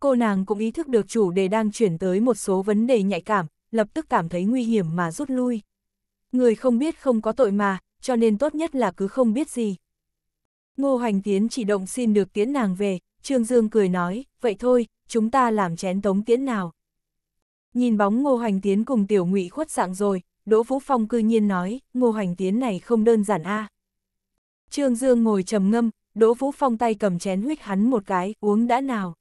Cô nàng cũng ý thức được chủ đề đang chuyển tới một số vấn đề nhạy cảm, lập tức cảm thấy nguy hiểm mà rút lui. Người không biết không có tội mà, cho nên tốt nhất là cứ không biết gì. Ngô Hoành Tiến chỉ động xin được tiến nàng về, Trương Dương cười nói, vậy thôi, chúng ta làm chén tống tiến nào. Nhìn bóng Ngô Hoành Tiến cùng tiểu ngụy khuất dạng rồi, Đỗ Vũ Phong cư nhiên nói, Ngô Hoành Tiến này không đơn giản a. Trương Dương ngồi trầm ngâm, Đỗ Vũ Phong tay cầm chén huyết hắn một cái, uống đã nào.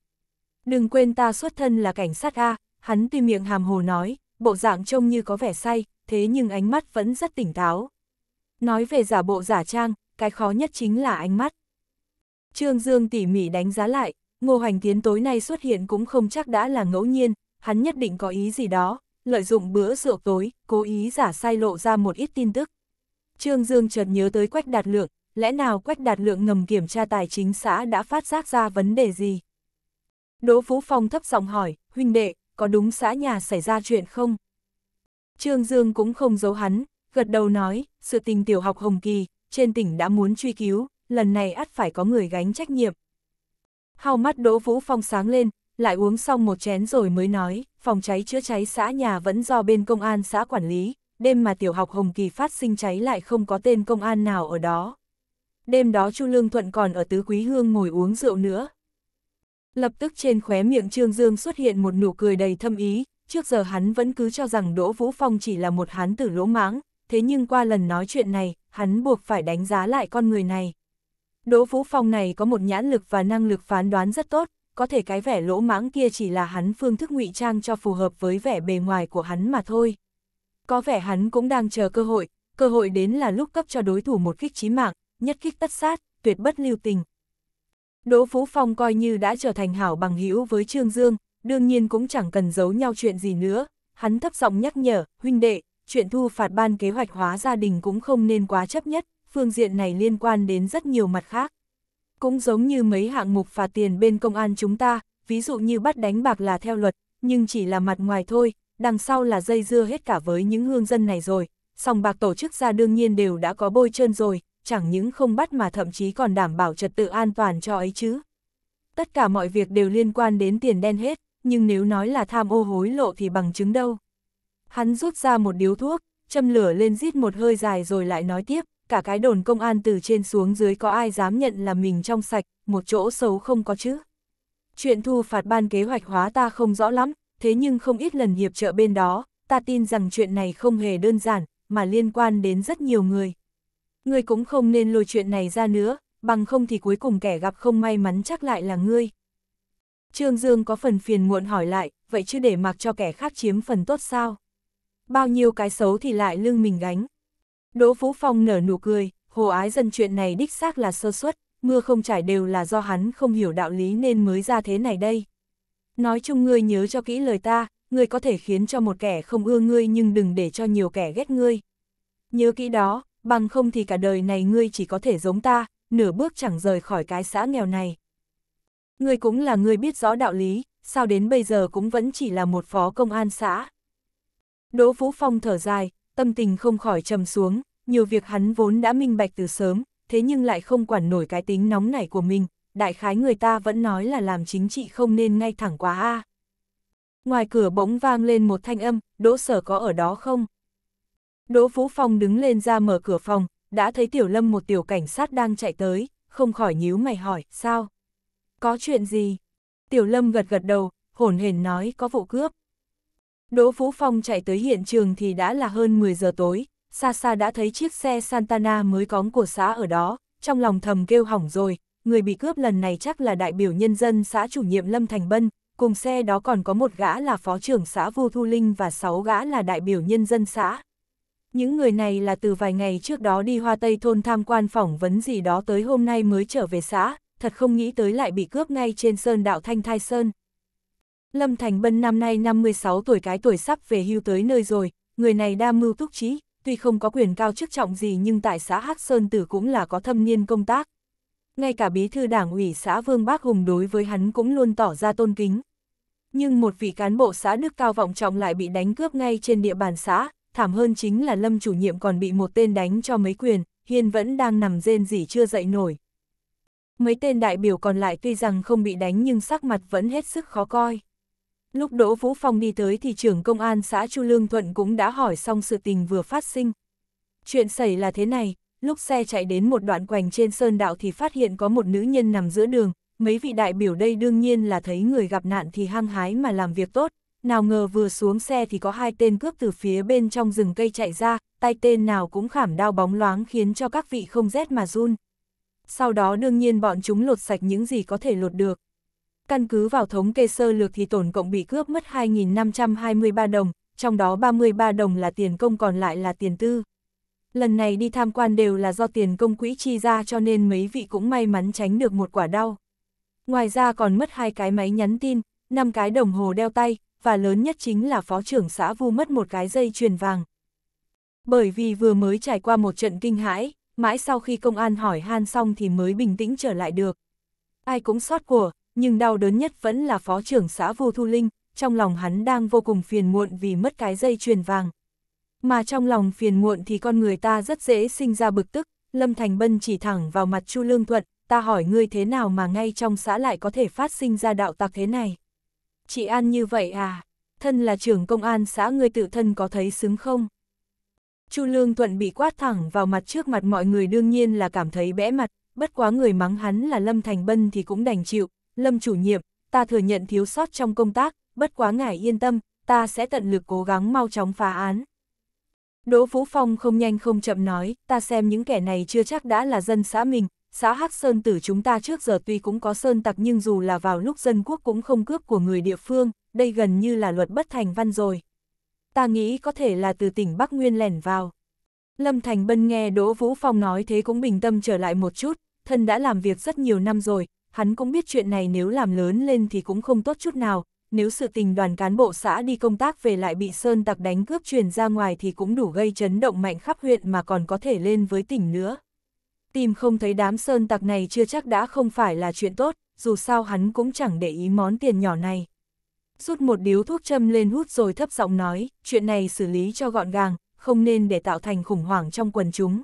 Đừng quên ta xuất thân là cảnh sát a, hắn tuy miệng hàm hồ nói, bộ dạng trông như có vẻ say, thế nhưng ánh mắt vẫn rất tỉnh táo. Nói về giả bộ giả trang, cái khó nhất chính là ánh mắt. Trương Dương tỉ mỉ đánh giá lại, Ngô Hoành Tiến tối nay xuất hiện cũng không chắc đã là ngẫu nhiên, hắn nhất định có ý gì đó, lợi dụng bữa rượu tối, cố ý giả sai lộ ra một ít tin tức. Trương Dương chợt nhớ tới Quách Đạt Lượng, lẽ nào Quách Đạt Lượng ngầm kiểm tra tài chính xã đã phát giác ra vấn đề gì? Đỗ Phú Phong thấp giọng hỏi, huynh đệ, có đúng xã nhà xảy ra chuyện không? Trương Dương cũng không giấu hắn, gật đầu nói, sự tình tiểu học Hồng Kỳ, trên tỉnh đã muốn truy cứu, lần này ắt phải có người gánh trách nhiệm. Hào mắt Đỗ Vũ Phong sáng lên, lại uống xong một chén rồi mới nói, phòng cháy chữa cháy xã nhà vẫn do bên công an xã quản lý, đêm mà tiểu học Hồng Kỳ phát sinh cháy lại không có tên công an nào ở đó. Đêm đó Chu Lương Thuận còn ở Tứ Quý Hương ngồi uống rượu nữa. Lập tức trên khóe miệng Trương Dương xuất hiện một nụ cười đầy thâm ý, trước giờ hắn vẫn cứ cho rằng Đỗ Vũ Phong chỉ là một hán tử lỗ mãng, thế nhưng qua lần nói chuyện này, hắn buộc phải đánh giá lại con người này. Đỗ Vũ Phong này có một nhãn lực và năng lực phán đoán rất tốt, có thể cái vẻ lỗ mãng kia chỉ là hắn phương thức ngụy trang cho phù hợp với vẻ bề ngoài của hắn mà thôi. Có vẻ hắn cũng đang chờ cơ hội, cơ hội đến là lúc cấp cho đối thủ một kích chí mạng, nhất kích tất sát, tuyệt bất lưu tình. Đỗ Phú Phong coi như đã trở thành hảo bằng hữu với Trương Dương, đương nhiên cũng chẳng cần giấu nhau chuyện gì nữa, hắn thấp giọng nhắc nhở, huynh đệ, chuyện thu phạt ban kế hoạch hóa gia đình cũng không nên quá chấp nhất, phương diện này liên quan đến rất nhiều mặt khác. Cũng giống như mấy hạng mục phạt tiền bên công an chúng ta, ví dụ như bắt đánh bạc là theo luật, nhưng chỉ là mặt ngoài thôi, đằng sau là dây dưa hết cả với những hương dân này rồi, sòng bạc tổ chức ra đương nhiên đều đã có bôi trơn rồi, chẳng những không bắt mà thậm chí còn đảm bảo trật tự an toàn cho ấy chứ. Tất cả mọi việc đều liên quan đến tiền đen hết, nhưng nếu nói là tham ô hối lộ thì bằng chứng đâu. Hắn rút ra một điếu thuốc, châm lửa lên giết một hơi dài rồi lại nói tiếp, cả cái đồn công an từ trên xuống dưới có ai dám nhận là mình trong sạch, một chỗ xấu không có chứ. Chuyện thu phạt ban kế hoạch hóa ta không rõ lắm, thế nhưng không ít lần hiệp trợ bên đó, ta tin rằng chuyện này không hề đơn giản, mà liên quan đến rất nhiều người. Ngươi cũng không nên lôi chuyện này ra nữa, bằng không thì cuối cùng kẻ gặp không may mắn chắc lại là ngươi. Trương Dương có phần phiền muộn hỏi lại, vậy chứ để mặc cho kẻ khác chiếm phần tốt sao? bao nhiêu cái xấu thì lại lưng mình gánh. Đỗ Phú Phong nở nụ cười, hồ ái dân chuyện này đích xác là sơ suất, mưa không trải đều là do hắn không hiểu đạo lý nên mới ra thế này đây. Nói chung ngươi nhớ cho kỹ lời ta, ngươi có thể khiến cho một kẻ không ưa ngươi nhưng đừng để cho nhiều kẻ ghét ngươi. Nhớ kỹ đó, bằng không thì cả đời này ngươi chỉ có thể giống ta, nửa bước chẳng rời khỏi cái xã nghèo này. Ngươi cũng là người biết rõ đạo lý, sao đến bây giờ cũng vẫn chỉ là một phó công an xã. Đỗ Vũ Phong thở dài, tâm tình không khỏi trầm xuống, nhiều việc hắn vốn đã minh bạch từ sớm, thế nhưng lại không quản nổi cái tính nóng nảy của mình, đại khái người ta vẫn nói là làm chính trị không nên ngay thẳng quá a. Ngoài cửa bỗng vang lên một thanh âm, Đỗ Sở có ở đó không? Đỗ Vũ Phong đứng lên ra mở cửa phòng, đã thấy Tiểu Lâm một tiểu cảnh sát đang chạy tới, không khỏi nhíu mày hỏi, sao? Có chuyện gì? Tiểu Lâm gật gật đầu, hổn hển nói có vụ cướp. Đỗ Phú Phong chạy tới hiện trường thì đã là hơn 10 giờ tối, xa xa đã thấy chiếc xe Santana mới cóng của xã ở đó, trong lòng thầm kêu hỏng rồi, người bị cướp lần này chắc là đại biểu nhân dân xã chủ nhiệm Lâm Thành Bân, cùng xe đó còn có một gã là phó trưởng xã Vu Thu Linh và sáu gã là đại biểu nhân dân xã. Những người này là từ vài ngày trước đó đi Hoa Tây thôn tham quan phỏng vấn gì đó tới hôm nay mới trở về xã, thật không nghĩ tới lại bị cướp ngay trên sơn đạo Thanh Thai Sơn. Lâm Thành Bân năm nay 56 tuổi cái tuổi sắp về hưu tới nơi rồi, người này đa mưu túc trí, tuy không có quyền cao chức trọng gì nhưng tại xã Hắc Sơn Tử cũng là có thâm niên công tác. Ngay cả bí thư đảng ủy xã Vương Bác Hùng đối với hắn cũng luôn tỏ ra tôn kính. Nhưng một vị cán bộ xã Đức Cao Vọng Trọng lại bị đánh cướp ngay trên địa bàn xã, thảm hơn chính là Lâm chủ nhiệm còn bị một tên đánh cho mấy quyền, Hiên vẫn đang nằm rên rỉ chưa dậy nổi. Mấy tên đại biểu còn lại tuy rằng không bị đánh nhưng sắc mặt vẫn hết sức khó coi. Lúc Đỗ Vũ Phong đi tới thì trưởng công an xã Chu Lương Thuận cũng đã hỏi xong sự tình vừa phát sinh. Chuyện xảy là thế này, lúc xe chạy đến một đoạn quành trên sơn đạo thì phát hiện có một nữ nhân nằm giữa đường, mấy vị đại biểu đây đương nhiên là thấy người gặp nạn thì hăng hái mà làm việc tốt, nào ngờ vừa xuống xe thì có hai tên cướp từ phía bên trong rừng cây chạy ra, tay tên nào cũng khảm đao bóng loáng khiến cho các vị không rét mà run. Sau đó đương nhiên bọn chúng lột sạch những gì có thể lột được, Căn cứ vào thống kê sơ lược thì tổng cộng bị cướp mất 2.523 đồng, trong đó 33 đồng là tiền công còn lại là tiền tư. Lần này đi tham quan đều là do tiền công quỹ chi ra cho nên mấy vị cũng may mắn tránh được một quả đau. Ngoài ra còn mất hai cái máy nhắn tin, năm cái đồng hồ đeo tay, và lớn nhất chính là phó trưởng xã Vu mất một cái dây chuyền vàng. Bởi vì vừa mới trải qua một trận kinh hãi, mãi sau khi công an hỏi han xong thì mới bình tĩnh trở lại được. Ai cũng sót của, nhưng đau đớn nhất vẫn là phó trưởng xã Vu Thu Linh, trong lòng hắn đang vô cùng phiền muộn vì mất cái dây chuyền vàng. Mà trong lòng phiền muộn thì con người ta rất dễ sinh ra bực tức, Lâm Thành Bân chỉ thẳng vào mặt Chu Lương Thuận, ta hỏi ngươi thế nào mà ngay trong xã lại có thể phát sinh ra đạo tặc thế này. Chị An như vậy à, thân là trưởng công an xã ngươi tự thân có thấy xứng không? Chu Lương Thuận bị quát thẳng vào mặt trước mặt mọi người đương nhiên là cảm thấy bẽ mặt, bất quá người mắng hắn là Lâm Thành Bân thì cũng đành chịu, Lâm chủ nhiệm, ta thừa nhận thiếu sót trong công tác, bất quá ngài yên tâm, ta sẽ tận lực cố gắng mau chóng phá án. Đỗ Vũ Phong không nhanh không chậm nói, ta xem những kẻ này chưa chắc đã là dân xã mình, xã Hắc Sơn Tử chúng ta trước giờ tuy cũng có sơn tặc nhưng dù là vào lúc dân quốc cũng không cướp của người địa phương, đây gần như là luật bất thành văn rồi. Ta nghĩ có thể là từ tỉnh Bắc Nguyên lẻn vào. Lâm Thành Bân nghe Đỗ Vũ Phong nói thế cũng bình tâm trở lại một chút, thân đã làm việc rất nhiều năm rồi, hắn cũng biết chuyện này nếu làm lớn lên thì cũng không tốt chút nào, nếu sự tình đoàn cán bộ xã đi công tác về lại bị Sơn Tặc đánh cướp truyền ra ngoài thì cũng đủ gây chấn động mạnh khắp huyện mà còn có thể lên với tỉnh nữa. Tìm không thấy đám Sơn Tặc này chưa chắc đã không phải là chuyện tốt, dù sao hắn cũng chẳng để ý món tiền nhỏ này. Rút một điếu thuốc châm lên hút rồi thấp giọng nói, chuyện này xử lý cho gọn gàng, không nên để tạo thành khủng hoảng trong quần chúng.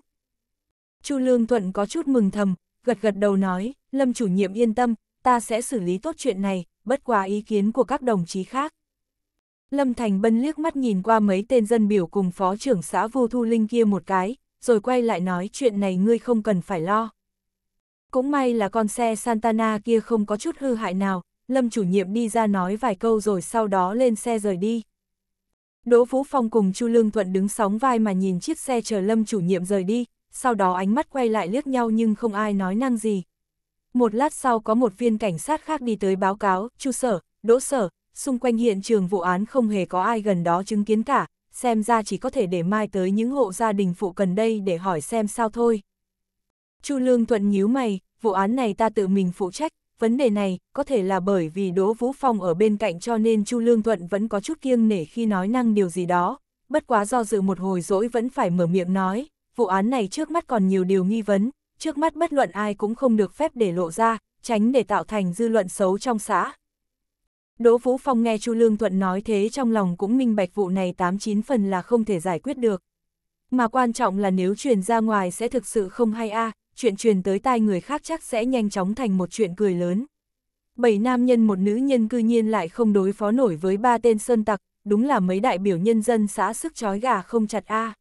Chu Lương Thuận có chút mừng thầm, gật gật đầu nói, Lâm chủ nhiệm yên tâm, ta sẽ xử lý tốt chuyện này, bất quá ý kiến của các đồng chí khác. Lâm Thành Bân liếc mắt nhìn qua mấy tên dân biểu cùng phó trưởng xã Vu Thu Linh kia một cái, rồi quay lại nói chuyện này ngươi không cần phải lo. Cũng may là con xe Santana kia không có chút hư hại nào, Lâm chủ nhiệm đi ra nói vài câu rồi sau đó lên xe rời đi. Đỗ Vũ Phong cùng Chu Lương Thuận đứng sóng vai mà nhìn chiếc xe chờ Lâm chủ nhiệm rời đi, sau đó ánh mắt quay lại liếc nhau nhưng không ai nói năng gì. Một lát sau có một viên cảnh sát khác đi tới báo cáo, chu sở, đỗ sở, xung quanh hiện trường vụ án không hề có ai gần đó chứng kiến cả, xem ra chỉ có thể để mai tới những hộ gia đình phụ cần đây để hỏi xem sao thôi. Chu Lương Thuận nhíu mày, vụ án này ta tự mình phụ trách, vấn đề này có thể là bởi vì Đỗ Vũ Phong ở bên cạnh cho nên Chu Lương Thuận vẫn có chút kiêng nể khi nói năng điều gì đó, bất quá do dự một hồi dỗi vẫn phải mở miệng nói, vụ án này trước mắt còn nhiều điều nghi vấn, trước mắt bất luận ai cũng không được phép để lộ ra, tránh để tạo thành dư luận xấu trong xã. Đỗ Vũ Phong nghe Chu Lương Thuận nói thế trong lòng cũng minh bạch vụ này 89 phần là không thể giải quyết được. Mà quan trọng là nếu truyền ra ngoài sẽ thực sự không hay a à, chuyện truyền tới tai người khác chắc sẽ nhanh chóng thành một chuyện cười lớn. Bảy nam nhân một nữ nhân cư nhiên lại không đối phó nổi với ba tên sơn tặc, đúng là mấy đại biểu nhân dân xã sức chói gà không chặt a à.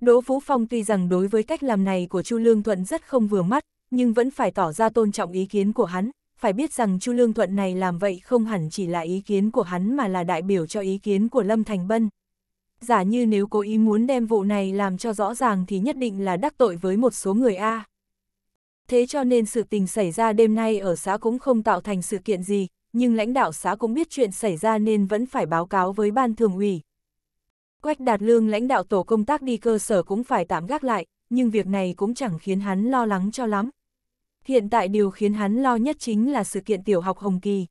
Đỗ Vũ Phong tuy rằng đối với cách làm này của Chu Lương Thuận rất không vừa mắt, nhưng vẫn phải tỏ ra tôn trọng ý kiến của hắn, phải biết rằng Chu Lương Thuận này làm vậy không hẳn chỉ là ý kiến của hắn mà là đại biểu cho ý kiến của Lâm Thành Bân. Giả như nếu cố ý muốn đem vụ này làm cho rõ ràng thì nhất định là đắc tội với một số người A. Thế cho nên sự tình xảy ra đêm nay ở xã cũng không tạo thành sự kiện gì, nhưng lãnh đạo xã cũng biết chuyện xảy ra nên vẫn phải báo cáo với ban thường ủy, Quách Đạt Lương lãnh đạo tổ công tác đi cơ sở cũng phải tạm gác lại, nhưng việc này cũng chẳng khiến hắn lo lắng cho lắm. Hiện tại điều khiến hắn lo nhất chính là sự kiện tiểu học Hồng Kỳ.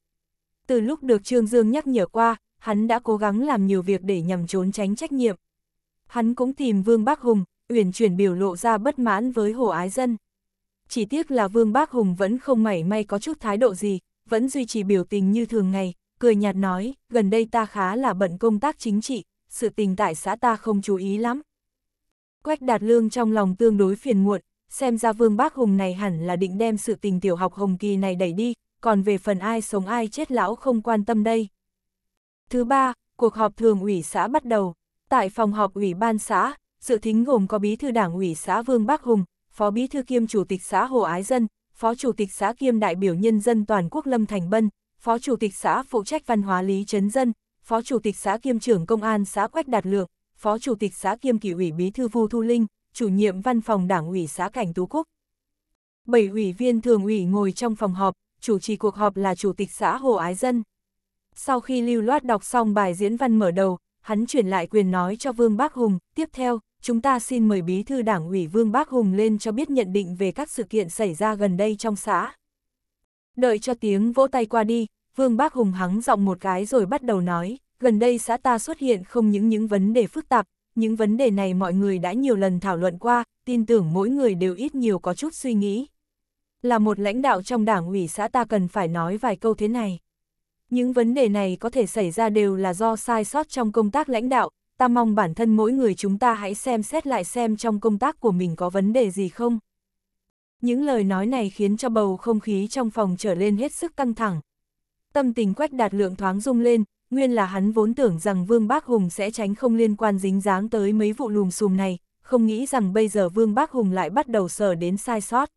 Từ lúc được Trương Dương nhắc nhở qua, hắn đã cố gắng làm nhiều việc để nhằm trốn tránh trách nhiệm. Hắn cũng tìm Vương bác Hùng, uyển chuyển biểu lộ ra bất mãn với Hồ Ái Dân. Chỉ tiếc là Vương bác Hùng vẫn không mảy may có chút thái độ gì, vẫn duy trì biểu tình như thường ngày, cười nhạt nói, gần đây ta khá là bận công tác chính trị, sự tình tại xã ta không chú ý lắm. Quách Đạt Lương trong lòng tương đối phiền muộn, xem ra Vương Bác Hùng này hẳn là định đem sự tình tiểu học Hồng Kỳ này đẩy đi, còn về phần ai sống ai chết lão không quan tâm đây. Thứ ba, cuộc họp thường ủy xã bắt đầu. Tại phòng họp ủy ban xã, Sự thính gồm có bí thư đảng ủy xã Vương bác Hùng, phó bí thư kiêm chủ tịch xã Hồ Ái Dân, phó chủ tịch xã kiêm đại biểu nhân dân toàn quốc Lâm Thành Bân, phó chủ tịch xã phụ trách văn hóa Lý Trấn Dân, Phó Chủ tịch xã kiêm trưởng Công an xã Quách Đạt Lượng, Phó Chủ tịch xã kiêm kỷ ủy Bí thư Vu Thu Linh, chủ nhiệm văn phòng đảng ủy xã Cảnh Tú Cúc. Bảy ủy viên thường ủy ngồi trong phòng họp, chủ trì cuộc họp là Chủ tịch xã Hồ Ái Dân. Sau khi lưu loát đọc xong bài diễn văn mở đầu, hắn chuyển lại quyền nói cho Vương Bác Hùng, tiếp theo, chúng ta xin mời Bí thư Đảng ủy Vương Bác Hùng lên cho biết nhận định về các sự kiện xảy ra gần đây trong xã. Đợi cho tiếng vỗ tay qua đi, Vương Bác Hùng hắng giọng một cái rồi bắt đầu nói, gần đây xã ta xuất hiện không những những vấn đề phức tạp, những vấn đề này mọi người đã nhiều lần thảo luận qua, tin tưởng mỗi người đều ít nhiều có chút suy nghĩ. Là một lãnh đạo trong đảng ủy xã ta cần phải nói vài câu thế này. Những vấn đề này có thể xảy ra đều là do sai sót trong công tác lãnh đạo, ta mong bản thân mỗi người chúng ta hãy xem xét lại xem trong công tác của mình có vấn đề gì không. Những lời nói này khiến cho bầu không khí trong phòng trở lên hết sức căng thẳng, Tâm tình quách đạt lượng thoáng rung lên, nguyên là hắn vốn tưởng rằng Vương Bác Hùng sẽ tránh không liên quan dính dáng tới mấy vụ lùm xùm này, không nghĩ rằng bây giờ Vương Bác Hùng lại bắt đầu sờ đến sai sót.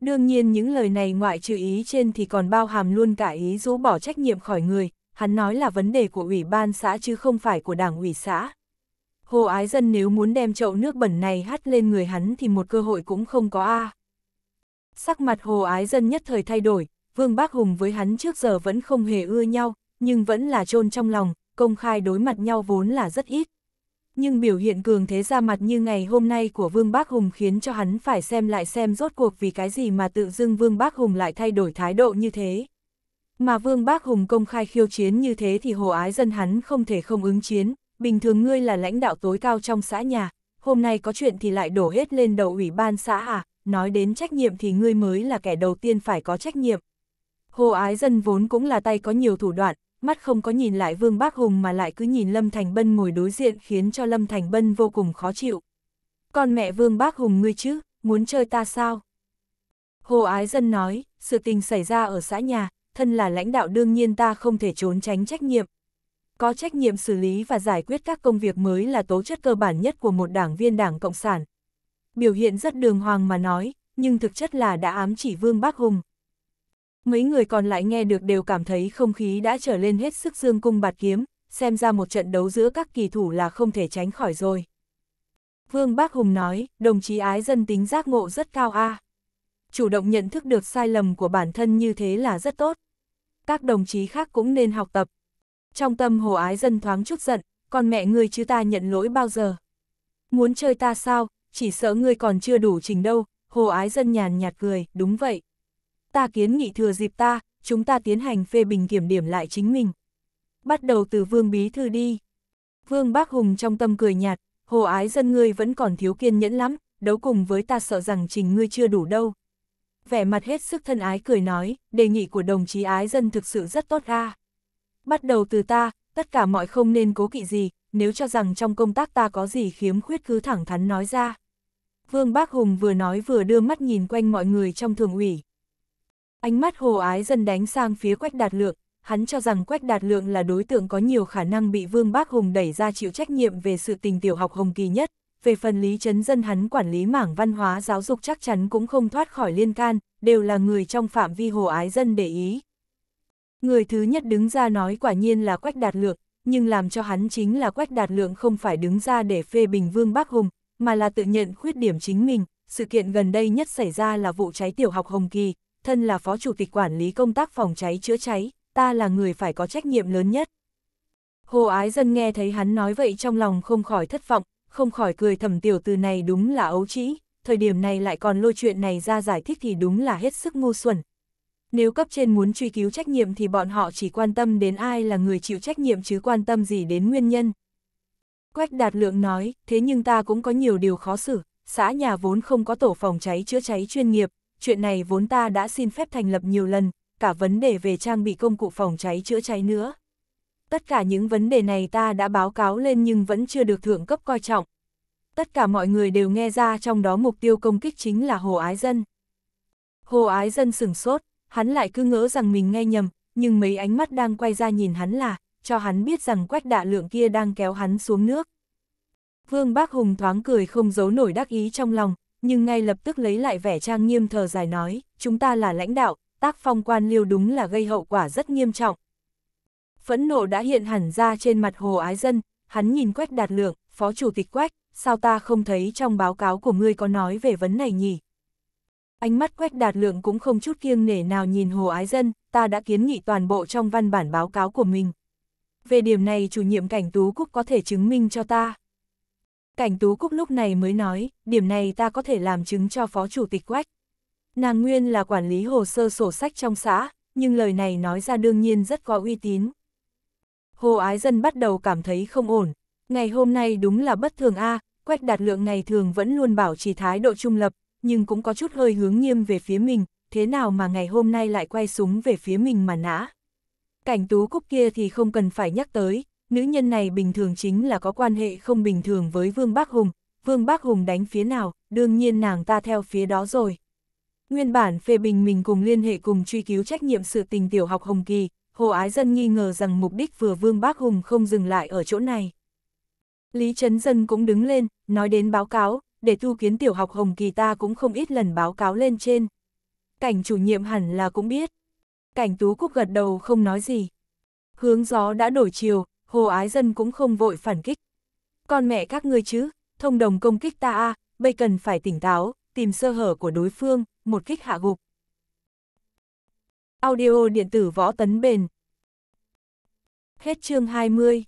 Đương nhiên những lời này ngoại trừ ý trên thì còn bao hàm luôn cả ý rũ bỏ trách nhiệm khỏi người, hắn nói là vấn đề của ủy ban xã chứ không phải của đảng ủy xã. Hồ Ái Dân nếu muốn đem chậu nước bẩn này hắt lên người hắn thì một cơ hội cũng không có a. Sắc mặt Hồ Ái Dân nhất thời thay đổi, Vương Bác Hùng với hắn trước giờ vẫn không hề ưa nhau, nhưng vẫn là chôn trong lòng, công khai đối mặt nhau vốn là rất ít. Nhưng biểu hiện cường thế ra mặt như ngày hôm nay của Vương Bác Hùng khiến cho hắn phải xem lại xem rốt cuộc vì cái gì mà tự dưng Vương Bác Hùng lại thay đổi thái độ như thế. Mà Vương Bác Hùng công khai khiêu chiến như thế thì hồ ái dân hắn không thể không ứng chiến, bình thường ngươi là lãnh đạo tối cao trong xã nhà, hôm nay có chuyện thì lại đổ hết lên đầu ủy ban xã à, nói đến trách nhiệm thì ngươi mới là kẻ đầu tiên phải có trách nhiệm. Hồ Ái Dân vốn cũng là tay có nhiều thủ đoạn, mắt không có nhìn lại Vương Bác Hùng mà lại cứ nhìn Lâm Thành Bân ngồi đối diện khiến cho Lâm Thành Bân vô cùng khó chịu. Con mẹ Vương Bác Hùng ngươi chứ, muốn chơi ta sao? Hồ Ái Dân nói, sự tình xảy ra ở xã nhà, thân là lãnh đạo đương nhiên ta không thể trốn tránh trách nhiệm. Có trách nhiệm xử lý và giải quyết các công việc mới là tố chất cơ bản nhất của một đảng viên đảng Cộng sản. Biểu hiện rất đường hoàng mà nói, nhưng thực chất là đã ám chỉ Vương Bác Hùng mấy người còn lại nghe được đều cảm thấy không khí đã trở lên hết sức dương cung bạt kiếm, xem ra một trận đấu giữa các kỳ thủ là không thể tránh khỏi rồi. Vương Bác Hùng nói, đồng chí ái dân tính giác ngộ rất cao a à. Chủ động nhận thức được sai lầm của bản thân như thế là rất tốt. Các đồng chí khác cũng nên học tập. Trong tâm hồ ái dân thoáng chút giận, con mẹ ngươi chứ ta nhận lỗi bao giờ. Muốn chơi ta sao, chỉ sợ ngươi còn chưa đủ trình đâu, hồ ái dân nhàn nhạt cười, đúng vậy, ta kiến nghị thừa dịp ta, chúng ta tiến hành phê bình kiểm điểm lại chính mình. Bắt đầu từ Vương Bí Thư đi. Vương Bác Hùng trong tâm cười nhạt, hồ ái dân ngươi vẫn còn thiếu kiên nhẫn lắm, đấu cùng với ta sợ rằng trình ngươi chưa đủ đâu. Vẻ mặt hết sức thân ái cười nói, đề nghị của đồng chí ái dân thực sự rất tốt ga. Bắt đầu từ ta, tất cả mọi không nên cố kỵ gì, nếu cho rằng trong công tác ta có gì khiếm khuyết cứ thẳng thắn nói ra. Vương Bác Hùng vừa nói vừa đưa mắt nhìn quanh mọi người trong thường ủy. Ánh mắt hồ ái dân đánh sang phía Quách Đạt Lượng, hắn cho rằng Quách Đạt Lượng là đối tượng có nhiều khả năng bị Vương Bác Hùng đẩy ra chịu trách nhiệm về sự tình tiểu học Hồng Kỳ nhất. Về phần lý chấn dân hắn quản lý mảng văn hóa giáo dục chắc chắn cũng không thoát khỏi liên can, đều là người trong phạm vi hồ ái dân để ý. Người thứ nhất đứng ra nói quả nhiên là Quách Đạt Lượng, nhưng làm cho hắn chính là Quách Đạt Lượng không phải đứng ra để phê bình Vương Bác Hùng, mà là tự nhận khuyết điểm chính mình. Sự kiện gần đây nhất xảy ra là vụ cháy tiểu học Hồng Kỳ, thân là phó chủ tịch quản lý công tác phòng cháy chữa cháy, ta là người phải có trách nhiệm lớn nhất. Hồ Ái Dân nghe thấy hắn nói vậy trong lòng không khỏi thất vọng, không khỏi cười thầm tiểu từ này đúng là ấu trĩ, thời điểm này lại còn lôi chuyện này ra giải thích thì đúng là hết sức ngu xuẩn. Nếu cấp trên muốn truy cứu trách nhiệm thì bọn họ chỉ quan tâm đến ai là người chịu trách nhiệm chứ quan tâm gì đến nguyên nhân. Quách Đạt Lượng nói, thế nhưng ta cũng có nhiều điều khó xử, xã nhà vốn không có tổ phòng cháy chữa cháy chuyên nghiệp, chuyện này vốn ta đã xin phép thành lập nhiều lần, cả vấn đề về trang bị công cụ phòng cháy chữa cháy nữa. Tất cả những vấn đề này ta đã báo cáo lên nhưng vẫn chưa được thượng cấp coi trọng. Tất cả mọi người đều nghe ra trong đó mục tiêu công kích chính là Hồ Ái Dân. Hồ Ái Dân sửng sốt, hắn lại cứ ngỡ rằng mình nghe nhầm, nhưng mấy ánh mắt đang quay ra nhìn hắn là, cho hắn biết rằng quách đạ lượng kia đang kéo hắn xuống nước. Vương Bác Hùng thoáng cười không giấu nổi đắc ý trong lòng, nhưng ngay lập tức lấy lại vẻ trang nghiêm thờ dài nói, chúng ta là lãnh đạo, tác phong quan liêu đúng là gây hậu quả rất nghiêm trọng. Phẫn nộ đã hiện hẳn ra trên mặt hồ ái dân, hắn nhìn quách đạt lượng, phó chủ tịch quách, sao ta không thấy trong báo cáo của ngươi có nói về vấn này nhỉ? Ánh mắt quách đạt lượng cũng không chút kiêng nể nào nhìn hồ ái dân, ta đã kiến nghị toàn bộ trong văn bản báo cáo của mình. Về điểm này chủ nhiệm cảnh tú cúc có thể chứng minh cho ta. Cảnh Tú Cúc lúc này mới nói, điểm này ta có thể làm chứng cho Phó Chủ tịch Quách. Nàng Nguyên là quản lý hồ sơ sổ sách trong xã, nhưng lời này nói ra đương nhiên rất có uy tín. Hồ Ái Dân bắt đầu cảm thấy không ổn. Ngày hôm nay đúng là bất thường a Quách Đạt Lượng ngày thường vẫn luôn bảo trì thái độ trung lập, nhưng cũng có chút hơi hướng nghiêm về phía mình, thế nào mà ngày hôm nay lại quay súng về phía mình mà nã. Cảnh Tú Cúc kia thì không cần phải nhắc tới, nữ nhân này bình thường chính là có quan hệ không bình thường với Vương Bác Hùng, Vương Bác Hùng đánh phía nào, đương nhiên nàng ta theo phía đó rồi. Nguyên bản phê bình mình cùng liên hệ cùng truy cứu trách nhiệm sự tình tiểu học Hồng Kỳ, Hồ Ái Dân nghi ngờ rằng mục đích vừa Vương Bác Hùng không dừng lại ở chỗ này. Lý Trấn Dân cũng đứng lên, nói đến báo cáo, để thu kiến tiểu học Hồng Kỳ ta cũng không ít lần báo cáo lên trên. Cảnh chủ nhiệm hẳn là cũng biết. Cảnh Tú Cúc gật đầu không nói gì. Hướng gió đã đổi chiều, Hồ Ái Dân cũng không vội phản kích. Con mẹ các ngươi chứ, thông đồng công kích ta a, bây cần phải tỉnh táo, tìm sơ hở của đối phương, một kích hạ gục. Audio điện tử võ tấn bền. Hết chương 20